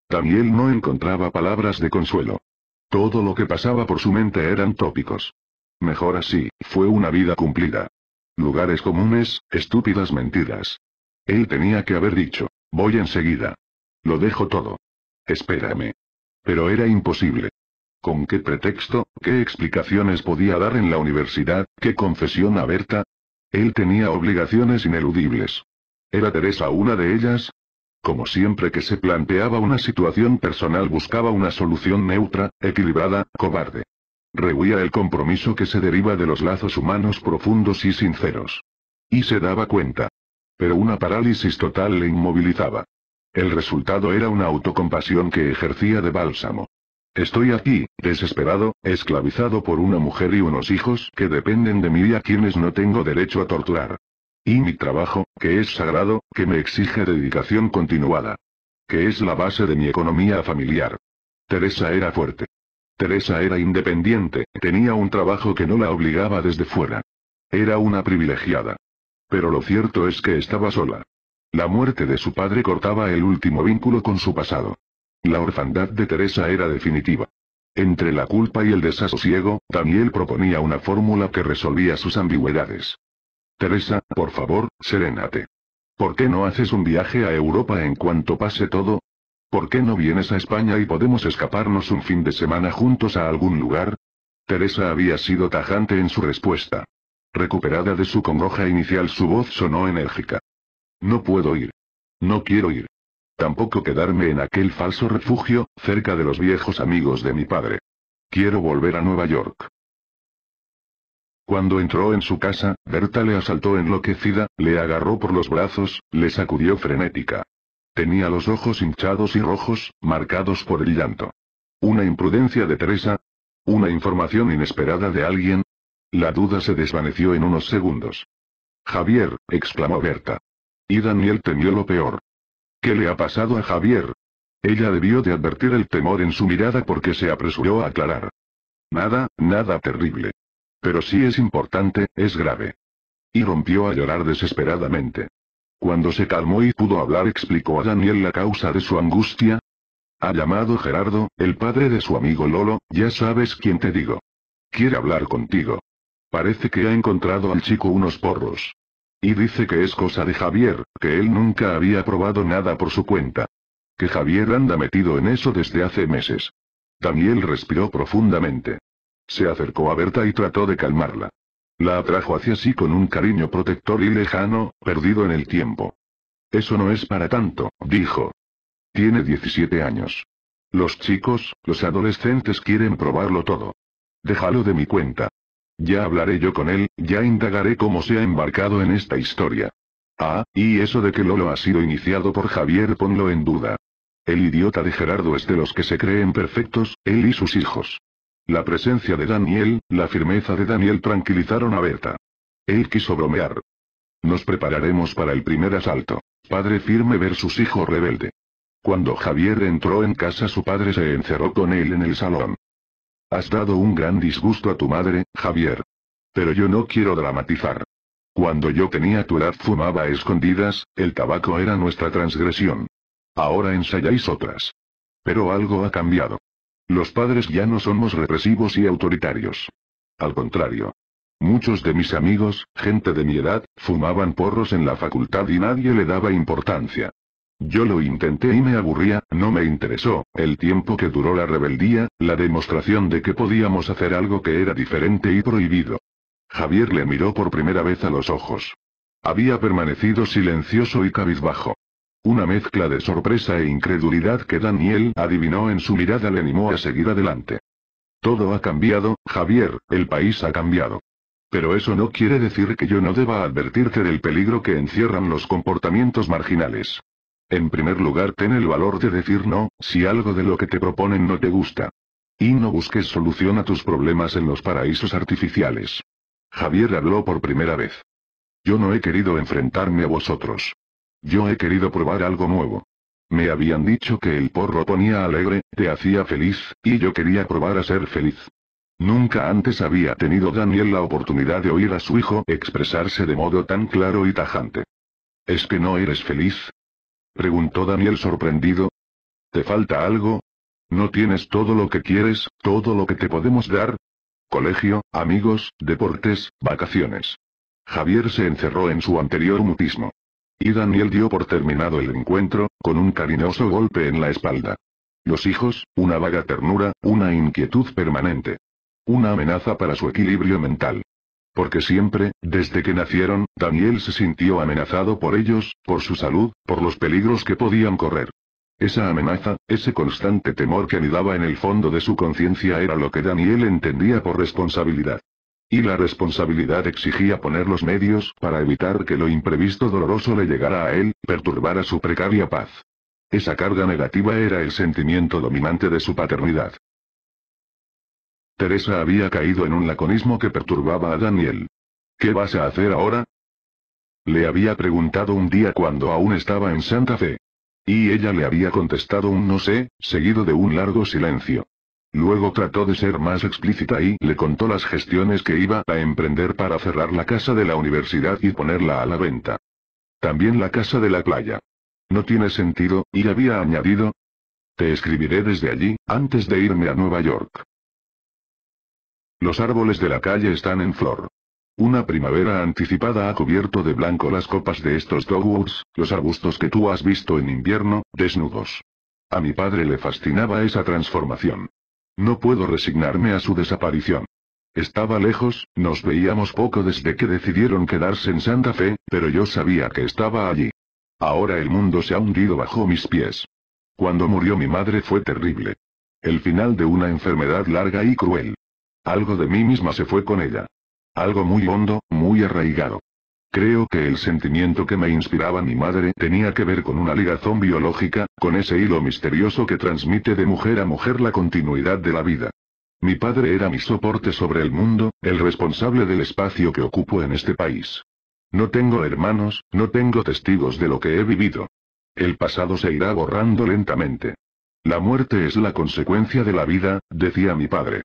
Daniel no encontraba palabras de consuelo. Todo lo que pasaba por su mente eran tópicos. Mejor así, fue una vida cumplida. Lugares comunes, estúpidas mentiras. Él tenía que haber dicho, voy enseguida. Lo dejo todo. Espérame. Pero era imposible. ¿Con qué pretexto, qué explicaciones podía dar en la universidad, qué confesión abierta? Él tenía obligaciones ineludibles. ¿Era Teresa una de ellas? Como siempre que se planteaba una situación personal buscaba una solución neutra, equilibrada, cobarde. Rehuía el compromiso que se deriva de los lazos humanos profundos y sinceros. Y se daba cuenta. Pero una parálisis total le inmovilizaba. El resultado era una autocompasión que ejercía de bálsamo. Estoy aquí, desesperado, esclavizado por una mujer y unos hijos que dependen de mí y a quienes no tengo derecho a torturar. Y mi trabajo, que es sagrado, que me exige dedicación continuada. Que es la base de mi economía familiar. Teresa era fuerte. Teresa era independiente, tenía un trabajo que no la obligaba desde fuera. Era una privilegiada. Pero lo cierto es que estaba sola. La muerte de su padre cortaba el último vínculo con su pasado. La orfandad de Teresa era definitiva. Entre la culpa y el desasosiego, Daniel proponía una fórmula que resolvía sus ambigüedades. Teresa, por favor, serénate. ¿Por qué no haces un viaje a Europa en cuanto pase todo? ¿Por qué no vienes a España y podemos escaparnos un fin de semana juntos a algún lugar? Teresa había sido tajante en su respuesta. Recuperada de su congoja inicial su voz sonó enérgica. No puedo ir. No quiero ir. Tampoco quedarme en aquel falso refugio, cerca de los viejos amigos de mi padre. Quiero volver a Nueva York. Cuando entró en su casa, Berta le asaltó enloquecida, le agarró por los brazos, le sacudió frenética. Tenía los ojos hinchados y rojos, marcados por el llanto. ¿Una imprudencia de Teresa? ¿Una información inesperada de alguien? La duda se desvaneció en unos segundos. Javier, exclamó Berta. Y Daniel temió lo peor. ¿Qué le ha pasado a Javier? Ella debió de advertir el temor en su mirada porque se apresuró a aclarar. Nada, nada terrible. Pero sí es importante, es grave. Y rompió a llorar desesperadamente. Cuando se calmó y pudo hablar explicó a Daniel la causa de su angustia. Ha llamado Gerardo, el padre de su amigo Lolo, ya sabes quién te digo. Quiere hablar contigo. Parece que ha encontrado al chico unos porros. Y dice que es cosa de Javier, que él nunca había probado nada por su cuenta. Que Javier anda metido en eso desde hace meses. Daniel respiró profundamente. Se acercó a Berta y trató de calmarla. La atrajo hacia sí con un cariño protector y lejano, perdido en el tiempo. Eso no es para tanto, dijo. Tiene 17 años. Los chicos, los adolescentes quieren probarlo todo. Déjalo de mi cuenta. Ya hablaré yo con él, ya indagaré cómo se ha embarcado en esta historia. Ah, y eso de que Lolo ha sido iniciado por Javier ponlo en duda. El idiota de Gerardo es de los que se creen perfectos, él y sus hijos. La presencia de Daniel, la firmeza de Daniel tranquilizaron a Berta. Él quiso bromear. Nos prepararemos para el primer asalto. Padre firme versus hijo rebelde. Cuando Javier entró en casa su padre se encerró con él en el salón. Has dado un gran disgusto a tu madre, Javier. Pero yo no quiero dramatizar. Cuando yo tenía tu edad fumaba escondidas, el tabaco era nuestra transgresión. Ahora ensayáis otras. Pero algo ha cambiado. Los padres ya no somos represivos y autoritarios. Al contrario. Muchos de mis amigos, gente de mi edad, fumaban porros en la facultad y nadie le daba importancia. Yo lo intenté y me aburría, no me interesó, el tiempo que duró la rebeldía, la demostración de que podíamos hacer algo que era diferente y prohibido. Javier le miró por primera vez a los ojos. Había permanecido silencioso y cabizbajo. Una mezcla de sorpresa e incredulidad que Daniel adivinó en su mirada le animó a seguir adelante. Todo ha cambiado, Javier, el país ha cambiado. Pero eso no quiere decir que yo no deba advertirte del peligro que encierran los comportamientos marginales. En primer lugar, ten el valor de decir no, si algo de lo que te proponen no te gusta. Y no busques solución a tus problemas en los paraísos artificiales. Javier habló por primera vez. Yo no he querido enfrentarme a vosotros. Yo he querido probar algo nuevo. Me habían dicho que el porro ponía alegre, te hacía feliz, y yo quería probar a ser feliz. Nunca antes había tenido Daniel la oportunidad de oír a su hijo expresarse de modo tan claro y tajante. ¿Es que no eres feliz? Preguntó Daniel sorprendido. ¿Te falta algo? ¿No tienes todo lo que quieres, todo lo que te podemos dar? Colegio, amigos, deportes, vacaciones. Javier se encerró en su anterior mutismo. Y Daniel dio por terminado el encuentro, con un cariñoso golpe en la espalda. Los hijos, una vaga ternura, una inquietud permanente. Una amenaza para su equilibrio mental. Porque siempre, desde que nacieron, Daniel se sintió amenazado por ellos, por su salud, por los peligros que podían correr. Esa amenaza, ese constante temor que anidaba en el fondo de su conciencia era lo que Daniel entendía por responsabilidad. Y la responsabilidad exigía poner los medios para evitar que lo imprevisto doloroso le llegara a él, perturbara su precaria paz. Esa carga negativa era el sentimiento dominante de su paternidad. Teresa había caído en un laconismo que perturbaba a Daniel. ¿Qué vas a hacer ahora? Le había preguntado un día cuando aún estaba en Santa Fe. Y ella le había contestado un no sé, seguido de un largo silencio. Luego trató de ser más explícita y le contó las gestiones que iba a emprender para cerrar la casa de la universidad y ponerla a la venta. También la casa de la playa. No tiene sentido, y había añadido. Te escribiré desde allí, antes de irme a Nueva York. Los árboles de la calle están en flor. Una primavera anticipada ha cubierto de blanco las copas de estos dogwoods, los arbustos que tú has visto en invierno, desnudos. A mi padre le fascinaba esa transformación. No puedo resignarme a su desaparición. Estaba lejos, nos veíamos poco desde que decidieron quedarse en Santa Fe, pero yo sabía que estaba allí. Ahora el mundo se ha hundido bajo mis pies. Cuando murió mi madre fue terrible. El final de una enfermedad larga y cruel. Algo de mí misma se fue con ella. Algo muy hondo, muy arraigado. Creo que el sentimiento que me inspiraba mi madre tenía que ver con una ligazón biológica, con ese hilo misterioso que transmite de mujer a mujer la continuidad de la vida. Mi padre era mi soporte sobre el mundo, el responsable del espacio que ocupo en este país. No tengo hermanos, no tengo testigos de lo que he vivido. El pasado se irá borrando lentamente. La muerte es la consecuencia de la vida, decía mi padre.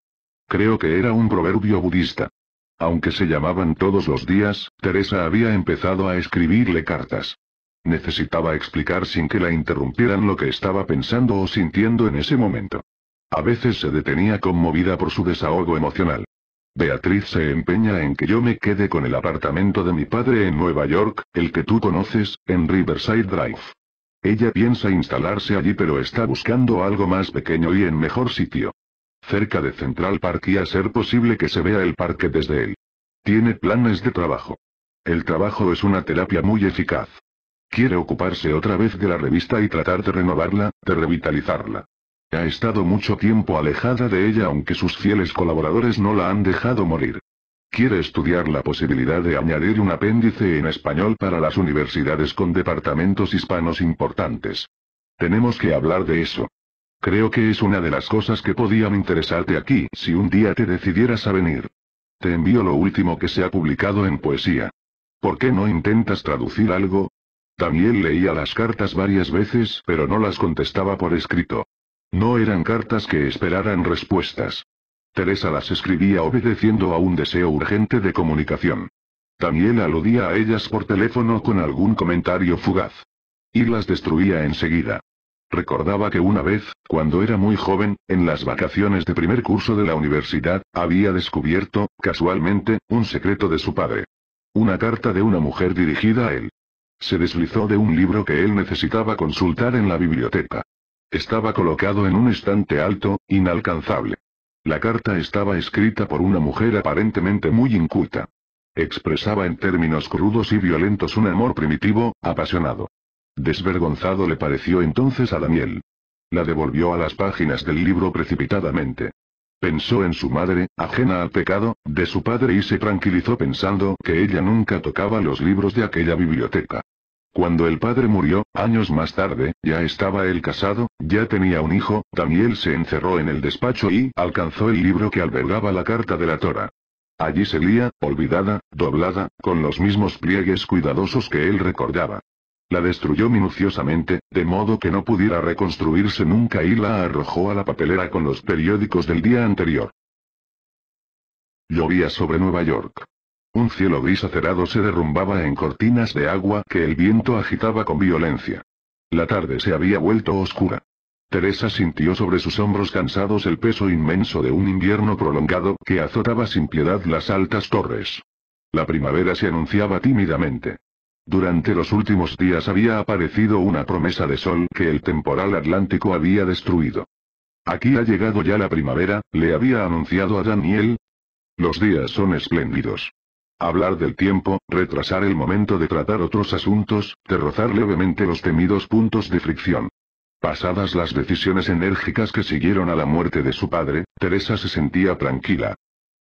Creo que era un proverbio budista. Aunque se llamaban todos los días, Teresa había empezado a escribirle cartas. Necesitaba explicar sin que la interrumpieran lo que estaba pensando o sintiendo en ese momento. A veces se detenía conmovida por su desahogo emocional. Beatriz se empeña en que yo me quede con el apartamento de mi padre en Nueva York, el que tú conoces, en Riverside Drive. Ella piensa instalarse allí pero está buscando algo más pequeño y en mejor sitio cerca de Central Park y a ser posible que se vea el parque desde él. Tiene planes de trabajo. El trabajo es una terapia muy eficaz. Quiere ocuparse otra vez de la revista y tratar de renovarla, de revitalizarla. Ha estado mucho tiempo alejada de ella aunque sus fieles colaboradores no la han dejado morir. Quiere estudiar la posibilidad de añadir un apéndice en español para las universidades con departamentos hispanos importantes. Tenemos que hablar de eso. Creo que es una de las cosas que podían interesarte aquí si un día te decidieras a venir. Te envío lo último que se ha publicado en poesía. ¿Por qué no intentas traducir algo? Daniel leía las cartas varias veces, pero no las contestaba por escrito. No eran cartas que esperaran respuestas. Teresa las escribía obedeciendo a un deseo urgente de comunicación. Daniel aludía a ellas por teléfono con algún comentario fugaz. Y las destruía enseguida. Recordaba que una vez, cuando era muy joven, en las vacaciones de primer curso de la universidad, había descubierto, casualmente, un secreto de su padre. Una carta de una mujer dirigida a él. Se deslizó de un libro que él necesitaba consultar en la biblioteca. Estaba colocado en un estante alto, inalcanzable. La carta estaba escrita por una mujer aparentemente muy inculta. Expresaba en términos crudos y violentos un amor primitivo, apasionado. Desvergonzado le pareció entonces a Daniel. La devolvió a las páginas del libro precipitadamente. Pensó en su madre, ajena al pecado, de su padre y se tranquilizó pensando que ella nunca tocaba los libros de aquella biblioteca. Cuando el padre murió, años más tarde, ya estaba él casado, ya tenía un hijo, Daniel se encerró en el despacho y alcanzó el libro que albergaba la carta de la tora Allí se lía, olvidada, doblada, con los mismos pliegues cuidadosos que él recordaba. La destruyó minuciosamente, de modo que no pudiera reconstruirse nunca y la arrojó a la papelera con los periódicos del día anterior. Llovía sobre Nueva York. Un cielo gris acerado se derrumbaba en cortinas de agua que el viento agitaba con violencia. La tarde se había vuelto oscura. Teresa sintió sobre sus hombros cansados el peso inmenso de un invierno prolongado que azotaba sin piedad las altas torres. La primavera se anunciaba tímidamente. Durante los últimos días había aparecido una promesa de sol que el temporal atlántico había destruido. Aquí ha llegado ya la primavera, le había anunciado a Daniel. Los días son espléndidos. Hablar del tiempo, retrasar el momento de tratar otros asuntos, rozar levemente los temidos puntos de fricción. Pasadas las decisiones enérgicas que siguieron a la muerte de su padre, Teresa se sentía tranquila.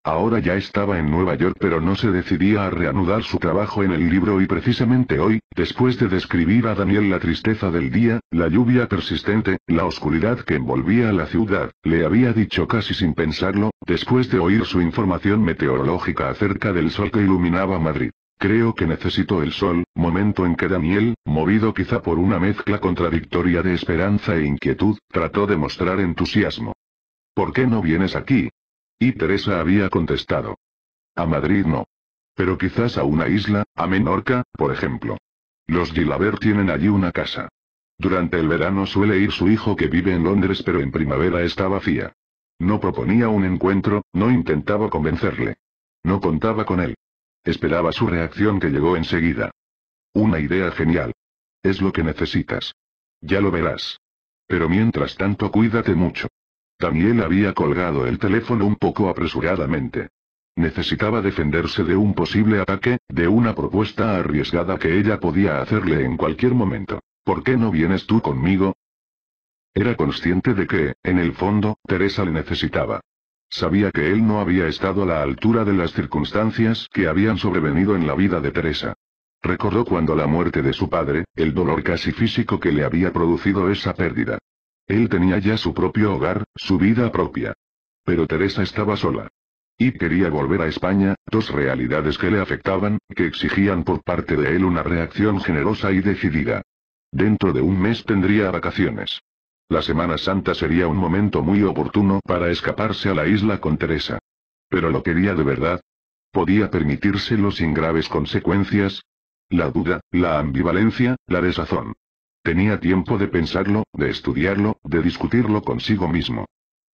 Ahora ya estaba en Nueva York pero no se decidía a reanudar su trabajo en el libro y precisamente hoy, después de describir a Daniel la tristeza del día, la lluvia persistente, la oscuridad que envolvía a la ciudad, le había dicho casi sin pensarlo, después de oír su información meteorológica acerca del sol que iluminaba Madrid. Creo que necesito el sol, momento en que Daniel, movido quizá por una mezcla contradictoria de esperanza e inquietud, trató de mostrar entusiasmo. ¿Por qué no vienes aquí? Y Teresa había contestado. A Madrid no. Pero quizás a una isla, a Menorca, por ejemplo. Los Gilaber tienen allí una casa. Durante el verano suele ir su hijo que vive en Londres pero en primavera está vacía. No proponía un encuentro, no intentaba convencerle. No contaba con él. Esperaba su reacción que llegó enseguida. Una idea genial. Es lo que necesitas. Ya lo verás. Pero mientras tanto cuídate mucho. Daniel había colgado el teléfono un poco apresuradamente. Necesitaba defenderse de un posible ataque, de una propuesta arriesgada que ella podía hacerle en cualquier momento. ¿Por qué no vienes tú conmigo? Era consciente de que, en el fondo, Teresa le necesitaba. Sabía que él no había estado a la altura de las circunstancias que habían sobrevenido en la vida de Teresa. Recordó cuando la muerte de su padre, el dolor casi físico que le había producido esa pérdida. Él tenía ya su propio hogar, su vida propia. Pero Teresa estaba sola. Y quería volver a España, dos realidades que le afectaban, que exigían por parte de él una reacción generosa y decidida. Dentro de un mes tendría vacaciones. La Semana Santa sería un momento muy oportuno para escaparse a la isla con Teresa. Pero lo quería de verdad. ¿Podía permitírselo sin graves consecuencias? La duda, la ambivalencia, la desazón. Tenía tiempo de pensarlo, de estudiarlo, de discutirlo consigo mismo.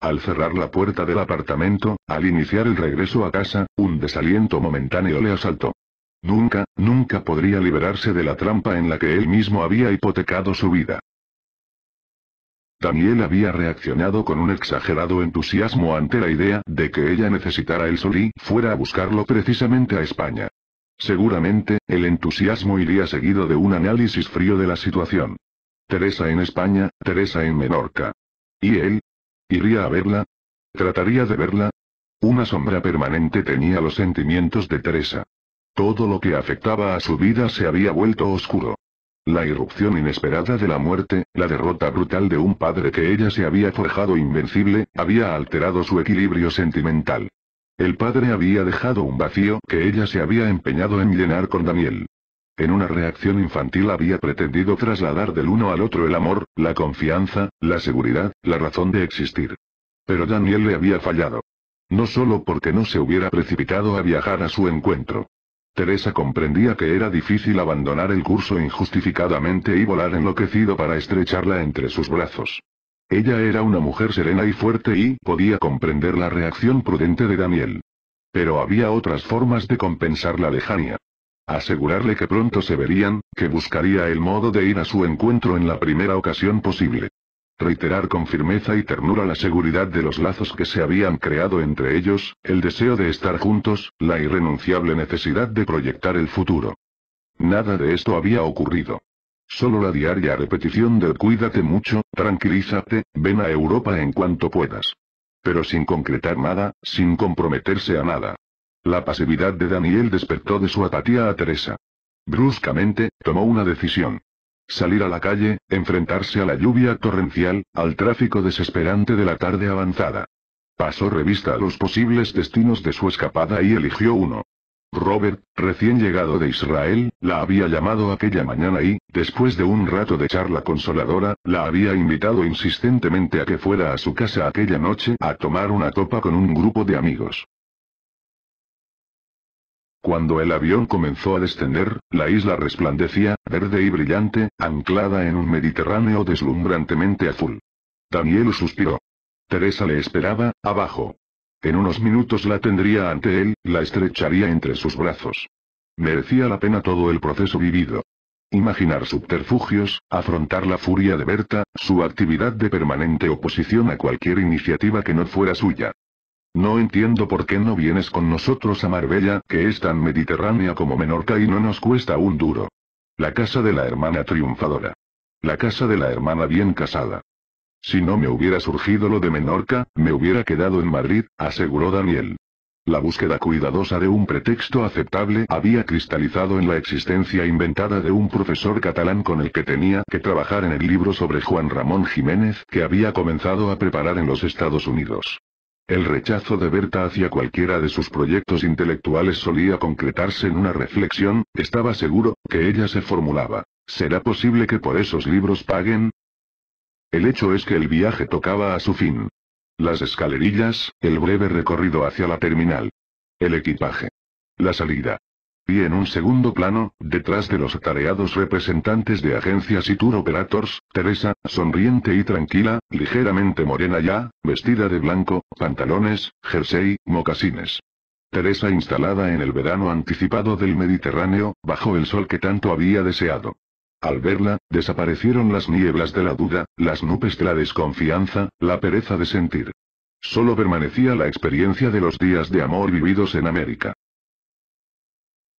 Al cerrar la puerta del apartamento, al iniciar el regreso a casa, un desaliento momentáneo le asaltó. Nunca, nunca podría liberarse de la trampa en la que él mismo había hipotecado su vida. Daniel había reaccionado con un exagerado entusiasmo ante la idea de que ella necesitara el sol y fuera a buscarlo precisamente a España. Seguramente, el entusiasmo iría seguido de un análisis frío de la situación. Teresa en España, Teresa en Menorca. ¿Y él? ¿Iría a verla? ¿Trataría de verla? Una sombra permanente tenía los sentimientos de Teresa. Todo lo que afectaba a su vida se había vuelto oscuro. La irrupción inesperada de la muerte, la derrota brutal de un padre que ella se había forjado invencible, había alterado su equilibrio sentimental. El padre había dejado un vacío que ella se había empeñado en llenar con Daniel. En una reacción infantil había pretendido trasladar del uno al otro el amor, la confianza, la seguridad, la razón de existir. Pero Daniel le había fallado. No solo porque no se hubiera precipitado a viajar a su encuentro. Teresa comprendía que era difícil abandonar el curso injustificadamente y volar enloquecido para estrecharla entre sus brazos. Ella era una mujer serena y fuerte y podía comprender la reacción prudente de Daniel. Pero había otras formas de compensar la lejanía. Asegurarle que pronto se verían, que buscaría el modo de ir a su encuentro en la primera ocasión posible. Reiterar con firmeza y ternura la seguridad de los lazos que se habían creado entre ellos, el deseo de estar juntos, la irrenunciable necesidad de proyectar el futuro. Nada de esto había ocurrido. Solo la diaria repetición de cuídate mucho, tranquilízate, ven a Europa en cuanto puedas. Pero sin concretar nada, sin comprometerse a nada. La pasividad de Daniel despertó de su apatía a Teresa. Bruscamente, tomó una decisión. Salir a la calle, enfrentarse a la lluvia torrencial, al tráfico desesperante de la tarde avanzada. Pasó revista a los posibles destinos de su escapada y eligió uno. Robert, recién llegado de Israel, la había llamado aquella mañana y, después de un rato de charla consoladora, la había invitado insistentemente a que fuera a su casa aquella noche a tomar una copa con un grupo de amigos. Cuando el avión comenzó a descender, la isla resplandecía, verde y brillante, anclada en un Mediterráneo deslumbrantemente azul. Daniel suspiró. Teresa le esperaba, abajo. En unos minutos la tendría ante él, la estrecharía entre sus brazos. Merecía la pena todo el proceso vivido. Imaginar subterfugios, afrontar la furia de Berta, su actividad de permanente oposición a cualquier iniciativa que no fuera suya. No entiendo por qué no vienes con nosotros a Marbella, que es tan mediterránea como Menorca y no nos cuesta un duro. La casa de la hermana triunfadora. La casa de la hermana bien casada. Si no me hubiera surgido lo de Menorca, me hubiera quedado en Madrid, aseguró Daniel. La búsqueda cuidadosa de un pretexto aceptable había cristalizado en la existencia inventada de un profesor catalán con el que tenía que trabajar en el libro sobre Juan Ramón Jiménez que había comenzado a preparar en los Estados Unidos. El rechazo de Berta hacia cualquiera de sus proyectos intelectuales solía concretarse en una reflexión, estaba seguro, que ella se formulaba. ¿Será posible que por esos libros paguen? El hecho es que el viaje tocaba a su fin. Las escalerillas, el breve recorrido hacia la terminal. El equipaje. La salida. Y en un segundo plano, detrás de los atareados representantes de agencias y tour operators, Teresa, sonriente y tranquila, ligeramente morena ya, vestida de blanco, pantalones, jersey, mocasines. Teresa instalada en el verano anticipado del Mediterráneo, bajo el sol que tanto había deseado. Al verla, desaparecieron las nieblas de la duda, las nubes de la desconfianza, la pereza de sentir. Solo permanecía la experiencia de los días de amor vividos en América.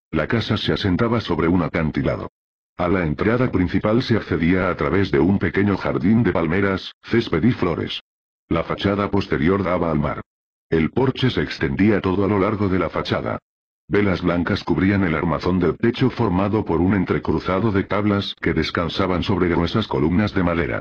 La casa se asentaba sobre un acantilado. A la entrada principal se accedía a través de un pequeño jardín de palmeras, césped y flores. La fachada posterior daba al mar. El porche se extendía todo a lo largo de la fachada, Velas blancas cubrían el armazón del techo formado por un entrecruzado de tablas que descansaban sobre gruesas columnas de madera.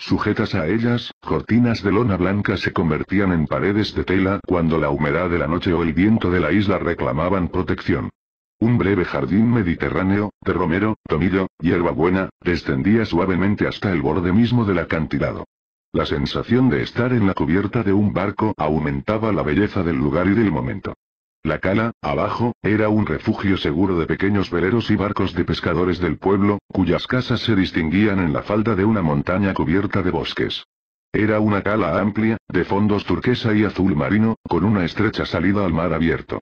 Sujetas a ellas, cortinas de lona blanca se convertían en paredes de tela cuando la humedad de la noche o el viento de la isla reclamaban protección. Un breve jardín mediterráneo, de romero, tomillo, hierbabuena, descendía suavemente hasta el borde mismo del acantilado. La sensación de estar en la cubierta de un barco aumentaba la belleza del lugar y del momento. La cala, abajo, era un refugio seguro de pequeños veleros y barcos de pescadores del pueblo, cuyas casas se distinguían en la falda de una montaña cubierta de bosques. Era una cala amplia, de fondos turquesa y azul marino, con una estrecha salida al mar abierto.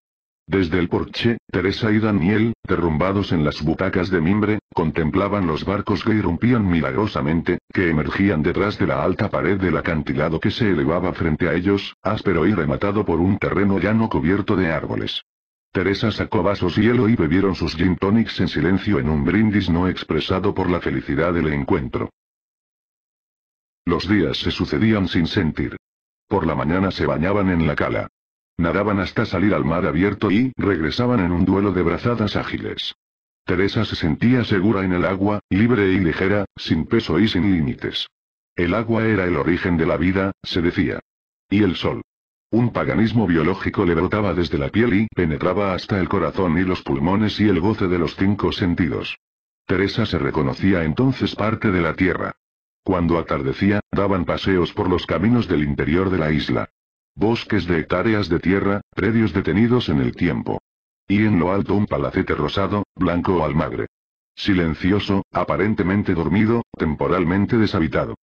Desde el porche, Teresa y Daniel, derrumbados en las butacas de mimbre, contemplaban los barcos que irrumpían milagrosamente, que emergían detrás de la alta pared del acantilado que se elevaba frente a ellos, áspero y rematado por un terreno llano cubierto de árboles. Teresa sacó vasos y hielo y bebieron sus gin tonics en silencio en un brindis no expresado por la felicidad del encuentro. Los días se sucedían sin sentir. Por la mañana se bañaban en la cala. Nadaban hasta salir al mar abierto y regresaban en un duelo de brazadas ágiles. Teresa se sentía segura en el agua, libre y ligera, sin peso y sin límites. El agua era el origen de la vida, se decía. Y el sol. Un paganismo biológico le brotaba desde la piel y penetraba hasta el corazón y los pulmones y el goce de los cinco sentidos. Teresa se reconocía entonces parte de la tierra. Cuando atardecía, daban paseos por los caminos del interior de la isla. Bosques de hectáreas de tierra, predios detenidos en el tiempo. Y en lo alto un palacete rosado, blanco o almagre. Silencioso, aparentemente dormido, temporalmente deshabitado.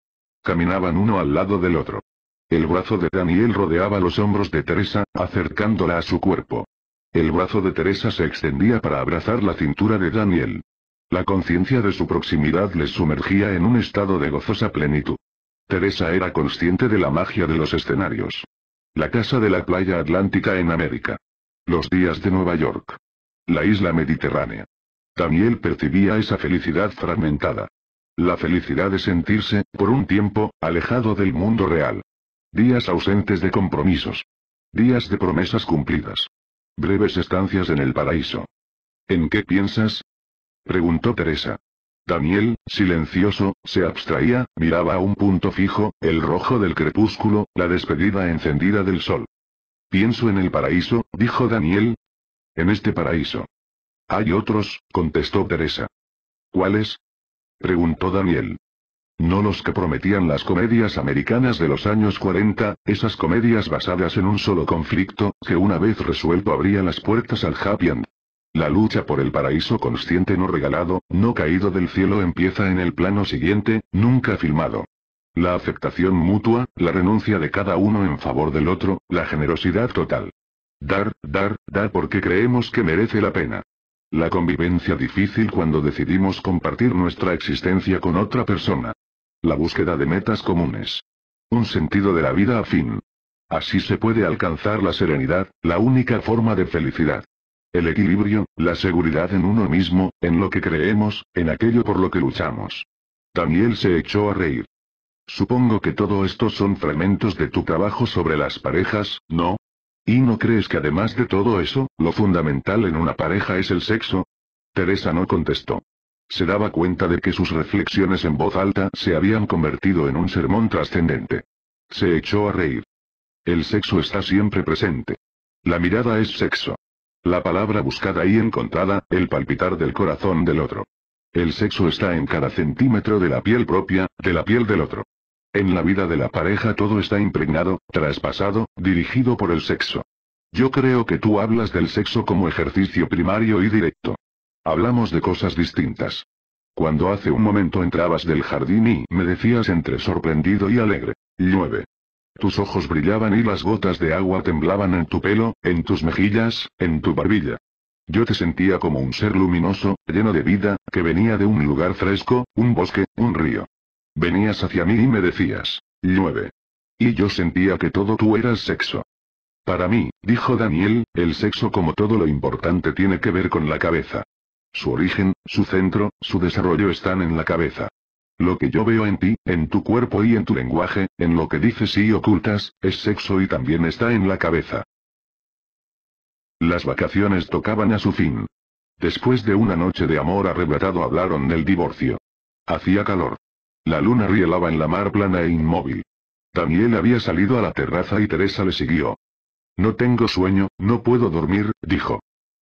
Caminaban uno al lado del otro. El brazo de Daniel rodeaba los hombros de Teresa, acercándola a su cuerpo. El brazo de Teresa se extendía para abrazar la cintura de Daniel. La conciencia de su proximidad les sumergía en un estado de gozosa plenitud. Teresa era consciente de la magia de los escenarios. La casa de la playa atlántica en América. Los días de Nueva York. La isla mediterránea. Daniel percibía esa felicidad fragmentada. La felicidad de sentirse, por un tiempo, alejado del mundo real. Días ausentes de compromisos. Días de promesas cumplidas. Breves estancias en el paraíso. ¿En qué piensas? Preguntó Teresa. Daniel, silencioso, se abstraía, miraba a un punto fijo, el rojo del crepúsculo, la despedida encendida del sol. Pienso en el paraíso, dijo Daniel. En este paraíso. Hay otros, contestó Teresa. ¿Cuáles? preguntó Daniel. No los que prometían las comedias americanas de los años 40, esas comedias basadas en un solo conflicto, que una vez resuelto abría las puertas al happy end. La lucha por el paraíso consciente no regalado, no caído del cielo empieza en el plano siguiente, nunca filmado. La aceptación mutua, la renuncia de cada uno en favor del otro, la generosidad total. Dar, dar, dar porque creemos que merece la pena. La convivencia difícil cuando decidimos compartir nuestra existencia con otra persona. La búsqueda de metas comunes. Un sentido de la vida afín. Así se puede alcanzar la serenidad, la única forma de felicidad. El equilibrio, la seguridad en uno mismo, en lo que creemos, en aquello por lo que luchamos. Daniel se echó a reír. Supongo que todo esto son fragmentos de tu trabajo sobre las parejas, ¿no? ¿Y no crees que además de todo eso, lo fundamental en una pareja es el sexo? Teresa no contestó. Se daba cuenta de que sus reflexiones en voz alta se habían convertido en un sermón trascendente. Se echó a reír. El sexo está siempre presente. La mirada es sexo. La palabra buscada y encontrada, el palpitar del corazón del otro. El sexo está en cada centímetro de la piel propia, de la piel del otro. En la vida de la pareja todo está impregnado, traspasado, dirigido por el sexo. Yo creo que tú hablas del sexo como ejercicio primario y directo. Hablamos de cosas distintas. Cuando hace un momento entrabas del jardín y me decías entre sorprendido y alegre. llueve. Tus ojos brillaban y las gotas de agua temblaban en tu pelo, en tus mejillas, en tu barbilla. Yo te sentía como un ser luminoso, lleno de vida, que venía de un lugar fresco, un bosque, un río. Venías hacia mí y me decías, llueve. Y yo sentía que todo tú eras sexo. Para mí, dijo Daniel, el sexo como todo lo importante tiene que ver con la cabeza. Su origen, su centro, su desarrollo están en la cabeza. Lo que yo veo en ti, en tu cuerpo y en tu lenguaje, en lo que dices y ocultas, es sexo y también está en la cabeza. Las vacaciones tocaban a su fin. Después de una noche de amor arrebatado hablaron del divorcio. Hacía calor. La luna rielaba en la mar plana e inmóvil. Daniel había salido a la terraza y Teresa le siguió. No tengo sueño, no puedo dormir, dijo.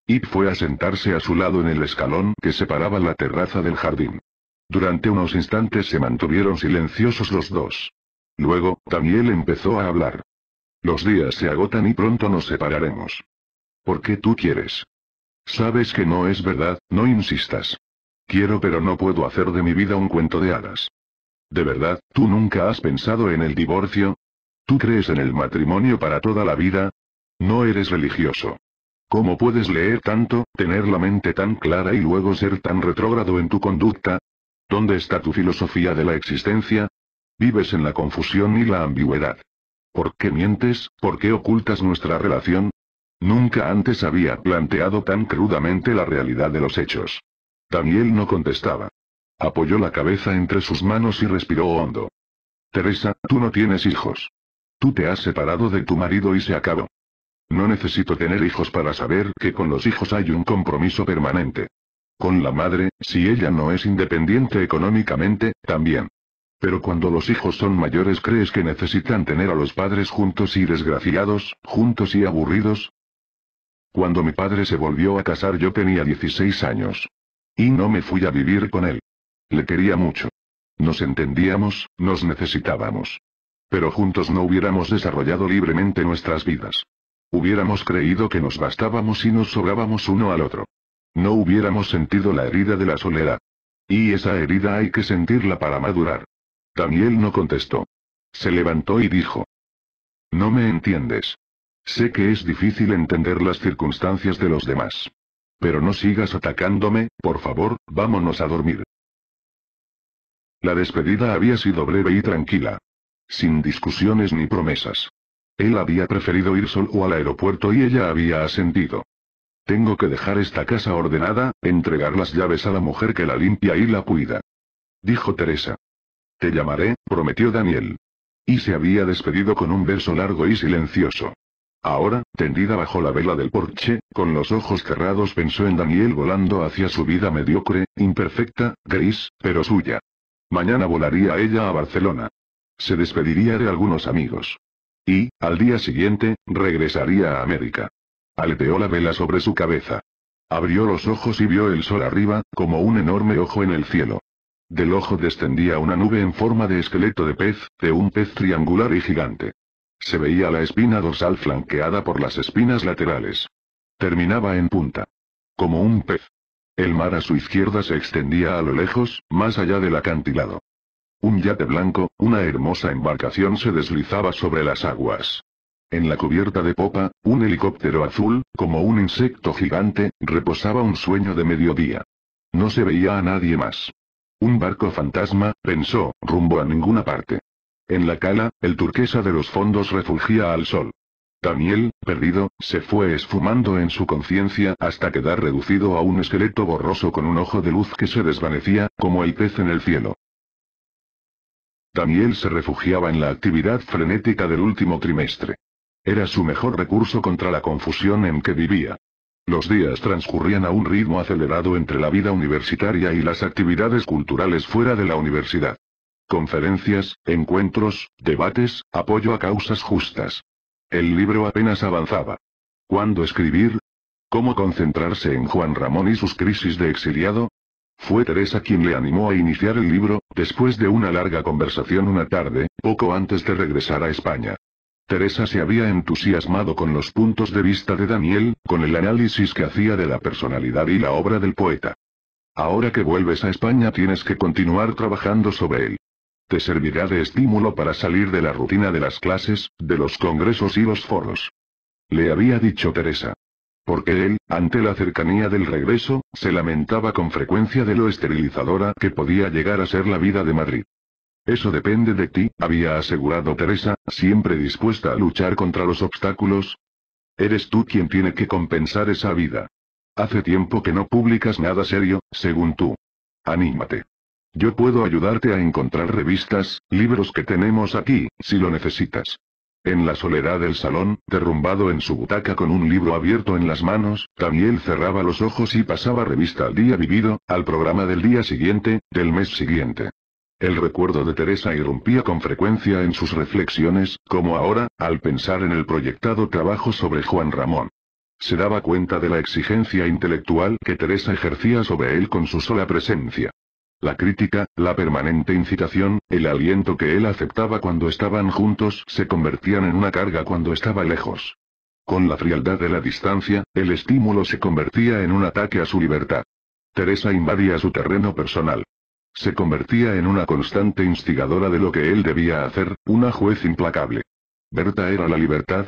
Y fue a sentarse a su lado en el escalón que separaba la terraza del jardín. Durante unos instantes se mantuvieron silenciosos los dos. Luego, Daniel empezó a hablar. Los días se agotan y pronto nos separaremos. ¿Por qué tú quieres? Sabes que no es verdad, no insistas. Quiero pero no puedo hacer de mi vida un cuento de hadas. ¿De verdad, tú nunca has pensado en el divorcio? ¿Tú crees en el matrimonio para toda la vida? No eres religioso. ¿Cómo puedes leer tanto, tener la mente tan clara y luego ser tan retrógrado en tu conducta? ¿Dónde está tu filosofía de la existencia? Vives en la confusión y la ambigüedad. ¿Por qué mientes? ¿Por qué ocultas nuestra relación? Nunca antes había planteado tan crudamente la realidad de los hechos. Daniel no contestaba. Apoyó la cabeza entre sus manos y respiró hondo. Teresa, tú no tienes hijos. Tú te has separado de tu marido y se acabó. No necesito tener hijos para saber que con los hijos hay un compromiso permanente. Con la madre, si ella no es independiente económicamente, también. Pero cuando los hijos son mayores crees que necesitan tener a los padres juntos y desgraciados, juntos y aburridos. Cuando mi padre se volvió a casar yo tenía 16 años. Y no me fui a vivir con él. Le quería mucho. Nos entendíamos, nos necesitábamos. Pero juntos no hubiéramos desarrollado libremente nuestras vidas. Hubiéramos creído que nos bastábamos y nos sobrábamos uno al otro. No hubiéramos sentido la herida de la soledad. Y esa herida hay que sentirla para madurar. Daniel no contestó. Se levantó y dijo. No me entiendes. Sé que es difícil entender las circunstancias de los demás. Pero no sigas atacándome, por favor, vámonos a dormir. La despedida había sido breve y tranquila. Sin discusiones ni promesas. Él había preferido ir solo al aeropuerto y ella había ascendido. Tengo que dejar esta casa ordenada, entregar las llaves a la mujer que la limpia y la cuida. Dijo Teresa. Te llamaré, prometió Daniel. Y se había despedido con un beso largo y silencioso. Ahora, tendida bajo la vela del porche, con los ojos cerrados pensó en Daniel volando hacia su vida mediocre, imperfecta, gris, pero suya. Mañana volaría ella a Barcelona. Se despediría de algunos amigos. Y, al día siguiente, regresaría a América. Aleteó la vela sobre su cabeza. Abrió los ojos y vio el sol arriba, como un enorme ojo en el cielo. Del ojo descendía una nube en forma de esqueleto de pez, de un pez triangular y gigante. Se veía la espina dorsal flanqueada por las espinas laterales. Terminaba en punta. Como un pez. El mar a su izquierda se extendía a lo lejos, más allá del acantilado. Un yate blanco, una hermosa embarcación se deslizaba sobre las aguas. En la cubierta de popa, un helicóptero azul, como un insecto gigante, reposaba un sueño de mediodía. No se veía a nadie más. Un barco fantasma, pensó, rumbo a ninguna parte. En la cala, el turquesa de los fondos refugía al sol. Daniel, perdido, se fue esfumando en su conciencia hasta quedar reducido a un esqueleto borroso con un ojo de luz que se desvanecía, como el pez en el cielo. Daniel se refugiaba en la actividad frenética del último trimestre. Era su mejor recurso contra la confusión en que vivía. Los días transcurrían a un ritmo acelerado entre la vida universitaria y las actividades culturales fuera de la universidad. Conferencias, encuentros, debates, apoyo a causas justas. El libro apenas avanzaba. ¿Cuándo escribir? ¿Cómo concentrarse en Juan Ramón y sus crisis de exiliado? Fue Teresa quien le animó a iniciar el libro, después de una larga conversación una tarde, poco antes de regresar a España. Teresa se había entusiasmado con los puntos de vista de Daniel, con el análisis que hacía de la personalidad y la obra del poeta. Ahora que vuelves a España tienes que continuar trabajando sobre él. Te servirá de estímulo para salir de la rutina de las clases, de los congresos y los foros. Le había dicho Teresa. Porque él, ante la cercanía del regreso, se lamentaba con frecuencia de lo esterilizadora que podía llegar a ser la vida de Madrid. Eso depende de ti, había asegurado Teresa, siempre dispuesta a luchar contra los obstáculos. Eres tú quien tiene que compensar esa vida. Hace tiempo que no publicas nada serio, según tú. Anímate. Yo puedo ayudarte a encontrar revistas, libros que tenemos aquí, si lo necesitas. En la soledad del salón, derrumbado en su butaca con un libro abierto en las manos, Daniel cerraba los ojos y pasaba revista al día vivido, al programa del día siguiente, del mes siguiente. El recuerdo de Teresa irrumpía con frecuencia en sus reflexiones, como ahora, al pensar en el proyectado trabajo sobre Juan Ramón. Se daba cuenta de la exigencia intelectual que Teresa ejercía sobre él con su sola presencia. La crítica, la permanente incitación, el aliento que él aceptaba cuando estaban juntos se convertían en una carga cuando estaba lejos. Con la frialdad de la distancia, el estímulo se convertía en un ataque a su libertad. Teresa invadía su terreno personal. Se convertía en una constante instigadora de lo que él debía hacer, una juez implacable. ¿Berta era la libertad?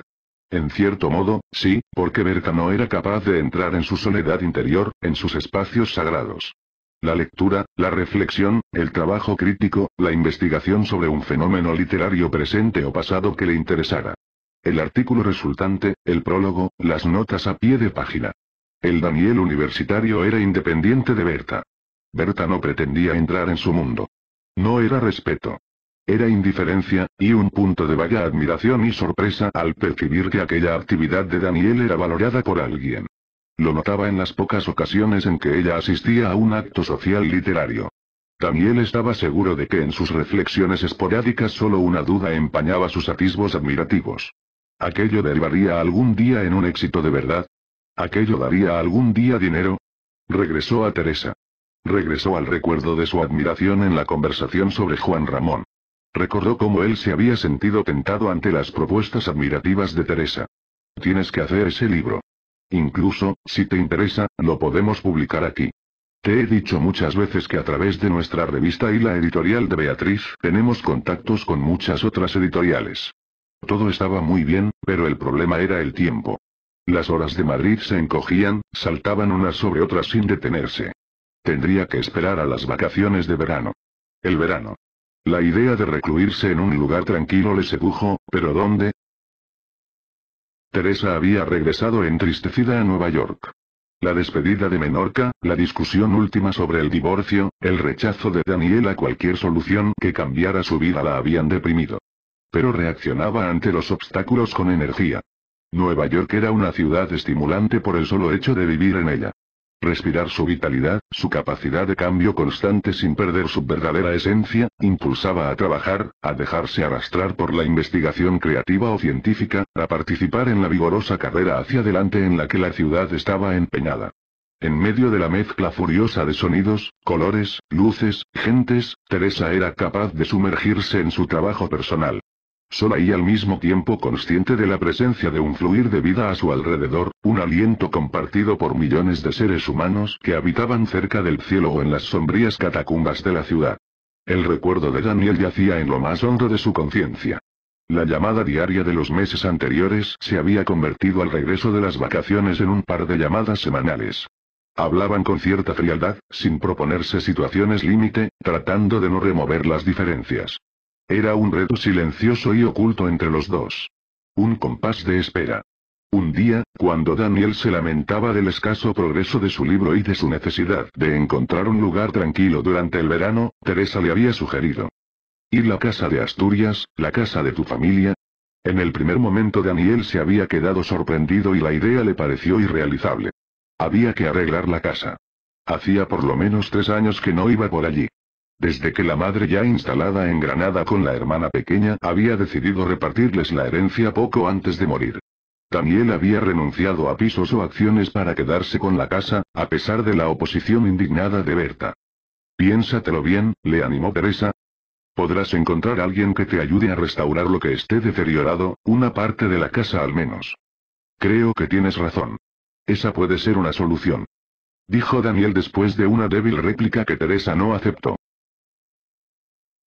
En cierto modo, sí, porque Berta no era capaz de entrar en su soledad interior, en sus espacios sagrados. La lectura, la reflexión, el trabajo crítico, la investigación sobre un fenómeno literario presente o pasado que le interesara. El artículo resultante, el prólogo, las notas a pie de página. El Daniel universitario era independiente de Berta. Berta no pretendía entrar en su mundo. No era respeto. Era indiferencia, y un punto de vaga admiración y sorpresa al percibir que aquella actividad de Daniel era valorada por alguien. Lo notaba en las pocas ocasiones en que ella asistía a un acto social literario. Daniel estaba seguro de que en sus reflexiones esporádicas solo una duda empañaba sus atisbos admirativos. ¿Aquello derivaría algún día en un éxito de verdad? ¿Aquello daría algún día dinero? Regresó a Teresa. Regresó al recuerdo de su admiración en la conversación sobre Juan Ramón. Recordó cómo él se había sentido tentado ante las propuestas admirativas de Teresa. Tienes que hacer ese libro. Incluso, si te interesa, lo podemos publicar aquí. Te he dicho muchas veces que a través de nuestra revista y la editorial de Beatriz tenemos contactos con muchas otras editoriales. Todo estaba muy bien, pero el problema era el tiempo. Las horas de Madrid se encogían, saltaban unas sobre otras sin detenerse. Tendría que esperar a las vacaciones de verano. El verano. La idea de recluirse en un lugar tranquilo le sedujo, pero ¿dónde? Teresa había regresado entristecida a Nueva York. La despedida de Menorca, la discusión última sobre el divorcio, el rechazo de Daniel a cualquier solución que cambiara su vida la habían deprimido. Pero reaccionaba ante los obstáculos con energía. Nueva York era una ciudad estimulante por el solo hecho de vivir en ella respirar su vitalidad, su capacidad de cambio constante sin perder su verdadera esencia, impulsaba a trabajar, a dejarse arrastrar por la investigación creativa o científica, a participar en la vigorosa carrera hacia adelante en la que la ciudad estaba empeñada. En medio de la mezcla furiosa de sonidos, colores, luces, gentes, Teresa era capaz de sumergirse en su trabajo personal sola y al mismo tiempo consciente de la presencia de un fluir de vida a su alrededor, un aliento compartido por millones de seres humanos que habitaban cerca del cielo o en las sombrías catacumbas de la ciudad. El recuerdo de Daniel yacía en lo más hondo de su conciencia. La llamada diaria de los meses anteriores se había convertido al regreso de las vacaciones en un par de llamadas semanales. Hablaban con cierta frialdad, sin proponerse situaciones límite, tratando de no remover las diferencias. Era un reto silencioso y oculto entre los dos. Un compás de espera. Un día, cuando Daniel se lamentaba del escaso progreso de su libro y de su necesidad de encontrar un lugar tranquilo durante el verano, Teresa le había sugerido. Ir la casa de Asturias, la casa de tu familia? En el primer momento Daniel se había quedado sorprendido y la idea le pareció irrealizable. Había que arreglar la casa. Hacía por lo menos tres años que no iba por allí. Desde que la madre ya instalada en Granada con la hermana pequeña había decidido repartirles la herencia poco antes de morir. Daniel había renunciado a pisos o acciones para quedarse con la casa, a pesar de la oposición indignada de Berta. Piénsatelo bien, le animó Teresa. Podrás encontrar alguien que te ayude a restaurar lo que esté deteriorado, una parte de la casa al menos. Creo que tienes razón. Esa puede ser una solución. Dijo Daniel después de una débil réplica que Teresa no aceptó.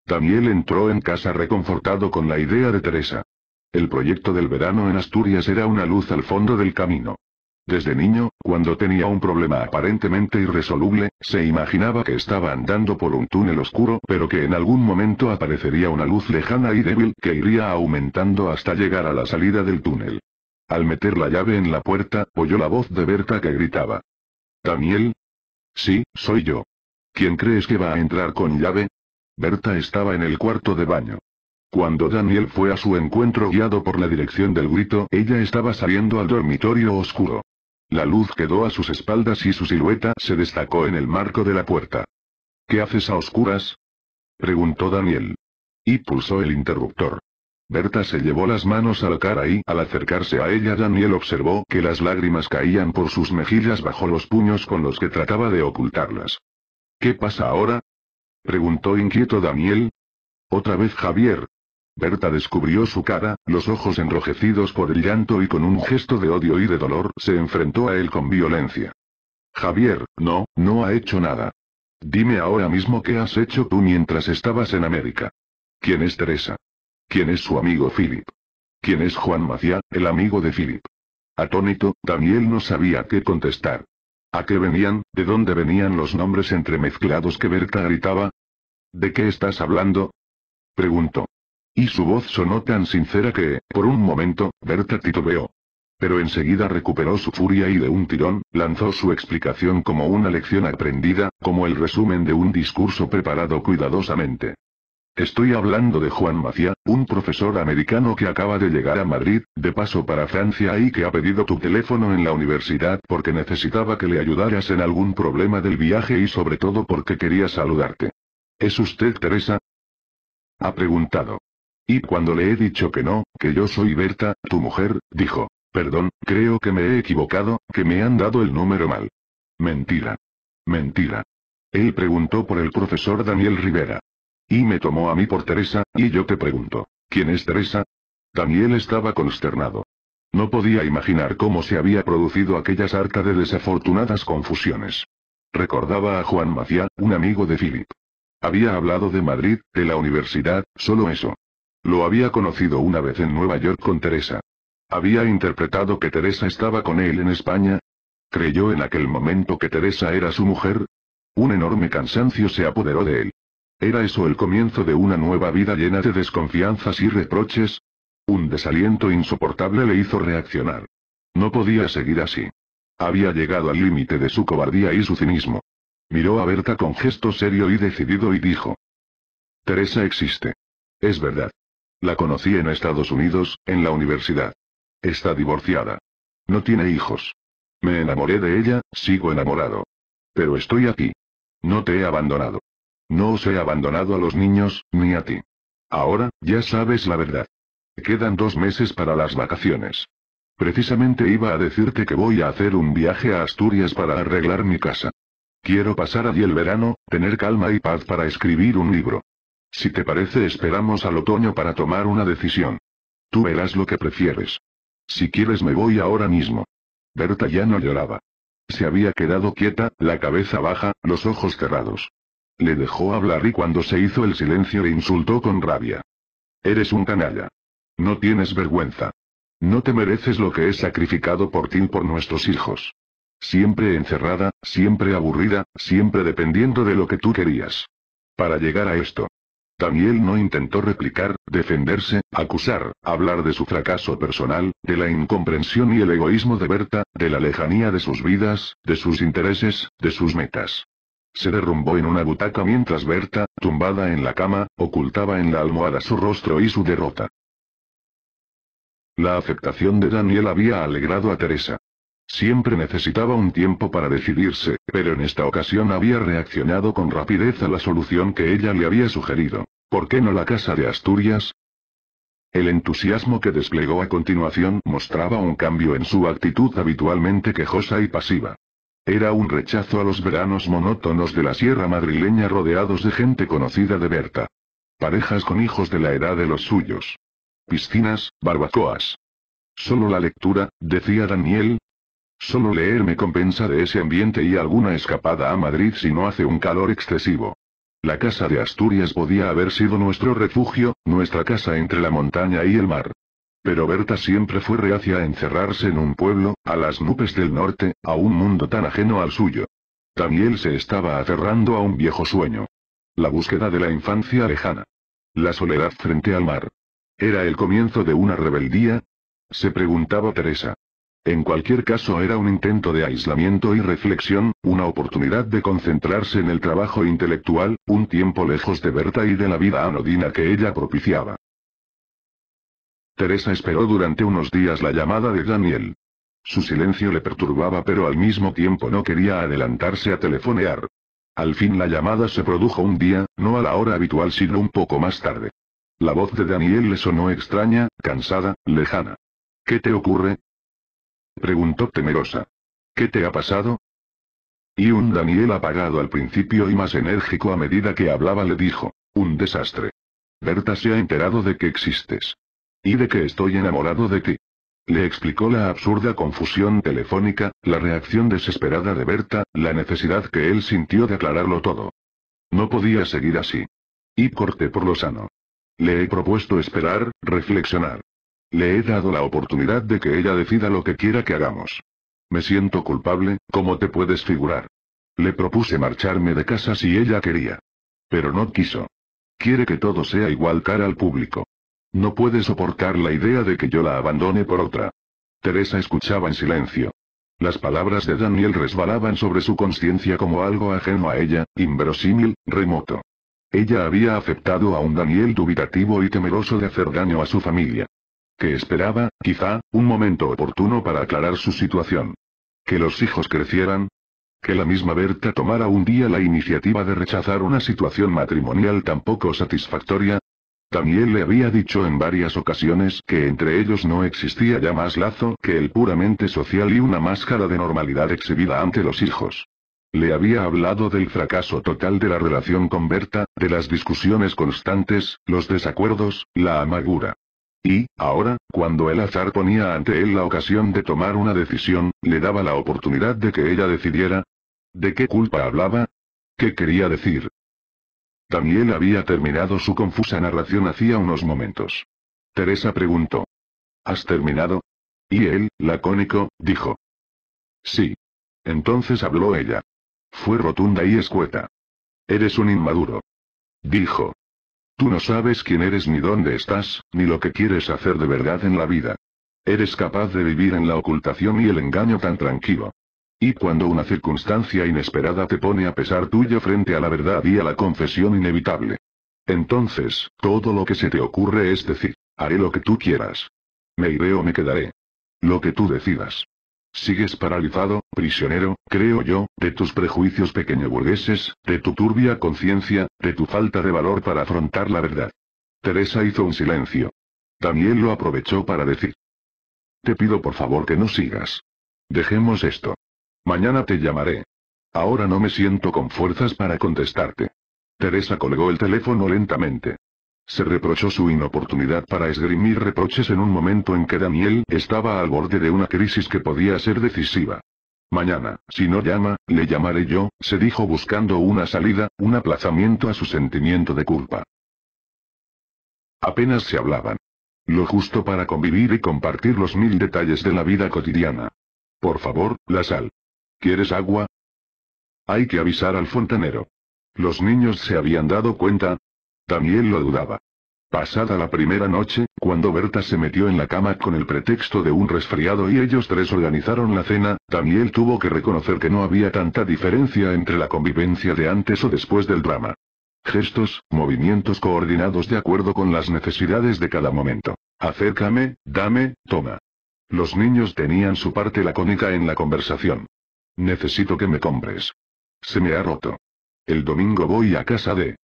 Daniel entró en casa reconfortado con la idea de Teresa. El proyecto del verano en Asturias era una luz al fondo del camino. Desde niño, cuando tenía un problema aparentemente irresoluble, se imaginaba que estaba andando por un túnel oscuro, pero que en algún momento aparecería una luz lejana y débil que iría aumentando hasta llegar a la salida del túnel. Al meter la llave en la puerta, oyó la voz de Berta que gritaba. ¿Daniel? Sí, soy yo. ¿Quién crees que va a entrar con llave? Berta estaba en el cuarto de baño. Cuando Daniel fue a su encuentro guiado por la dirección del grito, ella estaba saliendo al dormitorio oscuro. La luz quedó a sus espaldas y su silueta se destacó en el marco de la puerta. ¿Qué haces a oscuras? preguntó Daniel. Y pulsó el interruptor. Berta se llevó las manos a la cara y, al acercarse a ella, Daniel observó que las lágrimas caían por sus mejillas bajo los puños con los que trataba de ocultarlas. ¿Qué pasa ahora? Preguntó inquieto Daniel. Otra vez Javier. Berta descubrió su cara, los ojos enrojecidos por el llanto y con un gesto de odio y de dolor se enfrentó a él con violencia. Javier, no, no ha hecho nada. Dime ahora mismo qué has hecho tú mientras estabas en América. ¿Quién es Teresa? ¿Quién es su amigo Philip? ¿Quién es Juan Maciá, el amigo de Philip? Atónito, Daniel no sabía qué contestar. ¿A qué venían, de dónde venían los nombres entremezclados que Berta gritaba? ¿De qué estás hablando? Preguntó. Y su voz sonó tan sincera que, por un momento, Berta titubeó. Pero enseguida recuperó su furia y de un tirón, lanzó su explicación como una lección aprendida, como el resumen de un discurso preparado cuidadosamente. Estoy hablando de Juan Macía, un profesor americano que acaba de llegar a Madrid, de paso para Francia y que ha pedido tu teléfono en la universidad porque necesitaba que le ayudaras en algún problema del viaje y sobre todo porque quería saludarte. ¿Es usted Teresa? Ha preguntado. Y cuando le he dicho que no, que yo soy Berta, tu mujer, dijo, perdón, creo que me he equivocado, que me han dado el número mal. Mentira. Mentira. Él preguntó por el profesor Daniel Rivera. Y me tomó a mí por Teresa, y yo te pregunto, ¿quién es Teresa? Daniel estaba consternado. No podía imaginar cómo se había producido aquella sarta de desafortunadas confusiones. Recordaba a Juan Maciá, un amigo de Philip. Había hablado de Madrid, de la universidad, solo eso. Lo había conocido una vez en Nueva York con Teresa. Había interpretado que Teresa estaba con él en España. Creyó en aquel momento que Teresa era su mujer. Un enorme cansancio se apoderó de él. ¿Era eso el comienzo de una nueva vida llena de desconfianzas y reproches? Un desaliento insoportable le hizo reaccionar. No podía seguir así. Había llegado al límite de su cobardía y su cinismo. Miró a Berta con gesto serio y decidido y dijo. Teresa existe. Es verdad. La conocí en Estados Unidos, en la universidad. Está divorciada. No tiene hijos. Me enamoré de ella, sigo enamorado. Pero estoy aquí. No te he abandonado. No os he abandonado a los niños, ni a ti. Ahora, ya sabes la verdad. Quedan dos meses para las vacaciones. Precisamente iba a decirte que voy a hacer un viaje a Asturias para arreglar mi casa. Quiero pasar allí el verano, tener calma y paz para escribir un libro. Si te parece esperamos al otoño para tomar una decisión. Tú verás lo que prefieres. Si quieres me voy ahora mismo. Berta ya no lloraba. Se había quedado quieta, la cabeza baja, los ojos cerrados. Le dejó hablar y cuando se hizo el silencio le insultó con rabia. Eres un canalla. No tienes vergüenza. No te mereces lo que es sacrificado por ti y por nuestros hijos. Siempre encerrada, siempre aburrida, siempre dependiendo de lo que tú querías. Para llegar a esto. Daniel no intentó replicar, defenderse, acusar, hablar de su fracaso personal, de la incomprensión y el egoísmo de Berta, de la lejanía de sus vidas, de sus intereses, de sus metas. Se derrumbó en una butaca mientras Berta, tumbada en la cama, ocultaba en la almohada su rostro y su derrota. La aceptación de Daniel había alegrado a Teresa. Siempre necesitaba un tiempo para decidirse, pero en esta ocasión había reaccionado con rapidez a la solución que ella le había sugerido. ¿Por qué no la casa de Asturias? El entusiasmo que desplegó a continuación mostraba un cambio en su actitud habitualmente quejosa y pasiva. Era un rechazo a los veranos monótonos de la sierra madrileña rodeados de gente conocida de Berta. Parejas con hijos de la edad de los suyos. Piscinas, barbacoas. Solo la lectura, decía Daniel. Solo leer me compensa de ese ambiente y alguna escapada a Madrid si no hace un calor excesivo. La casa de Asturias podía haber sido nuestro refugio, nuestra casa entre la montaña y el mar. Pero Berta siempre fue reacia a encerrarse en un pueblo, a las nubes del norte, a un mundo tan ajeno al suyo. Daniel se estaba aferrando a un viejo sueño. La búsqueda de la infancia lejana. La soledad frente al mar. ¿Era el comienzo de una rebeldía? Se preguntaba Teresa. En cualquier caso era un intento de aislamiento y reflexión, una oportunidad de concentrarse en el trabajo intelectual, un tiempo lejos de Berta y de la vida anodina que ella propiciaba. Teresa esperó durante unos días la llamada de Daniel. Su silencio le perturbaba pero al mismo tiempo no quería adelantarse a telefonear. Al fin la llamada se produjo un día, no a la hora habitual sino un poco más tarde. La voz de Daniel le sonó extraña, cansada, lejana. ¿Qué te ocurre? Preguntó temerosa. ¿Qué te ha pasado? Y un Daniel apagado al principio y más enérgico a medida que hablaba le dijo, un desastre. Berta se ha enterado de que existes. Y de que estoy enamorado de ti. Le explicó la absurda confusión telefónica, la reacción desesperada de Berta, la necesidad que él sintió de aclararlo todo. No podía seguir así. Y corté por lo sano. Le he propuesto esperar, reflexionar. Le he dado la oportunidad de que ella decida lo que quiera que hagamos. Me siento culpable, como te puedes figurar. Le propuse marcharme de casa si ella quería. Pero no quiso. Quiere que todo sea igual cara al público. No puede soportar la idea de que yo la abandone por otra. Teresa escuchaba en silencio. Las palabras de Daniel resbalaban sobre su conciencia como algo ajeno a ella, inverosímil, remoto. Ella había aceptado a un Daniel dubitativo y temeroso de hacer daño a su familia. Que esperaba, quizá, un momento oportuno para aclarar su situación. Que los hijos crecieran. Que la misma Berta tomara un día la iniciativa de rechazar una situación matrimonial tan poco satisfactoria, Daniel le había dicho en varias ocasiones que entre ellos no existía ya más lazo que el puramente social y una máscara de normalidad exhibida ante los hijos. Le había hablado del fracaso total de la relación con Berta, de las discusiones constantes, los desacuerdos, la amargura. Y, ahora, cuando el azar ponía ante él la ocasión de tomar una decisión, le daba la oportunidad de que ella decidiera. ¿De qué culpa hablaba? ¿Qué quería decir? Daniel había terminado su confusa narración hacía unos momentos. Teresa preguntó. ¿Has terminado? Y él, lacónico, dijo. Sí. Entonces habló ella. Fue rotunda y escueta. Eres un inmaduro. Dijo. Tú no sabes quién eres ni dónde estás, ni lo que quieres hacer de verdad en la vida. Eres capaz de vivir en la ocultación y el engaño tan tranquilo. Y cuando una circunstancia inesperada te pone a pesar tuyo frente a la verdad y a la confesión inevitable. Entonces, todo lo que se te ocurre es decir, haré lo que tú quieras. Me iré o me quedaré. Lo que tú decidas. Sigues paralizado, prisionero, creo yo, de tus prejuicios pequeñoburgueses, de tu turbia conciencia, de tu falta de valor para afrontar la verdad. Teresa hizo un silencio. Daniel lo aprovechó para decir. Te pido por favor que no sigas. Dejemos esto. Mañana te llamaré. Ahora no me siento con fuerzas para contestarte. Teresa colgó el teléfono lentamente. Se reprochó su inoportunidad para esgrimir reproches en un momento en que Daniel estaba al borde de una crisis que podía ser decisiva. Mañana, si no llama, le llamaré yo, se dijo buscando una salida, un aplazamiento a su sentimiento de culpa. Apenas se hablaban. Lo justo para convivir y compartir los mil detalles de la vida cotidiana. Por favor, la sal. ¿Quieres agua? Hay que avisar al fontanero. Los niños se habían dado cuenta. Daniel lo dudaba. Pasada la primera noche, cuando Berta se metió en la cama con el pretexto de un resfriado y ellos tres organizaron la cena, Daniel tuvo que reconocer que no había tanta diferencia entre la convivencia de antes o después del drama. Gestos, movimientos coordinados de acuerdo con las necesidades de cada momento. Acércame, dame, toma. Los niños tenían su parte lacónica en la conversación. Necesito que me compres. Se me ha roto. El domingo voy a casa de...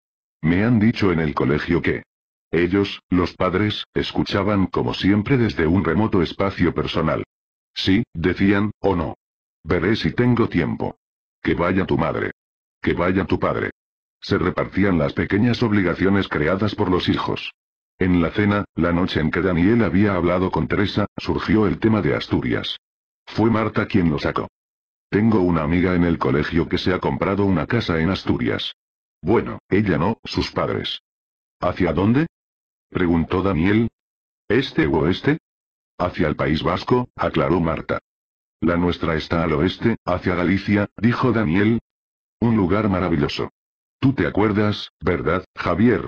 Me han dicho en el colegio que... Ellos, los padres, escuchaban como siempre desde un remoto espacio personal. Sí, decían, o no. Veré si tengo tiempo. Que vaya tu madre. Que vaya tu padre. Se repartían las pequeñas obligaciones creadas por los hijos. En la cena, la noche en que Daniel había hablado con Teresa, surgió el tema de Asturias. Fue Marta quien lo sacó. Tengo una amiga en el colegio que se ha comprado una casa en Asturias. Bueno, ella no, sus padres. ¿Hacia dónde? preguntó Daniel. ¿Este o oeste? Hacia el País Vasco, aclaró Marta. La nuestra está al oeste, hacia Galicia, dijo Daniel. Un lugar maravilloso. Tú te acuerdas, ¿verdad, Javier?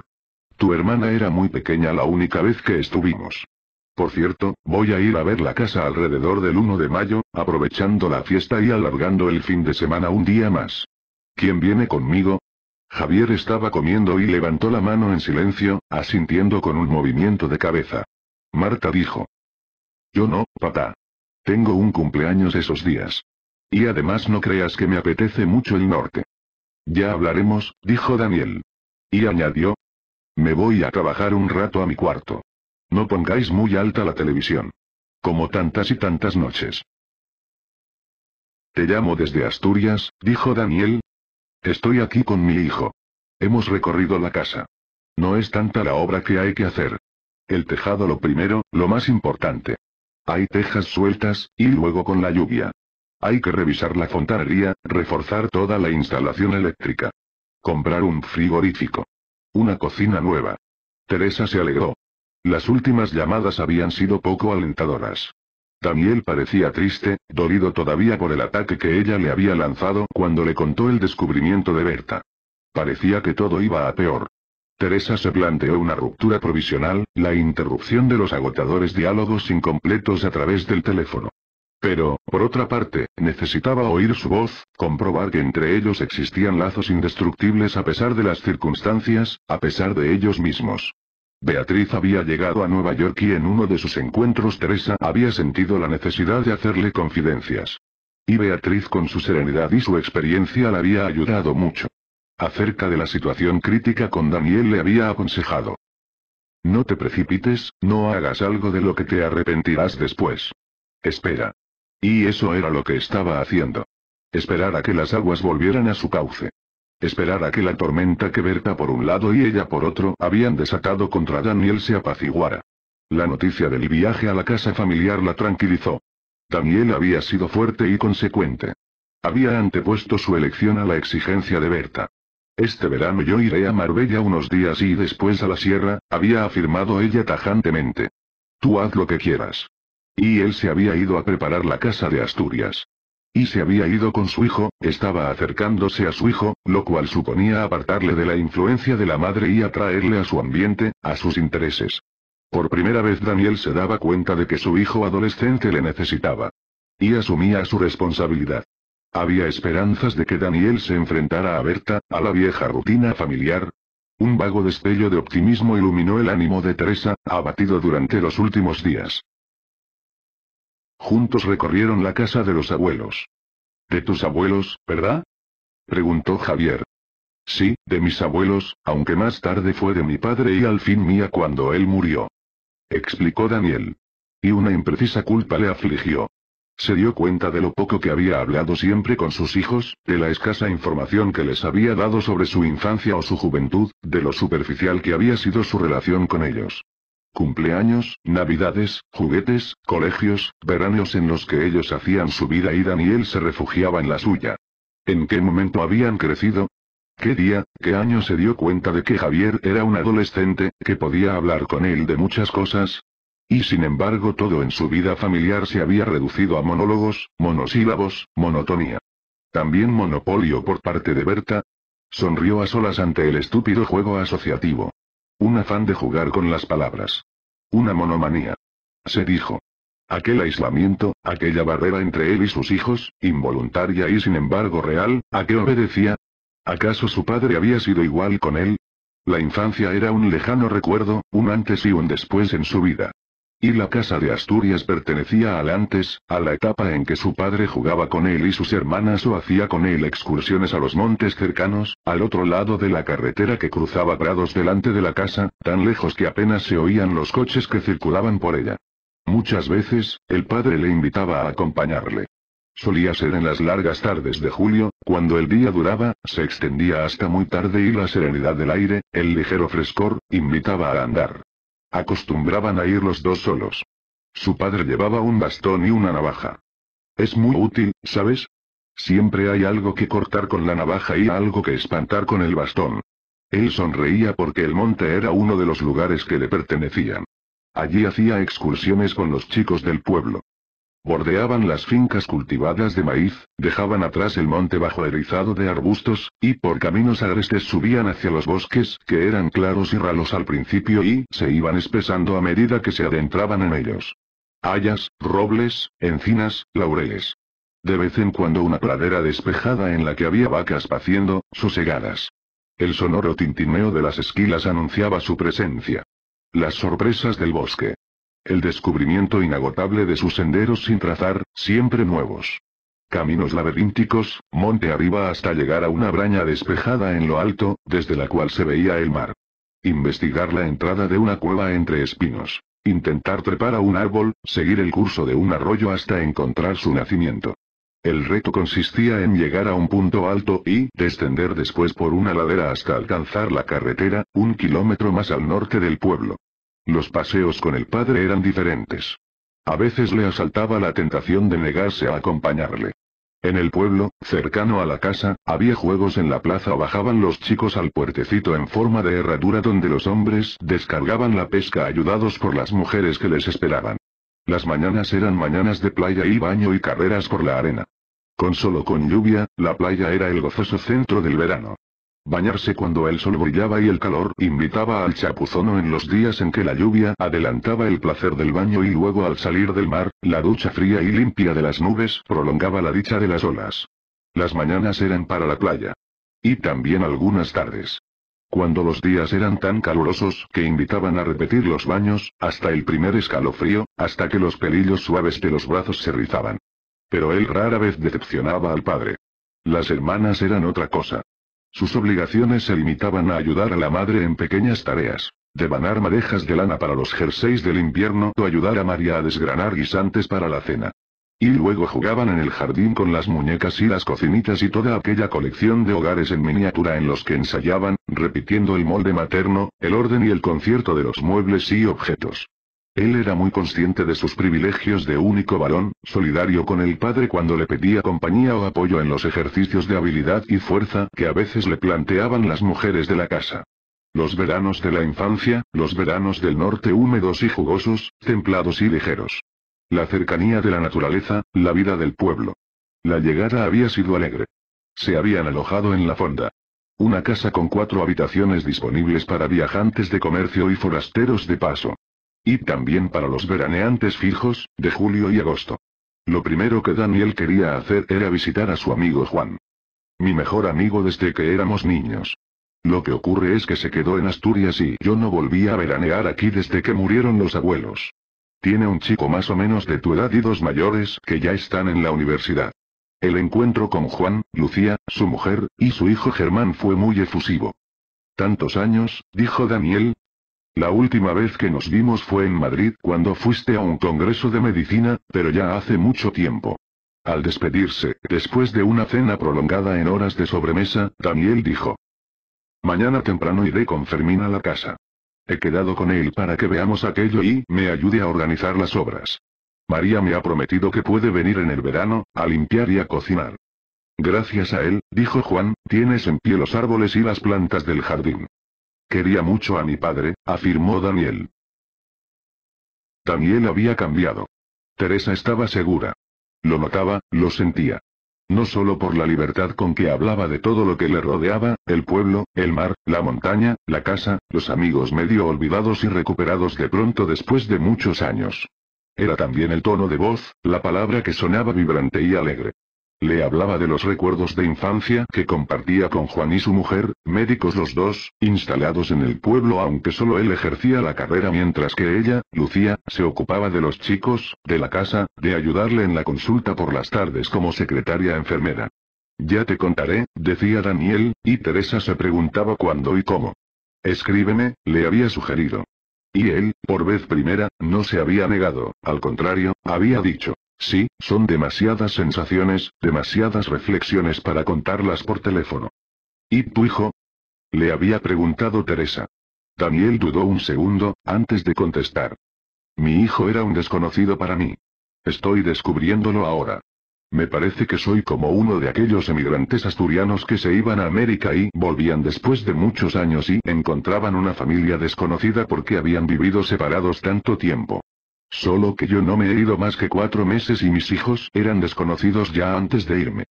Tu hermana era muy pequeña la única vez que estuvimos. Por cierto, voy a ir a ver la casa alrededor del 1 de mayo, aprovechando la fiesta y alargando el fin de semana un día más. ¿Quién viene conmigo? Javier estaba comiendo y levantó la mano en silencio, asintiendo con un movimiento de cabeza. Marta dijo. Yo no, papá. Tengo un cumpleaños esos días. Y además no creas que me apetece mucho el norte. Ya hablaremos, dijo Daniel. Y añadió. Me voy a trabajar un rato a mi cuarto. No pongáis muy alta la televisión. Como tantas y tantas noches. Te llamo desde Asturias, dijo Daniel. Estoy aquí con mi hijo. Hemos recorrido la casa. No es tanta la obra que hay que hacer. El tejado lo primero, lo más importante. Hay tejas sueltas, y luego con la lluvia. Hay que revisar la fontanería, reforzar toda la instalación eléctrica. Comprar un frigorífico. Una cocina nueva. Teresa se alegró. Las últimas llamadas habían sido poco alentadoras. Daniel parecía triste, dolido todavía por el ataque que ella le había lanzado cuando le contó el descubrimiento de Berta. Parecía que todo iba a peor. Teresa se planteó una ruptura provisional, la interrupción de los agotadores diálogos incompletos a través del teléfono. Pero, por otra parte, necesitaba oír su voz, comprobar que entre ellos existían lazos indestructibles a pesar de las circunstancias, a pesar de ellos mismos. Beatriz había llegado a Nueva York y en uno de sus encuentros Teresa había sentido la necesidad de hacerle confidencias. Y Beatriz con su serenidad y su experiencia le había ayudado mucho. Acerca de la situación crítica con Daniel le había aconsejado. No te precipites, no hagas algo de lo que te arrepentirás después. Espera. Y eso era lo que estaba haciendo. Esperar a que las aguas volvieran a su cauce. Esperar a que la tormenta que Berta por un lado y ella por otro habían desatado contra Daniel se apaciguara. La noticia del viaje a la casa familiar la tranquilizó. Daniel había sido fuerte y consecuente. Había antepuesto su elección a la exigencia de Berta. Este verano yo iré a Marbella unos días y después a la sierra, había afirmado ella tajantemente. Tú haz lo que quieras. Y él se había ido a preparar la casa de Asturias. Y se había ido con su hijo, estaba acercándose a su hijo, lo cual suponía apartarle de la influencia de la madre y atraerle a su ambiente, a sus intereses. Por primera vez Daniel se daba cuenta de que su hijo adolescente le necesitaba. Y asumía su responsabilidad. Había esperanzas de que Daniel se enfrentara a Berta, a la vieja rutina familiar. Un vago destello de optimismo iluminó el ánimo de Teresa, abatido durante los últimos días. Juntos recorrieron la casa de los abuelos. De tus abuelos, ¿verdad? Preguntó Javier. Sí, de mis abuelos, aunque más tarde fue de mi padre y al fin mía cuando él murió. Explicó Daniel. Y una imprecisa culpa le afligió. Se dio cuenta de lo poco que había hablado siempre con sus hijos, de la escasa información que les había dado sobre su infancia o su juventud, de lo superficial que había sido su relación con ellos. Cumpleaños, navidades, juguetes, colegios, veranos en los que ellos hacían su vida y Daniel se refugiaba en la suya. ¿En qué momento habían crecido? ¿Qué día, qué año se dio cuenta de que Javier era un adolescente, que podía hablar con él de muchas cosas? Y sin embargo todo en su vida familiar se había reducido a monólogos, monosílabos, monotonía. También monopolio por parte de Berta. Sonrió a solas ante el estúpido juego asociativo. Un afán de jugar con las palabras. Una monomanía. Se dijo. Aquel aislamiento, aquella barrera entre él y sus hijos, involuntaria y sin embargo real, ¿a qué obedecía? ¿Acaso su padre había sido igual con él? La infancia era un lejano recuerdo, un antes y un después en su vida. Y la casa de Asturias pertenecía al antes, a la etapa en que su padre jugaba con él y sus hermanas o hacía con él excursiones a los montes cercanos, al otro lado de la carretera que cruzaba Prados delante de la casa, tan lejos que apenas se oían los coches que circulaban por ella. Muchas veces, el padre le invitaba a acompañarle. Solía ser en las largas tardes de julio, cuando el día duraba, se extendía hasta muy tarde y la serenidad del aire, el ligero frescor, invitaba a andar. Acostumbraban a ir los dos solos. Su padre llevaba un bastón y una navaja. Es muy útil, ¿sabes? Siempre hay algo que cortar con la navaja y algo que espantar con el bastón. Él sonreía porque el monte era uno de los lugares que le pertenecían. Allí hacía excursiones con los chicos del pueblo. Bordeaban las fincas cultivadas de maíz, dejaban atrás el monte bajo erizado de arbustos, y por caminos agrestes subían hacia los bosques, que eran claros y ralos al principio y se iban espesando a medida que se adentraban en ellos. Hayas, robles, encinas, laureles. De vez en cuando una pradera despejada en la que había vacas paciendo, sosegadas. El sonoro tintineo de las esquilas anunciaba su presencia. Las sorpresas del bosque. El descubrimiento inagotable de sus senderos sin trazar, siempre nuevos. Caminos laberínticos, monte arriba hasta llegar a una braña despejada en lo alto, desde la cual se veía el mar. Investigar la entrada de una cueva entre espinos. Intentar trepar a un árbol, seguir el curso de un arroyo hasta encontrar su nacimiento. El reto consistía en llegar a un punto alto y descender después por una ladera hasta alcanzar la carretera, un kilómetro más al norte del pueblo. Los paseos con el padre eran diferentes. A veces le asaltaba la tentación de negarse a acompañarle. En el pueblo, cercano a la casa, había juegos en la plaza o bajaban los chicos al puertecito en forma de herradura donde los hombres descargaban la pesca ayudados por las mujeres que les esperaban. Las mañanas eran mañanas de playa y baño y carreras por la arena. Con solo con lluvia, la playa era el gozoso centro del verano. Bañarse cuando el sol brillaba y el calor invitaba al chapuzono en los días en que la lluvia adelantaba el placer del baño y luego al salir del mar, la ducha fría y limpia de las nubes prolongaba la dicha de las olas. Las mañanas eran para la playa. Y también algunas tardes. Cuando los días eran tan calurosos que invitaban a repetir los baños, hasta el primer escalofrío, hasta que los pelillos suaves de los brazos se rizaban. Pero él rara vez decepcionaba al padre. Las hermanas eran otra cosa. Sus obligaciones se limitaban a ayudar a la madre en pequeñas tareas. Devanar madejas de lana para los jerseys del invierno o ayudar a María a desgranar guisantes para la cena. Y luego jugaban en el jardín con las muñecas y las cocinitas y toda aquella colección de hogares en miniatura en los que ensayaban, repitiendo el molde materno, el orden y el concierto de los muebles y objetos. Él era muy consciente de sus privilegios de único varón, solidario con el padre cuando le pedía compañía o apoyo en los ejercicios de habilidad y fuerza que a veces le planteaban las mujeres de la casa. Los veranos de la infancia, los veranos del norte húmedos y jugosos, templados y ligeros. La cercanía de la naturaleza, la vida del pueblo. La llegada había sido alegre. Se habían alojado en la fonda. Una casa con cuatro habitaciones disponibles para viajantes de comercio y forasteros de paso. Y también para los veraneantes fijos, de julio y agosto. Lo primero que Daniel quería hacer era visitar a su amigo Juan. Mi mejor amigo desde que éramos niños. Lo que ocurre es que se quedó en Asturias y yo no volví a veranear aquí desde que murieron los abuelos. Tiene un chico más o menos de tu edad y dos mayores que ya están en la universidad. El encuentro con Juan, Lucía, su mujer, y su hijo Germán fue muy efusivo. Tantos años, dijo Daniel, la última vez que nos vimos fue en Madrid cuando fuiste a un congreso de medicina, pero ya hace mucho tiempo. Al despedirse, después de una cena prolongada en horas de sobremesa, Daniel dijo. Mañana temprano iré con Fermín a la casa. He quedado con él para que veamos aquello y me ayude a organizar las obras. María me ha prometido que puede venir en el verano, a limpiar y a cocinar. Gracias a él, dijo Juan, tienes en pie los árboles y las plantas del jardín. Quería mucho a mi padre, afirmó Daniel. Daniel había cambiado. Teresa estaba segura. Lo notaba, lo sentía. No solo por la libertad con que hablaba de todo lo que le rodeaba, el pueblo, el mar, la montaña, la casa, los amigos medio olvidados y recuperados de pronto después de muchos años. Era también el tono de voz, la palabra que sonaba vibrante y alegre. Le hablaba de los recuerdos de infancia que compartía con Juan y su mujer, médicos los dos, instalados en el pueblo aunque solo él ejercía la carrera mientras que ella, Lucía, se ocupaba de los chicos, de la casa, de ayudarle en la consulta por las tardes como secretaria enfermera. Ya te contaré, decía Daniel, y Teresa se preguntaba cuándo y cómo. Escríbeme, le había sugerido. Y él, por vez primera, no se había negado, al contrario, había dicho. Sí, son demasiadas sensaciones, demasiadas reflexiones para contarlas por teléfono. ¿Y tu hijo? Le había preguntado Teresa. Daniel dudó un segundo, antes de contestar. Mi hijo era un desconocido para mí. Estoy descubriéndolo ahora. Me parece que soy como uno de aquellos emigrantes asturianos que se iban a América y volvían después de muchos años y encontraban una familia desconocida porque habían vivido separados tanto tiempo. Solo que yo no me he ido más que cuatro meses y mis hijos eran desconocidos ya antes de irme.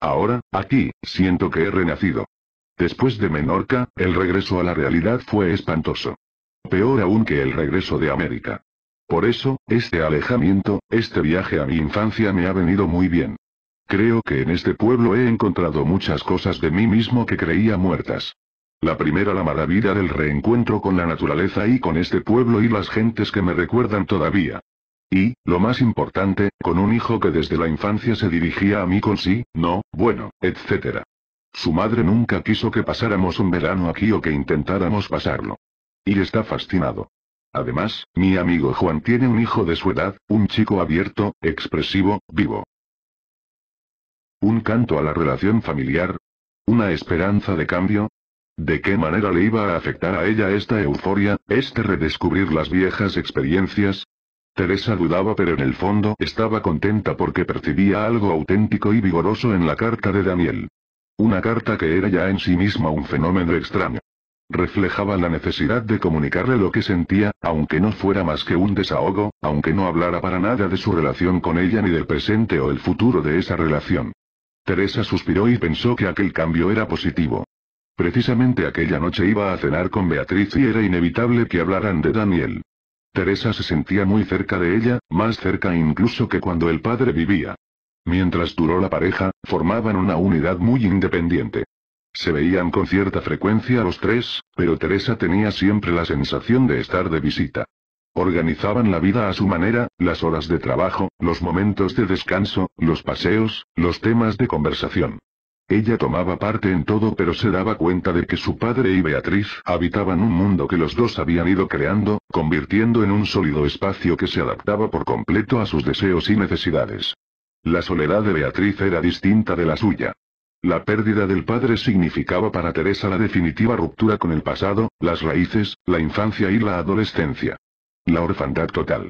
Ahora, aquí, siento que he renacido. Después de Menorca, el regreso a la realidad fue espantoso. Peor aún que el regreso de América. Por eso, este alejamiento, este viaje a mi infancia me ha venido muy bien. Creo que en este pueblo he encontrado muchas cosas de mí mismo que creía muertas. La primera la maravilla del reencuentro con la naturaleza y con este pueblo y las gentes que me recuerdan todavía. Y, lo más importante, con un hijo que desde la infancia se dirigía a mí con sí, no, bueno, etc. Su madre nunca quiso que pasáramos un verano aquí o que intentáramos pasarlo. Y está fascinado. Además, mi amigo Juan tiene un hijo de su edad, un chico abierto, expresivo, vivo. Un canto a la relación familiar. Una esperanza de cambio, ¿De qué manera le iba a afectar a ella esta euforia, este redescubrir las viejas experiencias? Teresa dudaba pero en el fondo estaba contenta porque percibía algo auténtico y vigoroso en la carta de Daniel. Una carta que era ya en sí misma un fenómeno extraño. Reflejaba la necesidad de comunicarle lo que sentía, aunque no fuera más que un desahogo, aunque no hablara para nada de su relación con ella ni del presente o el futuro de esa relación. Teresa suspiró y pensó que aquel cambio era positivo. Precisamente aquella noche iba a cenar con Beatriz y era inevitable que hablaran de Daniel. Teresa se sentía muy cerca de ella, más cerca incluso que cuando el padre vivía. Mientras duró la pareja, formaban una unidad muy independiente. Se veían con cierta frecuencia los tres, pero Teresa tenía siempre la sensación de estar de visita. Organizaban la vida a su manera, las horas de trabajo, los momentos de descanso, los paseos, los temas de conversación. Ella tomaba parte en todo pero se daba cuenta de que su padre y Beatriz habitaban un mundo que los dos habían ido creando, convirtiendo en un sólido espacio que se adaptaba por completo a sus deseos y necesidades. La soledad de Beatriz era distinta de la suya. La pérdida del padre significaba para Teresa la definitiva ruptura con el pasado, las raíces, la infancia y la adolescencia. La orfandad total.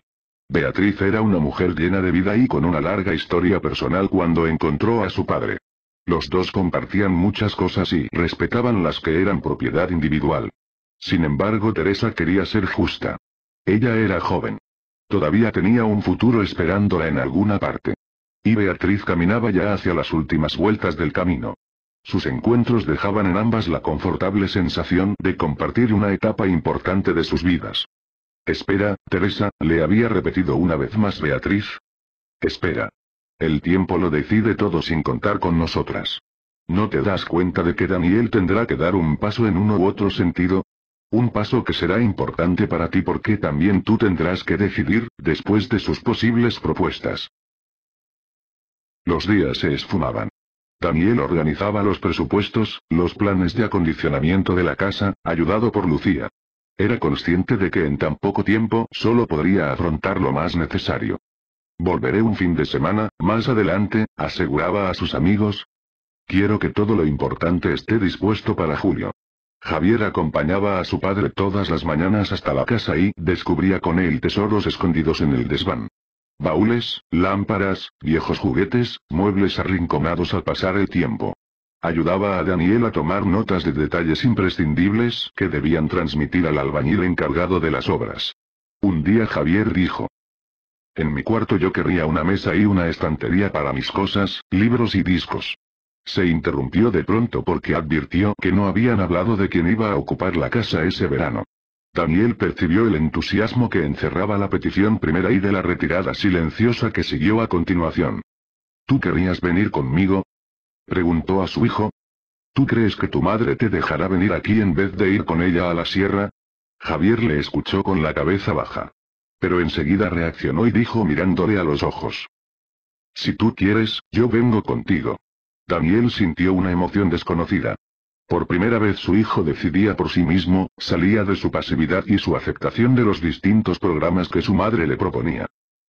Beatriz era una mujer llena de vida y con una larga historia personal cuando encontró a su padre. Los dos compartían muchas cosas y respetaban las que eran propiedad individual. Sin embargo, Teresa quería ser justa. Ella era joven. Todavía tenía un futuro esperándola en alguna parte. Y Beatriz caminaba ya hacia las últimas vueltas del camino. Sus encuentros dejaban en ambas la confortable sensación de compartir una etapa importante de sus vidas. Espera, Teresa, le había repetido una vez más Beatriz. Espera. El tiempo lo decide todo sin contar con nosotras. ¿No te das cuenta de que Daniel tendrá que dar un paso en uno u otro sentido? Un paso que será importante para ti porque también tú tendrás que decidir, después de sus posibles propuestas. Los días se esfumaban. Daniel organizaba los presupuestos, los planes de acondicionamiento de la casa, ayudado por Lucía. Era consciente de que en tan poco tiempo solo podría afrontar lo más necesario. Volveré un fin de semana, más adelante, aseguraba a sus amigos. Quiero que todo lo importante esté dispuesto para julio. Javier acompañaba a su padre todas las mañanas hasta la casa y descubría con él tesoros escondidos en el desván. Baúles, lámparas, viejos juguetes, muebles arrinconados al pasar el tiempo. Ayudaba a Daniel a tomar notas de detalles imprescindibles que debían transmitir al albañil encargado de las obras. Un día Javier dijo, en mi cuarto yo querría una mesa y una estantería para mis cosas, libros y discos. Se interrumpió de pronto porque advirtió que no habían hablado de quién iba a ocupar la casa ese verano. Daniel percibió el entusiasmo que encerraba la petición primera y de la retirada silenciosa que siguió a continuación. ¿Tú querías venir conmigo? preguntó a su hijo. ¿Tú crees que tu madre te dejará venir aquí en vez de ir con ella a la sierra? Javier le escuchó con la cabeza baja pero enseguida reaccionó y dijo mirándole a los ojos. Si tú quieres, yo vengo contigo. Daniel sintió una emoción desconocida. Por primera vez su hijo decidía por sí mismo, salía de su pasividad y su aceptación de los distintos programas que su madre le proponía.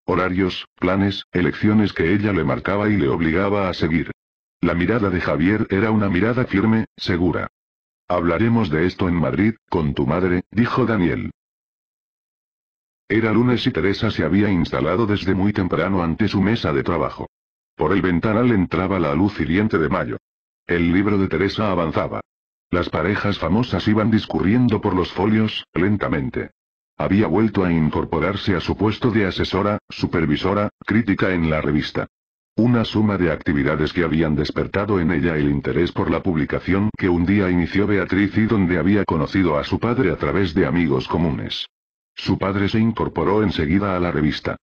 Horarios, planes, elecciones que ella le marcaba y le obligaba a seguir. La mirada de Javier era una mirada firme, segura. Hablaremos de esto en Madrid, con tu madre, dijo Daniel. Era lunes y Teresa se había instalado desde muy temprano ante su mesa de trabajo. Por el ventanal entraba la luz hiriente de mayo. El libro de Teresa avanzaba. Las parejas famosas iban discurriendo por los folios, lentamente. Había vuelto a incorporarse a su puesto de asesora, supervisora, crítica en la revista. Una suma de actividades que habían despertado en ella el interés por la publicación que un día inició Beatriz y donde había conocido a su padre a través de amigos comunes. Su padre se incorporó enseguida a la revista.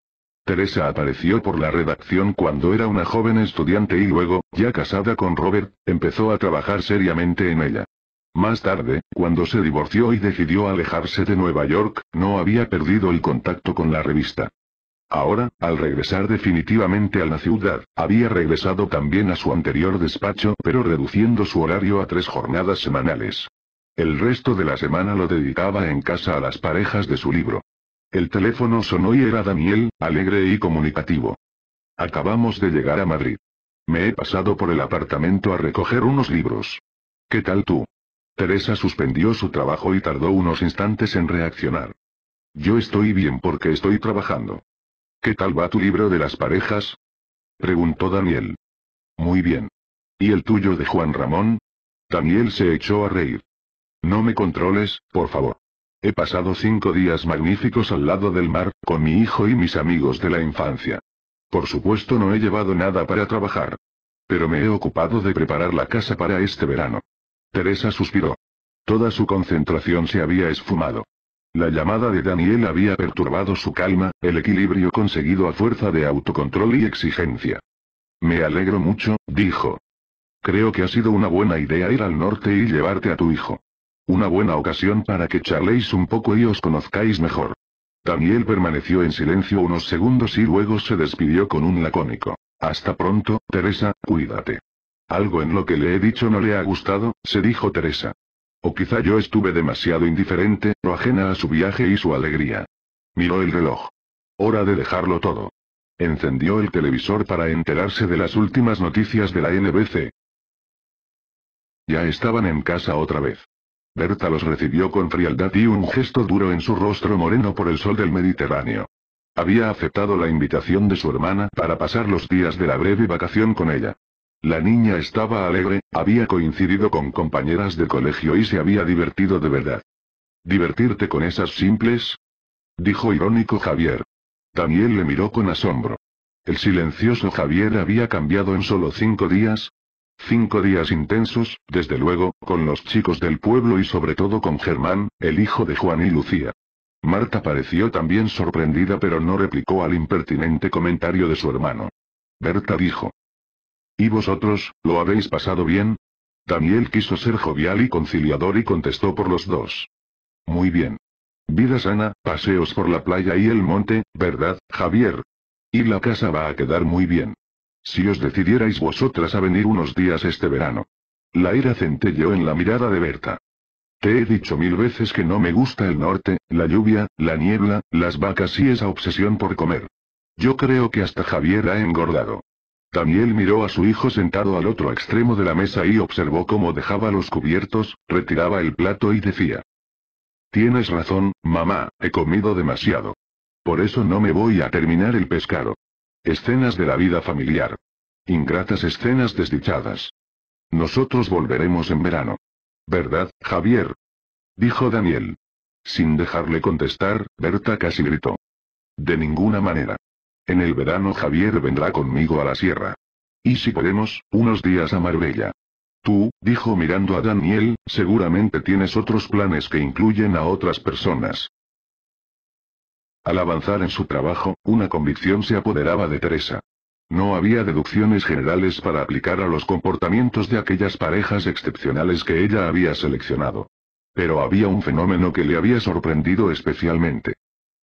Teresa apareció por la redacción cuando era una joven estudiante y luego, ya casada con Robert, empezó a trabajar seriamente en ella. Más tarde, cuando se divorció y decidió alejarse de Nueva York, no había perdido el contacto con la revista. Ahora, al regresar definitivamente a la ciudad, había regresado también a su anterior despacho pero reduciendo su horario a tres jornadas semanales. El resto de la semana lo dedicaba en casa a las parejas de su libro. El teléfono sonó y era Daniel, alegre y comunicativo. Acabamos de llegar a Madrid. Me he pasado por el apartamento a recoger unos libros. ¿Qué tal tú? Teresa suspendió su trabajo y tardó unos instantes en reaccionar. Yo estoy bien porque estoy trabajando. ¿Qué tal va tu libro de las parejas? Preguntó Daniel. Muy bien. ¿Y el tuyo de Juan Ramón? Daniel se echó a reír. No me controles, por favor. He pasado cinco días magníficos al lado del mar, con mi hijo y mis amigos de la infancia. Por supuesto no he llevado nada para trabajar. Pero me he ocupado de preparar la casa para este verano. Teresa suspiró. Toda su concentración se había esfumado. La llamada de Daniel había perturbado su calma, el equilibrio conseguido a fuerza de autocontrol y exigencia. Me alegro mucho, dijo. Creo que ha sido una buena idea ir al norte y llevarte a tu hijo. Una buena ocasión para que charléis un poco y os conozcáis mejor. Daniel permaneció en silencio unos segundos y luego se despidió con un lacónico. Hasta pronto, Teresa, cuídate. Algo en lo que le he dicho no le ha gustado, se dijo Teresa. O quizá yo estuve demasiado indiferente, o ajena a su viaje y su alegría. Miró el reloj. Hora de dejarlo todo. Encendió el televisor para enterarse de las últimas noticias de la NBC. Ya estaban en casa otra vez. Berta los recibió con frialdad y un gesto duro en su rostro moreno por el sol del Mediterráneo. Había aceptado la invitación de su hermana para pasar los días de la breve vacación con ella. La niña estaba alegre, había coincidido con compañeras de colegio y se había divertido de verdad. ¿Divertirte con esas simples? Dijo irónico Javier. Daniel le miró con asombro. El silencioso Javier había cambiado en solo cinco días, Cinco días intensos, desde luego, con los chicos del pueblo y sobre todo con Germán, el hijo de Juan y Lucía. Marta pareció también sorprendida pero no replicó al impertinente comentario de su hermano. Berta dijo. ¿Y vosotros, lo habéis pasado bien? Daniel quiso ser jovial y conciliador y contestó por los dos. Muy bien. Vida sana, paseos por la playa y el monte, ¿verdad, Javier? Y la casa va a quedar muy bien. Si os decidierais vosotras a venir unos días este verano. La ira centelló en la mirada de Berta. Te he dicho mil veces que no me gusta el norte, la lluvia, la niebla, las vacas y esa obsesión por comer. Yo creo que hasta Javier ha engordado. Daniel miró a su hijo sentado al otro extremo de la mesa y observó cómo dejaba los cubiertos, retiraba el plato y decía. Tienes razón, mamá, he comido demasiado. Por eso no me voy a terminar el pescado. Escenas de la vida familiar. Ingratas escenas desdichadas. Nosotros volveremos en verano. ¿Verdad, Javier? Dijo Daniel. Sin dejarle contestar, Berta casi gritó. De ninguna manera. En el verano Javier vendrá conmigo a la sierra. Y si podemos, unos días a Marbella. Tú, dijo mirando a Daniel, seguramente tienes otros planes que incluyen a otras personas. Al avanzar en su trabajo, una convicción se apoderaba de Teresa. No había deducciones generales para aplicar a los comportamientos de aquellas parejas excepcionales que ella había seleccionado. Pero había un fenómeno que le había sorprendido especialmente.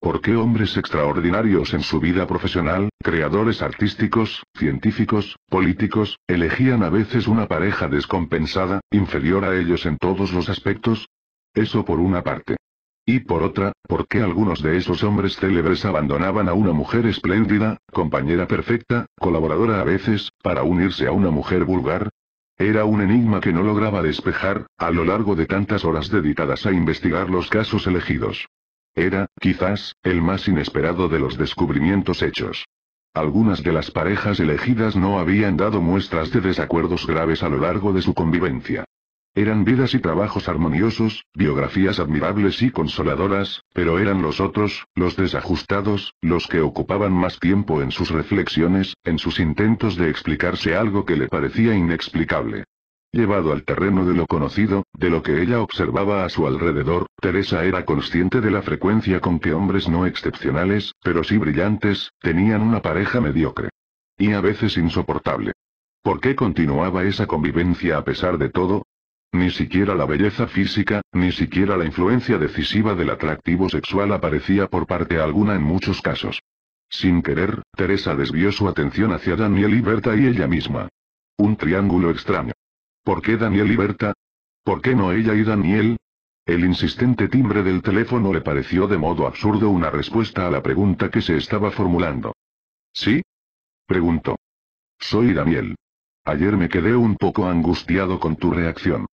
¿Por qué hombres extraordinarios en su vida profesional, creadores artísticos, científicos, políticos, elegían a veces una pareja descompensada, inferior a ellos en todos los aspectos? Eso por una parte. Y por otra, ¿por qué algunos de esos hombres célebres abandonaban a una mujer espléndida, compañera perfecta, colaboradora a veces, para unirse a una mujer vulgar? Era un enigma que no lograba despejar, a lo largo de tantas horas dedicadas a investigar los casos elegidos. Era, quizás, el más inesperado de los descubrimientos hechos. Algunas de las parejas elegidas no habían dado muestras de desacuerdos graves a lo largo de su convivencia. Eran vidas y trabajos armoniosos, biografías admirables y consoladoras, pero eran los otros, los desajustados, los que ocupaban más tiempo en sus reflexiones, en sus intentos de explicarse algo que le parecía inexplicable. Llevado al terreno de lo conocido, de lo que ella observaba a su alrededor, Teresa era consciente de la frecuencia con que hombres no excepcionales, pero sí brillantes, tenían una pareja mediocre. Y a veces insoportable. ¿Por qué continuaba esa convivencia a pesar de todo? Ni siquiera la belleza física, ni siquiera la influencia decisiva del atractivo sexual aparecía por parte alguna en muchos casos. Sin querer, Teresa desvió su atención hacia Daniel y Berta y ella misma. Un triángulo extraño. ¿Por qué Daniel y Berta? ¿Por qué no ella y Daniel? El insistente timbre del teléfono le pareció de modo absurdo una respuesta a la pregunta que se estaba formulando. ¿Sí? preguntó. Soy Daniel. Ayer me quedé un poco angustiado con tu reacción.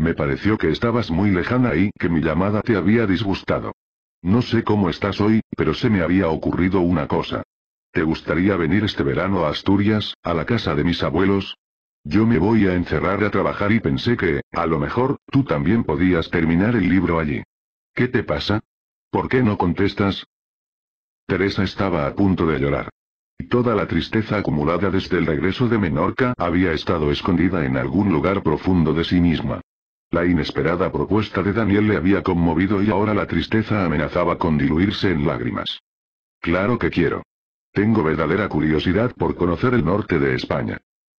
Me pareció que estabas muy lejana y que mi llamada te había disgustado. No sé cómo estás hoy, pero se me había ocurrido una cosa. ¿Te gustaría venir este verano a Asturias, a la casa de mis abuelos? Yo me voy a encerrar a trabajar y pensé que, a lo mejor, tú también podías terminar el libro allí. ¿Qué te pasa? ¿Por qué no contestas? Teresa estaba a punto de llorar. Toda la tristeza acumulada desde el regreso de Menorca había estado escondida en algún lugar profundo de sí misma. La inesperada propuesta de Daniel le había conmovido y ahora la tristeza amenazaba con diluirse en lágrimas. Claro que quiero. Tengo verdadera curiosidad por conocer el norte de España.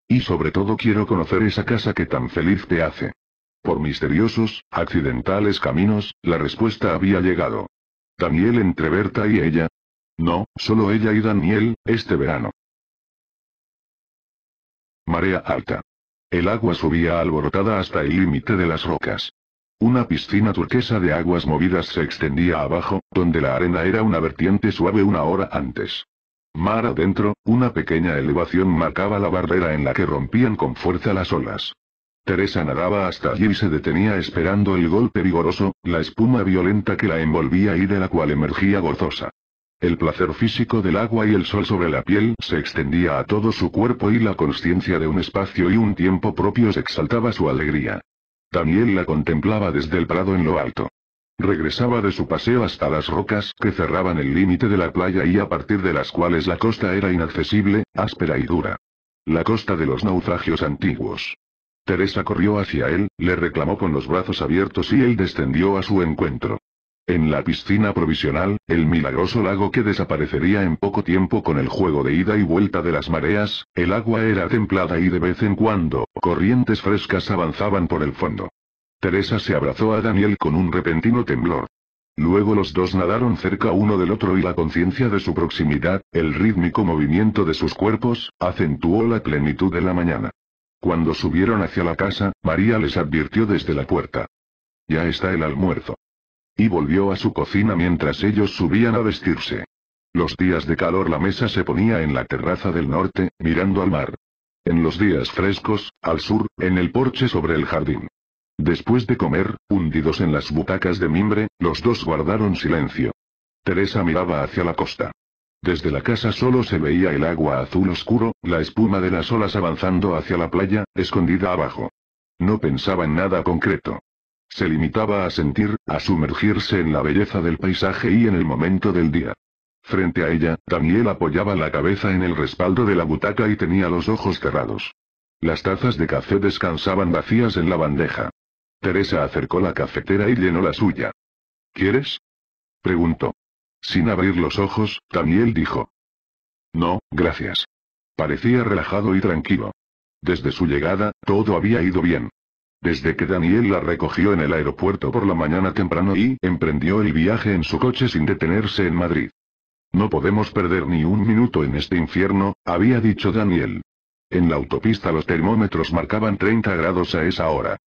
Y sobre todo quiero conocer esa casa que tan feliz te hace. Por misteriosos, accidentales caminos, la respuesta había llegado. Daniel entre Berta y ella. No, solo ella y Daniel, este verano. Marea alta. El agua subía alborotada hasta el límite de las rocas. Una piscina turquesa de aguas movidas se extendía abajo, donde la arena era una vertiente suave una hora antes. Mar adentro, una pequeña elevación marcaba la barrera en la que rompían con fuerza las olas. Teresa nadaba hasta allí y se detenía esperando el golpe vigoroso, la espuma violenta que la envolvía y de la cual emergía gozosa. El placer físico del agua y el sol sobre la piel se extendía a todo su cuerpo y la conciencia de un espacio y un tiempo propios exaltaba su alegría. Daniel la contemplaba desde el prado en lo alto. Regresaba de su paseo hasta las rocas que cerraban el límite de la playa y a partir de las cuales la costa era inaccesible, áspera y dura. La costa de los naufragios antiguos. Teresa corrió hacia él, le reclamó con los brazos abiertos y él descendió a su encuentro. En la piscina provisional, el milagroso lago que desaparecería en poco tiempo con el juego de ida y vuelta de las mareas, el agua era templada y de vez en cuando, corrientes frescas avanzaban por el fondo. Teresa se abrazó a Daniel con un repentino temblor. Luego los dos nadaron cerca uno del otro y la conciencia de su proximidad, el rítmico movimiento de sus cuerpos, acentuó la plenitud de la mañana. Cuando subieron hacia la casa, María les advirtió desde la puerta. Ya está el almuerzo. Y volvió a su cocina mientras ellos subían a vestirse. Los días de calor la mesa se ponía en la terraza del norte, mirando al mar. En los días frescos, al sur, en el porche sobre el jardín. Después de comer, hundidos en las butacas de mimbre, los dos guardaron silencio. Teresa miraba hacia la costa. Desde la casa solo se veía el agua azul oscuro, la espuma de las olas avanzando hacia la playa, escondida abajo. No pensaba en nada concreto. Se limitaba a sentir, a sumergirse en la belleza del paisaje y en el momento del día. Frente a ella, Daniel apoyaba la cabeza en el respaldo de la butaca y tenía los ojos cerrados. Las tazas de café descansaban vacías en la bandeja. Teresa acercó la cafetera y llenó la suya. ¿Quieres? preguntó. Sin abrir los ojos, Daniel dijo. No, gracias. Parecía relajado y tranquilo. Desde su llegada, todo había ido bien. Desde que Daniel la recogió en el aeropuerto por la mañana temprano y emprendió el viaje en su coche sin detenerse en Madrid. No podemos perder ni un minuto en este infierno, había dicho Daniel. En la autopista los termómetros marcaban 30 grados a esa hora.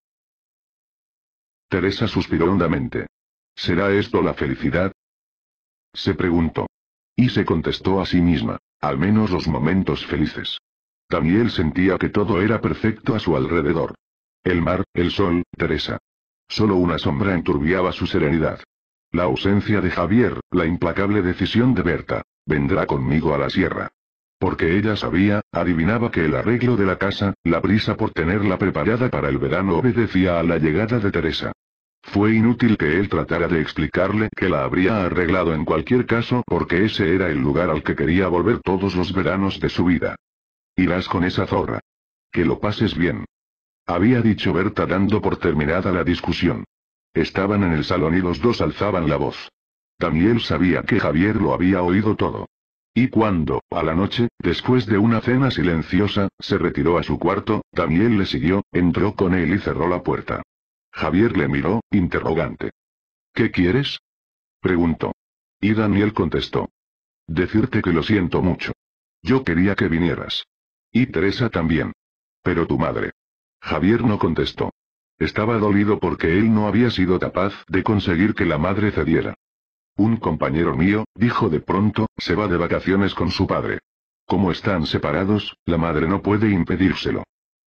Teresa suspiró hondamente. ¿Será esto la felicidad? Se preguntó. Y se contestó a sí misma, al menos los momentos felices. Daniel sentía que todo era perfecto a su alrededor. El mar, el sol, Teresa. Solo una sombra enturbiaba su serenidad. La ausencia de Javier, la implacable decisión de Berta. Vendrá conmigo a la sierra. Porque ella sabía, adivinaba que el arreglo de la casa, la prisa por tenerla preparada para el verano obedecía a la llegada de Teresa. Fue inútil que él tratara de explicarle que la habría arreglado en cualquier caso porque ese era el lugar al que quería volver todos los veranos de su vida. Irás con esa zorra. Que lo pases bien. Había dicho Berta dando por terminada la discusión. Estaban en el salón y los dos alzaban la voz. Daniel sabía que Javier lo había oído todo. Y cuando, a la noche, después de una cena silenciosa, se retiró a su cuarto, Daniel le siguió, entró con él y cerró la puerta. Javier le miró, interrogante. ¿Qué quieres? preguntó. Y Daniel contestó. Decirte que lo siento mucho. Yo quería que vinieras. Y Teresa también. Pero tu madre. Javier no contestó. Estaba dolido porque él no había sido capaz de conseguir que la madre cediera. Un compañero mío, dijo de pronto, se va de vacaciones con su padre. Como están separados, la madre no puede impedírselo.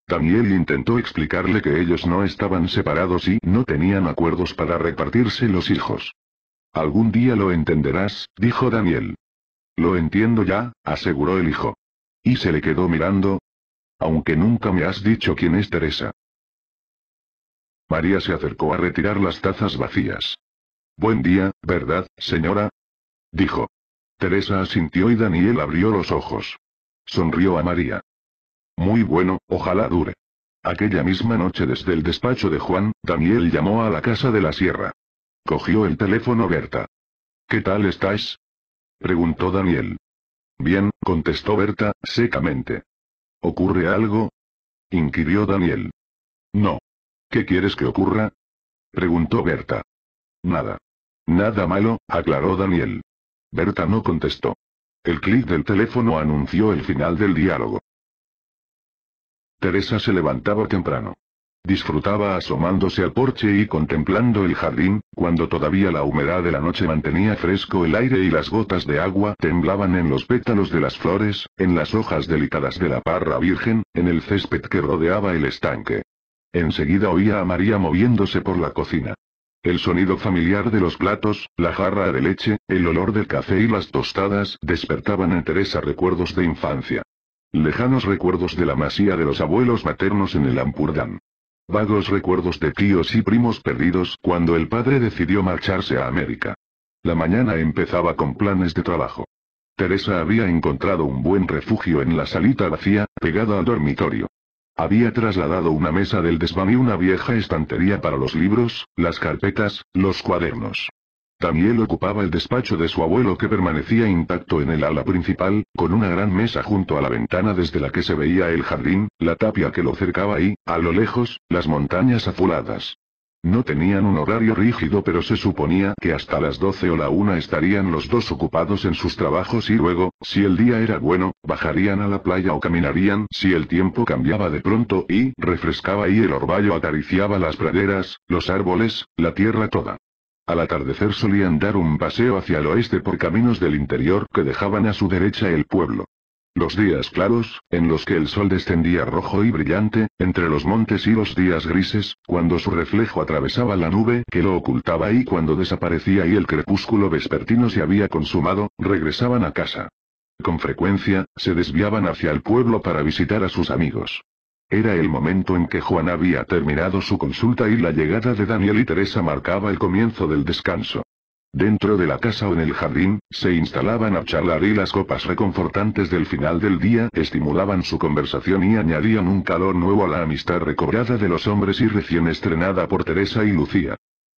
Daniel intentó explicarle que ellos no estaban separados y no tenían acuerdos para repartirse los hijos. Algún día lo entenderás, dijo Daniel. Lo entiendo ya, aseguró el hijo. Y se le quedó mirando, aunque nunca me has dicho quién es Teresa. María se acercó a retirar las tazas vacías. Buen día, ¿verdad, señora? Dijo. Teresa asintió y Daniel abrió los ojos. Sonrió a María. Muy bueno, ojalá dure. Aquella misma noche desde el despacho de Juan, Daniel llamó a la casa de la sierra. Cogió el teléfono Berta. ¿Qué tal estáis? Preguntó Daniel. Bien, contestó Berta, secamente. ¿Ocurre algo? inquirió Daniel. No. ¿Qué quieres que ocurra? preguntó Berta. Nada. Nada malo, aclaró Daniel. Berta no contestó. El clic del teléfono anunció el final del diálogo. Teresa se levantaba temprano. Disfrutaba asomándose al porche y contemplando el jardín, cuando todavía la humedad de la noche mantenía fresco el aire y las gotas de agua temblaban en los pétalos de las flores, en las hojas delicadas de la parra virgen, en el césped que rodeaba el estanque. Enseguida oía a María moviéndose por la cocina. El sonido familiar de los platos, la jarra de leche, el olor del café y las tostadas despertaban en Teresa recuerdos de infancia. Lejanos recuerdos de la masía de los abuelos maternos en el Ampurdán vagos recuerdos de tíos y primos perdidos cuando el padre decidió marcharse a América. La mañana empezaba con planes de trabajo. Teresa había encontrado un buen refugio en la salita vacía, pegada al dormitorio. Había trasladado una mesa del desván y una vieja estantería para los libros, las carpetas, los cuadernos. Tamiel ocupaba el despacho de su abuelo que permanecía intacto en el ala principal, con una gran mesa junto a la ventana desde la que se veía el jardín, la tapia que lo cercaba y, a lo lejos, las montañas azuladas. No tenían un horario rígido pero se suponía que hasta las doce o la una estarían los dos ocupados en sus trabajos y luego, si el día era bueno, bajarían a la playa o caminarían si el tiempo cambiaba de pronto y refrescaba y el orvallo acariciaba las praderas, los árboles, la tierra toda. Al atardecer solían dar un paseo hacia el oeste por caminos del interior que dejaban a su derecha el pueblo. Los días claros, en los que el sol descendía rojo y brillante, entre los montes y los días grises, cuando su reflejo atravesaba la nube que lo ocultaba y cuando desaparecía y el crepúsculo vespertino se había consumado, regresaban a casa. Con frecuencia, se desviaban hacia el pueblo para visitar a sus amigos. Era el momento en que Juan había terminado su consulta y la llegada de Daniel y Teresa marcaba el comienzo del descanso. Dentro de la casa o en el jardín, se instalaban a charlar y las copas reconfortantes del final del día estimulaban su conversación y añadían un calor nuevo a la amistad recobrada de los hombres y recién estrenada por Teresa y Lucía.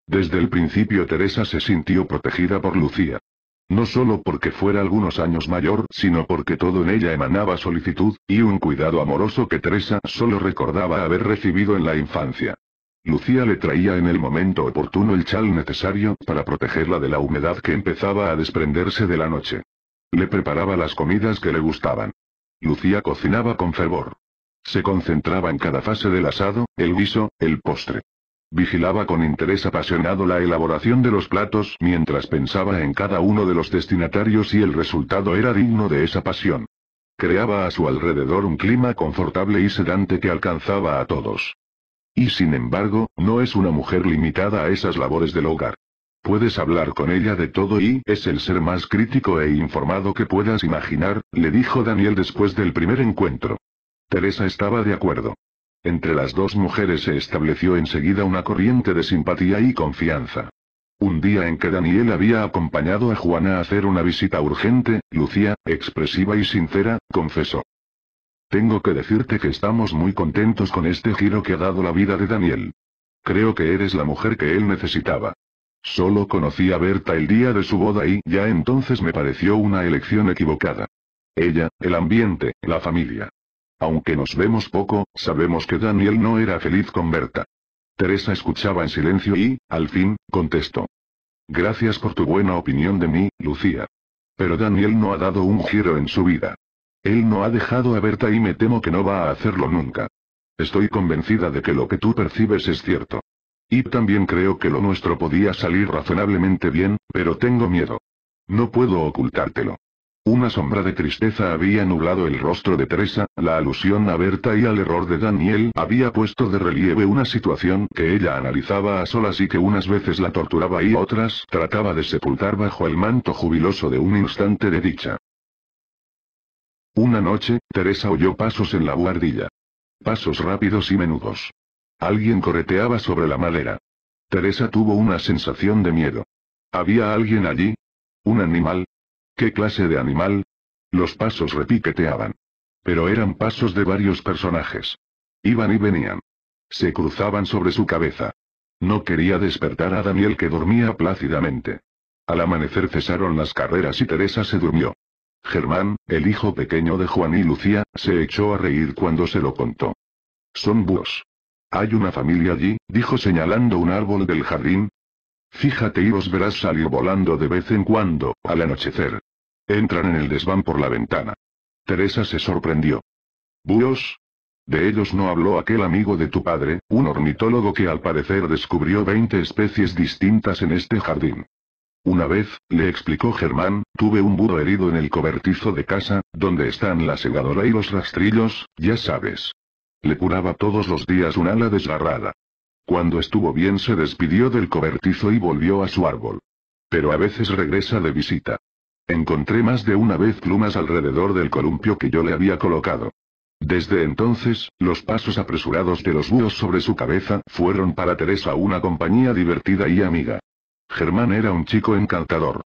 Desde el principio Teresa se sintió protegida por Lucía. No solo porque fuera algunos años mayor, sino porque todo en ella emanaba solicitud, y un cuidado amoroso que Teresa solo recordaba haber recibido en la infancia. Lucía le traía en el momento oportuno el chal necesario para protegerla de la humedad que empezaba a desprenderse de la noche. Le preparaba las comidas que le gustaban. Lucía cocinaba con fervor. Se concentraba en cada fase del asado, el guiso, el postre. Vigilaba con interés apasionado la elaboración de los platos mientras pensaba en cada uno de los destinatarios y el resultado era digno de esa pasión. Creaba a su alrededor un clima confortable y sedante que alcanzaba a todos. Y sin embargo, no es una mujer limitada a esas labores del hogar. Puedes hablar con ella de todo y es el ser más crítico e informado que puedas imaginar, le dijo Daniel después del primer encuentro. Teresa estaba de acuerdo. Entre las dos mujeres se estableció enseguida una corriente de simpatía y confianza. Un día en que Daniel había acompañado a Juana a hacer una visita urgente, Lucía, expresiva y sincera, confesó. Tengo que decirte que estamos muy contentos con este giro que ha dado la vida de Daniel. Creo que eres la mujer que él necesitaba. Solo conocí a Berta el día de su boda y ya entonces me pareció una elección equivocada. Ella, el ambiente, la familia, aunque nos vemos poco, sabemos que Daniel no era feliz con Berta. Teresa escuchaba en silencio y, al fin, contestó. Gracias por tu buena opinión de mí, Lucía. Pero Daniel no ha dado un giro en su vida. Él no ha dejado a Berta y me temo que no va a hacerlo nunca. Estoy convencida de que lo que tú percibes es cierto. Y también creo que lo nuestro podía salir razonablemente bien, pero tengo miedo. No puedo ocultártelo. Una sombra de tristeza había nublado el rostro de Teresa, la alusión a Berta y al error de Daniel había puesto de relieve una situación que ella analizaba a solas y que unas veces la torturaba y otras trataba de sepultar bajo el manto jubiloso de un instante de dicha. Una noche, Teresa oyó pasos en la guardilla, Pasos rápidos y menudos. Alguien correteaba sobre la madera. Teresa tuvo una sensación de miedo. ¿Había alguien allí? ¿Un animal? ¿Qué clase de animal? Los pasos repiqueteaban. Pero eran pasos de varios personajes. Iban y venían. Se cruzaban sobre su cabeza. No quería despertar a Daniel que dormía plácidamente. Al amanecer cesaron las carreras y Teresa se durmió. Germán, el hijo pequeño de Juan y Lucía, se echó a reír cuando se lo contó. Son búhos. Hay una familia allí, dijo señalando un árbol del jardín. Fíjate y los verás salir volando de vez en cuando, al anochecer. Entran en el desván por la ventana. Teresa se sorprendió. ¿Búhos? De ellos no habló aquel amigo de tu padre, un ornitólogo que al parecer descubrió 20 especies distintas en este jardín. Una vez, le explicó Germán, tuve un búho herido en el cobertizo de casa, donde están la segadora y los rastrillos, ya sabes. Le curaba todos los días un ala desgarrada. Cuando estuvo bien se despidió del cobertizo y volvió a su árbol. Pero a veces regresa de visita. Encontré más de una vez plumas alrededor del columpio que yo le había colocado. Desde entonces, los pasos apresurados de los búhos sobre su cabeza fueron para Teresa una compañía divertida y amiga. Germán era un chico encantador.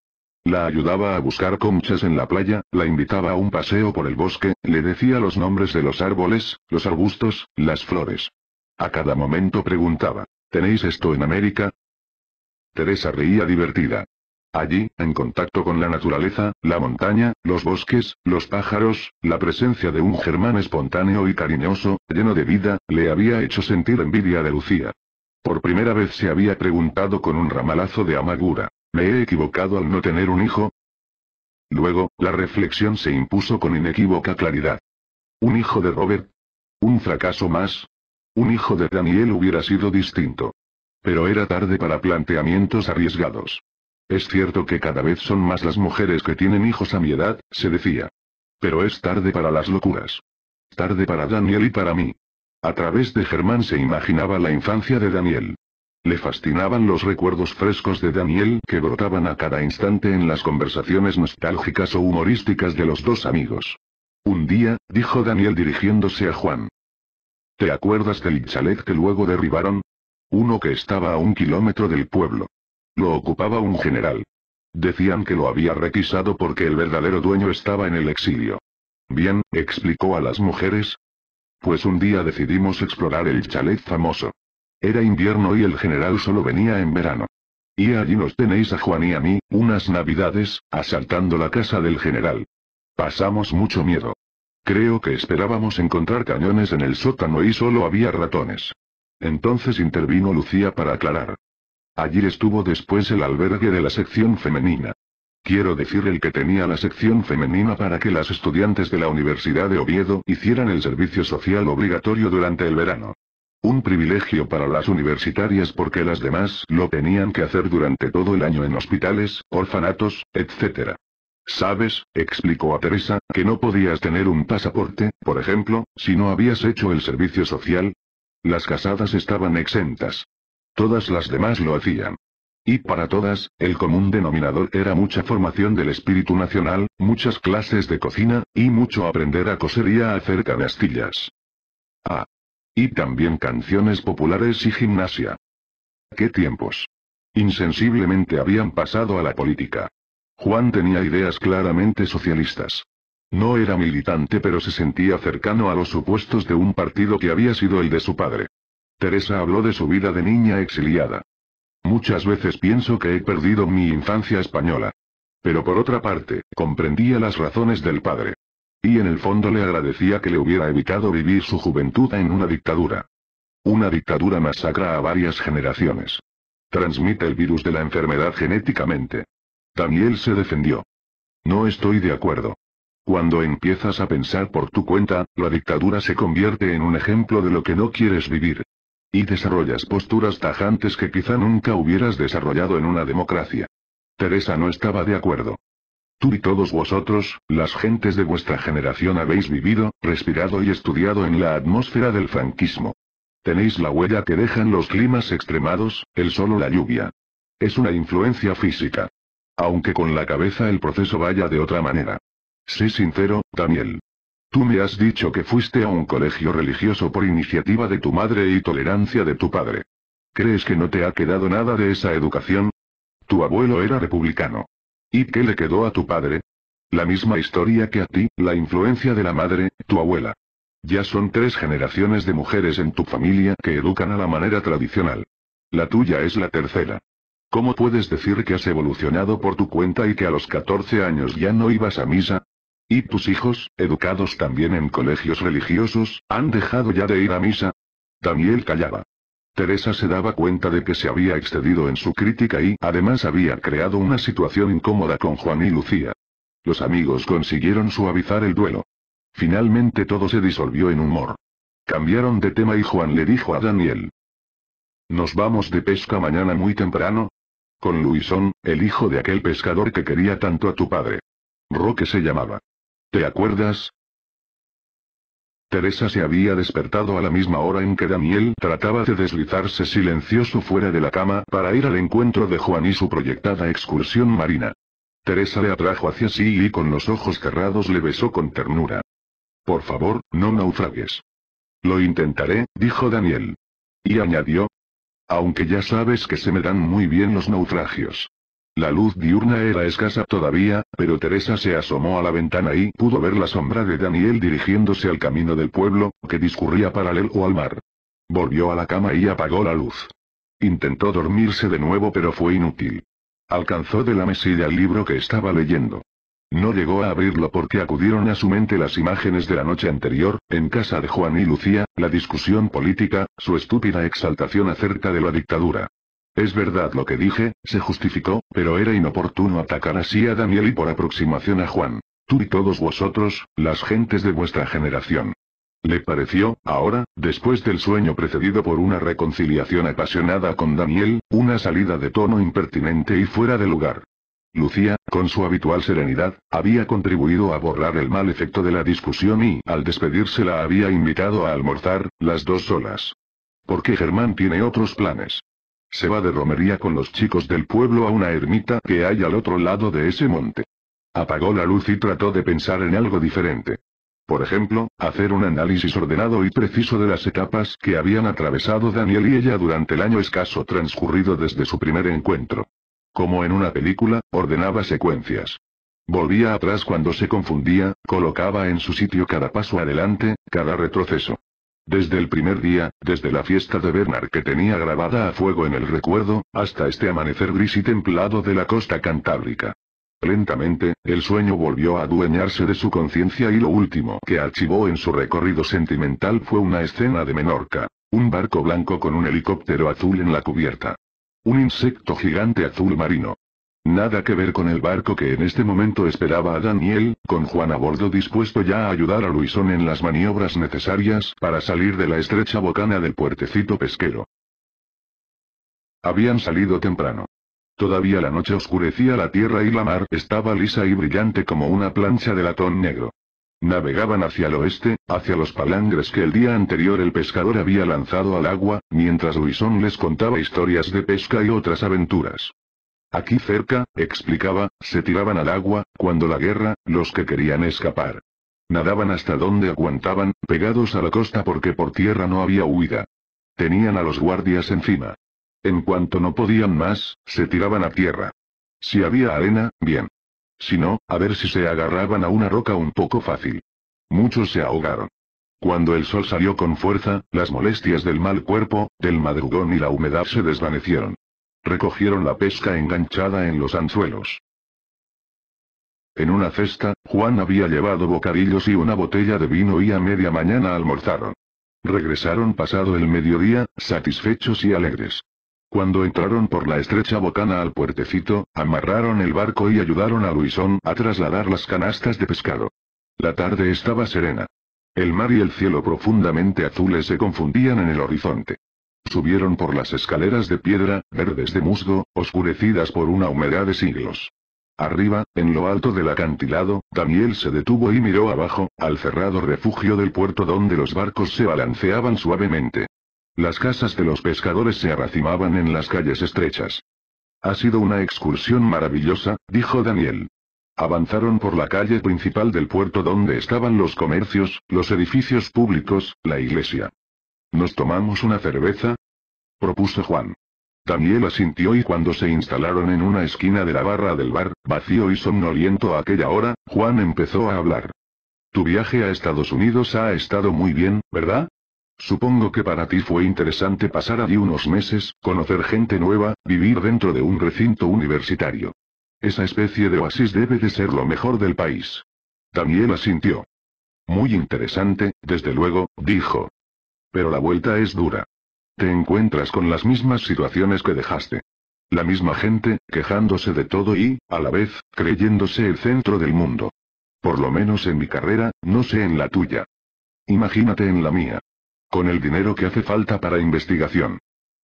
La ayudaba a buscar conchas en la playa, la invitaba a un paseo por el bosque, le decía los nombres de los árboles, los arbustos, las flores. A cada momento preguntaba, ¿tenéis esto en América? Teresa reía divertida. Allí, en contacto con la naturaleza, la montaña, los bosques, los pájaros, la presencia de un germán espontáneo y cariñoso, lleno de vida, le había hecho sentir envidia de Lucía. Por primera vez se había preguntado con un ramalazo de amargura, ¿me he equivocado al no tener un hijo? Luego, la reflexión se impuso con inequívoca claridad. ¿Un hijo de Robert? ¿Un fracaso más? Un hijo de Daniel hubiera sido distinto. Pero era tarde para planteamientos arriesgados. Es cierto que cada vez son más las mujeres que tienen hijos a mi edad, se decía. Pero es tarde para las locuras. Tarde para Daniel y para mí. A través de Germán se imaginaba la infancia de Daniel. Le fascinaban los recuerdos frescos de Daniel que brotaban a cada instante en las conversaciones nostálgicas o humorísticas de los dos amigos. Un día, dijo Daniel dirigiéndose a Juan. ¿Te acuerdas del chalet que luego derribaron? Uno que estaba a un kilómetro del pueblo. Lo ocupaba un general. Decían que lo había requisado porque el verdadero dueño estaba en el exilio. Bien, explicó a las mujeres. Pues un día decidimos explorar el chalet famoso. Era invierno y el general solo venía en verano. Y allí nos tenéis a Juan y a mí, unas navidades, asaltando la casa del general. Pasamos mucho miedo. Creo que esperábamos encontrar cañones en el sótano y solo había ratones. Entonces intervino Lucía para aclarar. Allí estuvo después el albergue de la sección femenina. Quiero decir el que tenía la sección femenina para que las estudiantes de la Universidad de Oviedo hicieran el servicio social obligatorio durante el verano. Un privilegio para las universitarias porque las demás lo tenían que hacer durante todo el año en hospitales, orfanatos, etc. Sabes, explicó a Teresa, que no podías tener un pasaporte, por ejemplo, si no habías hecho el servicio social. Las casadas estaban exentas. Todas las demás lo hacían. Y para todas, el común denominador era mucha formación del espíritu nacional, muchas clases de cocina, y mucho aprender a cosería acerca de hacer canastillas. Ah. Y también canciones populares y gimnasia. ¡Qué tiempos! Insensiblemente habían pasado a la política. Juan tenía ideas claramente socialistas. No era militante pero se sentía cercano a los supuestos de un partido que había sido el de su padre. Teresa habló de su vida de niña exiliada. Muchas veces pienso que he perdido mi infancia española. Pero por otra parte, comprendía las razones del padre. Y en el fondo le agradecía que le hubiera evitado vivir su juventud en una dictadura. Una dictadura masacra a varias generaciones. Transmite el virus de la enfermedad genéticamente. Daniel se defendió. No estoy de acuerdo. Cuando empiezas a pensar por tu cuenta, la dictadura se convierte en un ejemplo de lo que no quieres vivir. Y desarrollas posturas tajantes que quizá nunca hubieras desarrollado en una democracia. Teresa no estaba de acuerdo. Tú y todos vosotros, las gentes de vuestra generación habéis vivido, respirado y estudiado en la atmósfera del franquismo. Tenéis la huella que dejan los climas extremados, el sol o la lluvia. Es una influencia física. Aunque con la cabeza el proceso vaya de otra manera. Sé sincero, Daniel. Tú me has dicho que fuiste a un colegio religioso por iniciativa de tu madre y tolerancia de tu padre. ¿Crees que no te ha quedado nada de esa educación? Tu abuelo era republicano. ¿Y qué le quedó a tu padre? La misma historia que a ti, la influencia de la madre, tu abuela. Ya son tres generaciones de mujeres en tu familia que educan a la manera tradicional. La tuya es la tercera. ¿Cómo puedes decir que has evolucionado por tu cuenta y que a los 14 años ya no ibas a misa? ¿Y tus hijos, educados también en colegios religiosos, han dejado ya de ir a misa? Daniel callaba. Teresa se daba cuenta de que se había excedido en su crítica y, además, había creado una situación incómoda con Juan y Lucía. Los amigos consiguieron suavizar el duelo. Finalmente todo se disolvió en humor. Cambiaron de tema y Juan le dijo a Daniel. Nos vamos de pesca mañana muy temprano. Con Luisón, el hijo de aquel pescador que quería tanto a tu padre. Roque se llamaba. ¿Te acuerdas? Teresa se había despertado a la misma hora en que Daniel trataba de deslizarse silencioso fuera de la cama para ir al encuentro de Juan y su proyectada excursión marina. Teresa le atrajo hacia sí y con los ojos cerrados le besó con ternura. Por favor, no naufragues. Lo intentaré, dijo Daniel. Y añadió. Aunque ya sabes que se me dan muy bien los naufragios. La luz diurna era escasa todavía, pero Teresa se asomó a la ventana y pudo ver la sombra de Daniel dirigiéndose al camino del pueblo, que discurría paralelo al mar. Volvió a la cama y apagó la luz. Intentó dormirse de nuevo pero fue inútil. Alcanzó de la mesilla el libro que estaba leyendo. No llegó a abrirlo porque acudieron a su mente las imágenes de la noche anterior, en casa de Juan y Lucía, la discusión política, su estúpida exaltación acerca de la dictadura. Es verdad lo que dije, se justificó, pero era inoportuno atacar así a Daniel y por aproximación a Juan. Tú y todos vosotros, las gentes de vuestra generación. Le pareció, ahora, después del sueño precedido por una reconciliación apasionada con Daniel, una salida de tono impertinente y fuera de lugar. Lucía, con su habitual serenidad, había contribuido a borrar el mal efecto de la discusión y, al despedirse, la había invitado a almorzar, las dos solas. Porque Germán tiene otros planes. Se va de romería con los chicos del pueblo a una ermita que hay al otro lado de ese monte. Apagó la luz y trató de pensar en algo diferente. Por ejemplo, hacer un análisis ordenado y preciso de las etapas que habían atravesado Daniel y ella durante el año escaso transcurrido desde su primer encuentro. Como en una película, ordenaba secuencias. Volvía atrás cuando se confundía, colocaba en su sitio cada paso adelante, cada retroceso. Desde el primer día, desde la fiesta de Bernard que tenía grabada a fuego en el recuerdo, hasta este amanecer gris y templado de la costa cantábrica. Lentamente, el sueño volvió a adueñarse de su conciencia y lo último que archivó en su recorrido sentimental fue una escena de Menorca. Un barco blanco con un helicóptero azul en la cubierta. Un insecto gigante azul marino. Nada que ver con el barco que en este momento esperaba a Daniel, con Juan a bordo dispuesto ya a ayudar a Luisón en las maniobras necesarias para salir de la estrecha bocana del puertecito pesquero. Habían salido temprano. Todavía la noche oscurecía la tierra y la mar estaba lisa y brillante como una plancha de latón negro. Navegaban hacia el oeste, hacia los palangres que el día anterior el pescador había lanzado al agua, mientras Luisón les contaba historias de pesca y otras aventuras. Aquí cerca, explicaba, se tiraban al agua, cuando la guerra, los que querían escapar. Nadaban hasta donde aguantaban, pegados a la costa porque por tierra no había huida. Tenían a los guardias encima. En cuanto no podían más, se tiraban a tierra. Si había arena, bien. Si no, a ver si se agarraban a una roca un poco fácil. Muchos se ahogaron. Cuando el sol salió con fuerza, las molestias del mal cuerpo, del madrugón y la humedad se desvanecieron. Recogieron la pesca enganchada en los anzuelos. En una cesta, Juan había llevado bocadillos y una botella de vino y a media mañana almorzaron. Regresaron pasado el mediodía, satisfechos y alegres. Cuando entraron por la estrecha bocana al puertecito, amarraron el barco y ayudaron a Luisón a trasladar las canastas de pescado. La tarde estaba serena. El mar y el cielo profundamente azules se confundían en el horizonte. Subieron por las escaleras de piedra, verdes de musgo, oscurecidas por una humedad de siglos. Arriba, en lo alto del acantilado, Daniel se detuvo y miró abajo, al cerrado refugio del puerto donde los barcos se balanceaban suavemente. Las casas de los pescadores se arracimaban en las calles estrechas. Ha sido una excursión maravillosa, dijo Daniel. Avanzaron por la calle principal del puerto donde estaban los comercios, los edificios públicos, la iglesia. ¿Nos tomamos una cerveza? propuso Juan. Daniel asintió y cuando se instalaron en una esquina de la barra del bar, vacío y somnoliento a aquella hora, Juan empezó a hablar. Tu viaje a Estados Unidos ha estado muy bien, ¿verdad? Supongo que para ti fue interesante pasar allí unos meses, conocer gente nueva, vivir dentro de un recinto universitario. Esa especie de oasis debe de ser lo mejor del país. Daniel asintió. Muy interesante, desde luego, dijo, pero la vuelta es dura. Te encuentras con las mismas situaciones que dejaste. La misma gente, quejándose de todo y, a la vez, creyéndose el centro del mundo. Por lo menos en mi carrera, no sé en la tuya. Imagínate en la mía. Con el dinero que hace falta para investigación.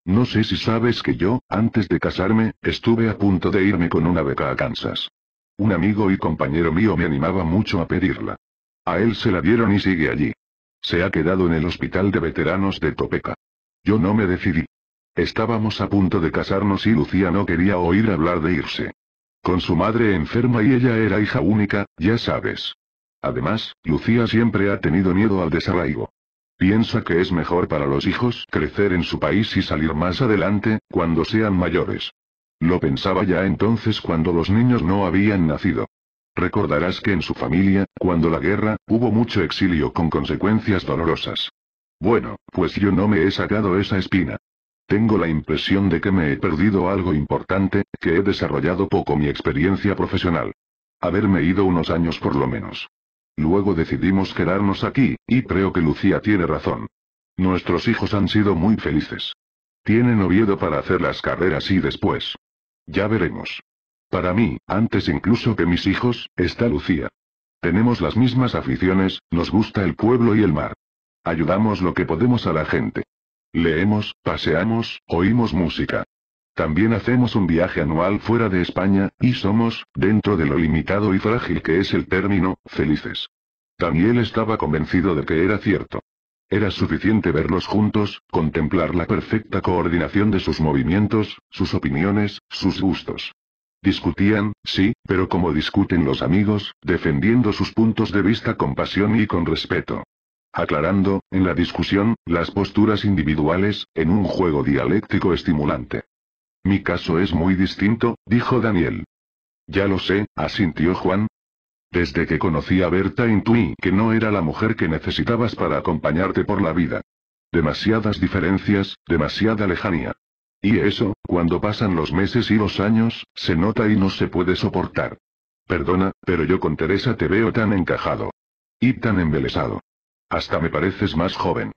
No sé si sabes que yo, antes de casarme, estuve a punto de irme con una beca a Kansas. Un amigo y compañero mío me animaba mucho a pedirla. A él se la dieron y sigue allí. Se ha quedado en el hospital de veteranos de Topeka. Yo no me decidí. Estábamos a punto de casarnos y Lucía no quería oír hablar de irse. Con su madre enferma y ella era hija única, ya sabes. Además, Lucía siempre ha tenido miedo al desarraigo. Piensa que es mejor para los hijos crecer en su país y salir más adelante, cuando sean mayores. Lo pensaba ya entonces cuando los niños no habían nacido. Recordarás que en su familia, cuando la guerra, hubo mucho exilio con consecuencias dolorosas. Bueno, pues yo no me he sacado esa espina. Tengo la impresión de que me he perdido algo importante, que he desarrollado poco mi experiencia profesional. Haberme ido unos años por lo menos. Luego decidimos quedarnos aquí, y creo que Lucía tiene razón. Nuestros hijos han sido muy felices. Tienen Oviedo para hacer las carreras y después. Ya veremos. Para mí, antes incluso que mis hijos, está Lucía. Tenemos las mismas aficiones, nos gusta el pueblo y el mar. Ayudamos lo que podemos a la gente. Leemos, paseamos, oímos música. También hacemos un viaje anual fuera de España, y somos, dentro de lo limitado y frágil que es el término, felices. Daniel estaba convencido de que era cierto. Era suficiente verlos juntos, contemplar la perfecta coordinación de sus movimientos, sus opiniones, sus gustos. Discutían, sí, pero como discuten los amigos, defendiendo sus puntos de vista con pasión y con respeto. Aclarando, en la discusión, las posturas individuales, en un juego dialéctico estimulante. Mi caso es muy distinto, dijo Daniel. Ya lo sé, asintió Juan. Desde que conocí a Berta intuí que no era la mujer que necesitabas para acompañarte por la vida. Demasiadas diferencias, demasiada lejanía. Y eso, cuando pasan los meses y los años, se nota y no se puede soportar. Perdona, pero yo con Teresa te veo tan encajado. Y tan embelesado. Hasta me pareces más joven.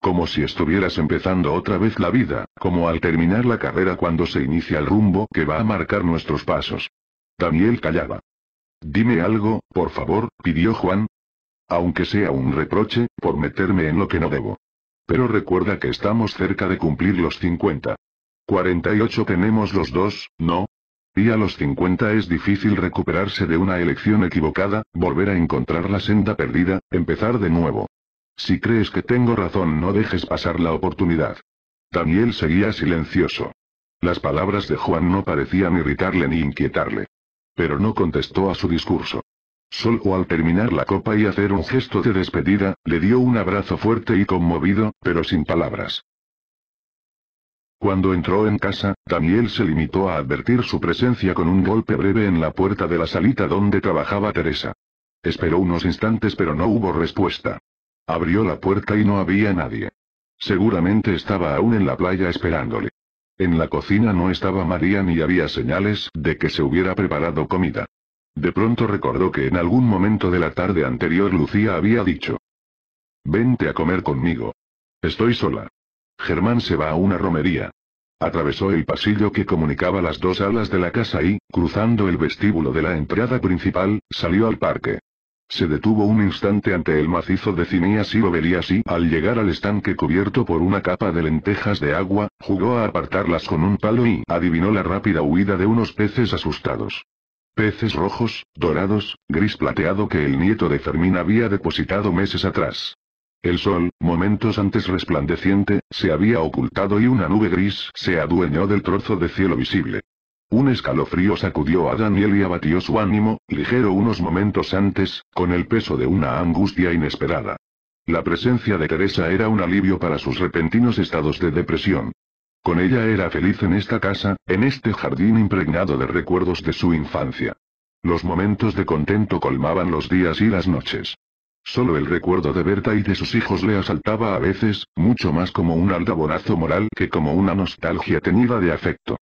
Como si estuvieras empezando otra vez la vida, como al terminar la carrera cuando se inicia el rumbo que va a marcar nuestros pasos. Daniel callaba. Dime algo, por favor, pidió Juan. Aunque sea un reproche, por meterme en lo que no debo. Pero recuerda que estamos cerca de cumplir los 50. 48 tenemos los dos, ¿no? Y a los 50 es difícil recuperarse de una elección equivocada, volver a encontrar la senda perdida, empezar de nuevo. Si crees que tengo razón no dejes pasar la oportunidad. Daniel seguía silencioso. Las palabras de Juan no parecían irritarle ni inquietarle. Pero no contestó a su discurso. Solo al terminar la copa y hacer un gesto de despedida, le dio un abrazo fuerte y conmovido, pero sin palabras. Cuando entró en casa, Daniel se limitó a advertir su presencia con un golpe breve en la puerta de la salita donde trabajaba Teresa. Esperó unos instantes pero no hubo respuesta. Abrió la puerta y no había nadie. Seguramente estaba aún en la playa esperándole. En la cocina no estaba María ni había señales de que se hubiera preparado comida. De pronto recordó que en algún momento de la tarde anterior Lucía había dicho. Vente a comer conmigo. Estoy sola. Germán se va a una romería. Atravesó el pasillo que comunicaba las dos alas de la casa y, cruzando el vestíbulo de la entrada principal, salió al parque. Se detuvo un instante ante el macizo de cineas y robelías y, al llegar al estanque cubierto por una capa de lentejas de agua, jugó a apartarlas con un palo y adivinó la rápida huida de unos peces asustados. Peces rojos, dorados, gris plateado que el nieto de Fermín había depositado meses atrás. El sol, momentos antes resplandeciente, se había ocultado y una nube gris se adueñó del trozo de cielo visible. Un escalofrío sacudió a Daniel y abatió su ánimo, ligero unos momentos antes, con el peso de una angustia inesperada. La presencia de Teresa era un alivio para sus repentinos estados de depresión. Con ella era feliz en esta casa, en este jardín impregnado de recuerdos de su infancia. Los momentos de contento colmaban los días y las noches. Solo el recuerdo de Berta y de sus hijos le asaltaba a veces, mucho más como un aldabonazo moral que como una nostalgia tenida de afecto.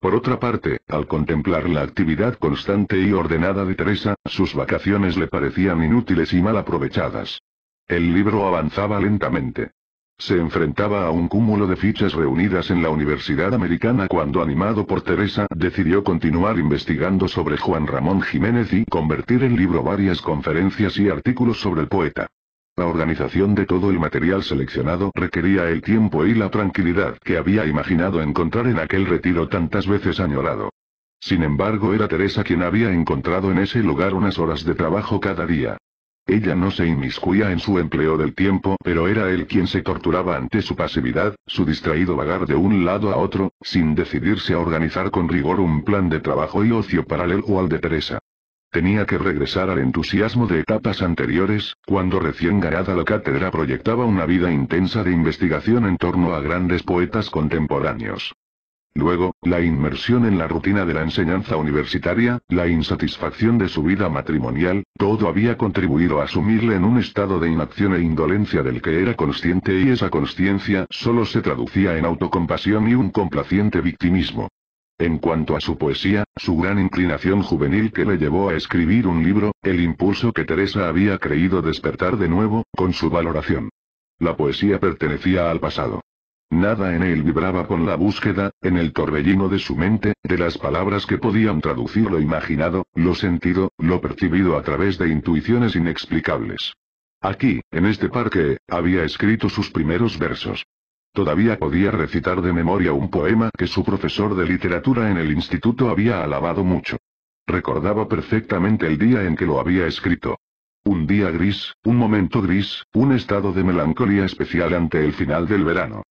Por otra parte, al contemplar la actividad constante y ordenada de Teresa, sus vacaciones le parecían inútiles y mal aprovechadas. El libro avanzaba lentamente. Se enfrentaba a un cúmulo de fichas reunidas en la Universidad Americana cuando animado por Teresa decidió continuar investigando sobre Juan Ramón Jiménez y convertir en libro varias conferencias y artículos sobre el poeta. La organización de todo el material seleccionado requería el tiempo y la tranquilidad que había imaginado encontrar en aquel retiro tantas veces añorado. Sin embargo era Teresa quien había encontrado en ese lugar unas horas de trabajo cada día, ella no se inmiscuía en su empleo del tiempo, pero era él quien se torturaba ante su pasividad, su distraído vagar de un lado a otro, sin decidirse a organizar con rigor un plan de trabajo y ocio paralelo al de Teresa. Tenía que regresar al entusiasmo de etapas anteriores, cuando recién ganada la cátedra proyectaba una vida intensa de investigación en torno a grandes poetas contemporáneos. Luego, la inmersión en la rutina de la enseñanza universitaria, la insatisfacción de su vida matrimonial, todo había contribuido a sumirle en un estado de inacción e indolencia del que era consciente y esa conciencia solo se traducía en autocompasión y un complaciente victimismo. En cuanto a su poesía, su gran inclinación juvenil que le llevó a escribir un libro, el impulso que Teresa había creído despertar de nuevo, con su valoración. La poesía pertenecía al pasado. Nada en él vibraba con la búsqueda, en el torbellino de su mente, de las palabras que podían traducir lo imaginado, lo sentido, lo percibido a través de intuiciones inexplicables. Aquí, en este parque, había escrito sus primeros versos. Todavía podía recitar de memoria un poema que su profesor de literatura en el instituto había alabado mucho. Recordaba perfectamente el día en que lo había escrito. Un día gris, un momento gris, un estado de melancolía especial ante el final del verano.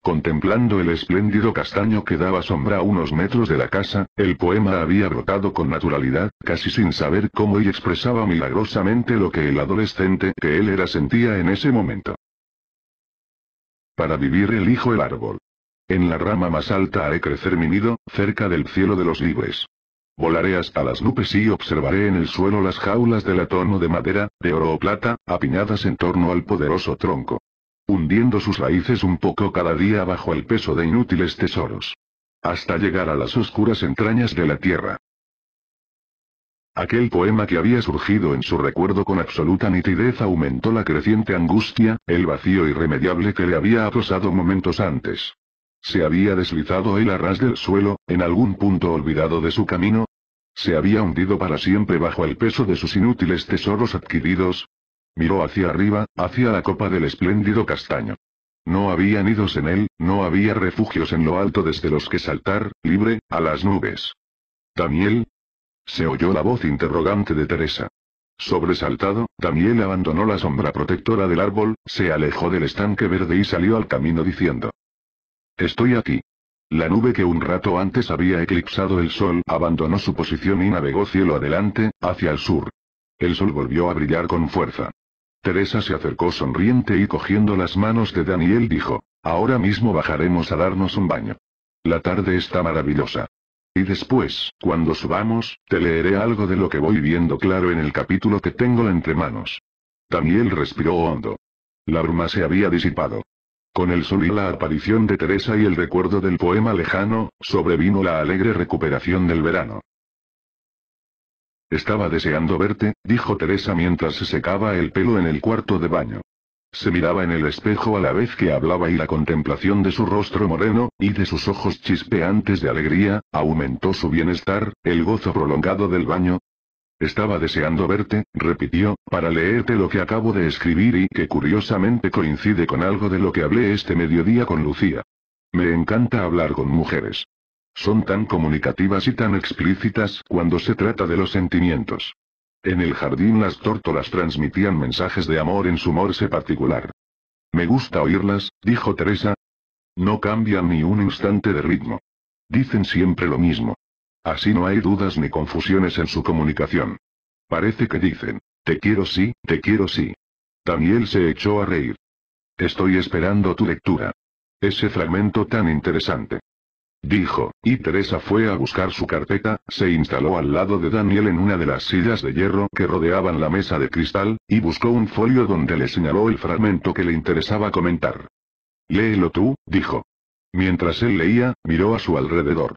Contemplando el espléndido castaño que daba sombra a unos metros de la casa, el poema había brotado con naturalidad, casi sin saber cómo y expresaba milagrosamente lo que el adolescente que él era sentía en ese momento. Para vivir el hijo el árbol. En la rama más alta haré crecer mi nido, cerca del cielo de los libres. Volaré hasta las nubes y observaré en el suelo las jaulas del atono de madera, de oro o plata, apiñadas en torno al poderoso tronco hundiendo sus raíces un poco cada día bajo el peso de inútiles tesoros. Hasta llegar a las oscuras entrañas de la tierra. Aquel poema que había surgido en su recuerdo con absoluta nitidez aumentó la creciente angustia, el vacío irremediable que le había acosado momentos antes. ¿Se había deslizado el a ras del suelo, en algún punto olvidado de su camino? ¿Se había hundido para siempre bajo el peso de sus inútiles tesoros adquiridos? Miró hacia arriba, hacia la copa del espléndido castaño. No había nidos en él, no había refugios en lo alto desde los que saltar, libre, a las nubes. Daniel. Se oyó la voz interrogante de Teresa. Sobresaltado, Daniel abandonó la sombra protectora del árbol, se alejó del estanque verde y salió al camino diciendo. Estoy aquí. La nube que un rato antes había eclipsado el sol abandonó su posición y navegó cielo adelante, hacia el sur. El sol volvió a brillar con fuerza. Teresa se acercó sonriente y cogiendo las manos de Daniel dijo, ahora mismo bajaremos a darnos un baño. La tarde está maravillosa. Y después, cuando subamos, te leeré algo de lo que voy viendo claro en el capítulo que tengo entre manos. Daniel respiró hondo. La bruma se había disipado. Con el sol y la aparición de Teresa y el recuerdo del poema lejano, sobrevino la alegre recuperación del verano. Estaba deseando verte, dijo Teresa mientras se secaba el pelo en el cuarto de baño. Se miraba en el espejo a la vez que hablaba y la contemplación de su rostro moreno, y de sus ojos chispeantes de alegría, aumentó su bienestar, el gozo prolongado del baño. Estaba deseando verte, repitió, para leerte lo que acabo de escribir y que curiosamente coincide con algo de lo que hablé este mediodía con Lucía. Me encanta hablar con mujeres son tan comunicativas y tan explícitas cuando se trata de los sentimientos. En el jardín las tórtolas transmitían mensajes de amor en su morse particular. Me gusta oírlas, dijo Teresa. No cambian ni un instante de ritmo. Dicen siempre lo mismo. Así no hay dudas ni confusiones en su comunicación. Parece que dicen, te quiero sí, te quiero sí. Daniel se echó a reír. Estoy esperando tu lectura. Ese fragmento tan interesante. Dijo, y Teresa fue a buscar su carpeta, se instaló al lado de Daniel en una de las sillas de hierro que rodeaban la mesa de cristal, y buscó un folio donde le señaló el fragmento que le interesaba comentar. Léelo tú, dijo. Mientras él leía, miró a su alrededor.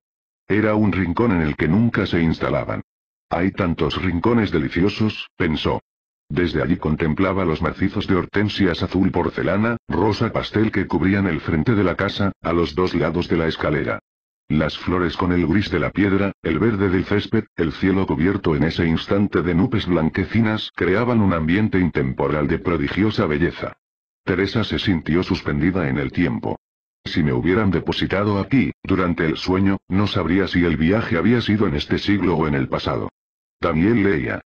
Era un rincón en el que nunca se instalaban. Hay tantos rincones deliciosos, pensó. Desde allí contemplaba los macizos de hortensias azul porcelana, rosa pastel que cubrían el frente de la casa, a los dos lados de la escalera. Las flores con el gris de la piedra, el verde del césped, el cielo cubierto en ese instante de nubes blanquecinas creaban un ambiente intemporal de prodigiosa belleza. Teresa se sintió suspendida en el tiempo. Si me hubieran depositado aquí, durante el sueño, no sabría si el viaje había sido en este siglo o en el pasado. Daniel leía.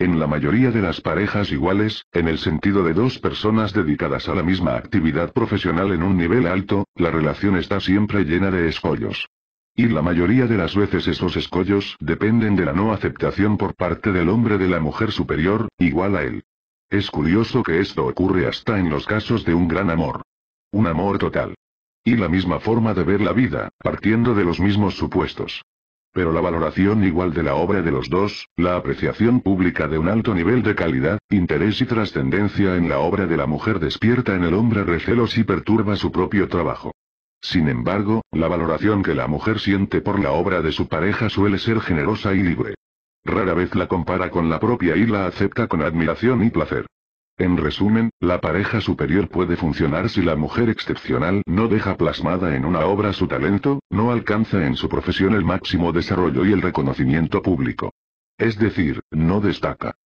En la mayoría de las parejas iguales, en el sentido de dos personas dedicadas a la misma actividad profesional en un nivel alto, la relación está siempre llena de escollos. Y la mayoría de las veces esos escollos dependen de la no aceptación por parte del hombre de la mujer superior, igual a él. Es curioso que esto ocurre hasta en los casos de un gran amor. Un amor total. Y la misma forma de ver la vida, partiendo de los mismos supuestos pero la valoración igual de la obra de los dos, la apreciación pública de un alto nivel de calidad, interés y trascendencia en la obra de la mujer despierta en el hombre recelos y perturba su propio trabajo. Sin embargo, la valoración que la mujer siente por la obra de su pareja suele ser generosa y libre. Rara vez la compara con la propia y la acepta con admiración y placer. En resumen, la pareja superior puede funcionar si la mujer excepcional no deja plasmada en una obra su talento, no alcanza en su profesión el máximo desarrollo y el reconocimiento público. Es decir, no destaca.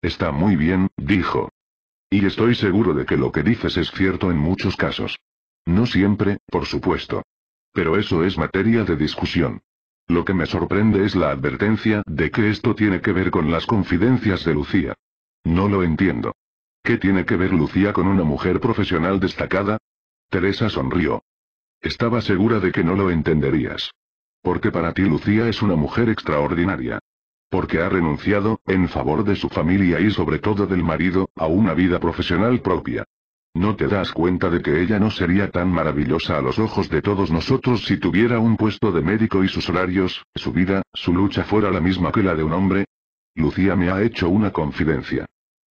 Está muy bien, dijo. Y estoy seguro de que lo que dices es cierto en muchos casos. No siempre, por supuesto. Pero eso es materia de discusión. Lo que me sorprende es la advertencia de que esto tiene que ver con las confidencias de Lucía. No lo entiendo. ¿Qué tiene que ver Lucía con una mujer profesional destacada? Teresa sonrió. Estaba segura de que no lo entenderías. Porque para ti Lucía es una mujer extraordinaria. Porque ha renunciado, en favor de su familia y sobre todo del marido, a una vida profesional propia. ¿No te das cuenta de que ella no sería tan maravillosa a los ojos de todos nosotros si tuviera un puesto de médico y sus horarios, su vida, su lucha fuera la misma que la de un hombre? Lucía me ha hecho una confidencia.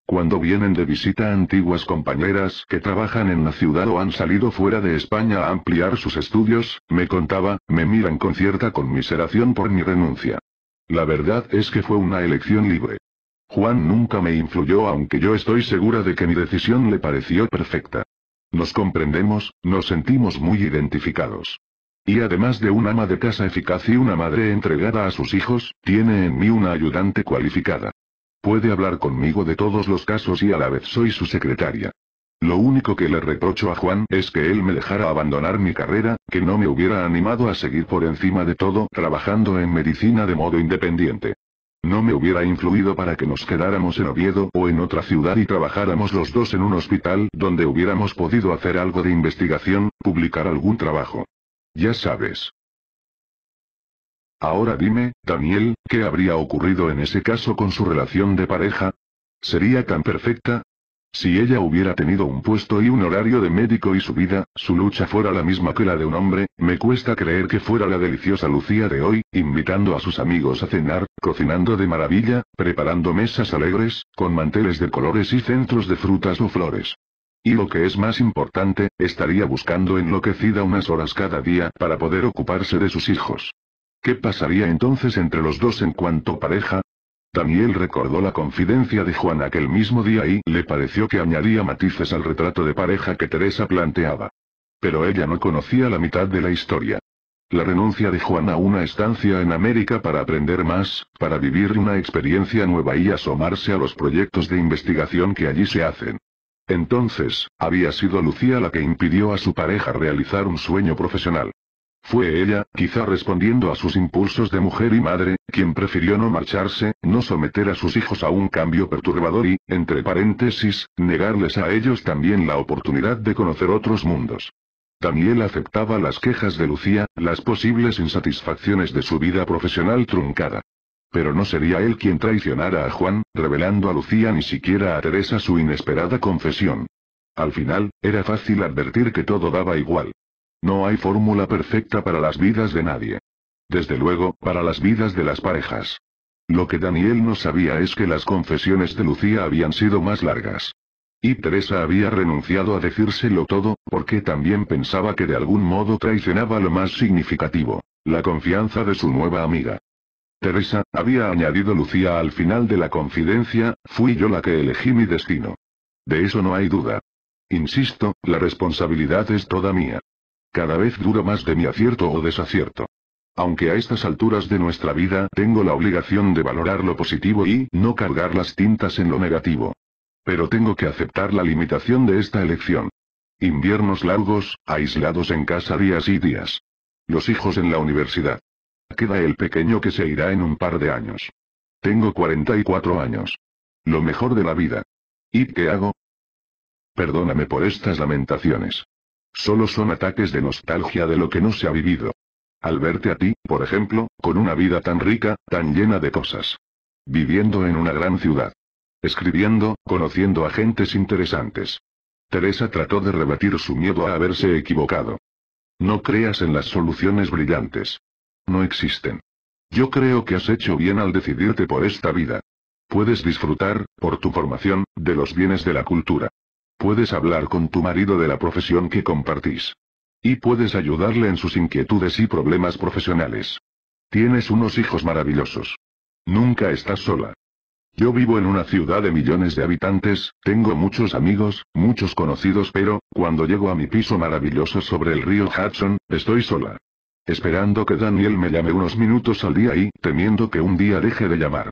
Cuando vienen de visita antiguas compañeras que trabajan en la ciudad o han salido fuera de España a ampliar sus estudios, me contaba, me miran con cierta conmiseración por mi renuncia. La verdad es que fue una elección libre. Juan nunca me influyó aunque yo estoy segura de que mi decisión le pareció perfecta. Nos comprendemos, nos sentimos muy identificados. Y además de un ama de casa eficaz y una madre entregada a sus hijos, tiene en mí una ayudante cualificada. Puede hablar conmigo de todos los casos y a la vez soy su secretaria. Lo único que le reprocho a Juan es que él me dejara abandonar mi carrera, que no me hubiera animado a seguir por encima de todo trabajando en medicina de modo independiente. No me hubiera influido para que nos quedáramos en Oviedo o en otra ciudad y trabajáramos los dos en un hospital donde hubiéramos podido hacer algo de investigación, publicar algún trabajo. Ya sabes. Ahora dime, Daniel, ¿qué habría ocurrido en ese caso con su relación de pareja? ¿Sería tan perfecta? Si ella hubiera tenido un puesto y un horario de médico y su vida, su lucha fuera la misma que la de un hombre, me cuesta creer que fuera la deliciosa Lucía de hoy, invitando a sus amigos a cenar, cocinando de maravilla, preparando mesas alegres, con manteles de colores y centros de frutas o flores. Y lo que es más importante, estaría buscando enloquecida unas horas cada día para poder ocuparse de sus hijos. ¿Qué pasaría entonces entre los dos en cuanto pareja? Daniel recordó la confidencia de Juan aquel mismo día y le pareció que añadía matices al retrato de pareja que Teresa planteaba. Pero ella no conocía la mitad de la historia. La renuncia de Juan a una estancia en América para aprender más, para vivir una experiencia nueva y asomarse a los proyectos de investigación que allí se hacen. Entonces, había sido Lucía la que impidió a su pareja realizar un sueño profesional. Fue ella, quizá respondiendo a sus impulsos de mujer y madre, quien prefirió no marcharse, no someter a sus hijos a un cambio perturbador y, entre paréntesis, negarles a ellos también la oportunidad de conocer otros mundos. Daniel aceptaba las quejas de Lucía, las posibles insatisfacciones de su vida profesional truncada. Pero no sería él quien traicionara a Juan, revelando a Lucía ni siquiera a Teresa su inesperada confesión. Al final, era fácil advertir que todo daba igual. No hay fórmula perfecta para las vidas de nadie. Desde luego, para las vidas de las parejas. Lo que Daniel no sabía es que las confesiones de Lucía habían sido más largas. Y Teresa había renunciado a decírselo todo, porque también pensaba que de algún modo traicionaba lo más significativo, la confianza de su nueva amiga. Teresa, había añadido Lucía al final de la confidencia, fui yo la que elegí mi destino. De eso no hay duda. Insisto, la responsabilidad es toda mía. Cada vez duro más de mi acierto o desacierto. Aunque a estas alturas de nuestra vida tengo la obligación de valorar lo positivo y no cargar las tintas en lo negativo. Pero tengo que aceptar la limitación de esta elección. Inviernos largos, aislados en casa días y días. Los hijos en la universidad. Queda el pequeño que se irá en un par de años. Tengo 44 años. Lo mejor de la vida. ¿Y qué hago? Perdóname por estas lamentaciones. Solo son ataques de nostalgia de lo que no se ha vivido. Al verte a ti, por ejemplo, con una vida tan rica, tan llena de cosas. Viviendo en una gran ciudad. Escribiendo, conociendo a gentes interesantes. Teresa trató de rebatir su miedo a haberse equivocado. No creas en las soluciones brillantes. No existen. Yo creo que has hecho bien al decidirte por esta vida. Puedes disfrutar, por tu formación, de los bienes de la cultura. Puedes hablar con tu marido de la profesión que compartís. Y puedes ayudarle en sus inquietudes y problemas profesionales. Tienes unos hijos maravillosos. Nunca estás sola. Yo vivo en una ciudad de millones de habitantes, tengo muchos amigos, muchos conocidos, pero, cuando llego a mi piso maravilloso sobre el río Hudson, estoy sola esperando que Daniel me llame unos minutos al día y temiendo que un día deje de llamar.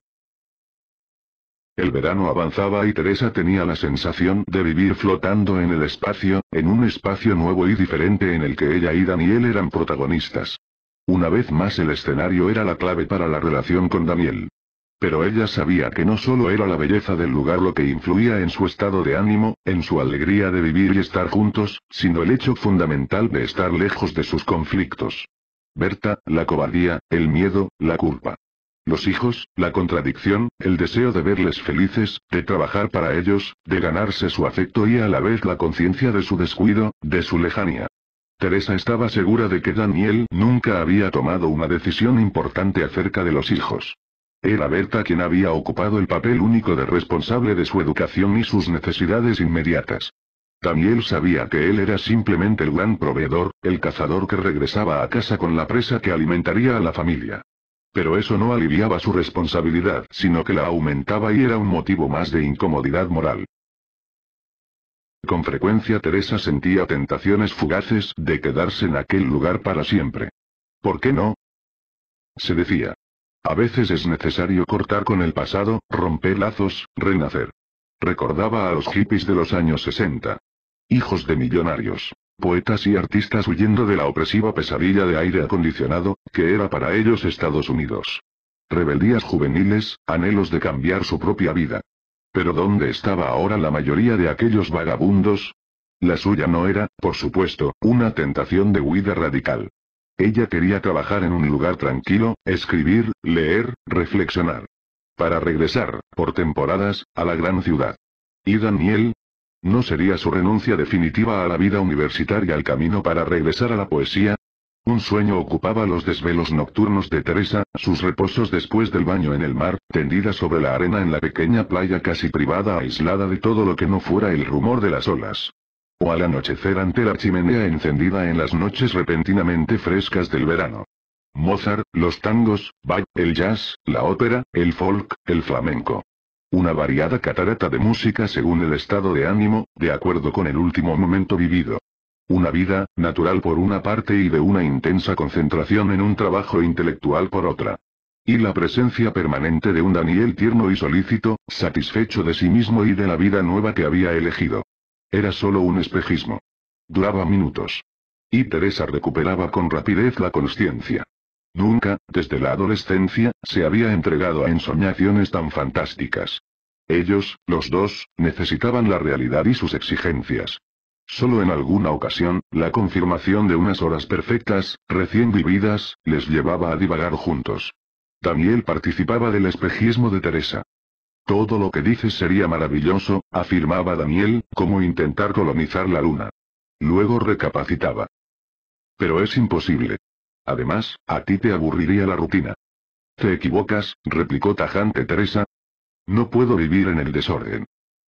El verano avanzaba y Teresa tenía la sensación de vivir flotando en el espacio, en un espacio nuevo y diferente en el que ella y Daniel eran protagonistas. Una vez más el escenario era la clave para la relación con Daniel. Pero ella sabía que no solo era la belleza del lugar lo que influía en su estado de ánimo, en su alegría de vivir y estar juntos, sino el hecho fundamental de estar lejos de sus conflictos. Berta, la cobardía, el miedo, la culpa. Los hijos, la contradicción, el deseo de verles felices, de trabajar para ellos, de ganarse su afecto y a la vez la conciencia de su descuido, de su lejanía. Teresa estaba segura de que Daniel nunca había tomado una decisión importante acerca de los hijos. Era Berta quien había ocupado el papel único de responsable de su educación y sus necesidades inmediatas. Daniel sabía que él era simplemente el gran proveedor, el cazador que regresaba a casa con la presa que alimentaría a la familia. Pero eso no aliviaba su responsabilidad, sino que la aumentaba y era un motivo más de incomodidad moral. Con frecuencia Teresa sentía tentaciones fugaces de quedarse en aquel lugar para siempre. ¿Por qué no? Se decía. A veces es necesario cortar con el pasado, romper lazos, renacer. Recordaba a los hippies de los años 60. Hijos de millonarios. Poetas y artistas huyendo de la opresiva pesadilla de aire acondicionado, que era para ellos Estados Unidos. Rebeldías juveniles, anhelos de cambiar su propia vida. Pero ¿dónde estaba ahora la mayoría de aquellos vagabundos? La suya no era, por supuesto, una tentación de huida radical. Ella quería trabajar en un lugar tranquilo, escribir, leer, reflexionar. Para regresar, por temporadas, a la gran ciudad. Y Daniel, ¿No sería su renuncia definitiva a la vida universitaria el camino para regresar a la poesía? Un sueño ocupaba los desvelos nocturnos de Teresa, sus reposos después del baño en el mar, tendida sobre la arena en la pequeña playa casi privada aislada de todo lo que no fuera el rumor de las olas. O al anochecer ante la chimenea encendida en las noches repentinamente frescas del verano. Mozart, los tangos, Bach, el jazz, la ópera, el folk, el flamenco. Una variada catarata de música según el estado de ánimo, de acuerdo con el último momento vivido. Una vida, natural por una parte y de una intensa concentración en un trabajo intelectual por otra. Y la presencia permanente de un Daniel tierno y solícito, satisfecho de sí mismo y de la vida nueva que había elegido. Era solo un espejismo. Duraba minutos. Y Teresa recuperaba con rapidez la conciencia. Nunca, desde la adolescencia, se había entregado a ensoñaciones tan fantásticas. Ellos, los dos, necesitaban la realidad y sus exigencias. Solo en alguna ocasión, la confirmación de unas horas perfectas, recién vividas, les llevaba a divagar juntos. Daniel participaba del espejismo de Teresa. Todo lo que dices sería maravilloso, afirmaba Daniel, como intentar colonizar la luna. Luego recapacitaba. Pero es imposible. Además, a ti te aburriría la rutina. Te equivocas, replicó tajante Teresa. No puedo vivir en el desorden.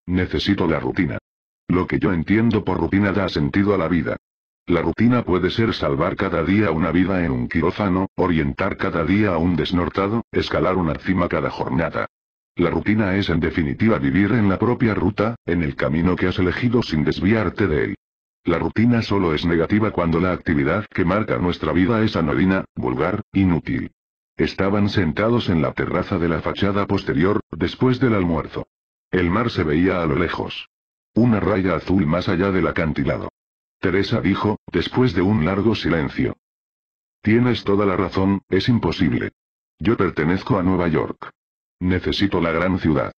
Necesito la rutina. Lo que yo entiendo por rutina da sentido a la vida. La rutina puede ser salvar cada día una vida en un quirófano, orientar cada día a un desnortado, escalar una cima cada jornada. La rutina es en definitiva vivir en la propia ruta, en el camino que has elegido sin desviarte de él. La rutina solo es negativa cuando la actividad que marca nuestra vida es anodina, vulgar, inútil. Estaban sentados en la terraza de la fachada posterior, después del almuerzo. El mar se veía a lo lejos. Una raya azul más allá del acantilado. Teresa dijo, después de un largo silencio. Tienes toda la razón, es imposible. Yo pertenezco a Nueva York. Necesito la gran ciudad.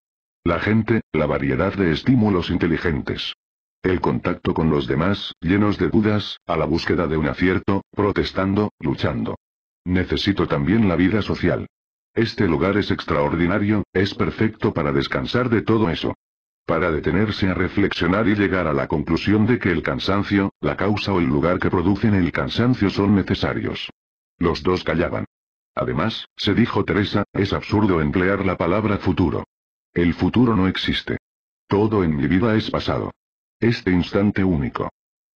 La gente, la variedad de estímulos inteligentes. El contacto con los demás, llenos de dudas, a la búsqueda de un acierto, protestando, luchando. Necesito también la vida social. Este lugar es extraordinario, es perfecto para descansar de todo eso. Para detenerse a reflexionar y llegar a la conclusión de que el cansancio, la causa o el lugar que producen el cansancio son necesarios. Los dos callaban. Además, se dijo Teresa, es absurdo emplear la palabra futuro. El futuro no existe. Todo en mi vida es pasado. Este instante único.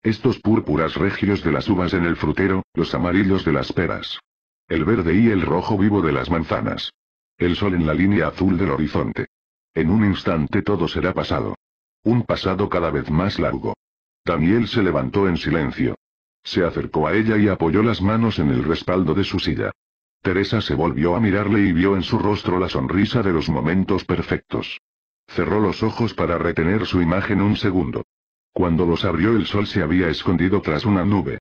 Estos púrpuras regios de las uvas en el frutero, los amarillos de las peras. El verde y el rojo vivo de las manzanas. El sol en la línea azul del horizonte. En un instante todo será pasado. Un pasado cada vez más largo. Daniel se levantó en silencio. Se acercó a ella y apoyó las manos en el respaldo de su silla. Teresa se volvió a mirarle y vio en su rostro la sonrisa de los momentos perfectos. Cerró los ojos para retener su imagen un segundo. Cuando los abrió el sol se había escondido tras una nube.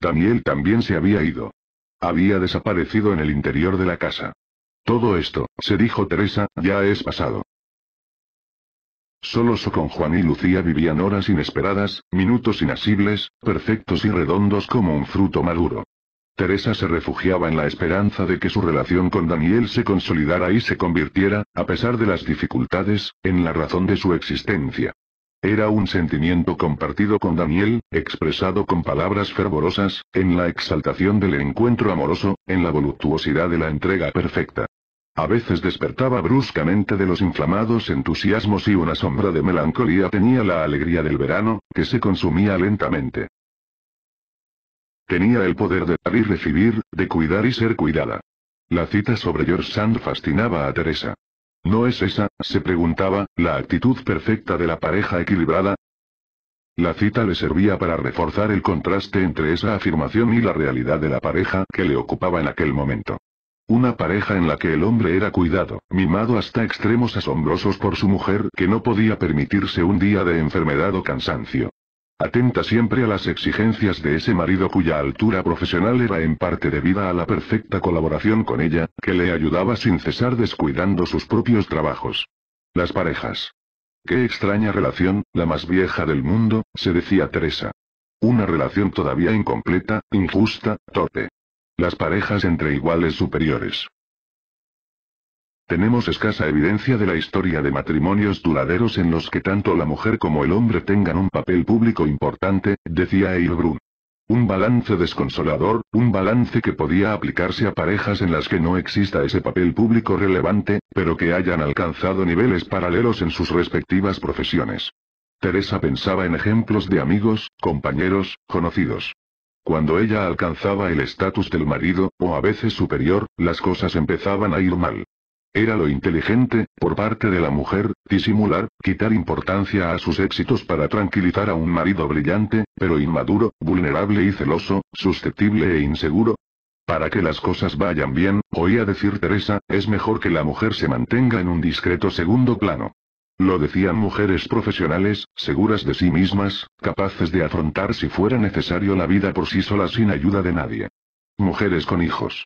Daniel también se había ido. Había desaparecido en el interior de la casa. Todo esto, se dijo Teresa, ya es pasado. Solo o con Juan y Lucía vivían horas inesperadas, minutos inasibles, perfectos y redondos como un fruto maduro. Teresa se refugiaba en la esperanza de que su relación con Daniel se consolidara y se convirtiera, a pesar de las dificultades, en la razón de su existencia. Era un sentimiento compartido con Daniel, expresado con palabras fervorosas, en la exaltación del encuentro amoroso, en la voluptuosidad de la entrega perfecta. A veces despertaba bruscamente de los inflamados entusiasmos y una sombra de melancolía tenía la alegría del verano, que se consumía lentamente. Tenía el poder de dar y recibir, de cuidar y ser cuidada. La cita sobre George Sand fascinaba a Teresa. ¿No es esa, se preguntaba, la actitud perfecta de la pareja equilibrada? La cita le servía para reforzar el contraste entre esa afirmación y la realidad de la pareja que le ocupaba en aquel momento. Una pareja en la que el hombre era cuidado, mimado hasta extremos asombrosos por su mujer que no podía permitirse un día de enfermedad o cansancio. Atenta siempre a las exigencias de ese marido cuya altura profesional era en parte debida a la perfecta colaboración con ella, que le ayudaba sin cesar descuidando sus propios trabajos. Las parejas. Qué extraña relación, la más vieja del mundo, se decía Teresa. Una relación todavía incompleta, injusta, torpe. Las parejas entre iguales superiores. Tenemos escasa evidencia de la historia de matrimonios duraderos en los que tanto la mujer como el hombre tengan un papel público importante, decía Eilbrun. Un balance desconsolador, un balance que podía aplicarse a parejas en las que no exista ese papel público relevante, pero que hayan alcanzado niveles paralelos en sus respectivas profesiones. Teresa pensaba en ejemplos de amigos, compañeros, conocidos. Cuando ella alcanzaba el estatus del marido, o a veces superior, las cosas empezaban a ir mal. Era lo inteligente, por parte de la mujer, disimular, quitar importancia a sus éxitos para tranquilizar a un marido brillante, pero inmaduro, vulnerable y celoso, susceptible e inseguro. Para que las cosas vayan bien, oía decir Teresa, es mejor que la mujer se mantenga en un discreto segundo plano. Lo decían mujeres profesionales, seguras de sí mismas, capaces de afrontar si fuera necesario la vida por sí sola sin ayuda de nadie. Mujeres con hijos.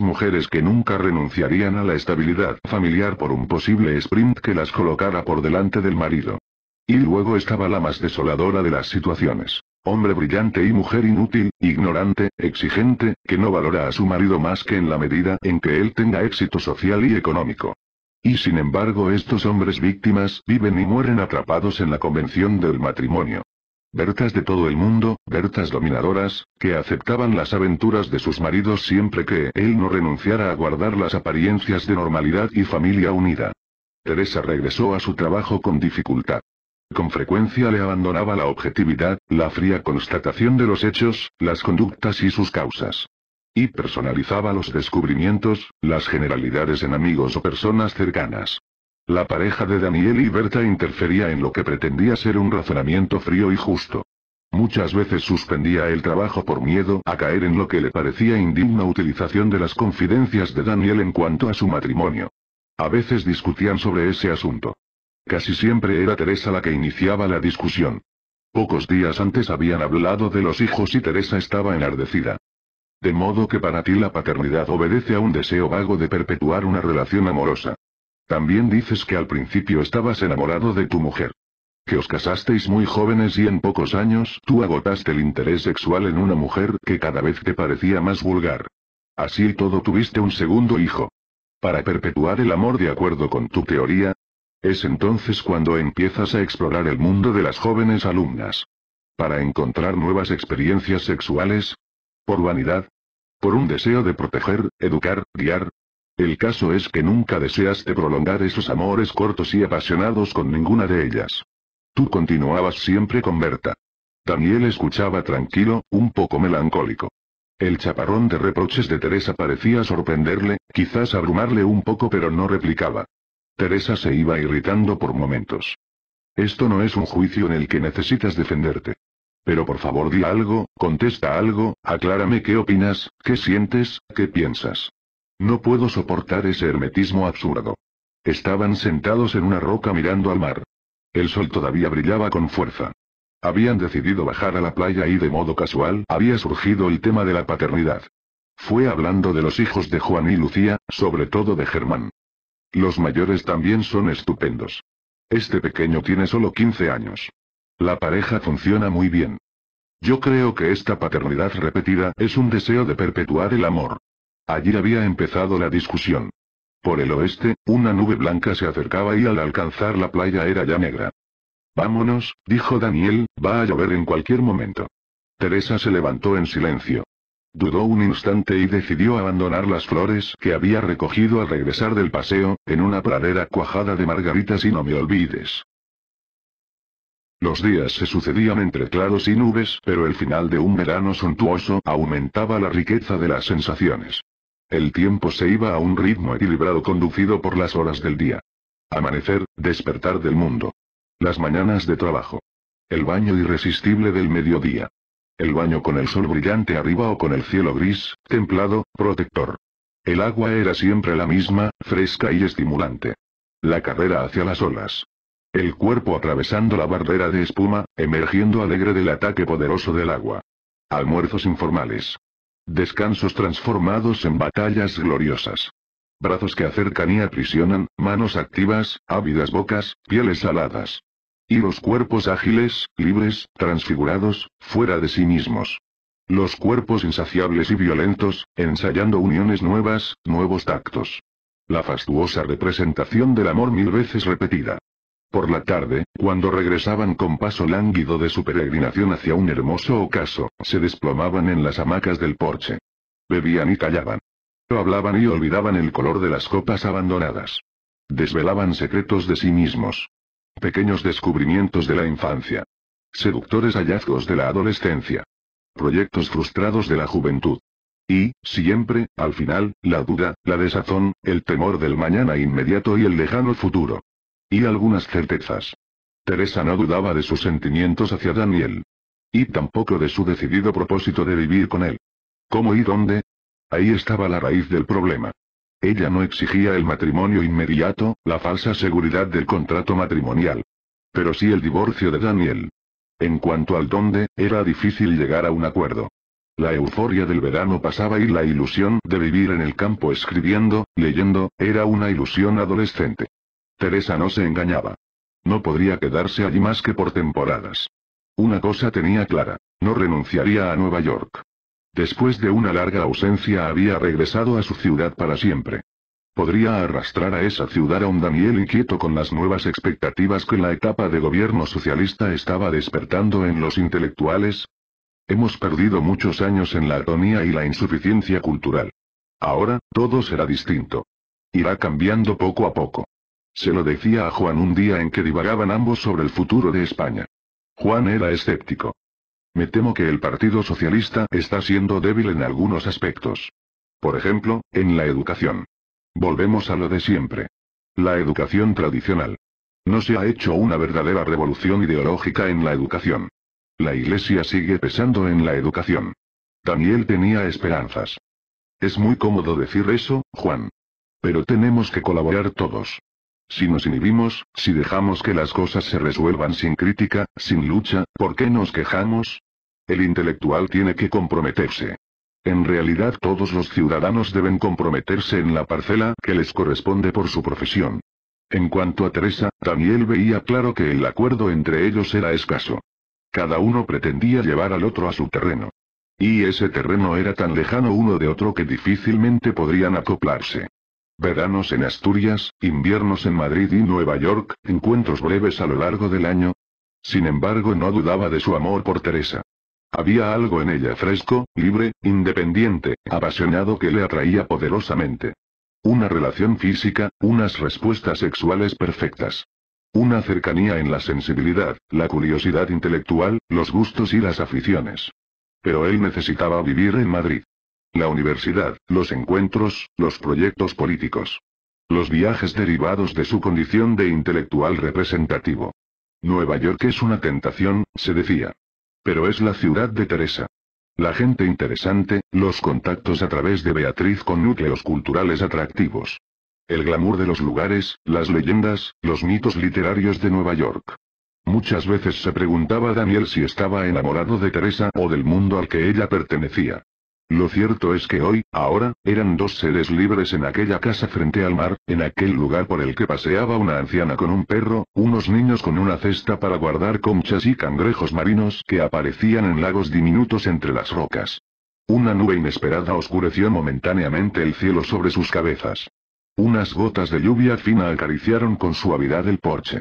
Mujeres que nunca renunciarían a la estabilidad familiar por un posible sprint que las colocara por delante del marido. Y luego estaba la más desoladora de las situaciones. Hombre brillante y mujer inútil, ignorante, exigente, que no valora a su marido más que en la medida en que él tenga éxito social y económico. Y sin embargo estos hombres víctimas viven y mueren atrapados en la convención del matrimonio. Bertas de todo el mundo, Bertas dominadoras, que aceptaban las aventuras de sus maridos siempre que él no renunciara a guardar las apariencias de normalidad y familia unida. Teresa regresó a su trabajo con dificultad. Con frecuencia le abandonaba la objetividad, la fría constatación de los hechos, las conductas y sus causas. Y personalizaba los descubrimientos, las generalidades en amigos o personas cercanas. La pareja de Daniel y Berta interfería en lo que pretendía ser un razonamiento frío y justo. Muchas veces suspendía el trabajo por miedo a caer en lo que le parecía indigna utilización de las confidencias de Daniel en cuanto a su matrimonio. A veces discutían sobre ese asunto. Casi siempre era Teresa la que iniciaba la discusión. Pocos días antes habían hablado de los hijos y Teresa estaba enardecida. De modo que para ti la paternidad obedece a un deseo vago de perpetuar una relación amorosa. También dices que al principio estabas enamorado de tu mujer. Que os casasteis muy jóvenes y en pocos años tú agotaste el interés sexual en una mujer que cada vez te parecía más vulgar. Así y todo tuviste un segundo hijo. Para perpetuar el amor de acuerdo con tu teoría, es entonces cuando empiezas a explorar el mundo de las jóvenes alumnas. Para encontrar nuevas experiencias sexuales. Por vanidad. Por un deseo de proteger, educar, guiar, el caso es que nunca deseaste prolongar esos amores cortos y apasionados con ninguna de ellas. Tú continuabas siempre con Berta. Daniel escuchaba tranquilo, un poco melancólico. El chaparrón de reproches de Teresa parecía sorprenderle, quizás abrumarle un poco pero no replicaba. Teresa se iba irritando por momentos. Esto no es un juicio en el que necesitas defenderte. Pero por favor di algo, contesta algo, aclárame qué opinas, qué sientes, qué piensas. No puedo soportar ese hermetismo absurdo. Estaban sentados en una roca mirando al mar. El sol todavía brillaba con fuerza. Habían decidido bajar a la playa y de modo casual había surgido el tema de la paternidad. Fue hablando de los hijos de Juan y Lucía, sobre todo de Germán. Los mayores también son estupendos. Este pequeño tiene solo 15 años. La pareja funciona muy bien. Yo creo que esta paternidad repetida es un deseo de perpetuar el amor. Allí había empezado la discusión. Por el oeste, una nube blanca se acercaba y al alcanzar la playa era ya negra. Vámonos, dijo Daniel, va a llover en cualquier momento. Teresa se levantó en silencio. Dudó un instante y decidió abandonar las flores que había recogido al regresar del paseo, en una pradera cuajada de margaritas y no me olvides. Los días se sucedían entre claros y nubes, pero el final de un verano suntuoso aumentaba la riqueza de las sensaciones. El tiempo se iba a un ritmo equilibrado conducido por las horas del día. Amanecer, despertar del mundo. Las mañanas de trabajo. El baño irresistible del mediodía. El baño con el sol brillante arriba o con el cielo gris, templado, protector. El agua era siempre la misma, fresca y estimulante. La carrera hacia las olas. El cuerpo atravesando la barrera de espuma, emergiendo alegre del ataque poderoso del agua. Almuerzos informales. Descansos transformados en batallas gloriosas. Brazos que acercan y aprisionan, manos activas, ávidas bocas, pieles aladas. Y los cuerpos ágiles, libres, transfigurados, fuera de sí mismos. Los cuerpos insaciables y violentos, ensayando uniones nuevas, nuevos tactos. La fastuosa representación del amor mil veces repetida. Por la tarde, cuando regresaban con paso lánguido de su peregrinación hacia un hermoso ocaso, se desplomaban en las hamacas del porche. Bebían y callaban. Hablaban y olvidaban el color de las copas abandonadas. Desvelaban secretos de sí mismos. Pequeños descubrimientos de la infancia. Seductores hallazgos de la adolescencia. Proyectos frustrados de la juventud. Y, siempre, al final, la duda, la desazón, el temor del mañana inmediato y el lejano futuro. Y algunas certezas. Teresa no dudaba de sus sentimientos hacia Daniel. Y tampoco de su decidido propósito de vivir con él. ¿Cómo y dónde? Ahí estaba la raíz del problema. Ella no exigía el matrimonio inmediato, la falsa seguridad del contrato matrimonial. Pero sí el divorcio de Daniel. En cuanto al dónde, era difícil llegar a un acuerdo. La euforia del verano pasaba y la ilusión de vivir en el campo escribiendo, leyendo, era una ilusión adolescente. Teresa no se engañaba. No podría quedarse allí más que por temporadas. Una cosa tenía clara, no renunciaría a Nueva York. Después de una larga ausencia había regresado a su ciudad para siempre. Podría arrastrar a esa ciudad a un Daniel inquieto con las nuevas expectativas que la etapa de gobierno socialista estaba despertando en los intelectuales. Hemos perdido muchos años en la atonía y la insuficiencia cultural. Ahora, todo será distinto. Irá cambiando poco a poco. Se lo decía a Juan un día en que divagaban ambos sobre el futuro de España. Juan era escéptico. Me temo que el Partido Socialista está siendo débil en algunos aspectos. Por ejemplo, en la educación. Volvemos a lo de siempre. La educación tradicional. No se ha hecho una verdadera revolución ideológica en la educación. La Iglesia sigue pesando en la educación. Daniel tenía esperanzas. Es muy cómodo decir eso, Juan. Pero tenemos que colaborar todos. Si nos inhibimos, si dejamos que las cosas se resuelvan sin crítica, sin lucha, ¿por qué nos quejamos? El intelectual tiene que comprometerse. En realidad todos los ciudadanos deben comprometerse en la parcela que les corresponde por su profesión. En cuanto a Teresa, Daniel veía claro que el acuerdo entre ellos era escaso. Cada uno pretendía llevar al otro a su terreno. Y ese terreno era tan lejano uno de otro que difícilmente podrían acoplarse. Veranos en Asturias, inviernos en Madrid y Nueva York, encuentros breves a lo largo del año. Sin embargo, no dudaba de su amor por Teresa. Había algo en ella fresco, libre, independiente, apasionado que le atraía poderosamente. Una relación física, unas respuestas sexuales perfectas. Una cercanía en la sensibilidad, la curiosidad intelectual, los gustos y las aficiones. Pero él necesitaba vivir en Madrid. La universidad, los encuentros, los proyectos políticos. Los viajes derivados de su condición de intelectual representativo. Nueva York es una tentación, se decía. Pero es la ciudad de Teresa. La gente interesante, los contactos a través de Beatriz con núcleos culturales atractivos. El glamour de los lugares, las leyendas, los mitos literarios de Nueva York. Muchas veces se preguntaba Daniel si estaba enamorado de Teresa o del mundo al que ella pertenecía. Lo cierto es que hoy, ahora, eran dos seres libres en aquella casa frente al mar, en aquel lugar por el que paseaba una anciana con un perro, unos niños con una cesta para guardar conchas y cangrejos marinos que aparecían en lagos diminutos entre las rocas. Una nube inesperada oscureció momentáneamente el cielo sobre sus cabezas. Unas gotas de lluvia fina acariciaron con suavidad el porche.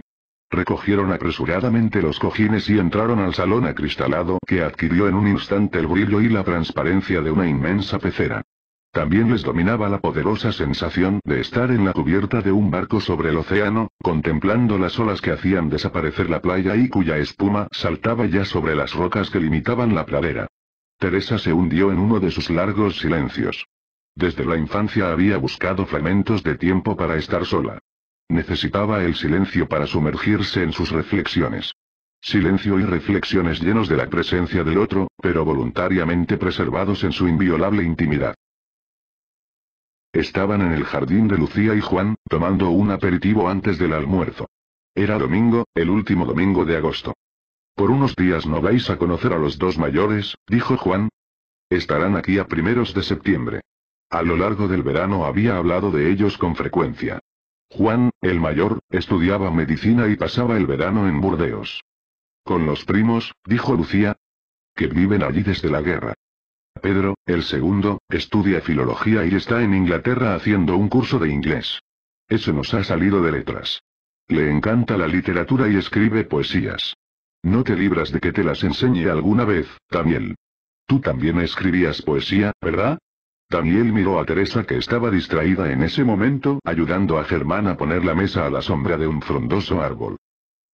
Recogieron apresuradamente los cojines y entraron al salón acristalado que adquirió en un instante el brillo y la transparencia de una inmensa pecera. También les dominaba la poderosa sensación de estar en la cubierta de un barco sobre el océano, contemplando las olas que hacían desaparecer la playa y cuya espuma saltaba ya sobre las rocas que limitaban la pradera. Teresa se hundió en uno de sus largos silencios. Desde la infancia había buscado fragmentos de tiempo para estar sola. Necesitaba el silencio para sumergirse en sus reflexiones. Silencio y reflexiones llenos de la presencia del otro, pero voluntariamente preservados en su inviolable intimidad. Estaban en el jardín de Lucía y Juan, tomando un aperitivo antes del almuerzo. Era domingo, el último domingo de agosto. Por unos días no vais a conocer a los dos mayores, dijo Juan. Estarán aquí a primeros de septiembre. A lo largo del verano había hablado de ellos con frecuencia, Juan, el mayor, estudiaba medicina y pasaba el verano en Burdeos. Con los primos, dijo Lucía. Que viven allí desde la guerra. Pedro, el segundo, estudia filología y está en Inglaterra haciendo un curso de inglés. Eso nos ha salido de letras. Le encanta la literatura y escribe poesías. No te libras de que te las enseñe alguna vez, Daniel. Tú también escribías poesía, ¿verdad? Daniel miró a Teresa que estaba distraída en ese momento, ayudando a Germán a poner la mesa a la sombra de un frondoso árbol.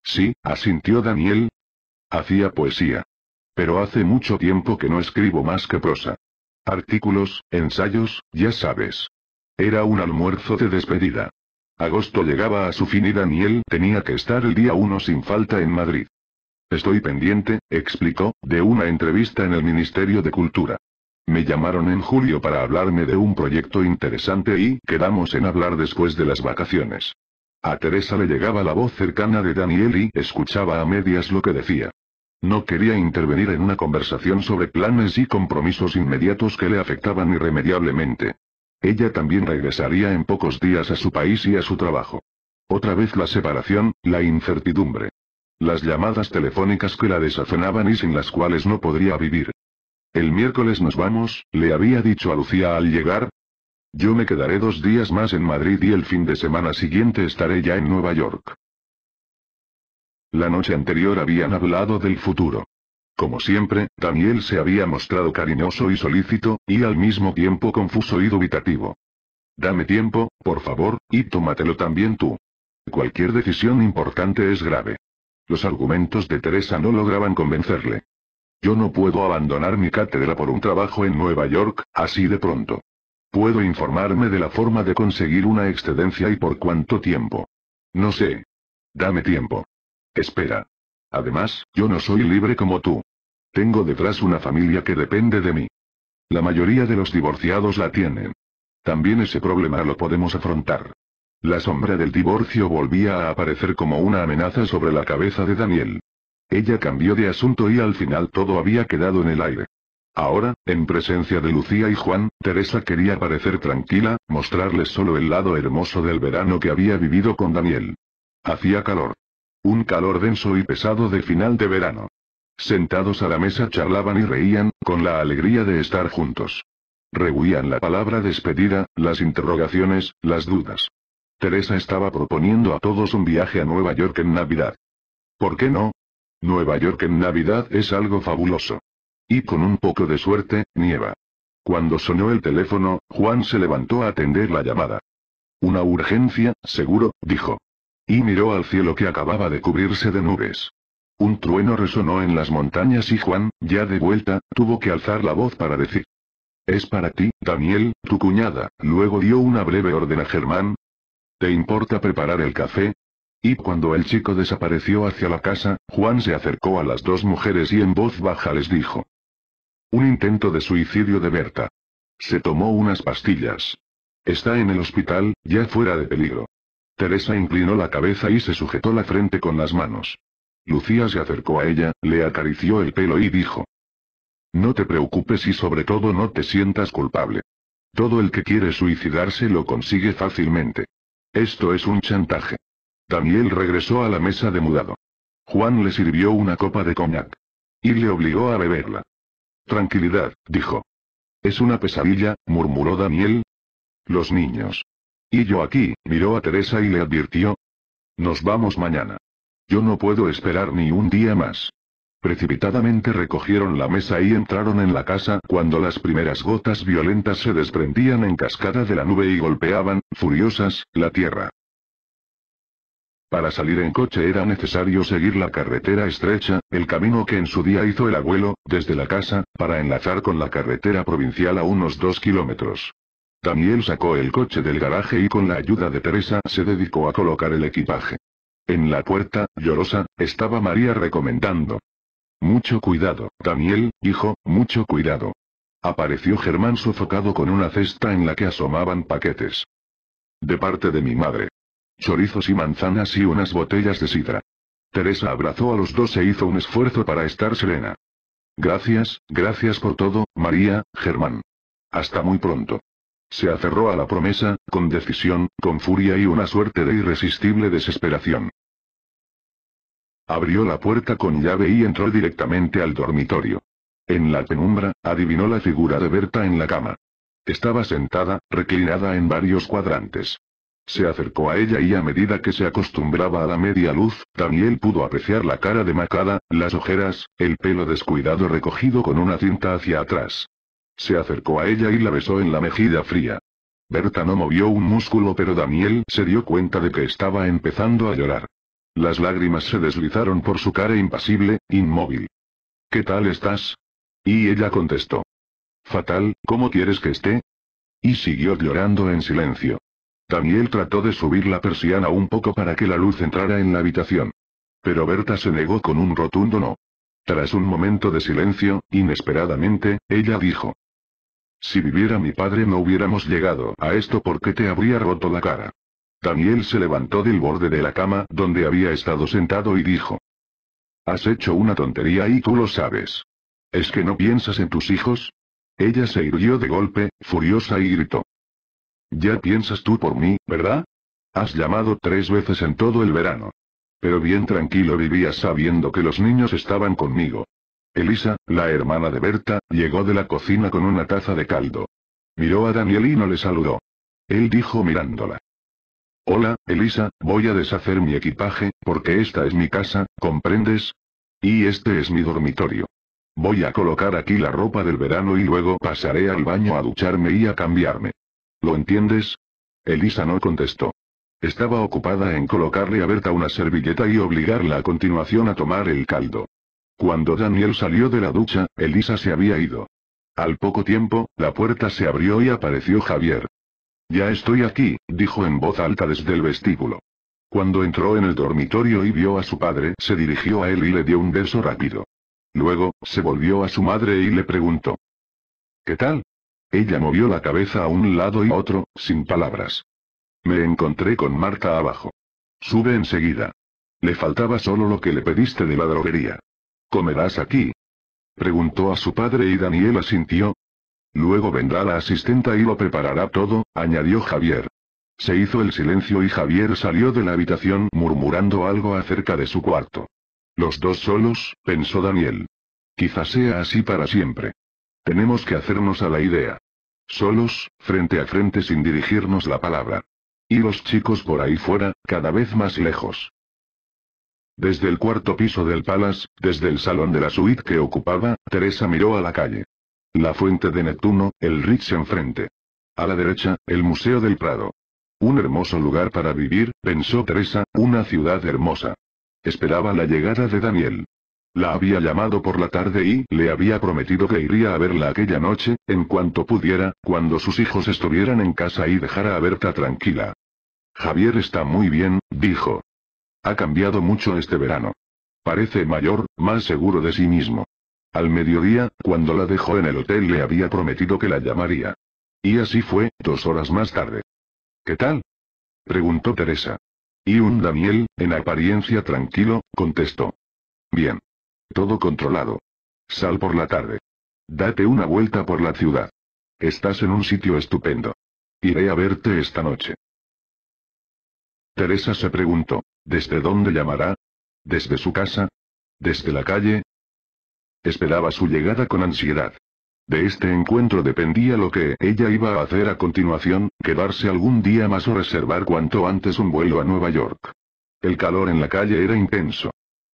Sí, asintió Daniel. Hacía poesía. Pero hace mucho tiempo que no escribo más que prosa. Artículos, ensayos, ya sabes. Era un almuerzo de despedida. Agosto llegaba a su fin y Daniel tenía que estar el día uno sin falta en Madrid. Estoy pendiente, explicó, de una entrevista en el Ministerio de Cultura. Me llamaron en julio para hablarme de un proyecto interesante y quedamos en hablar después de las vacaciones. A Teresa le llegaba la voz cercana de Daniel y escuchaba a medias lo que decía. No quería intervenir en una conversación sobre planes y compromisos inmediatos que le afectaban irremediablemente. Ella también regresaría en pocos días a su país y a su trabajo. Otra vez la separación, la incertidumbre. Las llamadas telefónicas que la desazonaban y sin las cuales no podría vivir. El miércoles nos vamos, le había dicho a Lucía al llegar. Yo me quedaré dos días más en Madrid y el fin de semana siguiente estaré ya en Nueva York. La noche anterior habían hablado del futuro. Como siempre, Daniel se había mostrado cariñoso y solícito, y al mismo tiempo confuso y dubitativo. Dame tiempo, por favor, y tómatelo también tú. Cualquier decisión importante es grave. Los argumentos de Teresa no lograban convencerle. Yo no puedo abandonar mi cátedra por un trabajo en Nueva York, así de pronto. Puedo informarme de la forma de conseguir una excedencia y por cuánto tiempo. No sé. Dame tiempo. Espera. Además, yo no soy libre como tú. Tengo detrás una familia que depende de mí. La mayoría de los divorciados la tienen. También ese problema lo podemos afrontar. La sombra del divorcio volvía a aparecer como una amenaza sobre la cabeza de Daniel. Ella cambió de asunto y al final todo había quedado en el aire. Ahora, en presencia de Lucía y Juan, Teresa quería parecer tranquila, mostrarles solo el lado hermoso del verano que había vivido con Daniel. Hacía calor. Un calor denso y pesado de final de verano. Sentados a la mesa charlaban y reían, con la alegría de estar juntos. Rehuían la palabra despedida, las interrogaciones, las dudas. Teresa estaba proponiendo a todos un viaje a Nueva York en Navidad. ¿Por qué no? Nueva York en Navidad es algo fabuloso. Y con un poco de suerte, nieva. Cuando sonó el teléfono, Juan se levantó a atender la llamada. Una urgencia, seguro, dijo. Y miró al cielo que acababa de cubrirse de nubes. Un trueno resonó en las montañas y Juan, ya de vuelta, tuvo que alzar la voz para decir. Es para ti, Daniel, tu cuñada. Luego dio una breve orden a Germán. ¿Te importa preparar el café? Y cuando el chico desapareció hacia la casa, Juan se acercó a las dos mujeres y en voz baja les dijo. Un intento de suicidio de Berta. Se tomó unas pastillas. Está en el hospital, ya fuera de peligro. Teresa inclinó la cabeza y se sujetó la frente con las manos. Lucía se acercó a ella, le acarició el pelo y dijo. No te preocupes y sobre todo no te sientas culpable. Todo el que quiere suicidarse lo consigue fácilmente. Esto es un chantaje. Daniel regresó a la mesa de mudado. Juan le sirvió una copa de cognac. Y le obligó a beberla. Tranquilidad, dijo. Es una pesadilla, murmuró Daniel. Los niños. Y yo aquí, miró a Teresa y le advirtió. Nos vamos mañana. Yo no puedo esperar ni un día más. Precipitadamente recogieron la mesa y entraron en la casa cuando las primeras gotas violentas se desprendían en cascada de la nube y golpeaban, furiosas, la tierra. Para salir en coche era necesario seguir la carretera estrecha, el camino que en su día hizo el abuelo, desde la casa, para enlazar con la carretera provincial a unos dos kilómetros. Daniel sacó el coche del garaje y con la ayuda de Teresa se dedicó a colocar el equipaje. En la puerta, llorosa, estaba María recomendando. Mucho cuidado, Daniel, hijo, mucho cuidado. Apareció Germán sofocado con una cesta en la que asomaban paquetes. De parte de mi madre chorizos y manzanas y unas botellas de sidra. Teresa abrazó a los dos e hizo un esfuerzo para estar serena. Gracias, gracias por todo, María, Germán. Hasta muy pronto. Se aferró a la promesa, con decisión, con furia y una suerte de irresistible desesperación. Abrió la puerta con llave y entró directamente al dormitorio. En la penumbra, adivinó la figura de Berta en la cama. Estaba sentada, reclinada en varios cuadrantes. Se acercó a ella y a medida que se acostumbraba a la media luz, Daniel pudo apreciar la cara demacada, las ojeras, el pelo descuidado recogido con una cinta hacia atrás. Se acercó a ella y la besó en la mejilla fría. Berta no movió un músculo pero Daniel se dio cuenta de que estaba empezando a llorar. Las lágrimas se deslizaron por su cara impasible, inmóvil. ¿Qué tal estás? Y ella contestó. Fatal, ¿cómo quieres que esté? Y siguió llorando en silencio. Daniel trató de subir la persiana un poco para que la luz entrara en la habitación. Pero Berta se negó con un rotundo no. Tras un momento de silencio, inesperadamente, ella dijo. Si viviera mi padre no hubiéramos llegado a esto porque te habría roto la cara. Daniel se levantó del borde de la cama donde había estado sentado y dijo. Has hecho una tontería y tú lo sabes. ¿Es que no piensas en tus hijos? Ella se irguió de golpe, furiosa y gritó. Ya piensas tú por mí, ¿verdad? Has llamado tres veces en todo el verano. Pero bien tranquilo vivía sabiendo que los niños estaban conmigo. Elisa, la hermana de Berta, llegó de la cocina con una taza de caldo. Miró a Daniel y no le saludó. Él dijo mirándola. Hola, Elisa, voy a deshacer mi equipaje, porque esta es mi casa, ¿comprendes? Y este es mi dormitorio. Voy a colocar aquí la ropa del verano y luego pasaré al baño a ducharme y a cambiarme. ¿Lo entiendes? Elisa no contestó. Estaba ocupada en colocarle a Berta una servilleta y obligarla a continuación a tomar el caldo. Cuando Daniel salió de la ducha, Elisa se había ido. Al poco tiempo, la puerta se abrió y apareció Javier. Ya estoy aquí, dijo en voz alta desde el vestíbulo. Cuando entró en el dormitorio y vio a su padre, se dirigió a él y le dio un beso rápido. Luego, se volvió a su madre y le preguntó. ¿Qué tal? Ella movió la cabeza a un lado y otro, sin palabras. Me encontré con Marta abajo. Sube enseguida. Le faltaba solo lo que le pediste de la droguería. ¿Comerás aquí? Preguntó a su padre y Daniel asintió. Luego vendrá la asistenta y lo preparará todo, añadió Javier. Se hizo el silencio y Javier salió de la habitación murmurando algo acerca de su cuarto. Los dos solos, pensó Daniel. Quizás sea así para siempre. Tenemos que hacernos a la idea. Solos, frente a frente sin dirigirnos la palabra. Y los chicos por ahí fuera, cada vez más lejos. Desde el cuarto piso del Palace, desde el salón de la suite que ocupaba, Teresa miró a la calle. La fuente de Neptuno, el Ritz enfrente. A la derecha, el Museo del Prado. Un hermoso lugar para vivir, pensó Teresa, una ciudad hermosa. Esperaba la llegada de Daniel. La había llamado por la tarde y le había prometido que iría a verla aquella noche, en cuanto pudiera, cuando sus hijos estuvieran en casa y dejara a Berta tranquila. Javier está muy bien, dijo. Ha cambiado mucho este verano. Parece mayor, más seguro de sí mismo. Al mediodía, cuando la dejó en el hotel le había prometido que la llamaría. Y así fue, dos horas más tarde. ¿Qué tal? preguntó Teresa. Y un Daniel, en apariencia tranquilo, contestó. Bien. Todo controlado. Sal por la tarde. Date una vuelta por la ciudad. Estás en un sitio estupendo. Iré a verte esta noche. Teresa se preguntó, ¿desde dónde llamará? ¿Desde su casa? ¿Desde la calle? Esperaba su llegada con ansiedad. De este encuentro dependía lo que ella iba a hacer a continuación, quedarse algún día más o reservar cuanto antes un vuelo a Nueva York. El calor en la calle era intenso.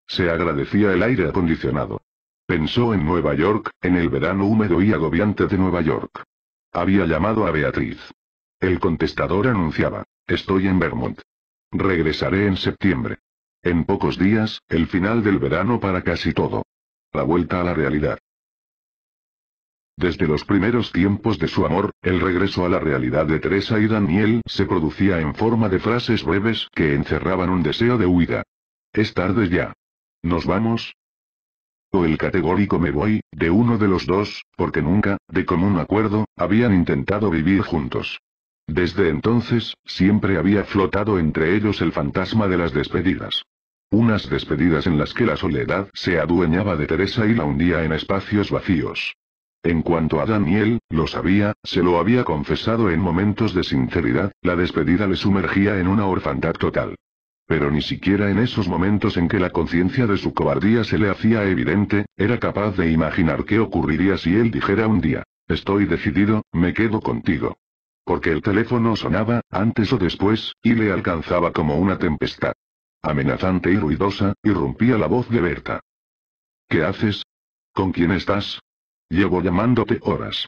Se agradecía el aire acondicionado. Pensó en Nueva York, en el verano húmedo y agobiante de Nueva York. Había llamado a Beatriz. El contestador anunciaba, estoy en Vermont. Regresaré en septiembre. En pocos días, el final del verano para casi todo. La vuelta a la realidad. Desde los primeros tiempos de su amor, el regreso a la realidad de Teresa y Daniel se producía en forma de frases breves que encerraban un deseo de huida. Es tarde ya. ¿Nos vamos? O el categórico me voy, de uno de los dos, porque nunca, de común acuerdo, habían intentado vivir juntos. Desde entonces, siempre había flotado entre ellos el fantasma de las despedidas. Unas despedidas en las que la soledad se adueñaba de Teresa y la hundía en espacios vacíos. En cuanto a Daniel, lo sabía, se lo había confesado en momentos de sinceridad, la despedida le sumergía en una orfandad total. Pero ni siquiera en esos momentos en que la conciencia de su cobardía se le hacía evidente, era capaz de imaginar qué ocurriría si él dijera un día, estoy decidido, me quedo contigo. Porque el teléfono sonaba, antes o después, y le alcanzaba como una tempestad. Amenazante y ruidosa, irrumpía la voz de Berta. ¿Qué haces? ¿Con quién estás? Llevo llamándote horas.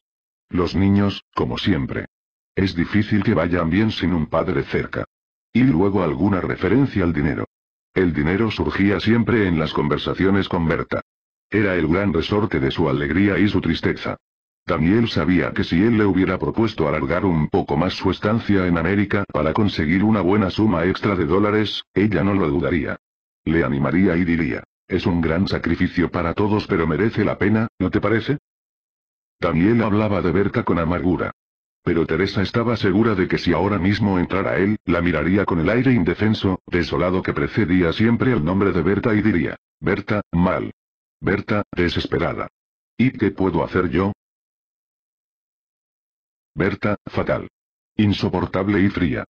Los niños, como siempre. Es difícil que vayan bien sin un padre cerca. Y luego alguna referencia al dinero. El dinero surgía siempre en las conversaciones con Berta. Era el gran resorte de su alegría y su tristeza. Daniel sabía que si él le hubiera propuesto alargar un poco más su estancia en América para conseguir una buena suma extra de dólares, ella no lo dudaría. Le animaría y diría, es un gran sacrificio para todos pero merece la pena, ¿no te parece? Daniel hablaba de Berta con amargura. Pero Teresa estaba segura de que si ahora mismo entrara él, la miraría con el aire indefenso, desolado que precedía siempre el nombre de Berta y diría, Berta, mal. Berta, desesperada. ¿Y qué puedo hacer yo? Berta, fatal. Insoportable y fría.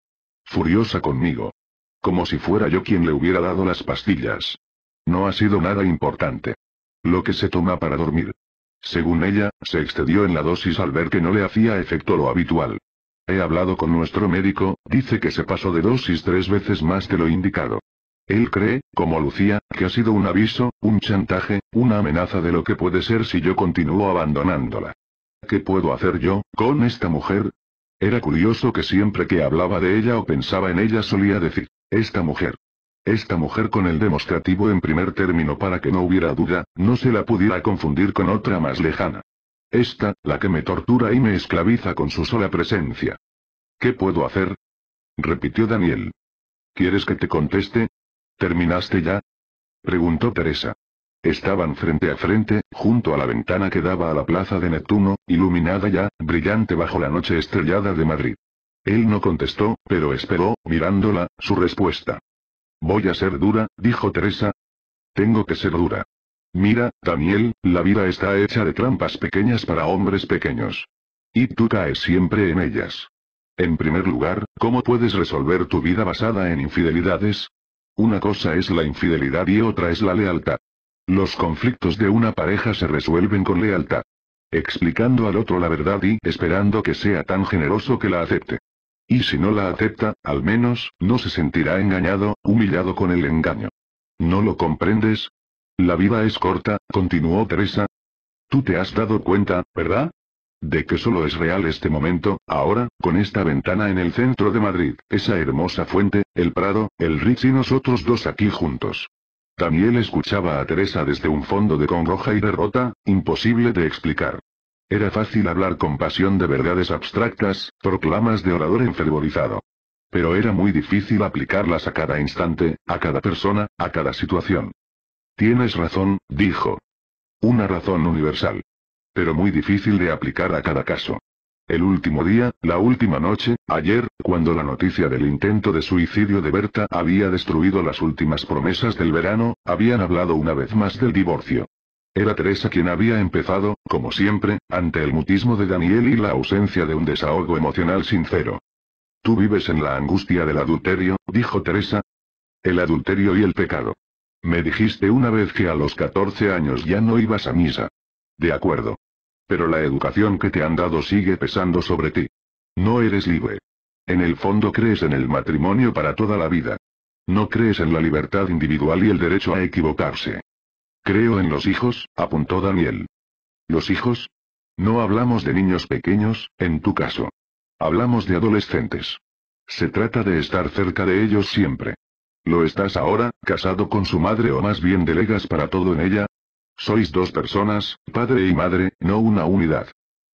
Furiosa conmigo. Como si fuera yo quien le hubiera dado las pastillas. No ha sido nada importante. Lo que se toma para dormir. Según ella, se excedió en la dosis al ver que no le hacía efecto lo habitual. He hablado con nuestro médico, dice que se pasó de dosis tres veces más de lo indicado. Él cree, como Lucía, que ha sido un aviso, un chantaje, una amenaza de lo que puede ser si yo continúo abandonándola. ¿Qué puedo hacer yo, con esta mujer? Era curioso que siempre que hablaba de ella o pensaba en ella solía decir, esta mujer. Esta mujer con el demostrativo en primer término para que no hubiera duda, no se la pudiera confundir con otra más lejana. Esta, la que me tortura y me esclaviza con su sola presencia. ¿Qué puedo hacer? repitió Daniel. ¿Quieres que te conteste? ¿Terminaste ya? preguntó Teresa. Estaban frente a frente, junto a la ventana que daba a la plaza de Neptuno, iluminada ya, brillante bajo la noche estrellada de Madrid. Él no contestó, pero esperó, mirándola, su respuesta. Voy a ser dura, dijo Teresa. Tengo que ser dura. Mira, Daniel, la vida está hecha de trampas pequeñas para hombres pequeños. Y tú caes siempre en ellas. En primer lugar, ¿cómo puedes resolver tu vida basada en infidelidades? Una cosa es la infidelidad y otra es la lealtad. Los conflictos de una pareja se resuelven con lealtad. Explicando al otro la verdad y esperando que sea tan generoso que la acepte. Y si no la acepta, al menos, no se sentirá engañado, humillado con el engaño. ¿No lo comprendes? La vida es corta, continuó Teresa. Tú te has dado cuenta, ¿verdad? De que solo es real este momento, ahora, con esta ventana en el centro de Madrid, esa hermosa fuente, el Prado, el Ritz y nosotros dos aquí juntos. Daniel escuchaba a Teresa desde un fondo de congoja y derrota, imposible de explicar. Era fácil hablar con pasión de verdades abstractas, proclamas de orador enfervorizado. Pero era muy difícil aplicarlas a cada instante, a cada persona, a cada situación. Tienes razón, dijo. Una razón universal. Pero muy difícil de aplicar a cada caso. El último día, la última noche, ayer, cuando la noticia del intento de suicidio de Berta había destruido las últimas promesas del verano, habían hablado una vez más del divorcio. Era Teresa quien había empezado, como siempre, ante el mutismo de Daniel y la ausencia de un desahogo emocional sincero. Tú vives en la angustia del adulterio, dijo Teresa. El adulterio y el pecado. Me dijiste una vez que a los 14 años ya no ibas a misa. De acuerdo. Pero la educación que te han dado sigue pesando sobre ti. No eres libre. En el fondo crees en el matrimonio para toda la vida. No crees en la libertad individual y el derecho a equivocarse. Creo en los hijos, apuntó Daniel. ¿Los hijos? No hablamos de niños pequeños, en tu caso. Hablamos de adolescentes. Se trata de estar cerca de ellos siempre. ¿Lo estás ahora, casado con su madre o más bien delegas para todo en ella? Sois dos personas, padre y madre, no una unidad.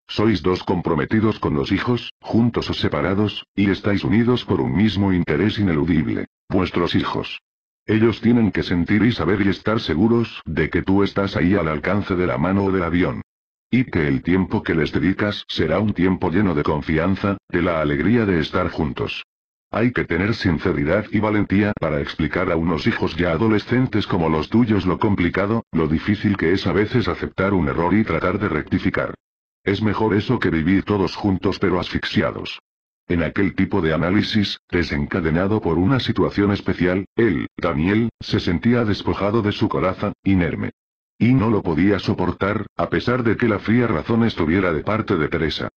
Sois dos comprometidos con los hijos, juntos o separados, y estáis unidos por un mismo interés ineludible, vuestros hijos. Ellos tienen que sentir y saber y estar seguros de que tú estás ahí al alcance de la mano o del avión. Y que el tiempo que les dedicas será un tiempo lleno de confianza, de la alegría de estar juntos. Hay que tener sinceridad y valentía para explicar a unos hijos ya adolescentes como los tuyos lo complicado, lo difícil que es a veces aceptar un error y tratar de rectificar. Es mejor eso que vivir todos juntos pero asfixiados. En aquel tipo de análisis, desencadenado por una situación especial, él, Daniel, se sentía despojado de su coraza, inerme. Y no lo podía soportar, a pesar de que la fría razón estuviera de parte de Teresa.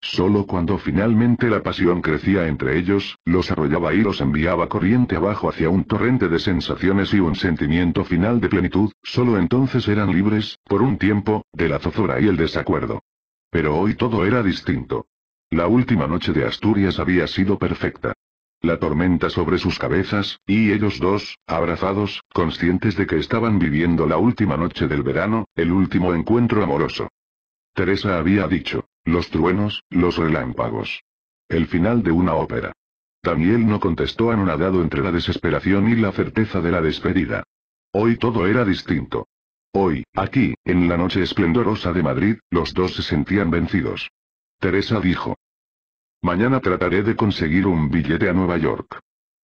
Solo cuando finalmente la pasión crecía entre ellos, los arrollaba y los enviaba corriente abajo hacia un torrente de sensaciones y un sentimiento final de plenitud, solo entonces eran libres, por un tiempo, de la zozobra y el desacuerdo. Pero hoy todo era distinto. La última noche de Asturias había sido perfecta. La tormenta sobre sus cabezas, y ellos dos, abrazados, conscientes de que estaban viviendo la última noche del verano, el último encuentro amoroso. Teresa había dicho, los truenos, los relámpagos. El final de una ópera. Daniel no contestó anonadado entre la desesperación y la certeza de la despedida. Hoy todo era distinto. Hoy, aquí, en la noche esplendorosa de Madrid, los dos se sentían vencidos. Teresa dijo, Mañana trataré de conseguir un billete a Nueva York.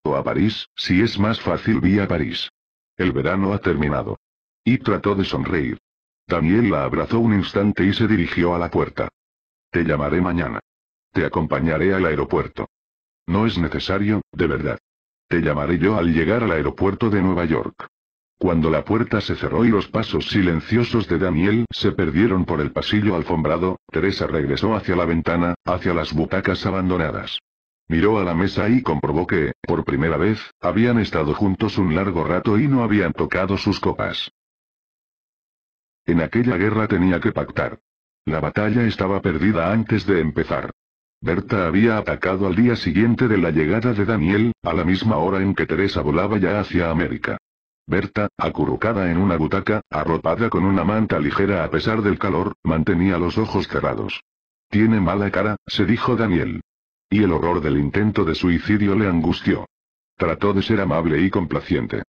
O a París, si es más fácil vía París. El verano ha terminado. Y trató de sonreír. Daniel la abrazó un instante y se dirigió a la puerta. Te llamaré mañana. Te acompañaré al aeropuerto. No es necesario, de verdad. Te llamaré yo al llegar al aeropuerto de Nueva York. Cuando la puerta se cerró y los pasos silenciosos de Daniel se perdieron por el pasillo alfombrado, Teresa regresó hacia la ventana, hacia las butacas abandonadas. Miró a la mesa y comprobó que, por primera vez, habían estado juntos un largo rato y no habían tocado sus copas. En aquella guerra tenía que pactar. La batalla estaba perdida antes de empezar. Berta había atacado al día siguiente de la llegada de Daniel, a la misma hora en que Teresa volaba ya hacia América. Berta, acurrucada en una butaca, arropada con una manta ligera a pesar del calor, mantenía los ojos cerrados. Tiene mala cara, se dijo Daniel. Y el horror del intento de suicidio le angustió. Trató de ser amable y complaciente.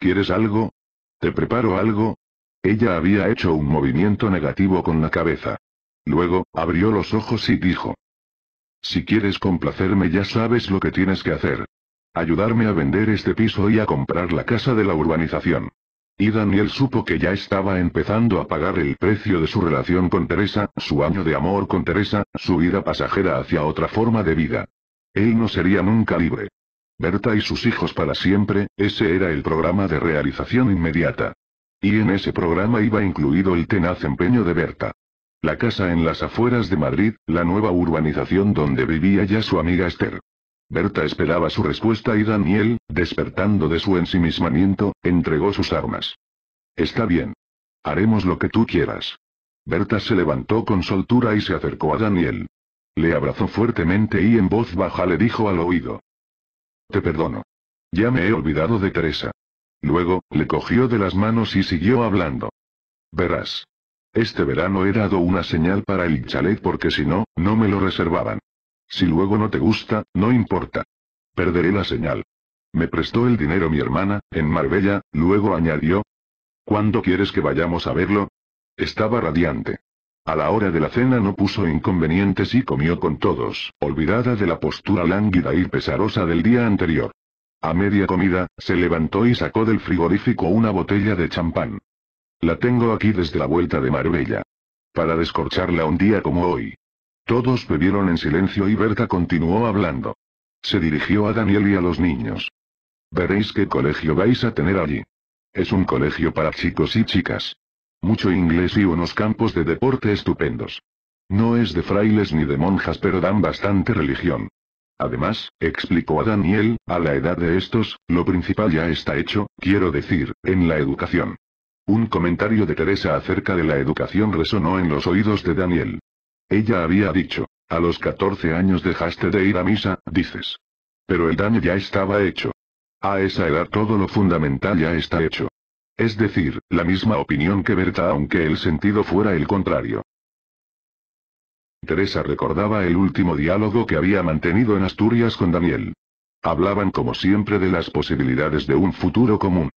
¿Quieres algo? ¿Te preparo algo? Ella había hecho un movimiento negativo con la cabeza. Luego, abrió los ojos y dijo. Si quieres complacerme ya sabes lo que tienes que hacer. Ayudarme a vender este piso y a comprar la casa de la urbanización. Y Daniel supo que ya estaba empezando a pagar el precio de su relación con Teresa, su año de amor con Teresa, su vida pasajera hacia otra forma de vida. Él no sería nunca libre. Berta y sus hijos para siempre, ese era el programa de realización inmediata. Y en ese programa iba incluido el tenaz empeño de Berta. La casa en las afueras de Madrid, la nueva urbanización donde vivía ya su amiga Esther. Berta esperaba su respuesta y Daniel, despertando de su ensimismamiento, entregó sus armas. Está bien. Haremos lo que tú quieras. Berta se levantó con soltura y se acercó a Daniel. Le abrazó fuertemente y en voz baja le dijo al oído. Te perdono. Ya me he olvidado de Teresa. Luego, le cogió de las manos y siguió hablando. Verás. Este verano he dado una señal para el chalet porque si no, no me lo reservaban. Si luego no te gusta, no importa. Perderé la señal. Me prestó el dinero mi hermana, en Marbella, luego añadió. ¿Cuándo quieres que vayamos a verlo? Estaba radiante. A la hora de la cena no puso inconvenientes y comió con todos, olvidada de la postura lánguida y pesarosa del día anterior. A media comida, se levantó y sacó del frigorífico una botella de champán. La tengo aquí desde la vuelta de Marbella. Para descorcharla un día como hoy. Todos bebieron en silencio y Berta continuó hablando. Se dirigió a Daniel y a los niños. Veréis qué colegio vais a tener allí. Es un colegio para chicos y chicas. Mucho inglés y unos campos de deporte estupendos. No es de frailes ni de monjas pero dan bastante religión. Además, explicó a Daniel, a la edad de estos, lo principal ya está hecho, quiero decir, en la educación. Un comentario de Teresa acerca de la educación resonó en los oídos de Daniel. Ella había dicho, a los 14 años dejaste de ir a misa, dices. Pero el daño ya estaba hecho. A esa edad todo lo fundamental ya está hecho. Es decir, la misma opinión que Berta aunque el sentido fuera el contrario. Teresa recordaba el último diálogo que había mantenido en Asturias con Daniel. Hablaban como siempre de las posibilidades de un futuro común.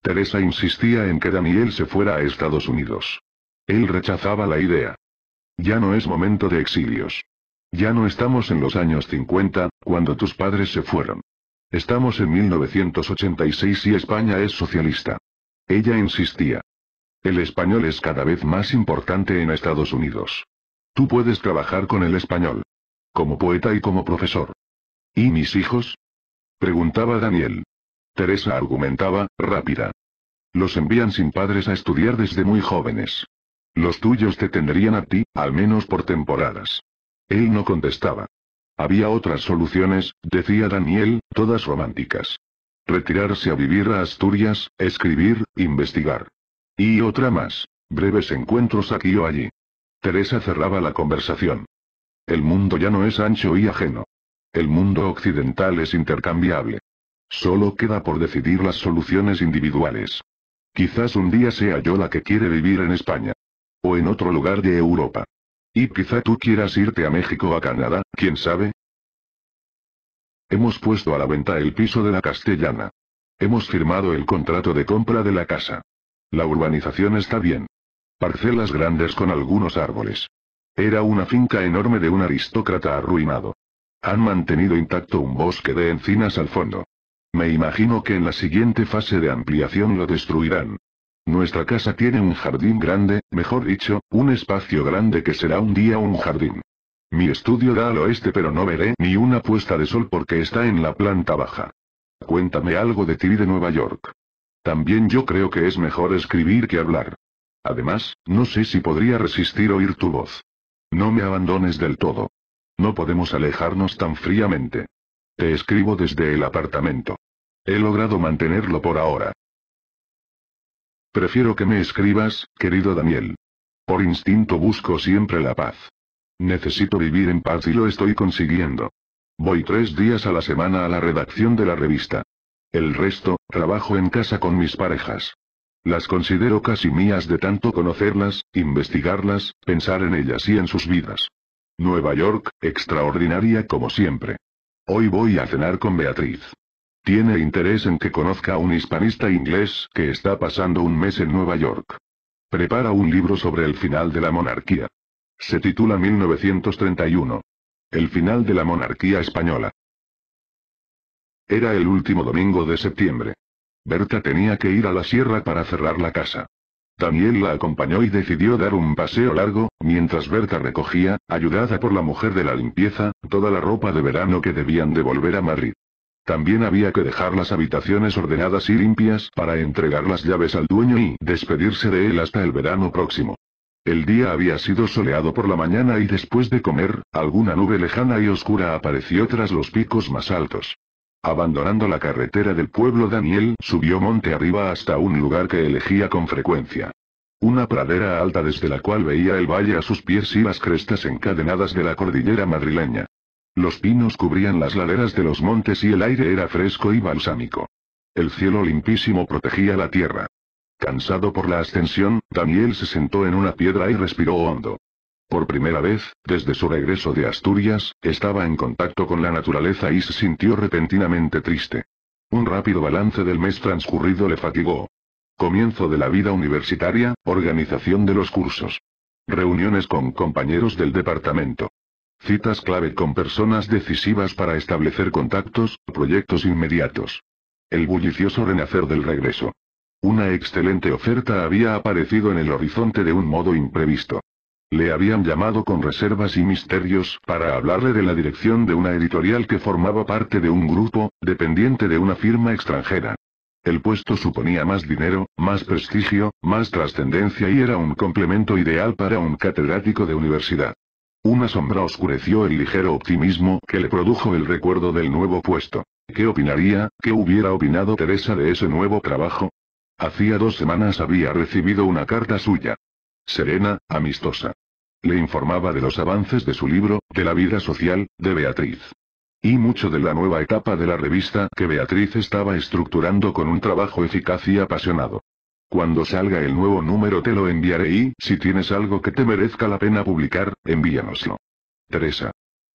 Teresa insistía en que Daniel se fuera a Estados Unidos. Él rechazaba la idea. Ya no es momento de exilios. Ya no estamos en los años 50, cuando tus padres se fueron. Estamos en 1986 y España es socialista. Ella insistía. El español es cada vez más importante en Estados Unidos. Tú puedes trabajar con el español. Como poeta y como profesor. ¿Y mis hijos? Preguntaba Daniel. Teresa argumentaba, rápida. Los envían sin padres a estudiar desde muy jóvenes. Los tuyos te tendrían a ti, al menos por temporadas. Él no contestaba. Había otras soluciones, decía Daniel, todas románticas. Retirarse a vivir a Asturias, escribir, investigar. Y otra más. Breves encuentros aquí o allí. Teresa cerraba la conversación. El mundo ya no es ancho y ajeno. El mundo occidental es intercambiable. Solo queda por decidir las soluciones individuales. Quizás un día sea yo la que quiere vivir en España. O en otro lugar de Europa. Y quizá tú quieras irte a México o a Canadá, quién sabe. Hemos puesto a la venta el piso de la castellana. Hemos firmado el contrato de compra de la casa. La urbanización está bien. Parcelas grandes con algunos árboles. Era una finca enorme de un aristócrata arruinado. Han mantenido intacto un bosque de encinas al fondo. Me imagino que en la siguiente fase de ampliación lo destruirán, nuestra casa tiene un jardín grande, mejor dicho, un espacio grande que será un día un jardín. Mi estudio da al oeste pero no veré ni una puesta de sol porque está en la planta baja. Cuéntame algo de ti de Nueva York. También yo creo que es mejor escribir que hablar. Además, no sé si podría resistir oír tu voz. No me abandones del todo. No podemos alejarnos tan fríamente. Te escribo desde el apartamento. He logrado mantenerlo por ahora. Prefiero que me escribas, querido Daniel. Por instinto busco siempre la paz. Necesito vivir en paz y lo estoy consiguiendo. Voy tres días a la semana a la redacción de la revista. El resto, trabajo en casa con mis parejas. Las considero casi mías de tanto conocerlas, investigarlas, pensar en ellas y en sus vidas. Nueva York, extraordinaria como siempre. Hoy voy a cenar con Beatriz. Tiene interés en que conozca a un hispanista inglés que está pasando un mes en Nueva York. Prepara un libro sobre el final de la monarquía. Se titula 1931. El final de la monarquía española. Era el último domingo de septiembre. Berta tenía que ir a la sierra para cerrar la casa. Daniel la acompañó y decidió dar un paseo largo, mientras Berta recogía, ayudada por la mujer de la limpieza, toda la ropa de verano que debían devolver a Madrid. También había que dejar las habitaciones ordenadas y limpias para entregar las llaves al dueño y despedirse de él hasta el verano próximo. El día había sido soleado por la mañana y después de comer, alguna nube lejana y oscura apareció tras los picos más altos. Abandonando la carretera del pueblo Daniel subió monte arriba hasta un lugar que elegía con frecuencia. Una pradera alta desde la cual veía el valle a sus pies y las crestas encadenadas de la cordillera madrileña. Los pinos cubrían las laderas de los montes y el aire era fresco y balsámico. El cielo limpísimo protegía la tierra. Cansado por la ascensión, Daniel se sentó en una piedra y respiró hondo. Por primera vez, desde su regreso de Asturias, estaba en contacto con la naturaleza y se sintió repentinamente triste. Un rápido balance del mes transcurrido le fatigó. Comienzo de la vida universitaria, organización de los cursos. Reuniones con compañeros del departamento. Citas clave con personas decisivas para establecer contactos, proyectos inmediatos. El bullicioso renacer del regreso. Una excelente oferta había aparecido en el horizonte de un modo imprevisto. Le habían llamado con reservas y misterios para hablarle de la dirección de una editorial que formaba parte de un grupo, dependiente de una firma extranjera. El puesto suponía más dinero, más prestigio, más trascendencia y era un complemento ideal para un catedrático de universidad. Una sombra oscureció el ligero optimismo que le produjo el recuerdo del nuevo puesto. ¿Qué opinaría, qué hubiera opinado Teresa de ese nuevo trabajo? Hacía dos semanas había recibido una carta suya. Serena, amistosa. Le informaba de los avances de su libro, de la vida social, de Beatriz. Y mucho de la nueva etapa de la revista que Beatriz estaba estructurando con un trabajo eficaz y apasionado. Cuando salga el nuevo número te lo enviaré y, si tienes algo que te merezca la pena publicar, envíanoslo. Teresa.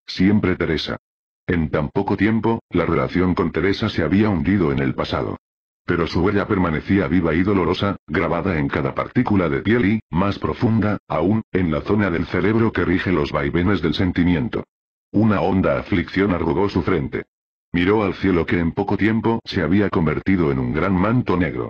Siempre Teresa. En tan poco tiempo, la relación con Teresa se había hundido en el pasado. Pero su huella permanecía viva y dolorosa, grabada en cada partícula de piel y, más profunda, aún, en la zona del cerebro que rige los vaivenes del sentimiento. Una honda aflicción arrugó su frente. Miró al cielo que en poco tiempo se había convertido en un gran manto negro.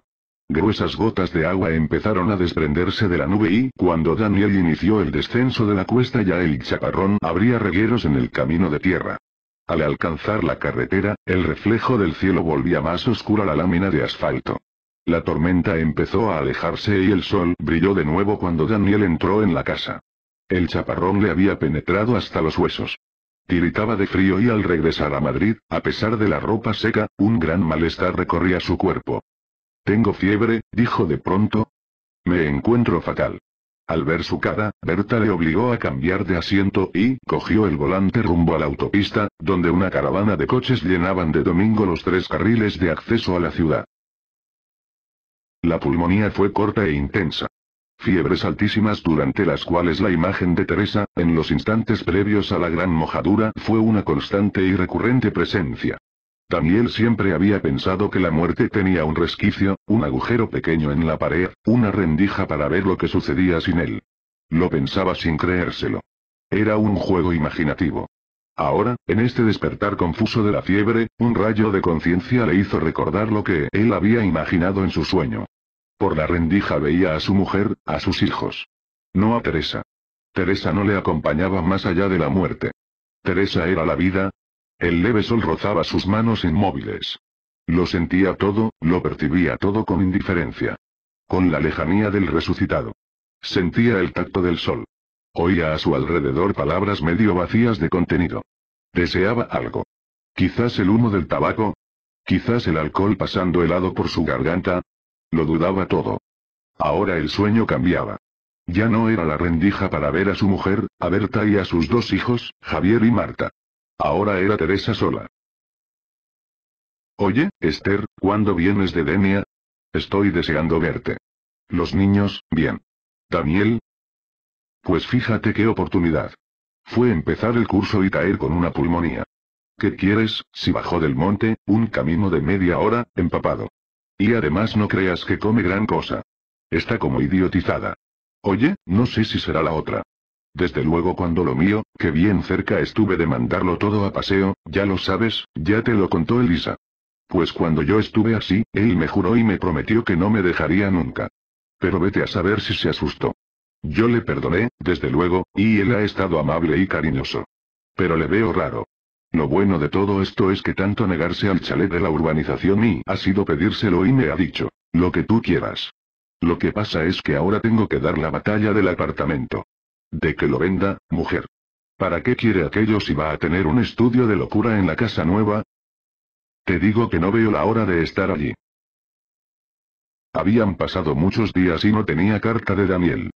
Gruesas gotas de agua empezaron a desprenderse de la nube y, cuando Daniel inició el descenso de la cuesta ya el chaparrón abría regueros en el camino de tierra. Al alcanzar la carretera, el reflejo del cielo volvía más oscura la lámina de asfalto. La tormenta empezó a alejarse y el sol brilló de nuevo cuando Daniel entró en la casa. El chaparrón le había penetrado hasta los huesos. Tiritaba de frío y al regresar a Madrid, a pesar de la ropa seca, un gran malestar recorría su cuerpo. Tengo fiebre, dijo de pronto. Me encuentro fatal. Al ver su cara, Berta le obligó a cambiar de asiento y cogió el volante rumbo a la autopista, donde una caravana de coches llenaban de domingo los tres carriles de acceso a la ciudad. La pulmonía fue corta e intensa. Fiebres altísimas durante las cuales la imagen de Teresa, en los instantes previos a la gran mojadura, fue una constante y recurrente presencia. Daniel siempre había pensado que la muerte tenía un resquicio, un agujero pequeño en la pared, una rendija para ver lo que sucedía sin él. Lo pensaba sin creérselo. Era un juego imaginativo. Ahora, en este despertar confuso de la fiebre, un rayo de conciencia le hizo recordar lo que él había imaginado en su sueño. Por la rendija veía a su mujer, a sus hijos. No a Teresa. Teresa no le acompañaba más allá de la muerte. Teresa era la vida, el leve sol rozaba sus manos inmóviles. Lo sentía todo, lo percibía todo con indiferencia. Con la lejanía del resucitado. Sentía el tacto del sol. Oía a su alrededor palabras medio vacías de contenido. Deseaba algo. Quizás el humo del tabaco. Quizás el alcohol pasando helado por su garganta. Lo dudaba todo. Ahora el sueño cambiaba. Ya no era la rendija para ver a su mujer, a Berta y a sus dos hijos, Javier y Marta. Ahora era Teresa sola. Oye, Esther, ¿cuándo vienes de Denia? Estoy deseando verte. Los niños, bien. Daniel. Pues fíjate qué oportunidad. Fue empezar el curso y caer con una pulmonía. ¿Qué quieres, si bajó del monte, un camino de media hora, empapado? Y además no creas que come gran cosa. Está como idiotizada. Oye, no sé si será la otra. Desde luego cuando lo mío, que bien cerca estuve de mandarlo todo a paseo, ya lo sabes, ya te lo contó Elisa. Pues cuando yo estuve así, él me juró y me prometió que no me dejaría nunca. Pero vete a saber si se asustó. Yo le perdoné, desde luego, y él ha estado amable y cariñoso. Pero le veo raro. Lo bueno de todo esto es que tanto negarse al chalet de la urbanización y ha sido pedírselo y me ha dicho, lo que tú quieras. Lo que pasa es que ahora tengo que dar la batalla del apartamento. De que lo venda, mujer. ¿Para qué quiere aquello si va a tener un estudio de locura en la casa nueva? Te digo que no veo la hora de estar allí. Habían pasado muchos días y no tenía carta de Daniel.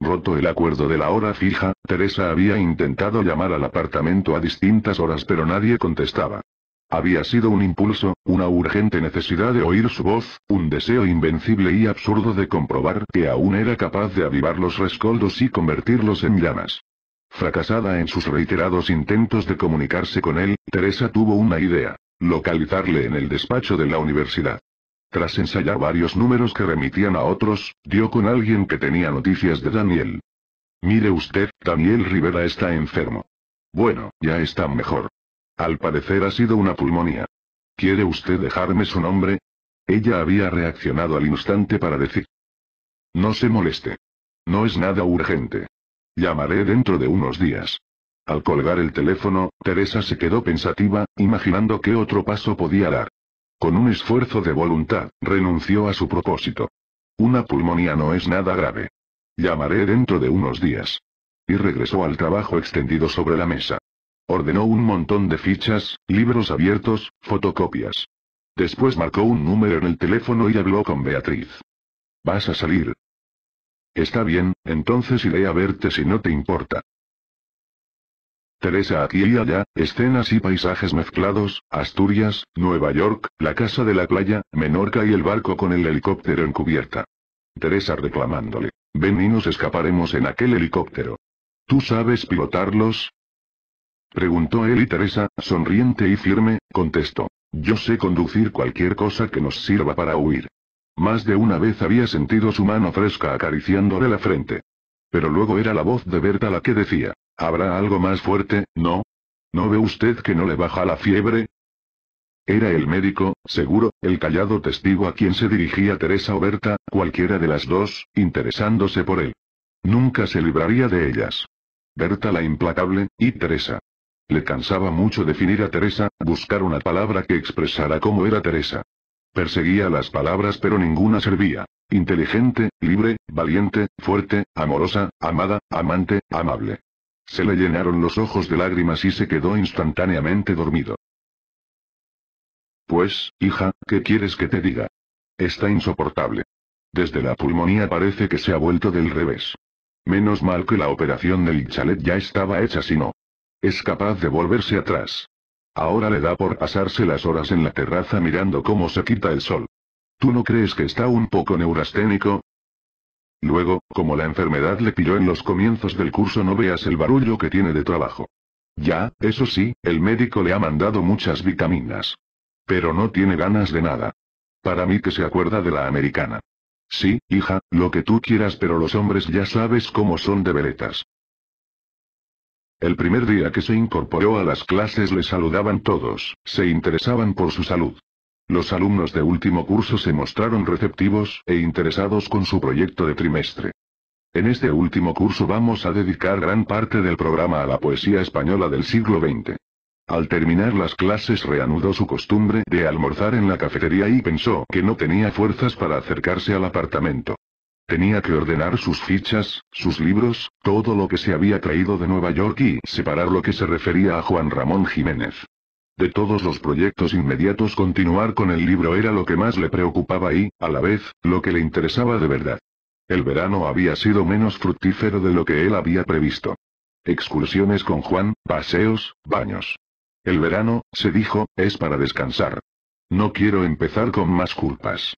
Roto el acuerdo de la hora fija, Teresa había intentado llamar al apartamento a distintas horas pero nadie contestaba. Había sido un impulso, una urgente necesidad de oír su voz, un deseo invencible y absurdo de comprobar que aún era capaz de avivar los rescoldos y convertirlos en llamas. Fracasada en sus reiterados intentos de comunicarse con él, Teresa tuvo una idea. Localizarle en el despacho de la universidad. Tras ensayar varios números que remitían a otros, dio con alguien que tenía noticias de Daniel. Mire usted, Daniel Rivera está enfermo. Bueno, ya está mejor. Al parecer ha sido una pulmonía. ¿Quiere usted dejarme su nombre? Ella había reaccionado al instante para decir. No se moleste. No es nada urgente. Llamaré dentro de unos días. Al colgar el teléfono, Teresa se quedó pensativa, imaginando qué otro paso podía dar. Con un esfuerzo de voluntad, renunció a su propósito. Una pulmonía no es nada grave. Llamaré dentro de unos días. Y regresó al trabajo extendido sobre la mesa. Ordenó un montón de fichas, libros abiertos, fotocopias. Después marcó un número en el teléfono y habló con Beatriz. Vas a salir. Está bien, entonces iré a verte si no te importa. Teresa aquí y allá, escenas y paisajes mezclados, Asturias, Nueva York, la casa de la playa, Menorca y el barco con el helicóptero en cubierta. Teresa reclamándole, ven y nos escaparemos en aquel helicóptero. ¿Tú sabes pilotarlos? Preguntó él y Teresa, sonriente y firme, contestó. Yo sé conducir cualquier cosa que nos sirva para huir. Más de una vez había sentido su mano fresca acariciándole la frente. Pero luego era la voz de Berta la que decía, ¿habrá algo más fuerte, no? ¿No ve usted que no le baja la fiebre? Era el médico, seguro, el callado testigo a quien se dirigía Teresa o Berta, cualquiera de las dos, interesándose por él. Nunca se libraría de ellas. Berta la implacable, y Teresa, le cansaba mucho definir a Teresa, buscar una palabra que expresara cómo era Teresa. Perseguía las palabras pero ninguna servía. Inteligente, libre, valiente, fuerte, amorosa, amada, amante, amable. Se le llenaron los ojos de lágrimas y se quedó instantáneamente dormido. Pues, hija, ¿qué quieres que te diga? Está insoportable. Desde la pulmonía parece que se ha vuelto del revés. Menos mal que la operación del chalet ya estaba hecha si no. Es capaz de volverse atrás. Ahora le da por pasarse las horas en la terraza mirando cómo se quita el sol. ¿Tú no crees que está un poco neurasténico? Luego, como la enfermedad le pilló en los comienzos del curso no veas el barullo que tiene de trabajo. Ya, eso sí, el médico le ha mandado muchas vitaminas. Pero no tiene ganas de nada. Para mí que se acuerda de la americana. Sí, hija, lo que tú quieras pero los hombres ya sabes cómo son de veletas. El primer día que se incorporó a las clases le saludaban todos, se interesaban por su salud. Los alumnos de último curso se mostraron receptivos e interesados con su proyecto de trimestre. En este último curso vamos a dedicar gran parte del programa a la poesía española del siglo XX. Al terminar las clases reanudó su costumbre de almorzar en la cafetería y pensó que no tenía fuerzas para acercarse al apartamento. Tenía que ordenar sus fichas, sus libros, todo lo que se había traído de Nueva York y separar lo que se refería a Juan Ramón Jiménez. De todos los proyectos inmediatos continuar con el libro era lo que más le preocupaba y, a la vez, lo que le interesaba de verdad. El verano había sido menos fructífero de lo que él había previsto. Excursiones con Juan, paseos, baños. El verano, se dijo, es para descansar. No quiero empezar con más culpas.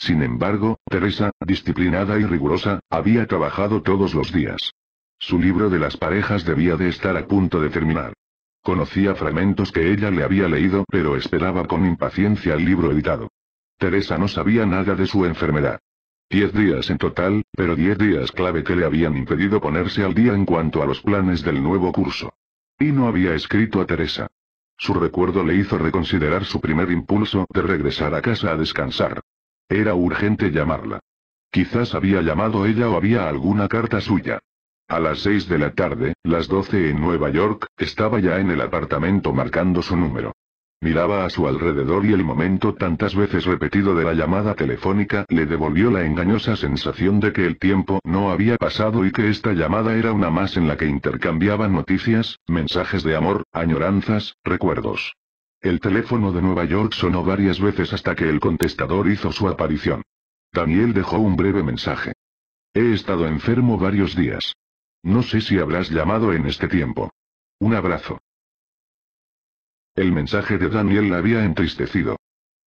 Sin embargo, Teresa, disciplinada y rigurosa, había trabajado todos los días. Su libro de las parejas debía de estar a punto de terminar. Conocía fragmentos que ella le había leído, pero esperaba con impaciencia el libro editado. Teresa no sabía nada de su enfermedad. Diez días en total, pero diez días clave que le habían impedido ponerse al día en cuanto a los planes del nuevo curso. Y no había escrito a Teresa. Su recuerdo le hizo reconsiderar su primer impulso de regresar a casa a descansar. Era urgente llamarla. Quizás había llamado ella o había alguna carta suya. A las seis de la tarde, las doce en Nueva York, estaba ya en el apartamento marcando su número. Miraba a su alrededor y el momento tantas veces repetido de la llamada telefónica le devolvió la engañosa sensación de que el tiempo no había pasado y que esta llamada era una más en la que intercambiaban noticias, mensajes de amor, añoranzas, recuerdos. El teléfono de Nueva York sonó varias veces hasta que el contestador hizo su aparición. Daniel dejó un breve mensaje. He estado enfermo varios días. No sé si habrás llamado en este tiempo. Un abrazo. El mensaje de Daniel la había entristecido.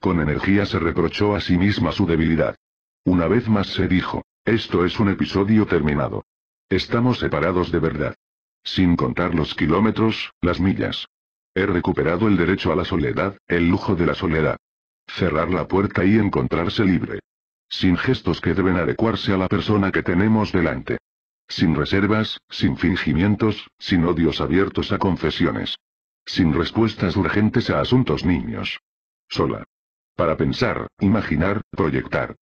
Con energía se reprochó a sí misma su debilidad. Una vez más se dijo, esto es un episodio terminado. Estamos separados de verdad. Sin contar los kilómetros, las millas, He recuperado el derecho a la soledad, el lujo de la soledad. Cerrar la puerta y encontrarse libre. Sin gestos que deben adecuarse a la persona que tenemos delante. Sin reservas, sin fingimientos, sin odios abiertos a confesiones. Sin respuestas urgentes a asuntos niños. Sola. Para pensar, imaginar, proyectar.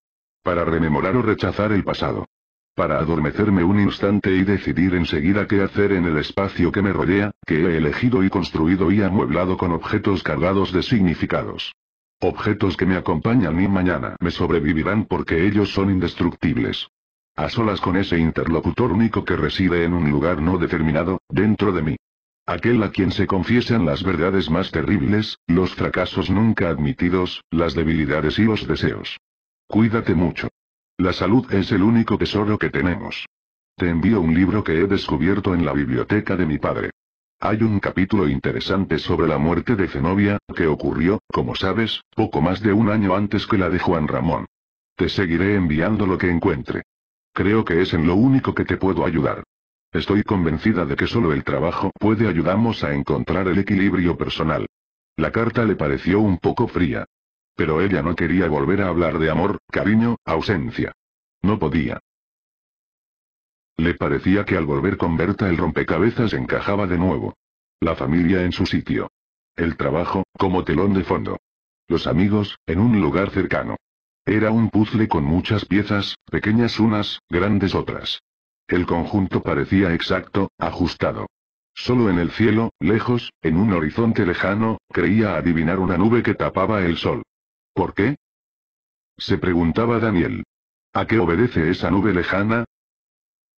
Para rememorar o rechazar el pasado para adormecerme un instante y decidir enseguida qué hacer en el espacio que me rodea, que he elegido y construido y amueblado con objetos cargados de significados. Objetos que me acompañan y mañana me sobrevivirán porque ellos son indestructibles. A solas con ese interlocutor único que reside en un lugar no determinado, dentro de mí. Aquel a quien se confiesan las verdades más terribles, los fracasos nunca admitidos, las debilidades y los deseos. Cuídate mucho. La salud es el único tesoro que tenemos. Te envío un libro que he descubierto en la biblioteca de mi padre. Hay un capítulo interesante sobre la muerte de Zenobia, que ocurrió, como sabes, poco más de un año antes que la de Juan Ramón. Te seguiré enviando lo que encuentre. Creo que es en lo único que te puedo ayudar. Estoy convencida de que solo el trabajo puede ayudarnos a encontrar el equilibrio personal. La carta le pareció un poco fría, pero ella no quería volver a hablar de amor, cariño, ausencia. No podía. Le parecía que al volver con Berta el rompecabezas encajaba de nuevo. La familia en su sitio. El trabajo, como telón de fondo. Los amigos, en un lugar cercano. Era un puzzle con muchas piezas, pequeñas unas, grandes otras. El conjunto parecía exacto, ajustado. Solo en el cielo, lejos, en un horizonte lejano, creía adivinar una nube que tapaba el sol. ¿Por qué? Se preguntaba Daniel. ¿A qué obedece esa nube lejana?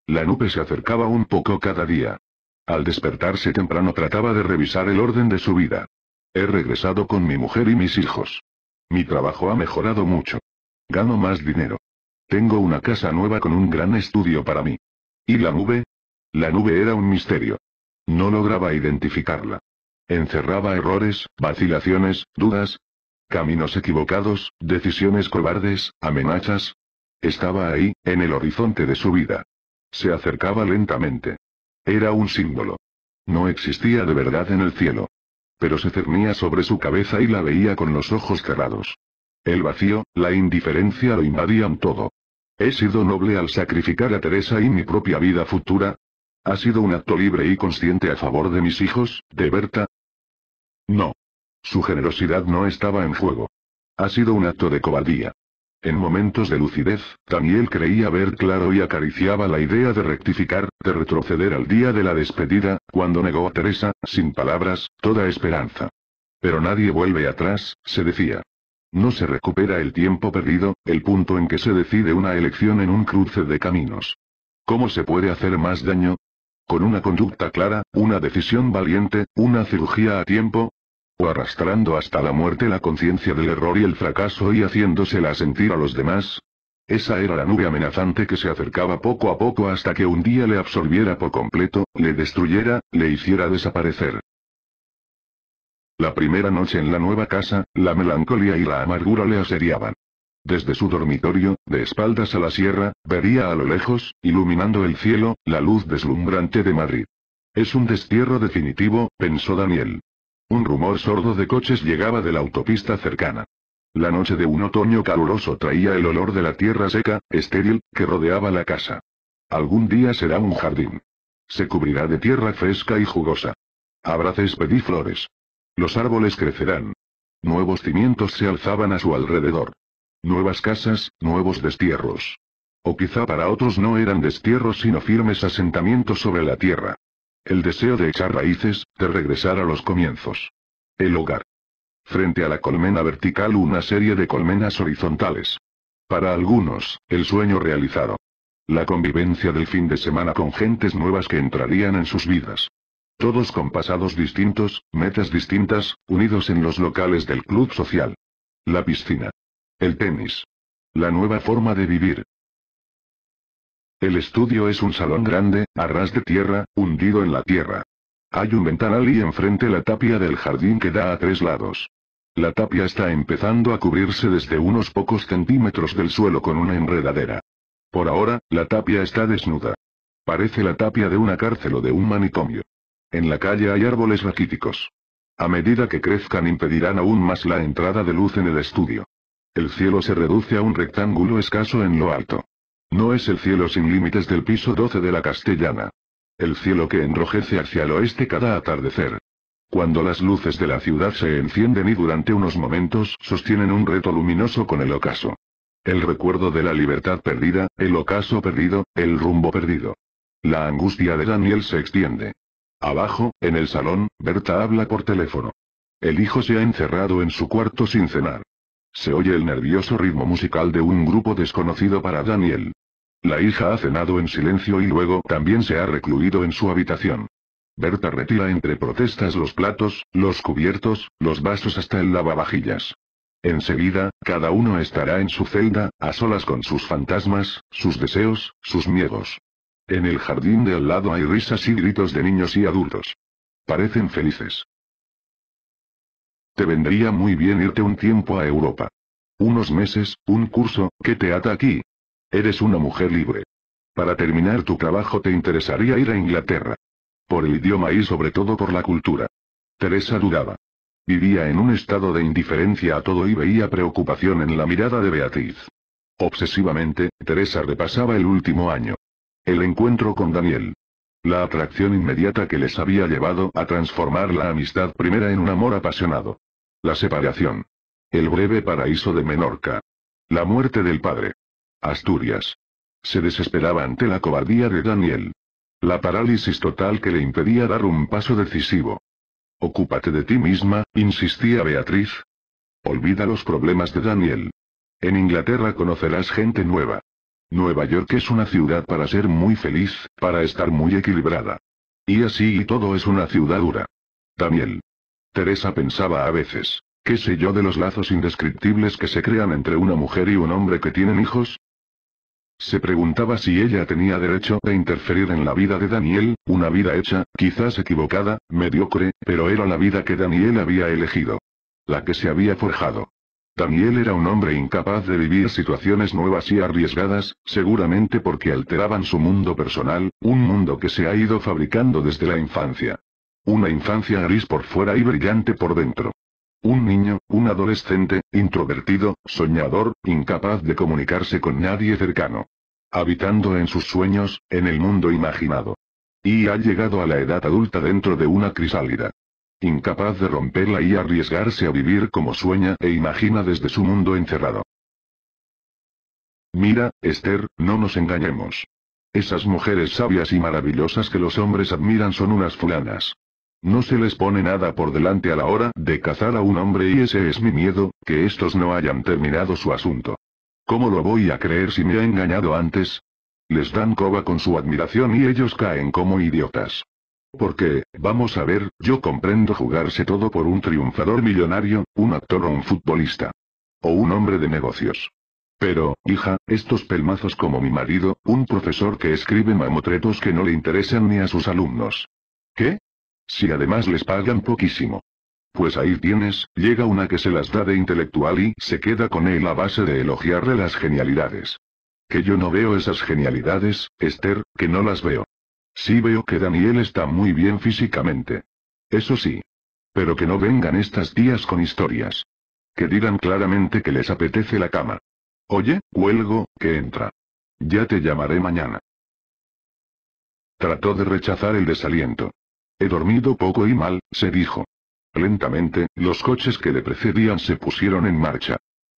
La nube se acercaba un poco cada día. Al despertarse temprano trataba de revisar el orden de su vida. He regresado con mi mujer y mis hijos. Mi trabajo ha mejorado mucho. Gano más dinero. Tengo una casa nueva con un gran estudio para mí. ¿Y la nube? La nube era un misterio. No lograba identificarla. Encerraba errores, vacilaciones, dudas, Caminos equivocados, decisiones cobardes, amenazas. Estaba ahí, en el horizonte de su vida. Se acercaba lentamente. Era un símbolo. No existía de verdad en el cielo. Pero se cernía sobre su cabeza y la veía con los ojos cerrados. El vacío, la indiferencia lo invadían todo. He sido noble al sacrificar a Teresa y mi propia vida futura. Ha sido un acto libre y consciente a favor de mis hijos, de Berta. No. Su generosidad no estaba en juego. Ha sido un acto de cobardía. En momentos de lucidez, Daniel creía ver claro y acariciaba la idea de rectificar, de retroceder al día de la despedida, cuando negó a Teresa, sin palabras, toda esperanza. Pero nadie vuelve atrás, se decía. No se recupera el tiempo perdido, el punto en que se decide una elección en un cruce de caminos. ¿Cómo se puede hacer más daño? Con una conducta clara, una decisión valiente, una cirugía a tiempo, arrastrando hasta la muerte la conciencia del error y el fracaso y haciéndosela sentir a los demás? Esa era la nube amenazante que se acercaba poco a poco hasta que un día le absorbiera por completo, le destruyera, le hiciera desaparecer. La primera noche en la nueva casa, la melancolía y la amargura le asediaban. Desde su dormitorio, de espaldas a la sierra, vería a lo lejos, iluminando el cielo, la luz deslumbrante de Madrid. Es un destierro definitivo, pensó Daniel. Un rumor sordo de coches llegaba de la autopista cercana. La noche de un otoño caluroso traía el olor de la tierra seca, estéril, que rodeaba la casa. Algún día será un jardín. Se cubrirá de tierra fresca y jugosa. Habrá pedí flores. Los árboles crecerán. Nuevos cimientos se alzaban a su alrededor. Nuevas casas, nuevos destierros. O quizá para otros no eran destierros sino firmes asentamientos sobre la tierra. El deseo de echar raíces, de regresar a los comienzos. El hogar. Frente a la colmena vertical una serie de colmenas horizontales. Para algunos, el sueño realizado. La convivencia del fin de semana con gentes nuevas que entrarían en sus vidas. Todos con pasados distintos, metas distintas, unidos en los locales del club social. La piscina. El tenis. La nueva forma de vivir. El estudio es un salón grande, a ras de tierra, hundido en la tierra. Hay un ventanal y enfrente la tapia del jardín que da a tres lados. La tapia está empezando a cubrirse desde unos pocos centímetros del suelo con una enredadera. Por ahora, la tapia está desnuda. Parece la tapia de una cárcel o de un manicomio. En la calle hay árboles raquíticos. A medida que crezcan impedirán aún más la entrada de luz en el estudio. El cielo se reduce a un rectángulo escaso en lo alto. No es el cielo sin límites del piso 12 de la castellana. El cielo que enrojece hacia el oeste cada atardecer. Cuando las luces de la ciudad se encienden y durante unos momentos sostienen un reto luminoso con el ocaso. El recuerdo de la libertad perdida, el ocaso perdido, el rumbo perdido. La angustia de Daniel se extiende. Abajo, en el salón, Berta habla por teléfono. El hijo se ha encerrado en su cuarto sin cenar. Se oye el nervioso ritmo musical de un grupo desconocido para Daniel. La hija ha cenado en silencio y luego también se ha recluido en su habitación. Berta retira entre protestas los platos, los cubiertos, los vasos hasta el lavavajillas. Enseguida, cada uno estará en su celda, a solas con sus fantasmas, sus deseos, sus miedos. En el jardín de al lado hay risas y gritos de niños y adultos. Parecen felices. Te vendría muy bien irte un tiempo a Europa. Unos meses, un curso, ¿qué te ata aquí? Eres una mujer libre. Para terminar tu trabajo te interesaría ir a Inglaterra. Por el idioma y sobre todo por la cultura. Teresa dudaba. Vivía en un estado de indiferencia a todo y veía preocupación en la mirada de Beatriz. Obsesivamente, Teresa repasaba el último año. El encuentro con Daniel. La atracción inmediata que les había llevado a transformar la amistad primera en un amor apasionado. La separación. El breve paraíso de Menorca. La muerte del padre. Asturias. Se desesperaba ante la cobardía de Daniel. La parálisis total que le impedía dar un paso decisivo. Ocúpate de ti misma, insistía Beatriz. Olvida los problemas de Daniel. En Inglaterra conocerás gente nueva. Nueva York es una ciudad para ser muy feliz, para estar muy equilibrada. Y así y todo es una ciudad dura. Daniel. Teresa pensaba a veces, ¿qué sé yo de los lazos indescriptibles que se crean entre una mujer y un hombre que tienen hijos? Se preguntaba si ella tenía derecho a interferir en la vida de Daniel, una vida hecha, quizás equivocada, mediocre, pero era la vida que Daniel había elegido. La que se había forjado. Daniel era un hombre incapaz de vivir situaciones nuevas y arriesgadas, seguramente porque alteraban su mundo personal, un mundo que se ha ido fabricando desde la infancia. Una infancia gris por fuera y brillante por dentro. Un niño, un adolescente, introvertido, soñador, incapaz de comunicarse con nadie cercano. Habitando en sus sueños, en el mundo imaginado. Y ha llegado a la edad adulta dentro de una crisálida. Incapaz de romperla y arriesgarse a vivir como sueña e imagina desde su mundo encerrado. Mira, Esther, no nos engañemos. Esas mujeres sabias y maravillosas que los hombres admiran son unas fulanas. No se les pone nada por delante a la hora de cazar a un hombre y ese es mi miedo, que estos no hayan terminado su asunto. ¿Cómo lo voy a creer si me ha engañado antes? Les dan coba con su admiración y ellos caen como idiotas. Porque, vamos a ver, yo comprendo jugarse todo por un triunfador millonario, un actor o un futbolista. O un hombre de negocios. Pero, hija, estos pelmazos como mi marido, un profesor que escribe mamotretos que no le interesan ni a sus alumnos. ¿Qué? Si además les pagan poquísimo. Pues ahí tienes, llega una que se las da de intelectual y se queda con él a base de elogiarle las genialidades. Que yo no veo esas genialidades, Esther, que no las veo. Sí veo que Daniel está muy bien físicamente. Eso sí. Pero que no vengan estas tías con historias. Que digan claramente que les apetece la cama. Oye, huelgo, que entra. Ya te llamaré mañana. Trató de rechazar el desaliento. He dormido poco y mal, se dijo. Lentamente, los coches que le precedían se pusieron en marcha.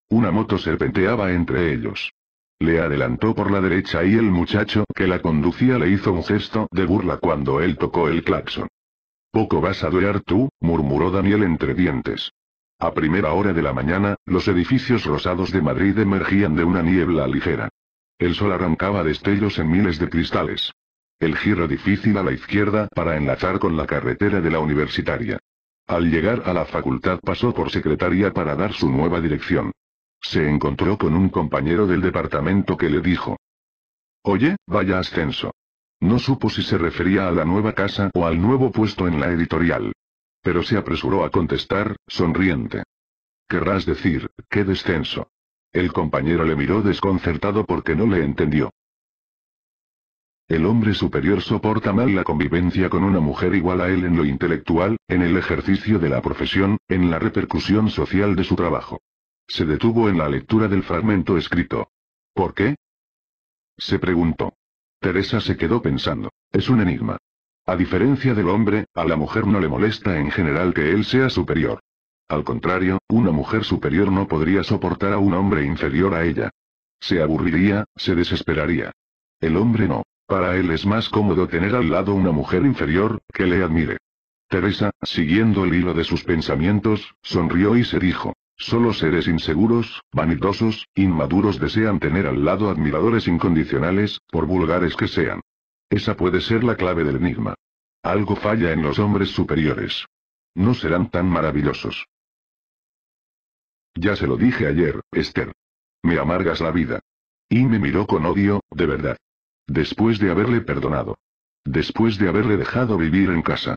Una moto serpenteaba entre ellos. Le adelantó por la derecha y el muchacho que la conducía le hizo un gesto de burla cuando él tocó el claxon. Poco vas a durar tú, murmuró Daniel entre dientes. A primera hora de la mañana, los edificios rosados de Madrid emergían de una niebla ligera. El sol arrancaba destellos en miles de cristales. El giro difícil a la izquierda para enlazar con la carretera de la universitaria. Al llegar a la facultad pasó por secretaría para dar su nueva dirección. Se encontró con un compañero del departamento que le dijo. Oye, vaya ascenso. No supo si se refería a la nueva casa o al nuevo puesto en la editorial. Pero se apresuró a contestar, sonriente. Querrás decir, qué descenso. El compañero le miró desconcertado porque no le entendió. El hombre superior soporta mal la convivencia con una mujer igual a él en lo intelectual, en el ejercicio de la profesión, en la repercusión social de su trabajo. Se detuvo en la lectura del fragmento escrito. ¿Por qué? Se preguntó. Teresa se quedó pensando. Es un enigma. A diferencia del hombre, a la mujer no le molesta en general que él sea superior. Al contrario, una mujer superior no podría soportar a un hombre inferior a ella. Se aburriría, se desesperaría. El hombre no. Para él es más cómodo tener al lado una mujer inferior, que le admire. Teresa, siguiendo el hilo de sus pensamientos, sonrió y se dijo. Solo seres inseguros, vanidosos, inmaduros desean tener al lado admiradores incondicionales, por vulgares que sean. Esa puede ser la clave del enigma. Algo falla en los hombres superiores. No serán tan maravillosos. Ya se lo dije ayer, Esther. Me amargas la vida. Y me miró con odio, de verdad. Después de haberle perdonado. Después de haberle dejado vivir en casa.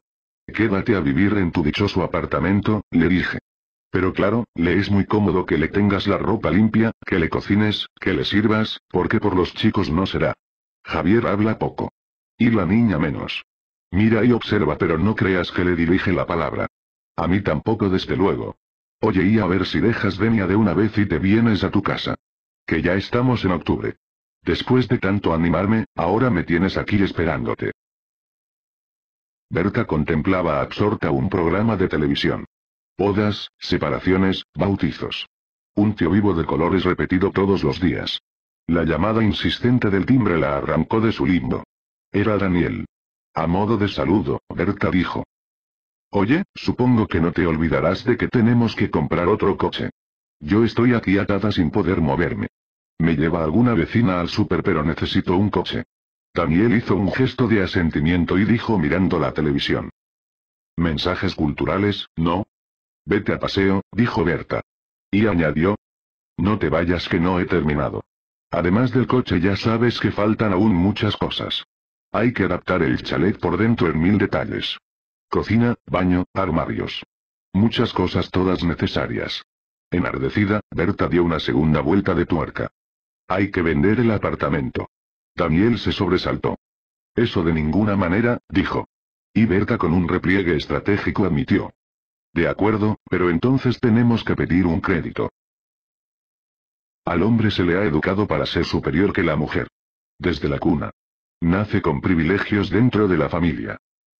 Quédate a vivir en tu dichoso apartamento, le dije. Pero claro, le es muy cómodo que le tengas la ropa limpia, que le cocines, que le sirvas, porque por los chicos no será. Javier habla poco. Y la niña menos. Mira y observa, pero no creas que le dirige la palabra. A mí tampoco, desde luego. Oye, y a ver si dejas Denia de una vez y te vienes a tu casa. Que ya estamos en octubre. Después de tanto animarme, ahora me tienes aquí esperándote. Berta contemplaba absorta un programa de televisión. Bodas, separaciones, bautizos. Un tío vivo de colores repetido todos los días. La llamada insistente del timbre la arrancó de su limbo. Era Daniel. A modo de saludo, Berta dijo. Oye, supongo que no te olvidarás de que tenemos que comprar otro coche. Yo estoy aquí atada sin poder moverme. Me lleva alguna vecina al súper pero necesito un coche. Daniel hizo un gesto de asentimiento y dijo mirando la televisión. Mensajes culturales, ¿no? Vete a paseo, dijo Berta. Y añadió. No te vayas que no he terminado. Además del coche ya sabes que faltan aún muchas cosas. Hay que adaptar el chalet por dentro en mil detalles. Cocina, baño, armarios. Muchas cosas todas necesarias. Enardecida, Berta dio una segunda vuelta de tuerca. Hay que vender el apartamento. Daniel se sobresaltó. Eso de ninguna manera, dijo. Y Berta con un repliegue estratégico admitió. De acuerdo, pero entonces tenemos que pedir un crédito. Al hombre se le ha educado para ser superior que la mujer. Desde la cuna. Nace con privilegios dentro de la familia.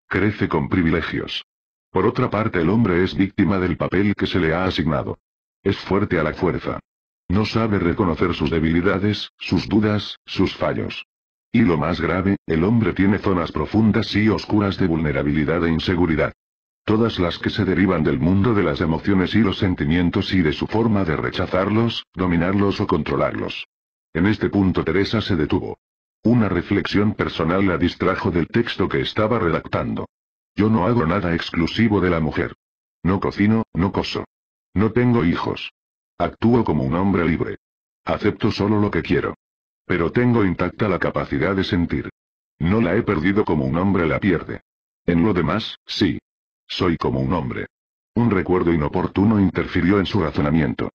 Crece con privilegios. Por otra parte el hombre es víctima del papel que se le ha asignado. Es fuerte a la fuerza. No sabe reconocer sus debilidades, sus dudas, sus fallos. Y lo más grave, el hombre tiene zonas profundas y oscuras de vulnerabilidad e inseguridad. Todas las que se derivan del mundo de las emociones y los sentimientos y de su forma de rechazarlos, dominarlos o controlarlos. En este punto Teresa se detuvo. Una reflexión personal la distrajo del texto que estaba redactando. Yo no hago nada exclusivo de la mujer. No cocino, no coso. No tengo hijos. Actúo como un hombre libre. Acepto solo lo que quiero. Pero tengo intacta la capacidad de sentir. No la he perdido como un hombre la pierde. En lo demás, sí. Soy como un hombre. Un recuerdo inoportuno interfirió en su razonamiento.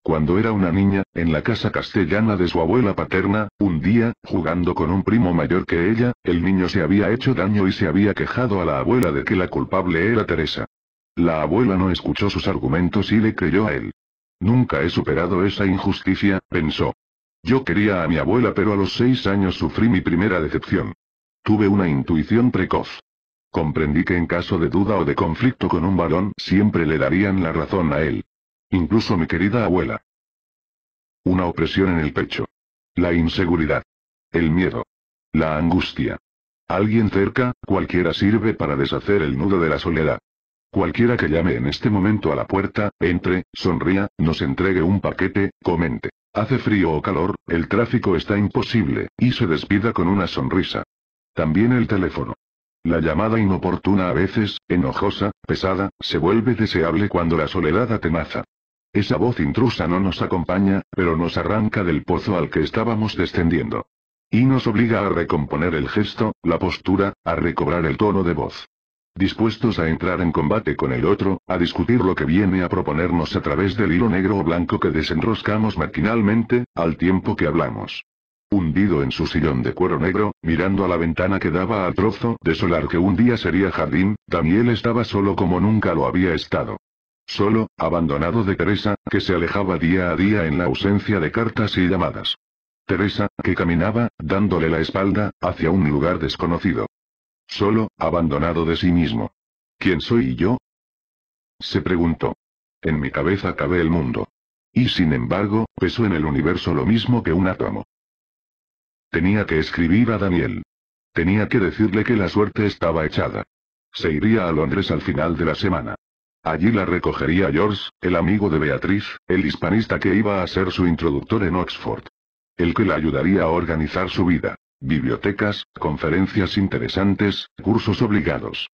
Cuando era una niña, en la casa castellana de su abuela paterna, un día, jugando con un primo mayor que ella, el niño se había hecho daño y se había quejado a la abuela de que la culpable era Teresa. La abuela no escuchó sus argumentos y le creyó a él. Nunca he superado esa injusticia, pensó. Yo quería a mi abuela pero a los seis años sufrí mi primera decepción. Tuve una intuición precoz. Comprendí que en caso de duda o de conflicto con un varón siempre le darían la razón a él. Incluso mi querida abuela. Una opresión en el pecho. La inseguridad. El miedo. La angustia. Alguien cerca, cualquiera sirve para deshacer el nudo de la soledad. Cualquiera que llame en este momento a la puerta, entre, sonría, nos entregue un paquete, comente. Hace frío o calor, el tráfico está imposible, y se despida con una sonrisa. También el teléfono. La llamada inoportuna a veces, enojosa, pesada, se vuelve deseable cuando la soledad atenaza. Esa voz intrusa no nos acompaña, pero nos arranca del pozo al que estábamos descendiendo. Y nos obliga a recomponer el gesto, la postura, a recobrar el tono de voz dispuestos a entrar en combate con el otro, a discutir lo que viene a proponernos a través del hilo negro o blanco que desenroscamos maquinalmente, al tiempo que hablamos. Hundido en su sillón de cuero negro, mirando a la ventana que daba al trozo de solar que un día sería jardín, Daniel estaba solo como nunca lo había estado. Solo, abandonado de Teresa, que se alejaba día a día en la ausencia de cartas y llamadas. Teresa, que caminaba, dándole la espalda, hacia un lugar desconocido. Solo, abandonado de sí mismo. ¿Quién soy yo? Se preguntó. En mi cabeza cabe el mundo. Y sin embargo, pesó en el universo lo mismo que un átomo. Tenía que escribir a Daniel. Tenía que decirle que la suerte estaba echada. Se iría a Londres al final de la semana. Allí la recogería George, el amigo de Beatriz, el hispanista que iba a ser su introductor en Oxford. El que la ayudaría a organizar su vida. Bibliotecas, conferencias interesantes, cursos obligados.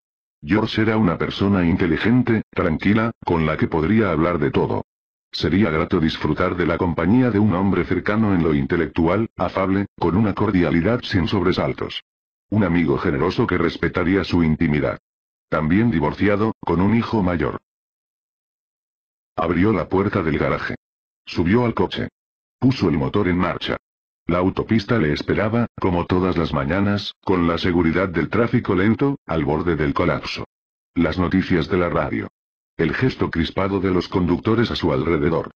George era una persona inteligente, tranquila, con la que podría hablar de todo. Sería grato disfrutar de la compañía de un hombre cercano en lo intelectual, afable, con una cordialidad sin sobresaltos. Un amigo generoso que respetaría su intimidad. También divorciado, con un hijo mayor. Abrió la puerta del garaje. Subió al coche. Puso el motor en marcha. La autopista le esperaba, como todas las mañanas, con la seguridad del tráfico lento, al borde del colapso. Las noticias de la radio. El gesto crispado de los conductores a su alrededor.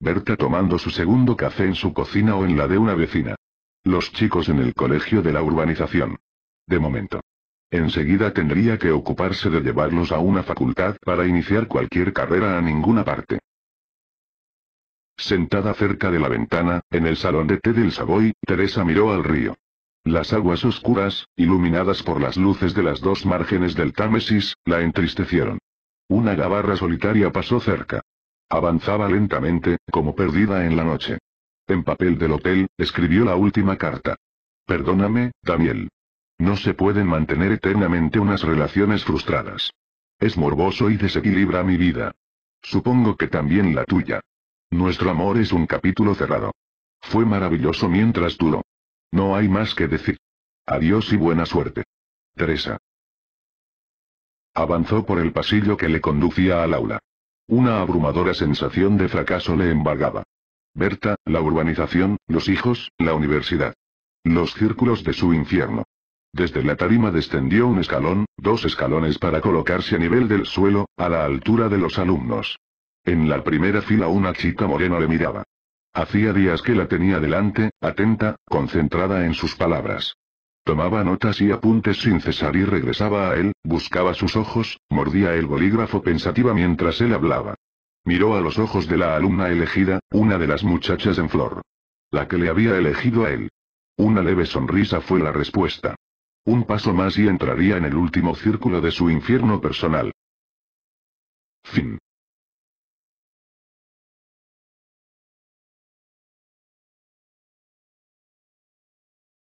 Berta tomando su segundo café en su cocina o en la de una vecina. Los chicos en el colegio de la urbanización. De momento. Enseguida tendría que ocuparse de llevarlos a una facultad para iniciar cualquier carrera a ninguna parte. Sentada cerca de la ventana, en el salón de té del Savoy, Teresa miró al río. Las aguas oscuras, iluminadas por las luces de las dos márgenes del Támesis, la entristecieron. Una gabarra solitaria pasó cerca. Avanzaba lentamente, como perdida en la noche. En papel del hotel, escribió la última carta. Perdóname, Daniel. No se pueden mantener eternamente unas relaciones frustradas. Es morboso y desequilibra mi vida. Supongo que también la tuya. Nuestro amor es un capítulo cerrado. Fue maravilloso mientras duró. No hay más que decir. Adiós y buena suerte. Teresa. Avanzó por el pasillo que le conducía al aula. Una abrumadora sensación de fracaso le embargaba. Berta, la urbanización, los hijos, la universidad. Los círculos de su infierno. Desde la tarima descendió un escalón, dos escalones para colocarse a nivel del suelo, a la altura de los alumnos. En la primera fila una chica morena le miraba. Hacía días que la tenía delante, atenta, concentrada en sus palabras. Tomaba notas y apuntes sin cesar y regresaba a él, buscaba sus ojos, mordía el bolígrafo pensativa mientras él hablaba. Miró a los ojos de la alumna elegida, una de las muchachas en flor. La que le había elegido a él. Una leve sonrisa fue la respuesta. Un paso más y entraría en el último círculo de su infierno personal. Fin.